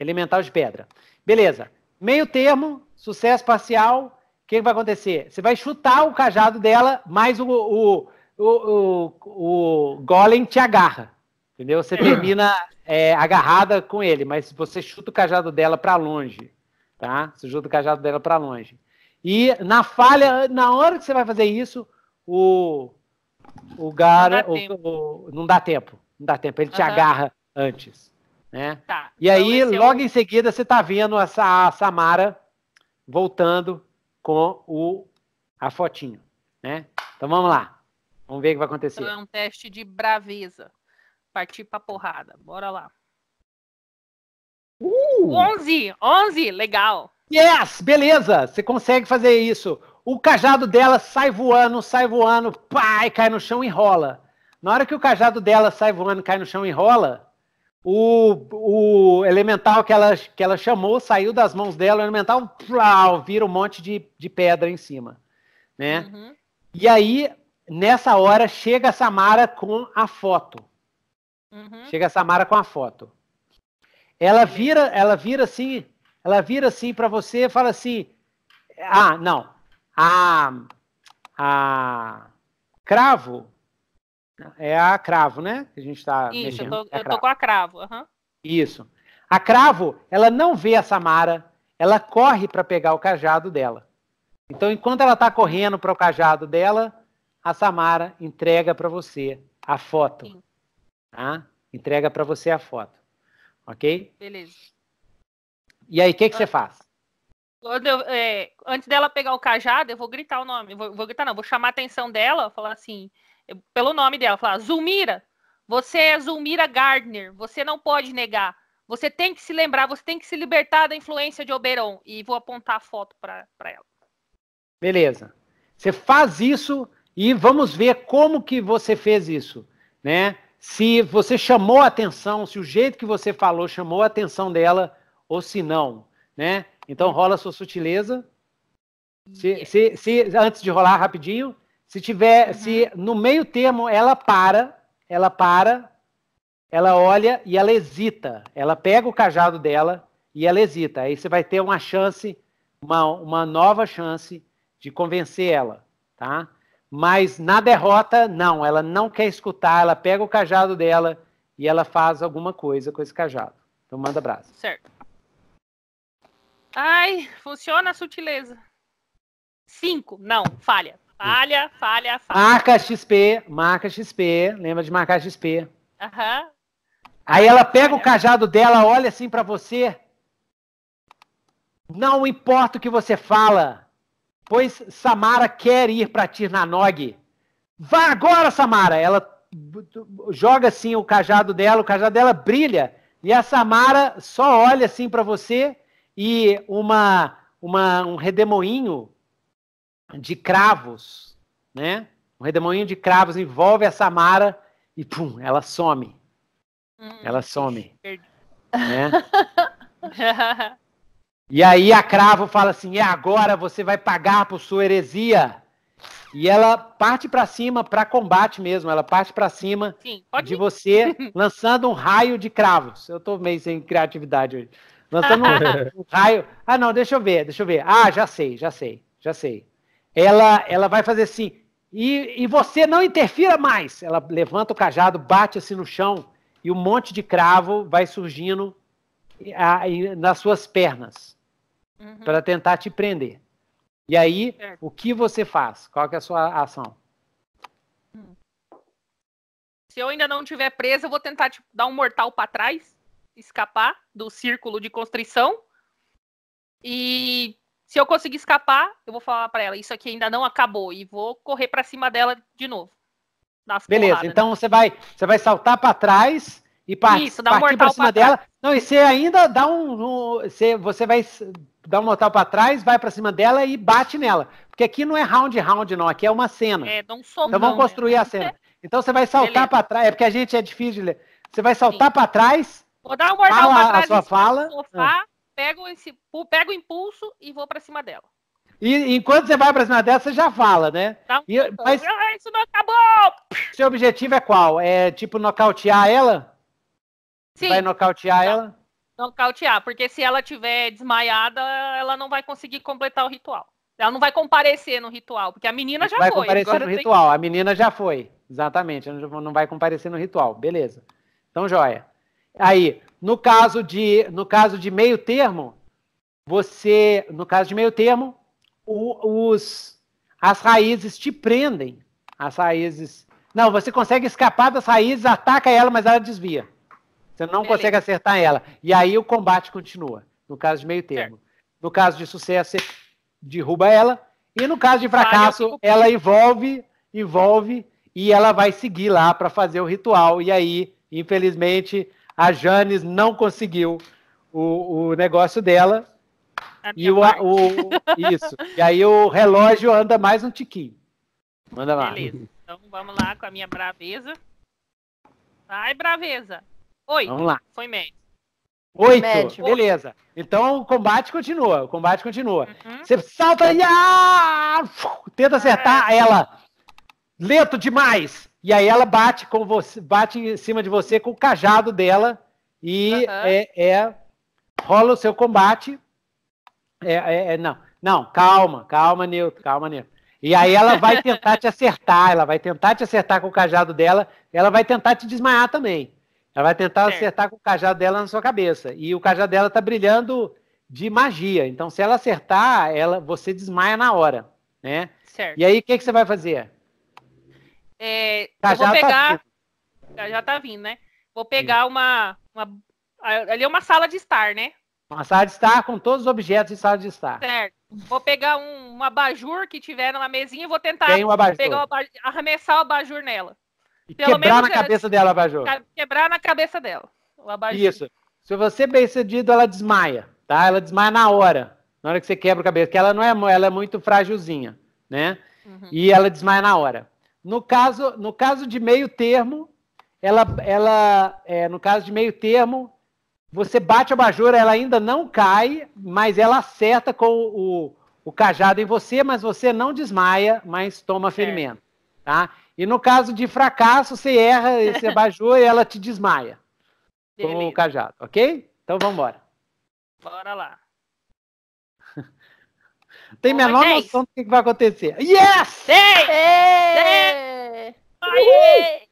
Elemental de Pedra. Beleza. Meio termo, sucesso parcial. O que, que vai acontecer? Você vai chutar o cajado dela, mais o, o, o, o, o Golem te agarra. Entendeu? Você é. termina é, agarrada com ele, mas você chuta o cajado dela para longe. Tá? Você chuta o cajado dela para longe. E na falha, na hora que você vai fazer isso, o o Gara não dá, o, o, não dá tempo, não dá tempo, ele te agarra antes, né? Tá, e então aí é logo é em seguida você tá vendo essa a Samara voltando com o a fotinho, né? Então vamos lá. Vamos ver o que vai acontecer. Então é um teste de braveza. Partir pra porrada. Bora lá. Uh! 11! 11! Legal! Yes! Beleza! Você consegue fazer isso. O cajado dela sai voando, sai voando, pá, e cai no chão e rola. Na hora que o cajado dela sai voando, cai no chão e rola, o, o elemental que ela, que ela chamou saiu das mãos dela, o elemental plau, vira um monte de, de pedra em cima. Né? Uhum. E aí, nessa hora, chega a Samara com a foto. Uhum. Chega a Samara com a foto. Ela uhum. vira, ela vira assim, ela vira assim para você e fala assim: "Ah, não, a, a Cravo, é a Cravo, né? Que a gente está Isso, mexendo. eu, tô, é eu tô com a Cravo. Uhum. Isso. A Cravo, ela não vê a Samara, ela corre para pegar o cajado dela. Então, enquanto ela está correndo para o cajado dela, a Samara entrega para você a foto. Sim. Tá? Entrega para você a foto. Ok? Beleza. E aí, o que, que você ah. faz? Quando eu, é, antes dela pegar o cajado, eu vou gritar o nome. Vou, vou gritar, não, vou chamar a atenção dela, falar assim, eu, pelo nome dela, falar, Zulmira, você é Zulmira Gardner, você não pode negar. Você tem que se lembrar, você tem que se libertar da influência de Oberon. E vou apontar a foto para ela. Beleza. Você faz isso e vamos ver como que você fez isso, né? Se você chamou a atenção, se o jeito que você falou chamou a atenção dela ou se não, né? Então rola sua sutileza. Se, se, se antes de rolar rapidinho, se tiver, uhum. se no meio termo ela para, ela para, ela olha e ela hesita. Ela pega o cajado dela e ela hesita. Aí você vai ter uma chance, uma, uma nova chance de convencer ela, tá? Mas na derrota, não, ela não quer escutar, ela pega o cajado dela e ela faz alguma coisa com esse cajado. Então manda abraço. Certo. Ai, funciona a sutileza. Cinco. Não, falha. Falha, falha, falha. Marca XP, marca XP. Lembra de marcar XP. Aham. Aí ela pega falha. o cajado dela, olha assim para você. Não importa o que você fala, pois Samara quer ir para Tirnanog. Vá agora, Samara! Ela joga assim o cajado dela, o cajado dela brilha e a Samara só olha assim para você e uma, uma, um redemoinho de cravos, né? Um redemoinho de cravos envolve a Samara e pum, ela some. Hum, ela some. Né? e aí a Cravo fala assim: "É agora você vai pagar por sua heresia". E ela parte para cima para combate mesmo, ela parte para cima Sim, de você lançando um raio de cravos. Eu tô meio sem criatividade hoje. Lançando um, raio. Ah, não, deixa eu ver, deixa eu ver. Ah, já sei, já sei, já sei. Ela, ela vai fazer assim. E, e você não interfira mais. Ela levanta o cajado, bate assim no chão e um monte de cravo vai surgindo a, a, nas suas pernas uhum. para tentar te prender. E aí, o que você faz? Qual é a sua ação? Hum. Se eu ainda não tiver presa, eu vou tentar te tipo, dar um mortal para trás escapar do círculo de constrição. E se eu conseguir escapar, eu vou falar para ela, isso aqui ainda não acabou e vou correr para cima dela de novo. Beleza, porradas, né? então você vai, você vai saltar para trás e par isso, um partir para cima dela. Trás. Não, e você ainda dá um, um você, você vai dar um mortal para trás, vai para cima dela e bate nela. Porque aqui não é round round não, aqui é uma cena. É, dá um socão, Então vamos né? construir né? a cena. Então você vai saltar para trás, é porque a gente é difícil, de ler. você vai saltar para trás Vou dar um guardão fala pra trás fala. sofá, pego, esse, pego o impulso e vou para cima dela. E enquanto você vai para cima dela, você já fala, né? Não, e, mas... Ah, isso não acabou! Seu objetivo é qual? É tipo nocautear ela? Sim. Vai nocautear não. ela? Nocautear, porque se ela tiver desmaiada, ela não vai conseguir completar o ritual. Ela não vai comparecer no ritual, porque a menina já vai foi. Vai comparecer no ritual, que... a menina já foi. Exatamente, ela não vai comparecer no ritual. Beleza. Então, joia. Aí, no caso de, no caso de meio termo, você, no caso de meio termo, o, os, as raízes te prendem. As raízes. Não, você consegue escapar das raízes, ataca ela, mas ela desvia. Você não Beleza. consegue acertar ela. E aí o combate continua, no caso de meio termo. No caso de sucesso, você derruba ela. E no caso de fracasso, ah, ela envolve, envolve, e ela vai seguir lá para fazer o ritual. E aí, infelizmente, a Janes não conseguiu o, o negócio dela. É e o, o, isso. E aí o relógio anda mais um tiquinho. Manda lá. Beleza. Então vamos lá com a minha braveza. Ai, braveza. oi Vamos lá. Foi médio. Oito. Médio. Beleza. Então o combate continua. O combate continua. Uhum. Você salta e ah, tenta acertar ah. ela. Lento demais. E aí ela bate com você, bate em cima de você com o cajado dela e uhum. é, é, rola o seu combate. É, é, é não, não, calma, calma, Newton, calma, Newton. E aí ela vai tentar te acertar, ela vai tentar te acertar com o cajado dela, ela vai tentar te desmaiar também. Ela vai tentar acertar com o cajado dela na sua cabeça. E o cajado dela tá brilhando de magia. Então, se ela acertar, ela, você desmaia na hora, né? Certo. E aí, o que, que você vai fazer? É, já, eu vou já tá pegar. Tá já, já tá vindo, né? Vou pegar Sim. uma, uma. Ali é uma sala de estar, né? Uma sala de estar com todos os objetos de sala de estar. Certo. Vou pegar um, um abajur que tiver na mesinha e vou tentar Tem um abajur. pegar o abajur, arremessar o abajur nela. E Pelo quebrar menos, na cabeça dela abajur. Quebrar na cabeça dela. O abajur. Isso. Se você bem sucedido, ela desmaia, tá? Ela desmaia na hora, na hora que você quebra o cabeça, porque ela não é, ela é muito frágilzinha, né? Uhum. E ela desmaia na hora. No caso, no caso de meio termo, ela, ela é, no caso de meio termo, você bate a bajura, ela ainda não cai, mas ela acerta com o, o cajado em você, mas você não desmaia, mas toma ferimento. É. Tá? E no caso de fracasso, você erra, você bajou e ela te desmaia. Beleza. Com o cajado, ok? Então vamos embora. Bora lá tem a menor noção do que vai acontecer. Yes!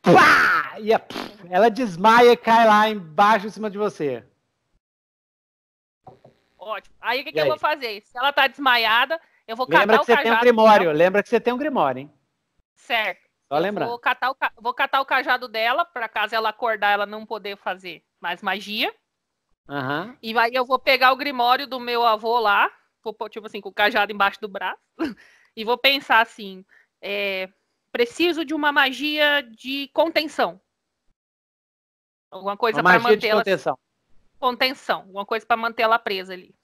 Pá! E a, é, ela desmaia e cai lá embaixo em cima de você. Ótimo. Aí o que, que eu vou fazer? Se ela tá desmaiada, eu vou catar o cajado. Lembra que você tem um grimório. Dela. Lembra que você tem um grimório, hein? Certo. Só Vou catar, o, vou catar o cajado dela, para caso ela acordar, ela não poder fazer mais magia. Uhum. E aí eu vou pegar o grimório do meu avô lá, vou tipo assim, com o cajado embaixo do braço, e vou pensar assim: é, preciso de uma magia de contenção. Alguma coisa para mantê de Contenção. Contenção, alguma coisa para mantê-la presa ali.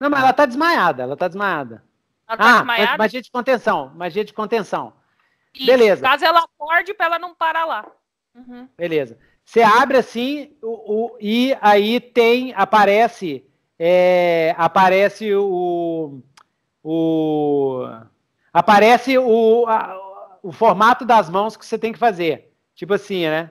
Não, mas ela tá desmaiada, ela tá desmaiada. Ela tá ah, desmaiada? magia de contenção, magia de contenção. Isso, Beleza. Caso ela acorde para ela não parar lá. Uhum. Beleza. Você abre assim o, o, e aí tem, aparece é, aparece o, o aparece o, a, o formato das mãos que você tem que fazer. Tipo assim, né?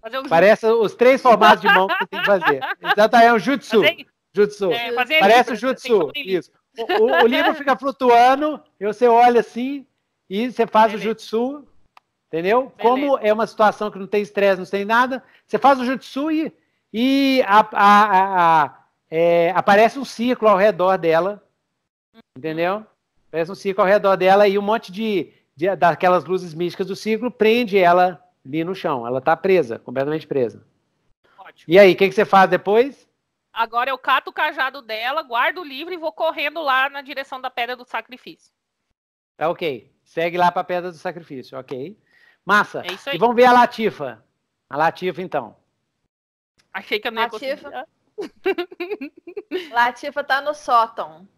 Fazer um... Parece os três formatos de mão que você tem que fazer. Exato, é um jutsu. Fazer... Jutsu. É, Parece livro, o jutsu. Isso. O, o, livro fica flutuando, e você olha assim e você faz Beleza. o jutsu. Entendeu? Beleza. Como é uma situação que não tem estresse, não tem nada, você faz o jutsu e, e a, a, a é, aparece um círculo ao redor dela, entendeu? Aparece um círculo ao redor dela e um monte de, de daquelas luzes místicas do círculo prende ela ali no chão. Ela tá presa, completamente presa. Ótimo. E aí, o que, que você faz depois? Agora eu cato o cajado dela, guardo o livro e vou correndo lá na direção da Pedra do Sacrifício. Tá ok. Segue lá para a Pedra do Sacrifício, ok. Massa. É isso aí. E vamos ver a Latifa. A Latifa, então. Achei que eu não ia Latifa. conseguir. Latifa tipo, tá no sótão,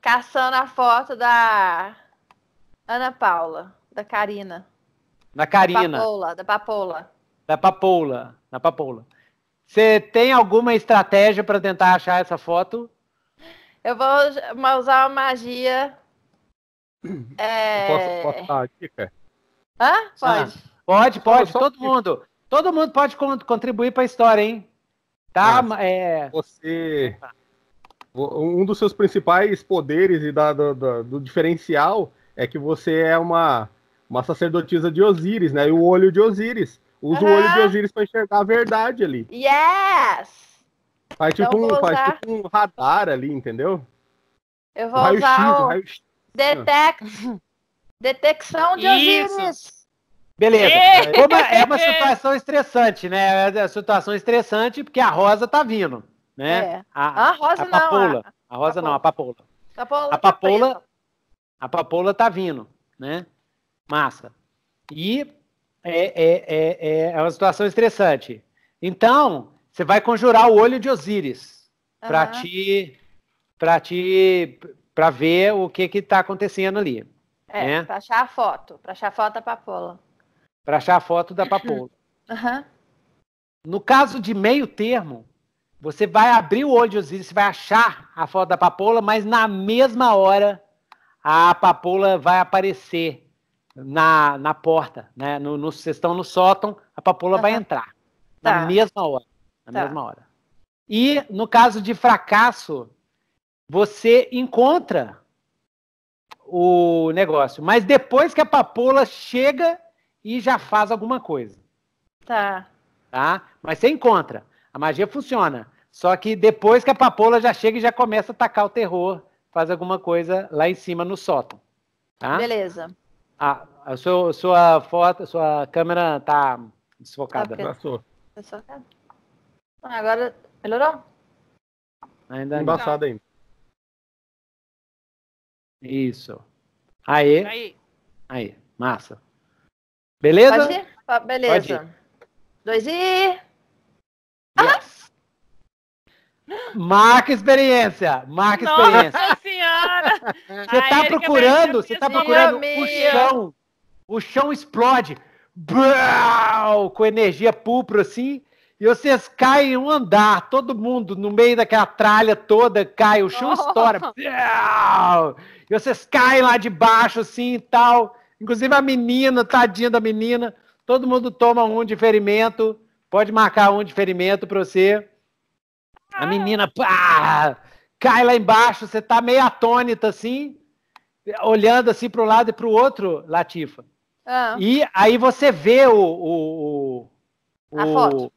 caçando a foto da Ana Paula, da Karina. Na Karina. Da Papoula, da Papoula. Da Papoula, na Papoula. Você tem alguma estratégia para tentar achar essa foto? Eu vou usar uma magia. É... Posso, posso dar uma dica? Hã? Pode. Ah, pode, pode. Todo mundo. Todo mundo pode contribuir para a história, hein? Tá, ah, é... Você. Um dos seus principais poderes e da, do, do, do diferencial é que você é uma, uma sacerdotisa de Osíris, né? E o olho de Osíris. Usa uhum. o olho de Osíris para enxergar a verdade ali. Yes! Faz então tipo, então, um, faz tipo um radar ali, entendeu? Eu vou raio usar X, o... raio Detect... Ah. Detecção de Isso. Osíris. Beleza. É. é uma situação estressante, né? É uma situação estressante porque a Rosa tá vindo, né? É. A, a, Rosa a papoula. não. A, a Rosa papoula. não, a Papoula. papoula a Papoula, tá a Papoula tá vindo, né? Massa. E é, é, é, é, é uma situação estressante. Então, você vai conjurar o olho de Osíris uhum. para te para te para ver o que que tá acontecendo ali. É, né? para achar a foto, para achar a foto da papola para achar a foto da papoula. Uhum. No caso de meio termo, você vai abrir o olho de Osíris, você vai achar a foto da papoula, mas na mesma hora a papoula vai aparecer na, na porta, né? No, no, vocês estão no sótão, a papoula uhum. vai entrar tá. na mesma hora, na tá. mesma hora. E no caso de fracasso, você encontra o negócio, mas depois que a papoula chega e já faz alguma coisa. Tá. Tá? Mas você encontra. A magia funciona. Só que depois que a papoula já chega e já começa a atacar o terror, faz alguma coisa lá em cima no sótão. Tá? Beleza. Ah, a sua, sua foto, sua câmera tá desfocada. Okay. Desfocada. Ah, agora melhorou? Ainda Embaçado ainda. Isso. Aí. Aí. Aí. Massa. Beleza? Pode ir? beleza. Pode ir. Dois e. Ah! Marca experiência, marca Nossa experiência. Nossa senhora! Você tá Ai, procurando, você tá procurando o chão. O chão explode. Brau, com energia pulpro assim, e vocês caem um andar, todo mundo no meio daquela tralha toda, cai, o chão oh. estoura. e vocês caem lá de baixo assim e tal. Inclusive a menina, tadinha da menina, todo mundo toma um de ferimento. Pode marcar um de ferimento para você. A ah. menina, pá, cai lá embaixo, você tá meio atônita assim, olhando assim para um lado e para o outro, Latifa. Ah. E aí você vê o, o, o, a, foto.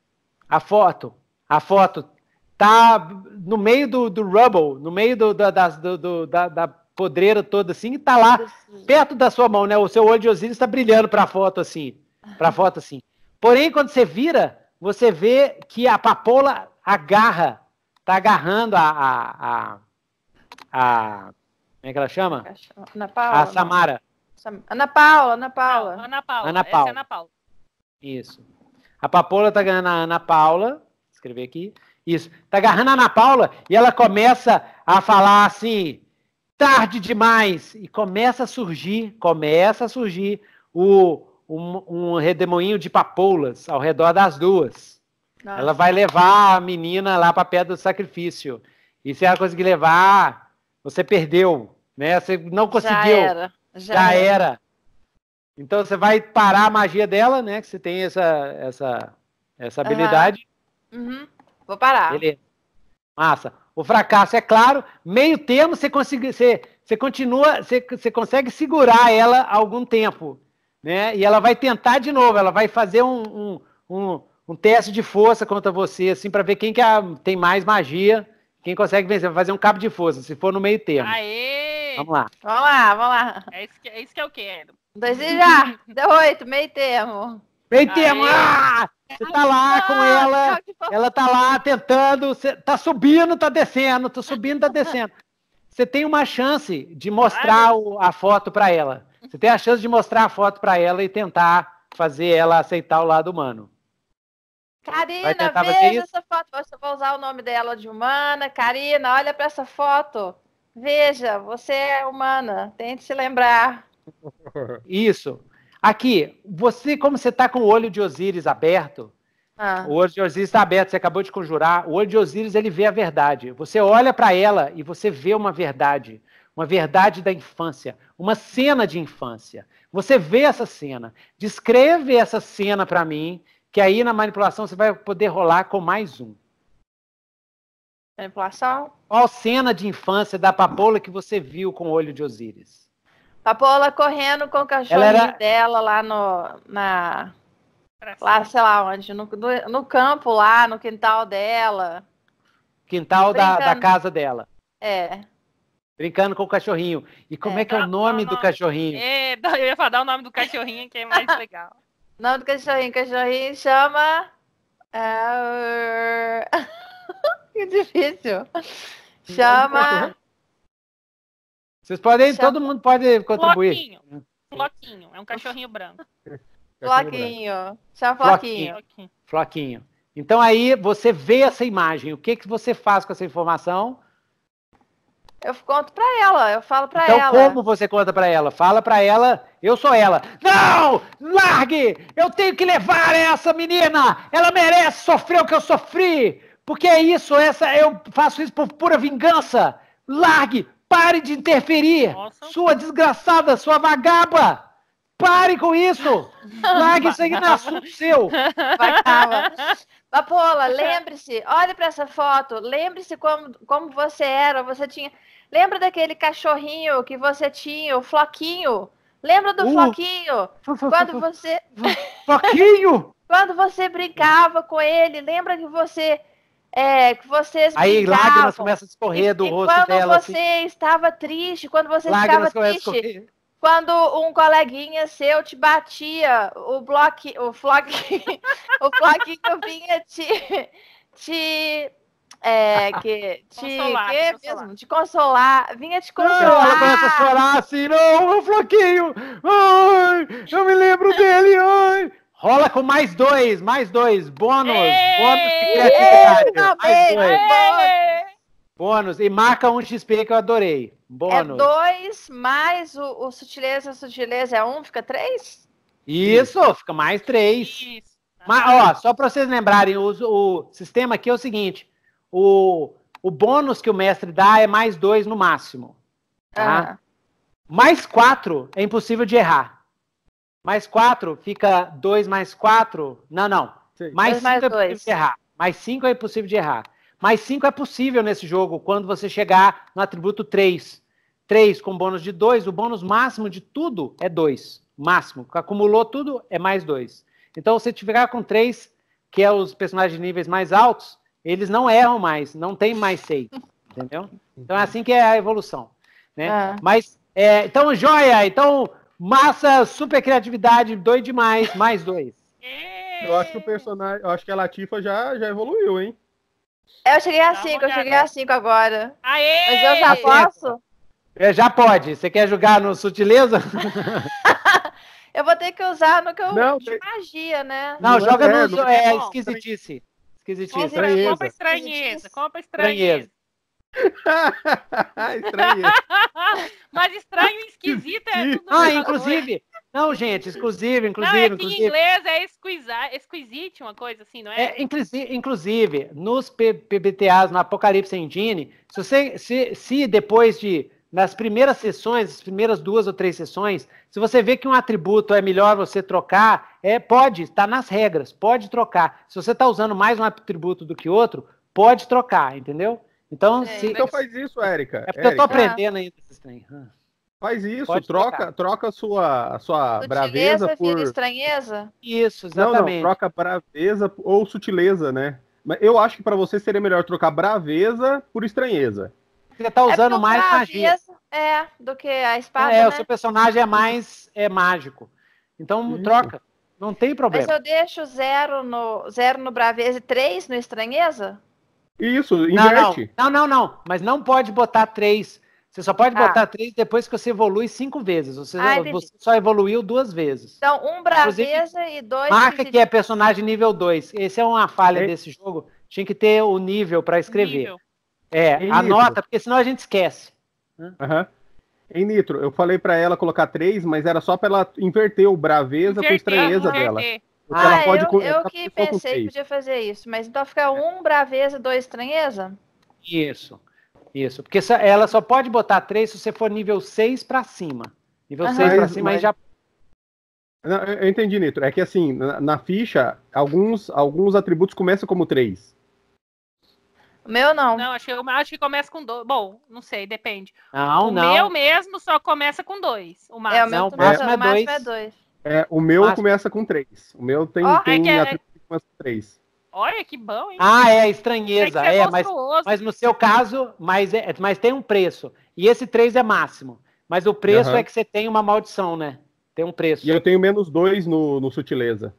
a foto, a foto tá no meio do, do rubble, no meio do, da, do, do, da, da podreira toda assim, e tá lá assim. perto da sua mão, né? O seu olho de Osíris está brilhando para a foto assim, para foto assim. Porém, quando você vira, você vê que a papoula agarra, tá agarrando a, a, a, a como é que ela chama? Ana Paula. A Samara. Ana Paula, Ana Paula. Ana Paula. Ana é Paula. É Ana Paula. Isso. A papoula tá ganhando a Ana Paula. Escrever aqui. Isso. Tá agarrando a Ana Paula e ela começa a falar assim: tarde demais. E começa a surgir, começa a surgir o, um, um redemoinho de papoulas ao redor das duas. Nossa. Ela vai levar a menina lá para a pedra do sacrifício. E se ela conseguir levar, você perdeu, né? Você não conseguiu. Já era. Já, já era. era. Então você vai parar a magia dela, né? Que você tem essa essa essa habilidade. Uhum. Uhum. Vou parar. Beleza. Massa o fracasso é claro, meio termo você, consegue, você, você continua, você, você consegue segurar ela algum tempo, né? E ela vai tentar de novo, ela vai fazer um, um, um, um teste de força contra você, assim, para ver quem que é, tem mais magia, quem consegue vencer, vai fazer um cabo de força, se for no meio termo. Aê! Vamos lá. Vamos lá, vamos lá. É isso que, é isso que eu quero. Desejar, deu oito, meio termo. Meio termo, ah! Você tá lá com ah, ela, ela tá lá tentando, você tá subindo, tá descendo, tá subindo, tá descendo. Você tem uma chance de mostrar o, a foto para ela. Você tem a chance de mostrar a foto para ela e tentar fazer ela aceitar o lado humano. Karina, veja essa foto. Você vai usar o nome dela de humana. Karina, olha para essa foto. Veja, você é humana. Tente se lembrar. Isso. Aqui, você, como você está com o olho de Osíris aberto, ah. o olho de Osíris está aberto, você acabou de conjurar, o olho de Osíris ele vê a verdade. Você olha para ela e você vê uma verdade, uma verdade da infância, uma cena de infância. Você vê essa cena, descreve essa cena para mim, que aí na manipulação você vai poder rolar com mais um. Manipulação. Qual cena de infância da Papola que você viu com o olho de Osíris? Papola correndo com o cachorrinho era... dela lá no. Na, lá, sei lá onde. No, no, no campo lá, no quintal dela. Quintal da, da casa dela. É. Brincando com o cachorrinho. E como é, é que é o nome, nome do cachorrinho? É, eu ia falar o nome do cachorrinho, que é mais legal. O nome do cachorrinho, o cachorrinho chama. É, que difícil. Chama. Vocês podem, todo mundo pode contribuir. Floquinho. Floquinho, é um cachorrinho branco. É, Floquinho, chama Floquinho. Floquinho. Então aí você vê essa imagem, o que, que você faz com essa informação? Eu conto pra ela, eu falo pra então, ela. Então como você conta pra ela? Fala pra ela, eu sou ela. Não! Largue! Eu tenho que levar essa menina! Ela merece sofrer o que eu sofri! Porque é isso, essa, eu faço isso por pura vingança! Largue! Pare de interferir! Nossa. Sua desgraçada, sua vagaba! Pare com isso! Largue isso aí na é seu! Papola, lembre-se, olhe para essa foto, lembre-se como, como você era, você tinha. Lembra daquele cachorrinho que você tinha, o Floquinho? Lembra do uh, Floquinho? Quando você. Floquinho! Quando você brincava com ele, lembra que você é, que vocês Aí brincavam. lágrimas começam a escorrer do e, rosto quando dela. Quando assim. você assim. estava triste, quando você lágrimas ficava triste, quando um coleguinha seu te batia, o bloque, o floquinho, o floquinho vinha te, te é, que te, consolar, que te consolar. Mesmo, te consolar, vinha te consolar. Ela começa a chorar assim, não, meu floquinho, ai, eu me lembro dele, ai, Rola com mais dois, mais dois. Bônus. Ei, bônus de criatividade. mais dois. Bônus. E marca um XP que eu adorei. Bônus. É dois mais o, o sutileza, sutileza é um, fica três? Isso, Isso. fica mais três. Isso. Mas, ó, só para vocês lembrarem, o, o, sistema aqui é o seguinte: o, o bônus que o mestre dá é mais dois no máximo. Tá? Ah. Mais quatro é impossível de errar. Mais 4 fica 2 mais 4. Não, não. Sim. Mais 5 é, é possível de errar. Mais 5 é impossível de errar. Mais 5 é possível nesse jogo quando você chegar no atributo 3. 3 com bônus de 2, o bônus máximo de tudo é 2. Máximo. Acumulou tudo, é mais 2. Então, se tiver com 3, que é os personagens de níveis mais altos, eles não erram mais, não tem mais 6. entendeu? Então é assim que é a evolução. Né? É. Mas, é, então, joia! Então, Massa, super criatividade, doido demais, mais dois. Eu acho que o personagem, eu acho que a Latifa já, já evoluiu, hein? Eu cheguei a 5, eu cheguei a 5 agora. Aê! Mas eu já posso? É, já pode. Você quer jogar no Sutileza? eu vou ter que usar no que eu não, de magia, né? Não, não joga é, no é, esquisitice. Esquisitice. Compra estranheza. Compra estranheza. estranheza. estranho. Mas estranho e esquisito é tudo. Ah, inclusive. Coisa. Não, gente, exclusivo, inclusive. Não, é que inclusive. em inglês é esquisite uma coisa assim, não é? é inclusive, inclusive, nos PBTAs, no Apocalipse Engine, se, você, se, se depois de nas primeiras sessões, as primeiras duas ou três sessões, se você vê que um atributo é melhor você trocar, é pode, está nas regras, pode trocar. Se você está usando mais um atributo do que outro, pode trocar, entendeu? Então, é, se... então faz isso, Érica. É porque Érica. eu tô aprendendo ainda esses trem. Ah. Faz isso, Pode troca, trocar. troca sua, sua sutileza braveza por estranheza. Isso, exatamente. Não, não, troca braveza ou sutileza, né? Mas eu acho que para você seria melhor trocar braveza por estranheza. Você tá é usando é mais magia. É, do que a espada. É, né? o seu personagem é mais é mágico. Então troca. Não tem problema. Mas eu deixo zero no, zero no braveza e três no estranheza? Isso, inverte. Não, não, não, não, mas não pode botar três. Você só pode ah. botar três depois que você evolui cinco vezes. Você, você só evoluiu duas vezes. Então, um braveza Inclusive, e dois. Marca que é personagem nível 2. Essa é uma falha é. desse jogo. Tinha que ter o nível para escrever. Nível. É, em anota, nitro. porque senão a gente esquece. Uhum. Em Nitro, eu falei para ela colocar três, mas era só para ela inverter o braveza inverter, com estranheza inverter. dela. Porque ah, ela pode eu, eu que pensei que podia fazer isso, mas então fica um braveza, dois estranheza? Isso, isso. Porque ela só pode botar três se você for nível 6 para cima. Nível uhum. para cima mas... já. Não, eu entendi, Nitro. É que assim, na, na, ficha, alguns, alguns atributos começam como O Meu não. Não, acho que, acho que começa com dois. Bom, não sei, depende. Não, o não. meu mesmo só começa com dois. O máximo, é, o meu não, o é máximo, é, é dois. É, o meu Mas... começa com três. O meu tem, oh, tem é que, é... começa com três. Olha que bom, hein? Ah, é estranheza, é, é, é mas, mas no seu caso, mas, é, mas tem um preço. E esse 3 é máximo. Mas o preço uhum. é que você tem uma maldição, né? Tem um preço. E eu tenho menos 2 no, no sutileza.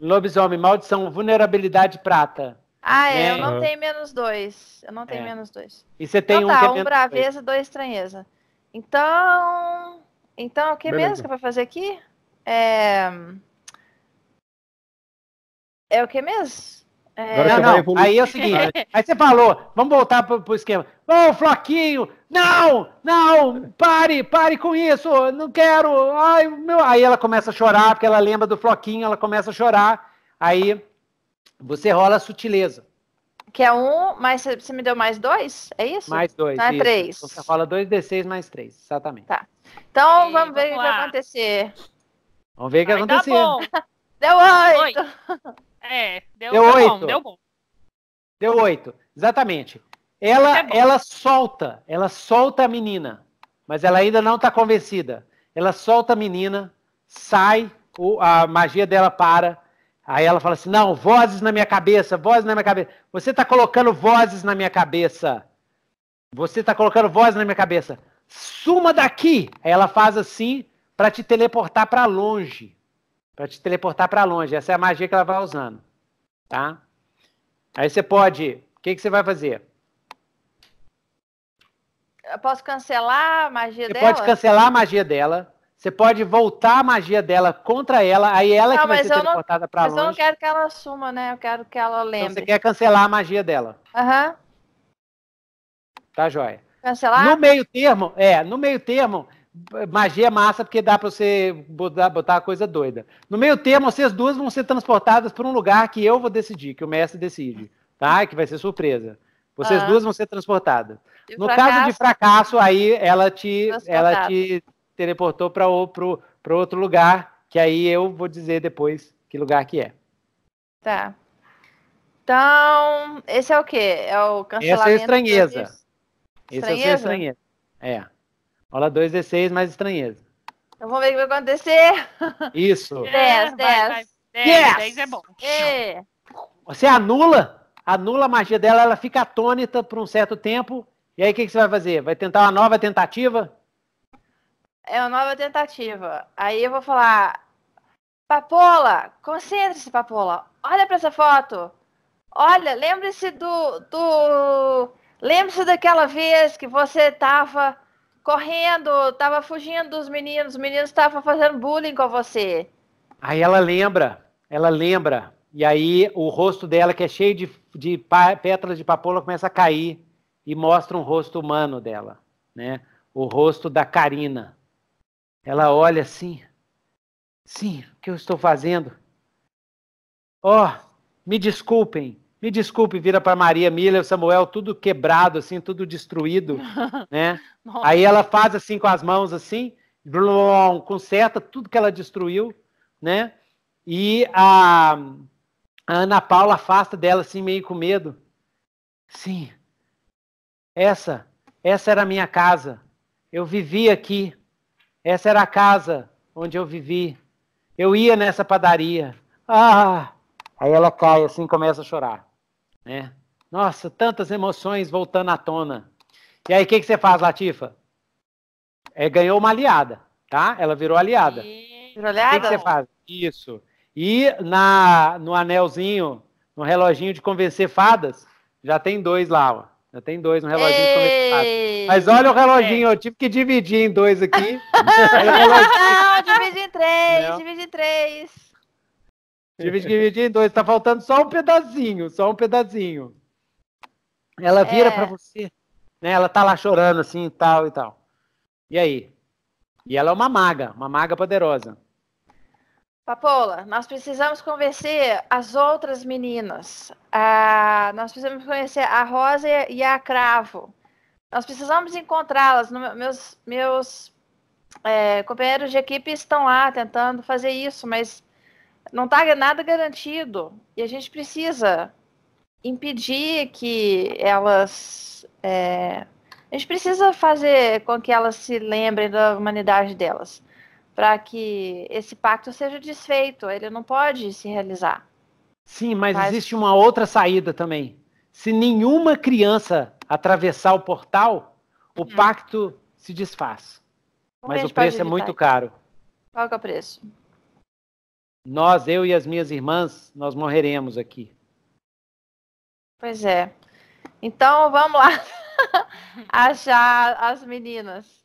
Lobisomem, maldição, vulnerabilidade prata. Ah, é, eu né? não uhum. tenho menos 2. Eu não tenho é. menos 2. E você tem então, um. Tá, que é um braveza, dois. estranheza. Então. Então, o que Beleza. mesmo que eu vou fazer aqui? É, é o que mesmo? É... Não, não. Aí é o seguinte, aí você falou, vamos voltar pro, pro esquema. Ô, oh, Floquinho, não, não, pare, pare com isso, não quero. Ai, meu... Aí ela começa a chorar, porque ela lembra do Floquinho, ela começa a chorar. Aí você rola a sutileza. Que é um, mas você me deu mais dois? É isso? Mais dois. Mais então é isso. três. Então você rola dois D6 mais três, exatamente. Tá. Então e, vamos ver vamos o que vai acontecer. Vamos ver o que aconteceu. acontecer. Tá deu oito. É, deu, deu, deu tá oito. deu bom. Deu oito, exatamente. Ela, é ela solta, ela solta a menina, mas ela ainda não está convencida. Ela solta a menina, sai, a magia dela para. Aí ela fala assim: não, vozes na minha cabeça, vozes na minha cabeça. Você está colocando vozes na minha cabeça. Você está colocando vozes na minha cabeça. Suma daqui! Aí ela faz assim, para te teleportar para longe. Para te teleportar para longe. Essa é a magia que ela vai usando. Tá? Aí você pode. O que, que você vai fazer? Eu posso cancelar a magia você dela? Você pode cancelar a magia dela. Você pode voltar a magia dela contra ela, aí é ela não, que vai ser teleportada para longe. Mas eu não quero que ela assuma, né? Eu quero que ela então lembre. Então você quer cancelar a magia dela. Aham. Uhum. Tá joia. Cancelar? No meio termo, é, no meio termo, magia é massa porque dá para você botar, botar coisa doida. No meio termo, vocês duas vão ser transportadas para um lugar que eu vou decidir, que o mestre decide, tá? Que vai ser surpresa. Vocês ah. duas vão ser transportadas. E no fracasso, caso de fracasso, aí ela te, ela te teleportou para outro lugar, que aí eu vou dizer depois que lugar que é. Tá. Então, esse é o quê? É o cancelamento. Essa é a estranheza. Esse é a estranheza. É. Rola 2d6 mais estranheza. Então vamos ver o que vai acontecer. Isso. 10, 10. 10 é bom. É. Você anula, anula a magia dela, ela fica atônita por um certo tempo. E aí o que, que você vai fazer? Vai tentar uma nova tentativa? É uma nova tentativa. Aí eu vou falar, Papola, concentre-se, Papola. Olha para essa foto. Olha, lembre-se do, do... Lembre-se daquela vez que você estava correndo, tava fugindo dos meninos, os meninos estavam fazendo bullying com você. Aí ela lembra, ela lembra. E aí o rosto dela, que é cheio de, de pétalas de papoula, começa a cair e mostra um rosto humano dela, né? O rosto da Karina. Ela olha assim. Sim, o que eu estou fazendo? Ó, oh, me desculpem. Me desculpe, vira para Maria Miller, Samuel, tudo quebrado, assim, tudo destruído, né? Aí ela faz assim com as mãos, assim, blum, conserta tudo que ela destruiu, né? E a, a Ana Paula afasta dela, assim, meio com medo. Sim, essa, essa era a minha casa. Eu vivi aqui. Essa era a casa onde eu vivi. Eu ia nessa padaria. Ah! Aí ela cai assim, começa a chorar. Né? Nossa, tantas emoções voltando à tona. E aí, o que, que você faz, Latifa? É, ganhou uma aliada, tá? Ela virou aliada. Virou aliada? O que, que você faz? Isso. E na, no anelzinho, no reloginho de convencer fadas, já tem dois lá, ó. Já tem dois no reloginho de convencer fadas. Mas olha o reloginho, é. eu tive que dividir em dois aqui. Não, dividi em três, dividi em três. Divide, divide em dois. Tá faltando só um pedacinho, só um pedacinho. Ela vira é. para você, né? Ela tá lá chorando assim e tal e tal. E aí? E ela é uma maga, uma maga poderosa. Papola, nós precisamos convencer as outras meninas. Ah, nós precisamos conhecer a Rosa e a Cravo. Nós precisamos encontrá-las. Meus, meus é, companheiros de equipe estão lá tentando fazer isso, mas não está nada garantido. E a gente precisa impedir que elas. É... a gente precisa fazer com que elas se lembrem da humanidade delas, para que esse pacto seja desfeito. Ele não pode se realizar. Sim, mas, mas existe uma outra saída também. Se nenhuma criança atravessar o portal, o hum. pacto se desfaz. mas o preço é muito caro. Qual é o preço? Nós, eu e as minhas irmãs, nós morreremos aqui. Pois é. Então vamos lá achar as meninas.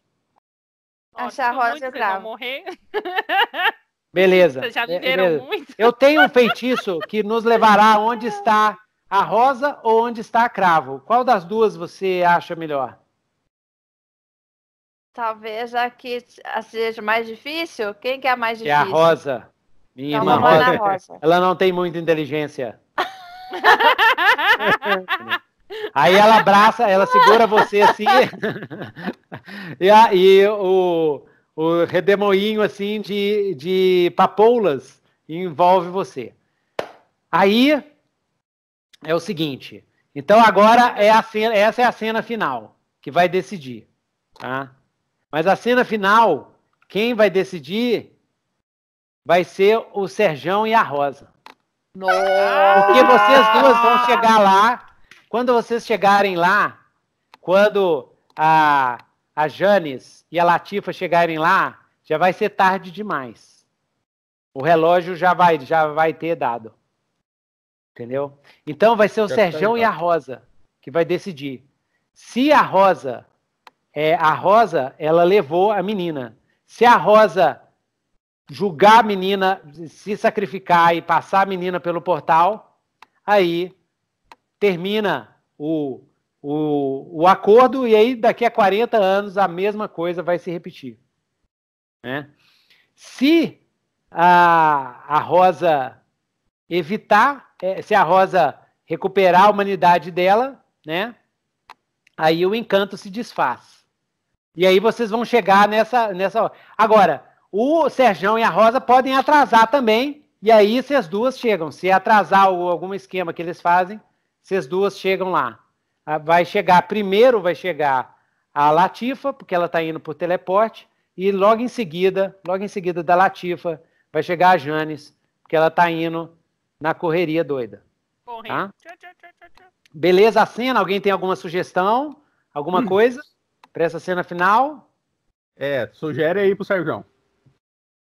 achar a Rosa e o Cravo. morrer. Beleza. Vocês já deram é, Beleza. muito. Eu tenho um feitiço que nos levará onde está a Rosa ou onde está a Cravo. Qual das duas você acha melhor? Talvez a que seja mais difícil. Quem que é mais difícil? É a Rosa. Minha irmã Rosa, Rosa, ela não tem muita inteligência. Aí ela abraça, ela segura você assim. e, a, e o, o redemoinho assim de, de papoulas envolve você. Aí é o seguinte. Então agora é a cena, essa é a cena final que vai decidir, tá? Mas a cena final, quem vai decidir vai ser o Serjão e a Rosa. Nossa! Porque vocês duas vão chegar lá. Quando vocês chegarem lá, quando a, a Janis e a Latifa chegarem lá, já vai ser tarde demais. O relógio já vai, já vai ter dado. Entendeu? Então vai ser o já tá Serjão e a então. Rosa que vai decidir. Se a Rosa, é, a Rosa, ela levou a menina. Se a Rosa julgar a menina, se sacrificar e passar a menina pelo portal, aí termina o, o, o acordo e aí daqui a 40 anos a mesma coisa vai se repetir. Né? Se a, a Rosa evitar, é, se a Rosa recuperar a humanidade dela, né? Aí o encanto se desfaz. E aí vocês vão chegar nessa nessa Agora, o Serjão e a Rosa podem atrasar também, e aí vocês duas chegam. Se atrasar algum esquema que eles fazem, vocês duas chegam lá. Ah, vai chegar, primeiro vai chegar a Latifa, porque ela está indo por teleporte, e logo em seguida, logo em seguida da Latifa, vai chegar a Janes, porque ela está indo na correria doida. Tá? Beleza a cena? Alguém tem alguma sugestão? Alguma hum. coisa para essa cena final? É, sugere aí pro Sérgio.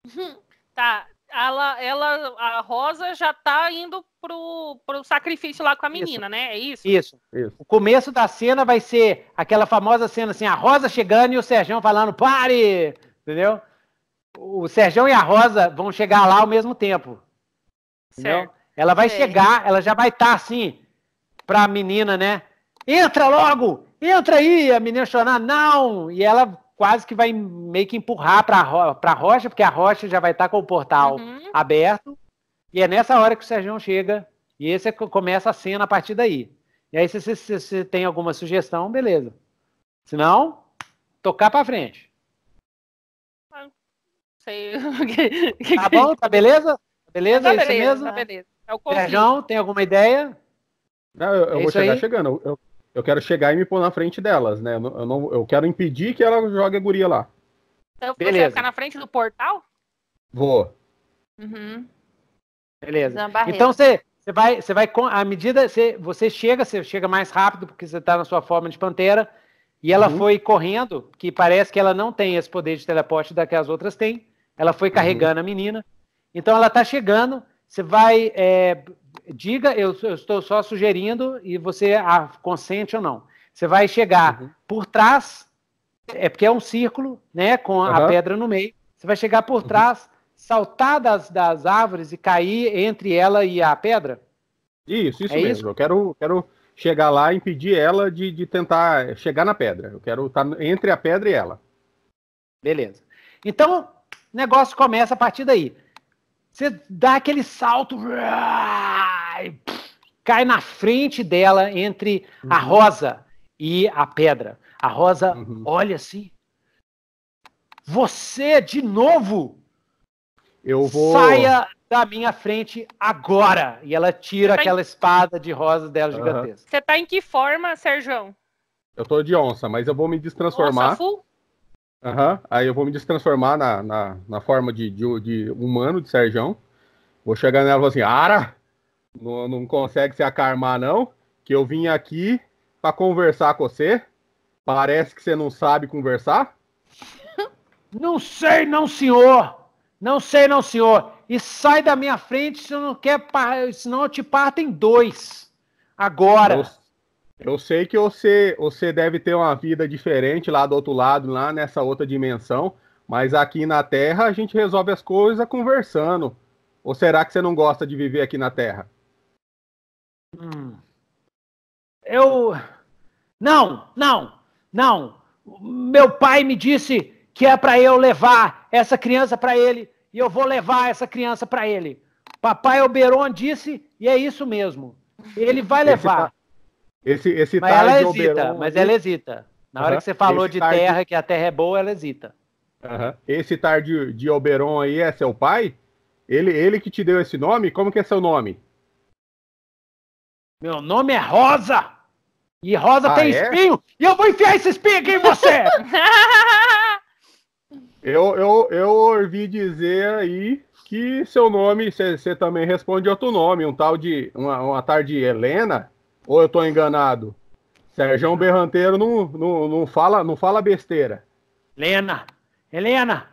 tá. Ela, ela, a Rosa já tá indo pro, pro sacrifício lá com a menina, isso. né? É isso? isso? isso? O começo da cena vai ser aquela famosa cena assim, a Rosa chegando e o Serjão falando, pare! Entendeu? O Serjão e a Rosa vão chegar lá ao mesmo tempo. Entendeu? Certo. Ela vai é. chegar, ela já vai estar tá, assim, pra menina, né? Entra logo! Entra aí! A menina chorar, não! E ela quase que vai meio que empurrar para a rocha, porque a rocha já vai estar tá com o portal uhum. aberto. E é nessa hora que o Sérgio chega e esse é começa a cena a partir daí. E aí, se você tem alguma sugestão, beleza. Se não, tocar para frente. Não sei. tá bom? Tá beleza? Tá beleza? Tá beleza, é isso mesmo? Tá beleza. É Sérgio, tem alguma ideia? Não, eu, eu é vou chegar aí? chegando. Eu, eu quero chegar e me pôr na frente delas, né? Eu, não, eu, não, eu quero impedir que ela jogue a guria lá. Então você vai ficar na frente do portal? Vou. Uhum. Beleza. Então você, você vai, você vai à medida você, você chega, você chega mais rápido porque você está na sua forma de pantera e ela uhum. foi correndo, que parece que ela não tem esse poder de teleporte da que as outras têm. Ela foi uhum. carregando uhum. a menina. Então ela está chegando. Você vai é, diga, eu, eu, estou só sugerindo e você ah, consente ou não. Você vai chegar uhum. por trás, é porque é um círculo, né, com a pedra no meio. Você vai chegar por uhum. trás, saltar das, das árvores e cair entre ela e a pedra? Isso, isso é mesmo. Isso? Eu quero, quero chegar lá e impedir ela de, de tentar chegar na pedra. Eu quero estar entre a pedra e ela. Beleza. Então, o negócio começa a partir daí. Você dá aquele salto e cai na frente dela entre uhum. a rosa e a pedra. A rosa uhum. olha assim. Você de novo. Eu vou. Saia da minha frente agora. E ela tira tá aquela em... espada de rosa dela gigantesca. Você tá em que forma, Sérgio? Eu tô de onça, mas eu vou me destransformar. Onça full? Aham, aí eu vou me destransformar na, na, na forma de, de, de, humano, de Serjão. Vou chegar nela e falar assim, Ara, não, não consegue se acarmar não, que eu vim aqui para conversar com você. Parece que você não sabe conversar. Não sei não, senhor. Não sei não, senhor. E sai da minha frente se não quer, senão eu te parto em dois. Agora. Nossa. Eu sei que você, você deve ter uma vida diferente lá do outro lado, lá nessa outra dimensão, mas aqui na Terra a gente resolve as coisas conversando. Ou será que você não gosta de viver aqui na Terra? Hum. Eu. Não, não, não. Meu pai me disse que é para eu levar essa criança para ele e eu vou levar essa criança para ele. Papai Oberon disse e é isso mesmo. Ele vai levar. Esse, esse mas ela hesita, Oberon, mas ela hesita. Na hora que você falou esse de terra, que a terra é boa, ela hesita. Esse tar de, de Oberon aí é seu pai? Ele, ele que te deu esse nome? Como que é seu nome? Meu nome é Rosa! E Rosa ah, tem é? espinho! E eu vou enfiar esse espinho aqui em você! eu, eu, eu ouvi dizer aí que seu nome, você também responde outro nome, um tal de. Uma, uma tarde Helena. Ou eu tô enganado? Sérgio Berranteiro não, não, não, fala, não fala besteira. Helena! Helena!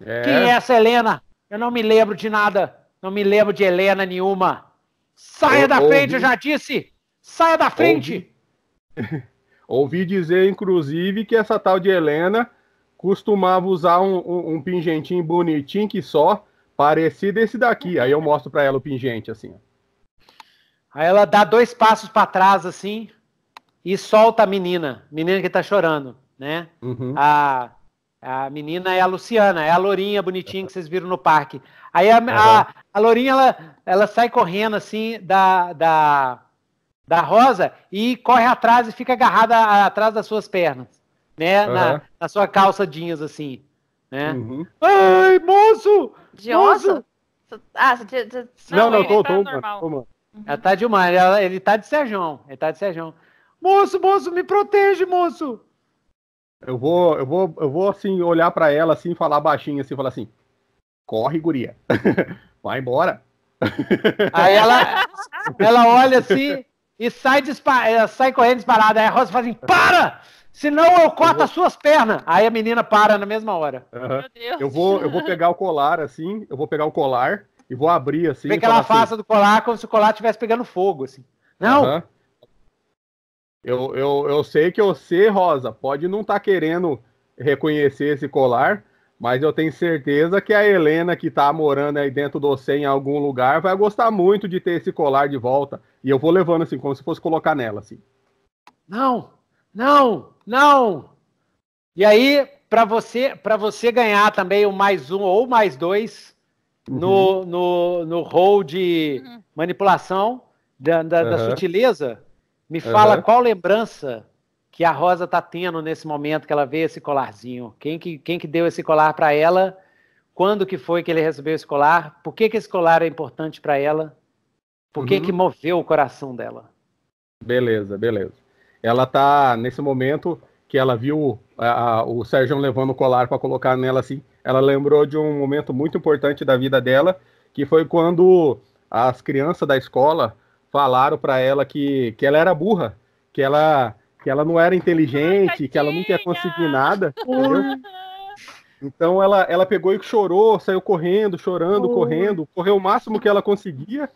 É. Quem é essa Helena? Eu não me lembro de nada. Não me lembro de Helena nenhuma. Saia eu, da frente, ouvi. eu já disse! Saia da frente! Ouvi. ouvi dizer, inclusive, que essa tal de Helena costumava usar um, um, um pingentinho bonitinho que só, parecido esse daqui. Aí eu mostro para ela o pingente, assim. Aí ela dá dois passos para trás, assim, e solta a menina, menina que tá chorando, né? Uhum. A, a menina é a Luciana, é a lourinha bonitinha que vocês viram no parque. Aí a, uhum. a, a lourinha, ela, ela sai correndo, assim, da, da, da Rosa e corre atrás e fica agarrada atrás das suas pernas, né? Uhum. Na, na, sua calça jeans, assim, né? Uhum. Ai, moço! De moço! Ah, você, você, não, não, tô, tô, normal. tô, Uhum. Ela tá de uma, ela, ele tá de Serjão, ele tá de Serjão. Moço, moço, me protege, moço. Eu vou, eu vou, eu vou assim olhar para ela assim, falar baixinho assim, falar assim: "Corre, guria. Vai embora". Aí ela ela olha assim e sai dispar, sai correndo disparada. Aí a Rosa faz assim: "Para! Senão eu corto eu vou... as suas pernas". Aí a menina para na mesma hora. Uhum. Eu vou, eu vou pegar o colar assim, eu vou pegar o colar e vou abrir assim. Vê que ela assim, do colar como se o colar estivesse pegando fogo, assim. Não! Uh -huh. eu, eu, eu sei que você, Rosa, pode não estar tá querendo reconhecer esse colar, mas eu tenho certeza que a Helena, que está morando aí dentro do C em algum lugar, vai gostar muito de ter esse colar de volta. E eu vou levando assim, como se fosse colocar nela, assim. Não! Não! Não! E aí, para você, para você ganhar também o mais um ou mais dois, Uhum. no, no, no rol de uhum. manipulação da, da, uhum. da sutileza. Me uhum. fala uhum. qual lembrança que a Rosa tá tendo nesse momento que ela vê esse colarzinho. Quem que, quem que deu esse colar para ela? Quando que foi que ele recebeu esse colar? Por que, que esse colar é importante para ela? Por que, que moveu o coração dela? Beleza, beleza. Ela tá nesse momento que ela viu a, a, o Sérgio levando o colar para colocar nela assim ela lembrou de um momento muito importante da vida dela, que foi quando as crianças da escola falaram para ela que, que ela era burra, que ela, que ela não era inteligente, Ai, que ela nunca ia conseguir nada. Uhum. então ela, ela pegou e chorou, saiu correndo, chorando, uhum. correndo, correu o máximo que ela conseguia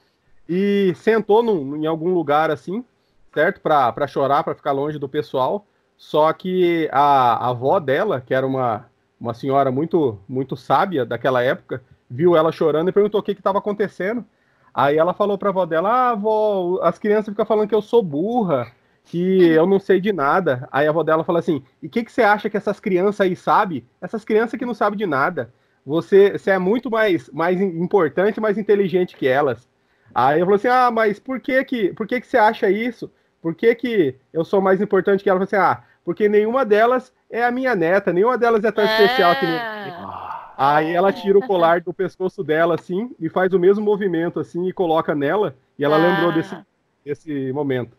e sentou num, em algum lugar assim, certo? Para chorar, para ficar longe do pessoal. Só que a, a avó dela, que era uma, uma senhora muito, muito sábia daquela época, viu ela chorando e perguntou o que estava acontecendo. Aí ela falou para a avó dela: ah, avó, as crianças ficam falando que eu sou burra, que eu não sei de nada. Aí a avó dela falou assim: e o que, que você acha que essas crianças aí sabem? Essas crianças que não sabem de nada. Você, você é muito mais, mais importante, mais inteligente que elas. Aí eu falou assim: ah, mas por que que, por que que você acha isso? Por que, que eu sou mais importante que ela? Eu falei assim: ah, porque nenhuma delas é a minha neta, nenhuma delas é tão é... especial que nem. Ah. Aí ela tira o colar do pescoço dela, assim, e faz o mesmo movimento, assim, e coloca nela, e ela ah. lembrou desse, desse momento.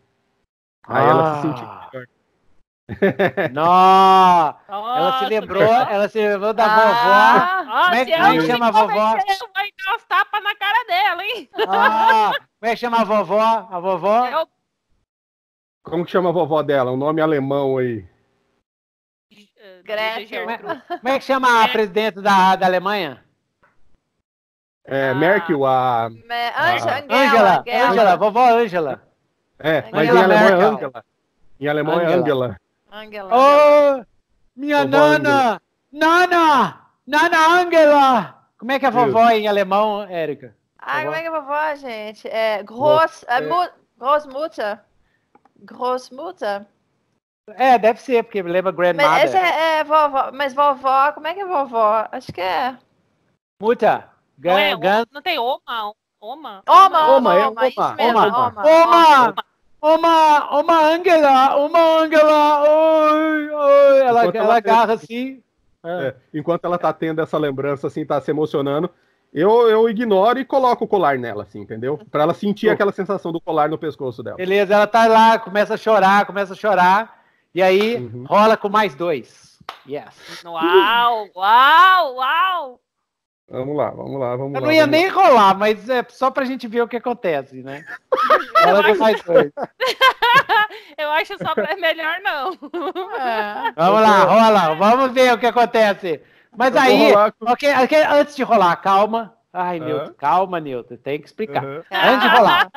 Aí ah. ela se sentiu ah. melhor. Não! ela se lembrou, ela se lembrou da ah, vovó. Ah, como é que é chama a vovó? Vai dar uns tapas na cara dela, hein? Ah, como é que chama a vovó? A vovó? Eu... É como que chama a vovó dela? Um nome alemão aí. Gretchen. É é como é que chama a presidente da, da Alemanha? É, ah, Merkel, a. Me... Angela, Angela, vovó Angela. É, mas é em alemão é Angela. Em alemão Angela. é Angela. Angela. Oh, minha vovó nana! Angela. Nana! Nana Angela! Como é que é vovó em alemão, Érica? Ah, como é que é vovó, gente? É, groß, é. Großmutter. Großmutter. É, deve ser, porque me lembra Grandmother. Mas é, é, vovó, mas vovó, como é que é vovó? Acho que é. Muta. Gan, não, é, gan... não tem Oma? Oma? Oma, Oma, Oma, é Oma, Oma, Oma, Oma, Angela, uma Angela, oi, oi. Ela, ela, ela agarra assim. É. é, enquanto ela tá tendo essa lembrança, assim, tá se emocionando, eu, eu ignoro e coloco o colar nela, assim, entendeu? Pra ela sentir aquela sensação do colar no pescoço dela. Beleza, ela tá lá, começa a chorar, começa a chorar. E aí uhum. rola com mais dois. Yes. Uau, uau, uau! Vamos lá, vamos lá, vamos lá. Eu não lá, ia nem lá. rolar, mas é só pra gente ver o que acontece, né? Rola com mais dois. Eu acho só pra melhor não. É. Vamos lá, rola, vamos ver o que acontece. Mas Eu então aí, com... okay, okay, antes de rolar, calma. Ai, uhum. Nilton, calma, Nilton, tem que explicar. Uhum. Antes de rolar.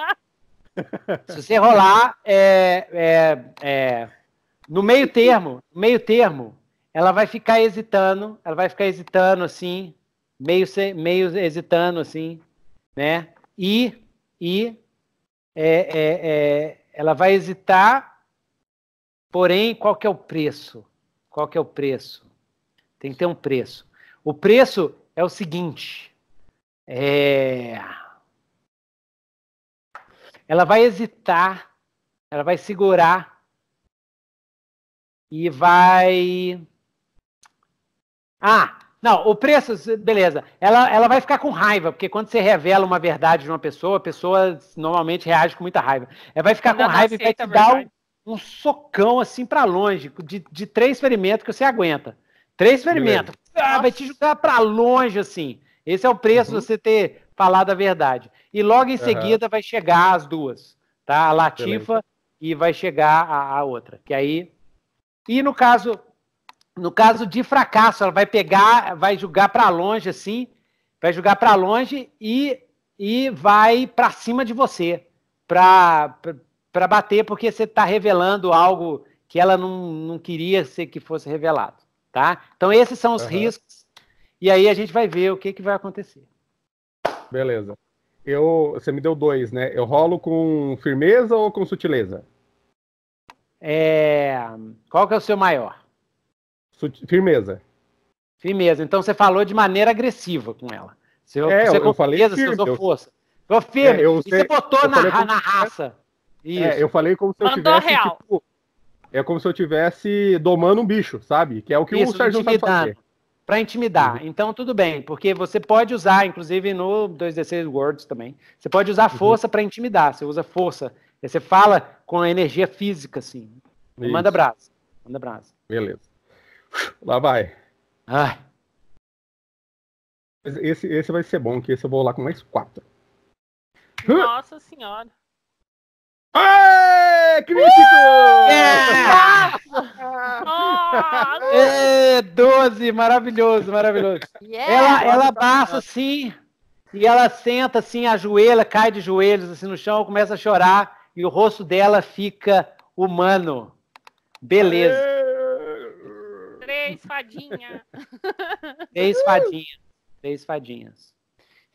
Se você rolar, é, é, é no meio termo, meio termo, ela vai ficar hesitando, ela vai ficar hesitando assim, meio, meio hesitando assim, né? E, e é, é, é, ela vai hesitar, porém, qual que é o preço? Qual que é o preço? Tem que ter um preço. O preço é o seguinte, é, ela vai hesitar, ela vai segurar e vai. Ah, não, o preço, beleza. Ela, ela vai ficar com raiva, porque quando você revela uma verdade de uma pessoa, a pessoa normalmente reage com muita raiva. Ela é, vai ficar com raiva e vai te dar um, um, socão assim para longe, de, de três ferimentos que você aguenta. Três ferimentos. Ah, vai te jogar para longe assim. Esse é o preço uhum. de você ter falado a verdade. E logo em uhum. seguida vai chegar as duas, tá? A Latifa Excelente. e vai chegar a, a outra. Que aí e no caso, no caso de fracasso, ela vai pegar, vai jogar para longe assim, vai jogar para longe e, e vai para cima de você para bater, porque você está revelando algo que ela não, não queria ser que fosse revelado, tá? Então esses são os uhum. riscos e aí a gente vai ver o que, que vai acontecer. Beleza. Eu, você me deu dois, né? Eu rolo com firmeza ou com sutileza? É... Qual que é o seu maior? Firmeza. Firmeza. Então você falou de maneira agressiva com ela. Você, é, você eu, eu falei firme, você usou eu... força. Ficou firme. É, eu, e sei, você botou na, como... na, raça. É, Isso. É, eu falei como se eu Mandou tivesse... Real. Tipo, é como se eu tivesse domando um bicho, sabe? Que é o que Isso, o Sérgio sabe fazer. Para intimidar. Uhum. Então, tudo bem, porque você pode usar, inclusive no 2D6 Words também, você pode usar uhum. força uhum. para intimidar. Você usa força você fala com a energia física, assim. Manda brasa. Manda brasa. Beleza. Lá vai. Ai. Esse, esse vai ser bom, que esse eu vou lá com mais quatro. Nossa senhora. Aê, crítico! Uh! Yeah! é, 12, é, maravilhoso, maravilhoso. Yeah! Ela, ela passa assim, e ela senta assim, a joelha, cai de joelhos assim no chão, começa a chorar e o rosto dela fica humano. Beleza. Três fadinhas. Três fadinhas. Três fadinhas.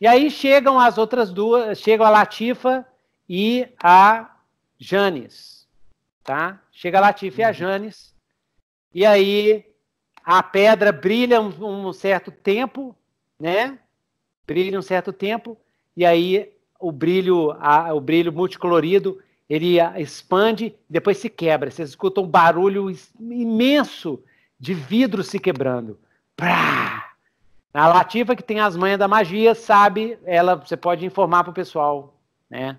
E aí chegam as outras duas, chegam a Latifa e a Janes, tá? Chega a Latifa uhum. e a uhum. Janes. E aí a pedra brilha um, um certo tempo, né? Brilha um certo tempo e aí o brilho, a, o brilho multicolorido ele expande, depois se quebra. Vocês escutam um barulho imenso de vidro se quebrando. Prá! A Lativa, que tem as manhas da magia, sabe, ela você pode informar para o pessoal, né?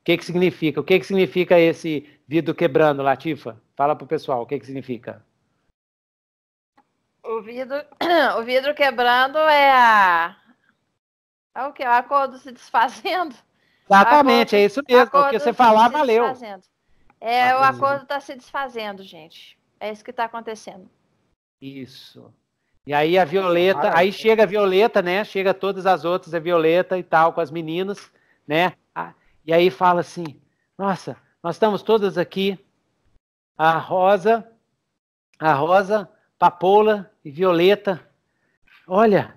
O que, que significa? O que, que significa esse vidro quebrando, Latifa? Fala para o pessoal o que, que significa. O vidro, o vidro quebrando é a. É o que? A é acordo se desfazendo? Exatamente, é acordo, é isso mesmo. O que você falar, valeu. É, o acordo está se desfazendo, gente. É isso que está acontecendo. Isso. E aí a Violeta, aí chega a Violeta, né? Chega todas as outras, a Violeta e tal, com as meninas, né? E aí fala assim: nossa, nós estamos todas aqui, a Rosa, a Rosa, Papola e Violeta. Olha,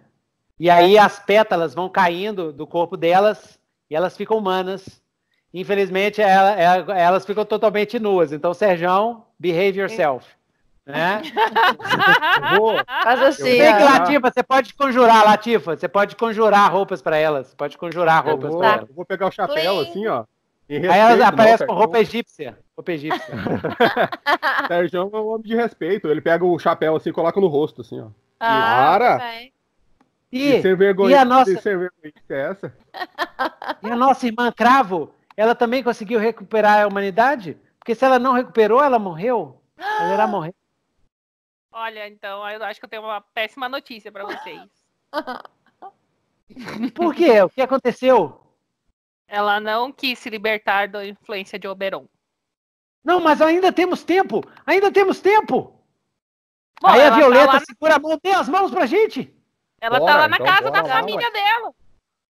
e aí as pétalas vão caindo do corpo delas e elas ficam humanas. Infelizmente, ela, ela, elas ficam totalmente nuas. Então, Serjão, behave yourself. Né? Vou, Faz assim. Eu, Latifa, você pode conjurar, Latifa. Você pode conjurar roupas para elas. Pode conjurar roupas para elas. Eu vou pegar o chapéu Plim. assim, ó. Respeito, Aí elas aparecem com roupa egípcia. Roupa egípcia. Serjão é um homem de respeito. Ele pega o chapéu assim e coloca no rosto, assim, ó. Ah, Para! E, e, vergonha, a nossa... É e a nossa irmã Cravo, ela também conseguiu recuperar a humanidade? Porque se ela não recuperou, ela morreu. Ela irá morrer. Olha, então eu acho que eu tenho uma péssima notícia para vocês. Por quê? O que aconteceu? Ela não quis se libertar da influência de Oberon. Não, mas ainda temos tempo! Ainda temos tempo! Bom, Aí a tá Violeta tá segura a mão, dê as mãos pra gente! Ela bora, tá lá na então casa da família dela.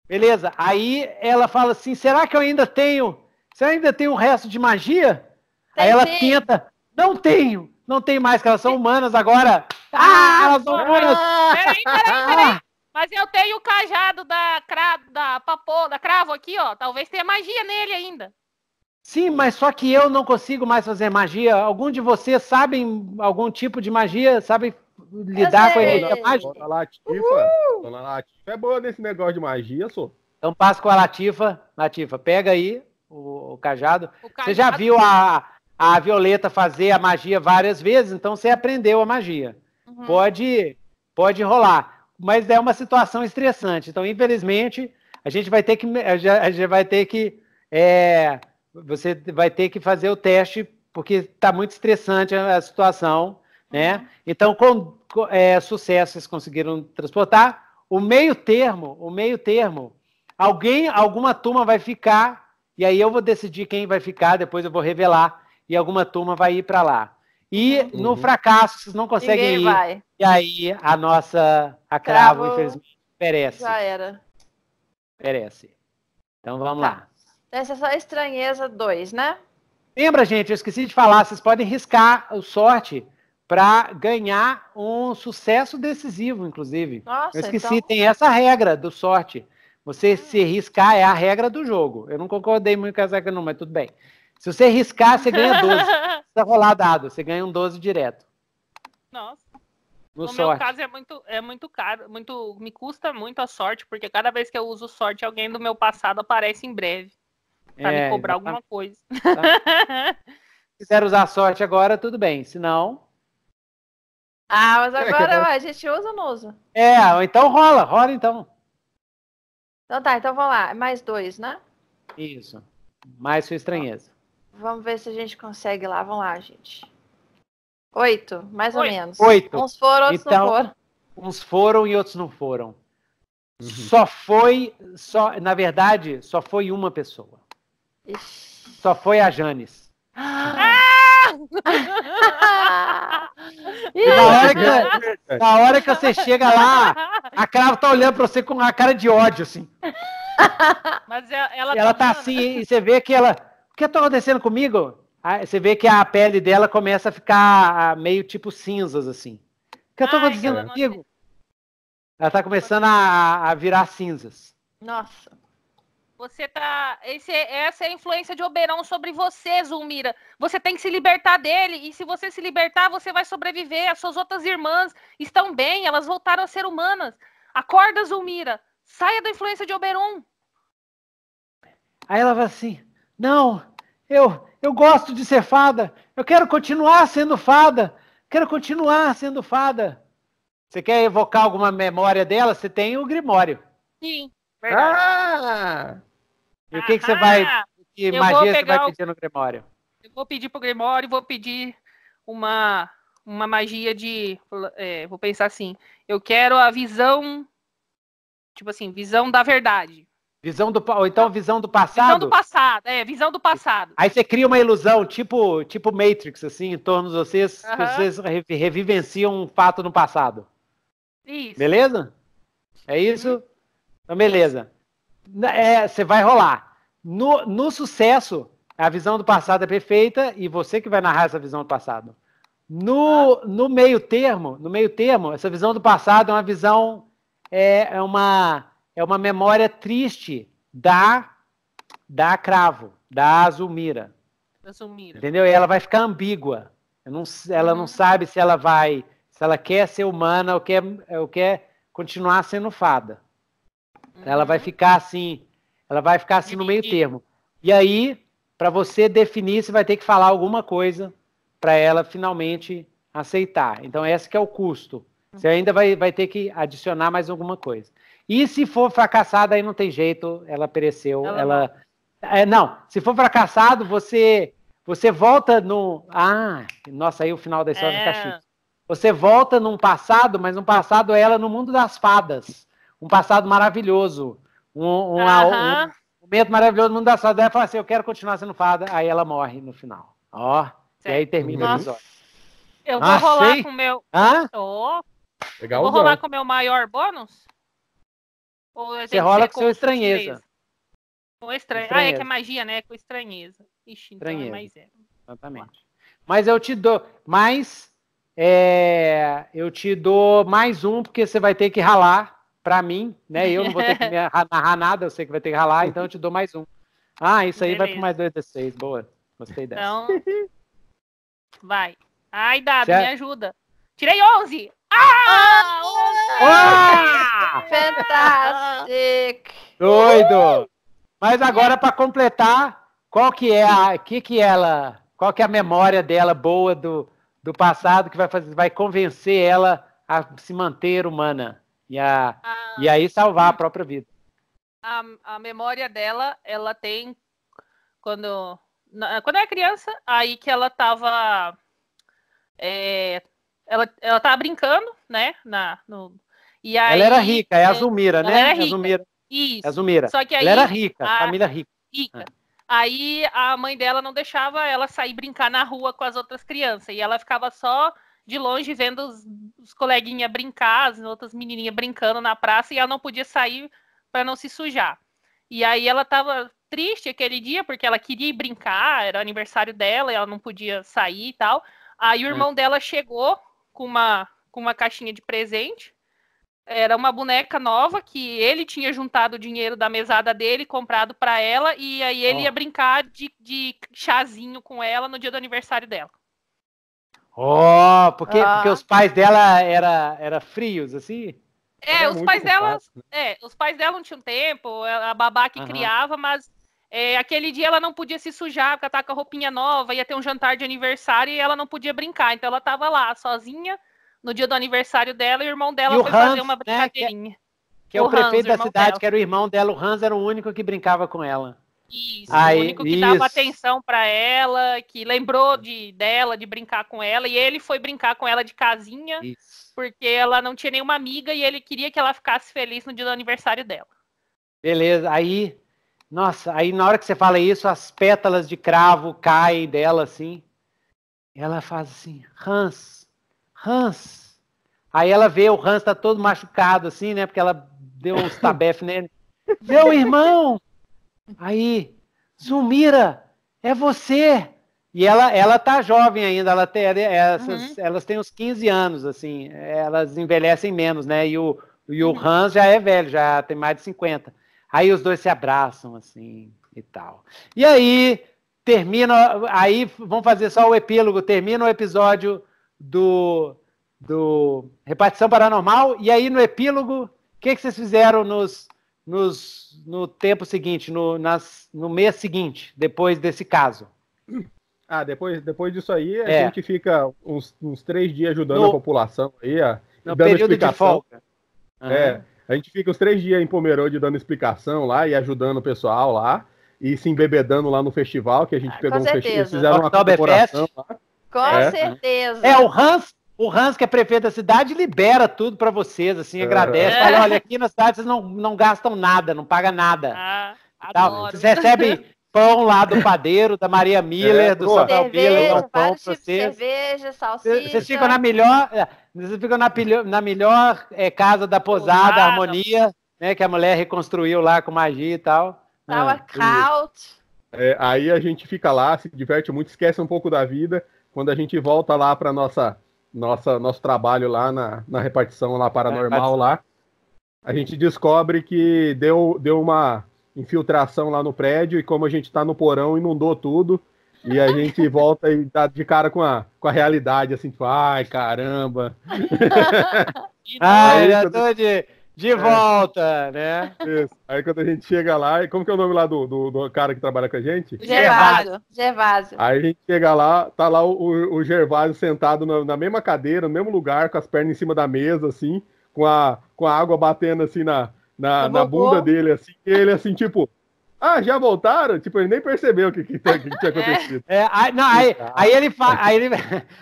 Beleza. Aí ela fala assim: será que eu ainda tenho? Você ainda tem um resto de magia? Tem, Aí ela tem. tenta. Não tenho! Não tem mais, que elas são humanas agora. Tá ah, elas são humanas! Ah. Peraí, peraí, peraí. Ah. Mas eu tenho o cajado da, cra, da, papo, da cravo aqui, ó. Talvez tenha magia nele ainda. Sim, mas só que eu não consigo mais fazer magia. Algum de vocês sabem algum tipo de magia? Sabem lidar com a energia mágica? Dona Latifa, Dona Latifa é boa nesse negócio de magia, só. Então passa com a Latifa. Latifa, pega aí o, o, cajado. o cajado. Você já viu a, a Violeta fazer a magia várias vezes, então você aprendeu a magia. Uhum. Pode, pode rolar. Mas é uma situação estressante. Então, infelizmente, a gente vai ter que. A gente vai ter que. É, você vai ter que fazer o teste, porque está muito estressante a situação. Né? Então, com, é, sucesso eles conseguiram transportar. O meio termo, o meio termo, alguém, alguma turma vai ficar, e aí eu vou decidir quem vai ficar, depois eu vou revelar, e alguma turma vai ir para lá. E uhum. no fracasso, vocês não conseguem Ninguém ir. Vai. E aí a nossa, a Cravo, Cravo infelizmente, perece. Já era. Perece. Então vamos tá. lá. Essa é só estranheza 2, né? Lembra, gente, eu esqueci de falar, vocês podem riscar o sorte para ganhar um sucesso decisivo, inclusive. Nossa, Eu então esqueci, então... tem essa regra do sorte. Você hum. se riscar é a regra do jogo. Eu não concordei muito com essa regra, não, mas tudo bem. Se você riscar, você ganha 12. Precisa rolar dado, você ganha um 12 direto. Nossa. No, no meu caso é muito, é muito caro, muito, me custa muito a sorte, porque cada vez que eu uso sorte, alguém do meu passado aparece em breve para é, me cobrar exatamente. alguma coisa. Tá. Se quiser usar sorte agora, tudo bem. Se não, ah, mas agora é, a gente usa ou não usa? É, então rola, rola então. Então tá, então vamos lá. É mais dois, né? Isso. Mais sua estranheza. Vamos ver se a gente consegue lá. Vamos lá, gente. Oito, mais Oito. ou menos. Oito. Uns foram, outros então, não foram. Uns foram e outros não foram. Uhum. Só foi, só, na verdade, só foi uma pessoa. Ixi. Só foi a Janes. Ah! Na hora, que, na hora que você chega lá, a Cravo tá olhando pra você com uma cara de ódio, assim. Mas é, ela, ela, tá, tá assim, e você vê que ela. O que tá acontecendo comigo? Você vê que a pele dela começa a ficar ah, meio tipo cinzas, assim. O que eu tô acontecendo comigo? Ela tá começando a, a virar cinzas. Nossa. Você tá. Esse, essa é a influência de Oberon sobre você, Zulmira. Você tem que se libertar dele. E se você se libertar, você vai sobreviver. As suas outras irmãs estão bem, elas voltaram a ser humanas. Acorda, Zulmira. Saia da influência de Oberon. Aí ela vai assim: Não, eu, eu gosto de ser fada. Eu quero continuar sendo fada. Quero continuar sendo fada. Você quer evocar alguma memória dela? Você tem o Grimório. Sim, verdade. Ah! E o que, que você vai. Ah, que eu magia você vai pedir no Grimório? Eu vou pedir pro Grimório, vou pedir uma, uma magia de. É, vou pensar assim. Eu quero a visão. Tipo assim, visão da verdade. Visão do ou então visão do passado. Visão do passado, é, visão do passado. Aí você cria uma ilusão, tipo, tipo Matrix assim, em torno de vocês, que vocês revivenciam um fato no passado. Isso. Beleza? É isso? Uhum. Então beleza. Né, é, você vai rolar. No, no sucesso, a visão do passado é perfeita e você que vai narrar essa visão do passado. No, no meio termo, no meio termo, essa visão do passado é uma visão é, é uma é uma memória triste da da Cravo, da Azumira. Azumira. Entendeu? E ela vai ficar ambígua. Não, ela não uhum. sabe se ela vai, se ela quer ser humana ou quer, ou quer continuar sendo fada. Uhum. Ela vai uhum. ficar assim, ela vai ficar assim no meio termo. E aí, para você definir, você vai ter que falar alguma coisa para ela finalmente aceitar. Então, esse que é o custo. Você uhum. ainda vai, vai ter que adicionar mais alguma coisa. E se for fracassada, aí não tem jeito, ela pereceu, ela... ela... É, não, se for fracassado, você você volta no... Ah, nossa, aí o final da história é... fica chique. Você volta num passado, mas no passado é ela no mundo das fadas um passado maravilhoso, um, um, uhum. um momento maravilhoso no mundo das fadas. Ela fala assim: Eu quero continuar sendo fada. Aí ela morre no final. Ó, certo. e aí termina Nossa. o episódio. Eu vou rolar com o meu. Hã? Oh. Legal, vou rolar com o meu maior bônus? Ou Você rola com, o estranheza. Com estranha... estranheza. Ah, é que é magia, né? Com estranheza. Ixi, então é mais zero. Exatamente. Mas eu te dou. mais é, eu te dou mais um, porque você vai ter que ralar para mim, né? Eu não vou ter que narrar nada, eu sei que vai ter que ralar, então eu te dou mais um. Ah, isso aí Beleza. vai pro mais dois d seis. Boa. Gostei dessa. Então. vai. Ai, Dado, me é- ajuda. Tirei 11! Ah! ah! Fantástico! Doido! Mas agora, para completar, qual que é a. Que que ela. Qual que é a memória dela boa do, do passado que vai fazer, vai convencer ela a se manter humana? e, a, a, e aí salvar a própria vida. A, a memória dela, ela tem quando quando é criança, aí que ela tava é, ela, ela tava brincando, né, na no, e aí, ela era rica, é a é, Zumira, né? Era rica. Azumira. Isso. Azumira. Só que aí, ela era rica, a, família rica. Rica. Ah. Aí a mãe dela não deixava ela sair brincar na rua com as outras crianças. E ela ficava só de longe vendo os, os coleguinhas brincar, as outras menininhas brincando na praça e ela não podia sair para não se sujar. E aí ela estava triste aquele dia porque ela queria ir brincar, era aniversário dela, ela não podia sair e tal. Aí o hum. irmão dela chegou com uma com uma caixinha de presente. Era uma boneca nova que ele tinha juntado o dinheiro da mesada dele, comprado para ela, e aí ele oh. ia brincar de, de chazinho com ela no dia do aniversário dela. Oh, porque, ah. porque os pais dela era, era frios, assim? É, era os pais dela. Né? É, os pais dela não tinham tempo, a babá que uhum. criava, mas é, aquele dia ela não podia se sujar, porque ela tava com a roupinha nova, ia ter um jantar de aniversário e ela não podia brincar. Então ela tava lá, sozinha, no dia do aniversário dela, e o irmão dela o foi Hans, fazer uma brincadeirinha. Né? Que, é, que é o, o, prefeito Hans, da cidade, dela. que era o irmão dela, o Hans era o único que brincava com ela. Isso, Aí, o único que isso. dava atenção para ela, que lembrou de dela, de brincar com ela, e ele foi brincar com ela de casinha, isso. porque ela não tinha nenhuma amiga e ele queria que ela ficasse feliz no dia do aniversário dela. Beleza, aí, nossa, aí na hora que você fala isso, as pétalas de cravo caem dela assim. Ela faz assim, Hans, Hans. Aí ela vê o Hans tá todo machucado assim, né, porque ela deu uns tabef nele. Meu irmão, Aí, Zumira é você! E ela, ela tá jovem ainda, ela tem, essas, uhum. elas têm uns 15 anos, assim, elas envelhecem menos, né? E o, e o uhum. Hans já é velho, já tem mais de 50. Aí os dois se abraçam, assim, e tal. E aí, termina, aí vamos fazer só o epílogo, termina o episódio do, do Repartição Paranormal, e aí no epílogo, o que, que vocês fizeram nos nos, no tempo seguinte, no, nas, no mês seguinte, depois desse caso? Ah, depois, depois disso aí, a é. gente fica uns, uns, três dias ajudando no, a população aí, a, no dando período explicação. De folga. Uhum. É, a gente fica uns três dias em Pomerode dando explicação lá e ajudando o pessoal lá e se embebedando lá no festival, que a gente ah, pegou um festival, fizeram uma comemoração lá. Com é. certeza. É o Hans o Hans, que é prefeito da cidade, libera tudo para vocês, assim, agradece. É. Fala, olha, aqui na cidade vocês não, não gastam nada, não paga nada. Ah, adoro. Vocês recebem pão lá do padeiro, da Maria Miller, é, do Samuel Miller, um pão pra vocês. Cerveja, salsicha. Vocês ficam na melhor, vocês é, ficam na, na melhor é, casa da posada, Posado. harmonia, né? Que a mulher reconstruiu lá com magia e tal. Sauerkraut. Tá ah, é, aí a gente fica lá, se diverte muito, esquece um pouco da vida. Quando a gente volta lá para nossa nossa, nosso trabalho lá na, na repartição lá paranormal lá, a gente descobre que deu, deu uma infiltração lá no prédio e como a gente está no porão inundou tudo e a gente volta e dá tá de cara com a, com a realidade, assim, tipo, ai, caramba. ah, vereador de de é. volta, é. né? Isso. Aí quando a gente chega lá, e como que é o nome lá do, do, do cara que trabalha com a gente? Gervásio. Gervásio. Aí a gente chega lá, tá lá o, o Gervásio sentado na, na, mesma cadeira, no mesmo lugar, com as pernas em cima da mesa, assim, com a, com a água batendo assim na, na, na bunda dele, assim, ele assim, tipo, ah, já voltaram? Tipo, ele nem percebeu o que, que, que, que tinha acontecido. É, é aí, não, aí, tá. aí, ele fala, aí, ele,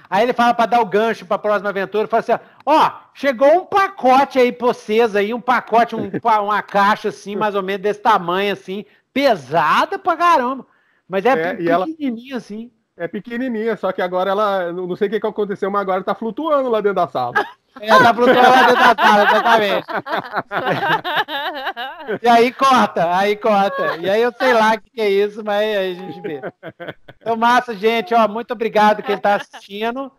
aí ele fala para dar o gancho para próxima aventura, fala assim, ó, chegou um pacote aí para vocês aí, um pacote, um, uma caixa assim, mais ou menos desse tamanho assim, pesada pra caramba, mas é, é pequenininha ela... assim. É pequenininha, só que agora ela. Não sei o que, que aconteceu, mas agora tá flutuando lá dentro da sala. É, tá flutuando lá dentro da sala, exatamente. e aí corta, aí corta. E aí eu sei lá o que, que, é isso, mas aí a gente vê. Então, massa, gente, ó, muito obrigado quem tá assistindo.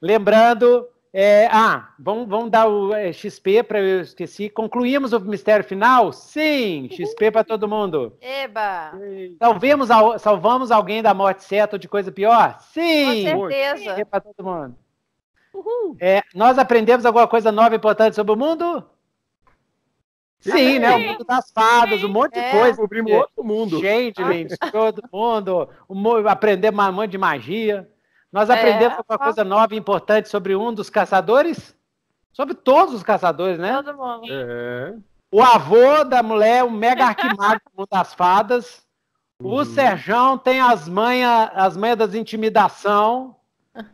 Lembrando, é, ah, vamos, vamos dar o é, XP para eu esqueci. Concluímos o mistério final? Sim, XP para todo mundo. Eba! Salvemos, salvamos alguém da morte certa ou de coisa pior? Sim! Com certeza. XP para todo mundo. Uhul. É, nós aprendemos alguma coisa nova e importante sobre o mundo? Sim, Sim, né? O mundo das fadas, um monte é. de coisa. Descobrimos outro mundo. Gente, gente, todo mundo. aprender um monte de magia. Nós é. aprendemos é, alguma coisa nova e importante sobre um dos caçadores? Sobre todos os caçadores, né? Todo mundo. É. O avô da mulher, o mega arquimago das fadas. Uhum. O Serjão tem as manhas as manha das intimidação.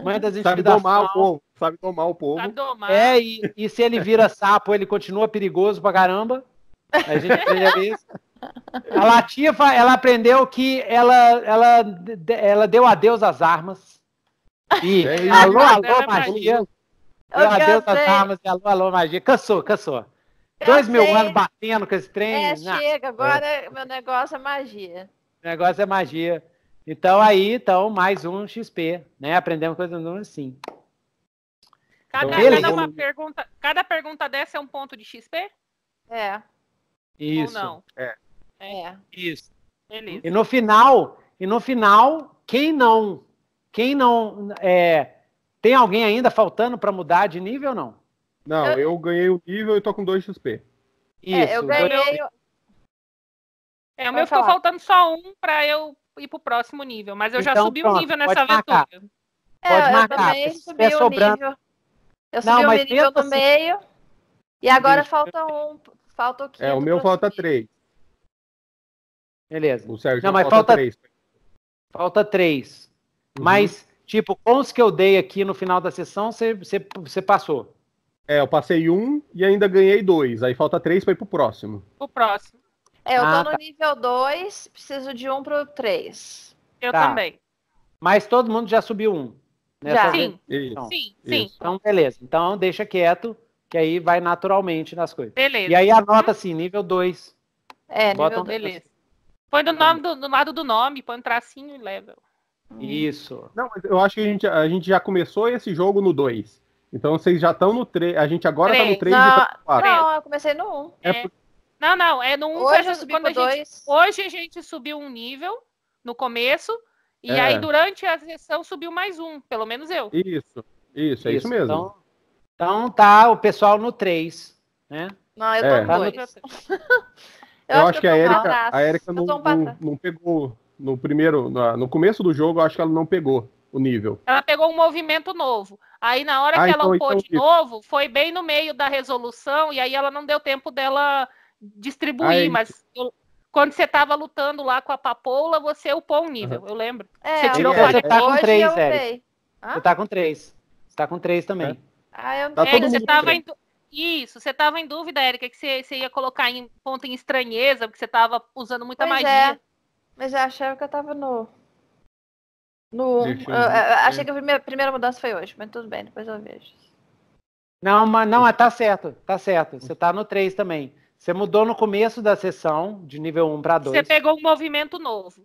Manha das intimidação. Sabe domar o povo. Sabe domar o povo. Sabe domar. É, e, e se ele vira sapo, ele continua perigoso pra caramba. A gente aprende isso. A Latifa, ela aprendeu que ela, ela, ela deu adeus às armas. E é alô, alô, é magia. Meu adeus das armas tá, alô, alô, magia. Cansou, cansou. Dois mil anos batendo com esse trem. É, né? chega, agora é. meu negócio é magia. O negócio é magia. Então aí, então, mais um XP, né? Aprendemos coisas novas assim. Cada, então, cada, uma pergunta, cada pergunta dessa é um ponto de XP? É. Isso. Ou não? É. é. é. Isso. Beleza. E no final, e no final, quem não quem não. É, tem alguém ainda faltando para mudar de nível ou não? Não, eu... eu... ganhei o nível e tô com 2 XP. Isso, é, eu ganhei. Dois... É, o meu ficou faltando só um para eu ir pro próximo nível, mas eu então, já subi pronto, nível nessa aventura. É, pode marcar. Eu também subi é sobrando. nível. Eu subi não, nível do assim. meio. E agora Deixa falta um. Falta o quê? É, o meu falta subir. três. Beleza. O Sérgio não, mas falta, falta três. Falta três. Uhum. Mas, tipo, com os que eu dei aqui no final da sessão, você passou. É, eu passei um e ainda ganhei dois. Aí falta três para ir pro próximo. O próximo. É, eu ah, tô no tá. nível 2, preciso de um pro três. Eu tá. também. Mas todo mundo já subiu um. Né? Já. Tá sim. Então, sim, sim. Então, beleza. Então, deixa quieto, que aí vai naturalmente nas coisas. Beleza. E aí anota assim, nível 2. É, Bota nível um dois. Beleza. Assim. Põe do, nome, do, do, lado do nome, põe um tracinho e level. Hum. Isso. Não, mas eu acho que a gente, a gente já começou esse jogo no 2. Então vocês já estão no 3. A gente agora está no 3 e tá no 4. Não, eu comecei no 1. É. É. Não, não, é no 1 um hoje, eu subi quando a dois. gente, hoje a gente subiu um nível no começo. E é. aí, durante a sessão, subiu mais um, pelo menos eu. Isso, isso, é isso, isso mesmo. Então, então, tá o pessoal no 3, né? Não, eu tô é. no 2. Tá eu, eu, acho que, que a Erika um não, não, não, pegou, no primeiro, na, no começo do jogo, eu acho que ela não pegou o nível. Ela pegou um movimento novo. Aí na hora ah, que então, ela upou então, de novo, foi bem no meio da resolução, e aí ela não deu tempo dela distribuir, mas eu, quando você estava lutando lá com a papoula, você upou um nível, eu lembro. É, você tirou você tá com três, Eric. Você tá com três. Você tá com três também. Ah, eu... tá é, você tava em... Isso, você estava em dúvida, Érica, que você, você, ia colocar em ponto em estranheza, porque você estava usando muita pois magia. É. Mas eu achava que eu tava no. No. Eu, eu, eu achei que a primeira, a primeira, mudança foi hoje, mas tudo bem, depois eu vejo. Não, mas não, tá certo, tá certo. Você tá no 3 também. Você mudou no começo da sessão, de nível 1 para 2. Você pegou um movimento novo.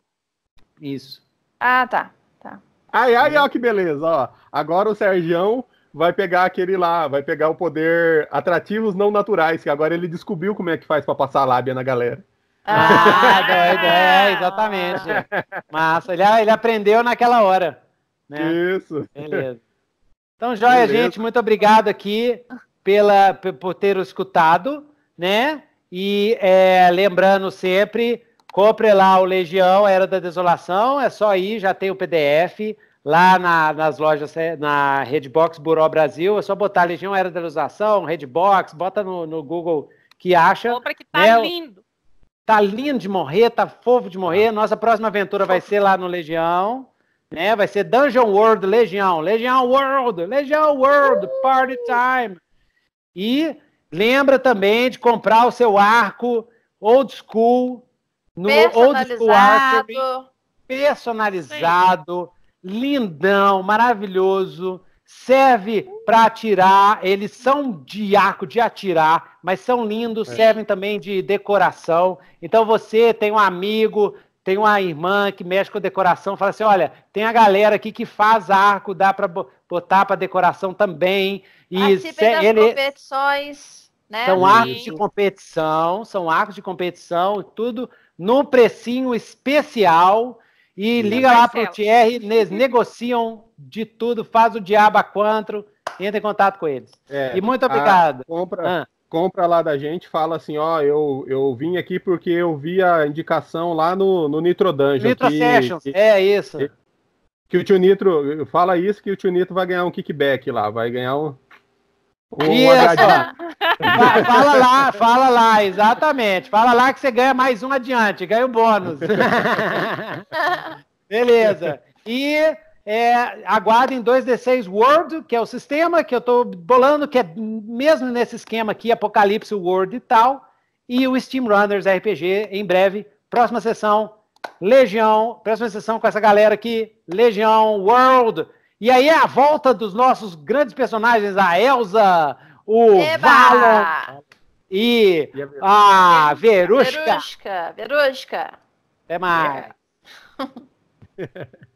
Isso. Ah, tá. tá. Ai, ai, ó, que beleza. Ó, agora o Sergião vai pegar aquele lá, vai pegar o poder atrativos não naturais, que agora ele descobriu como é que faz para passar a lábia na galera. Ah, doido, é, é, exatamente. Massa, ele, ele aprendeu naquela hora. Né? Isso. Beleza. Então, joia, Beleza. gente, muito obrigado aqui pela, por ter escutado, né? E é, lembrando sempre, compre lá o Legião Era da Desolação, é só ir, já tem o PDF lá na, nas lojas, é, na Redbox Buró Brasil, é só botar Legião Era da Desolação, Redbox, bota no, no Google que acha. Compra que tá né? lindo. Tá lindo de morrer, tá fofo de morrer. Ah. Nossa próxima aventura vai ser lá no Legião. Né? Vai ser Dungeon World Legião. Legião World, Legião World, Party Time. E lembra também de comprar o seu arco old school no Old School Archery, personalizado, Sim. lindão, maravilhoso serve para atirar, eles são de arco de atirar, mas são lindos, é. servem também de decoração. Então você tem um amigo, tem uma irmã que mexe com decoração, fala assim: olha, tem a galera aqui que faz arco, dá para botar para decoração também. E Participem das ele... competições. Né? São arcos de competição, são arcos de competição, tudo num precinho especial e liga lá para o Thierry, eles negociam de tudo, faz o diabo a quatro, entra em contato com eles. É, e muito obrigado. Compra, ah. compra lá da gente, fala assim, ó, eu, eu vim aqui porque eu vi a indicação lá no, no Nitro Dungeon. Nitro que, Sessions, que, é isso. Que, que o Tio Nitro, fala isso que o Tio Nitro vai ganhar um kickback lá, vai ganhar um... Olha Isso. fala lá, fala lá, exatamente. Fala lá que você ganha mais um adiante, ganha um bônus. Beleza. E é, aguardem 2D6 World, que é o sistema que eu estou bolando, que é mesmo nesse esquema aqui, Apocalipse World e tal, e o Steam Runners RPG em breve. Próxima sessão, Legião. Próxima sessão com essa galera aqui, Legião World. E aí é a volta dos nossos grandes personagens, a Elsa, o Eba! Valon e, e a Verusca. Verusca, Verusca. Até mais. É.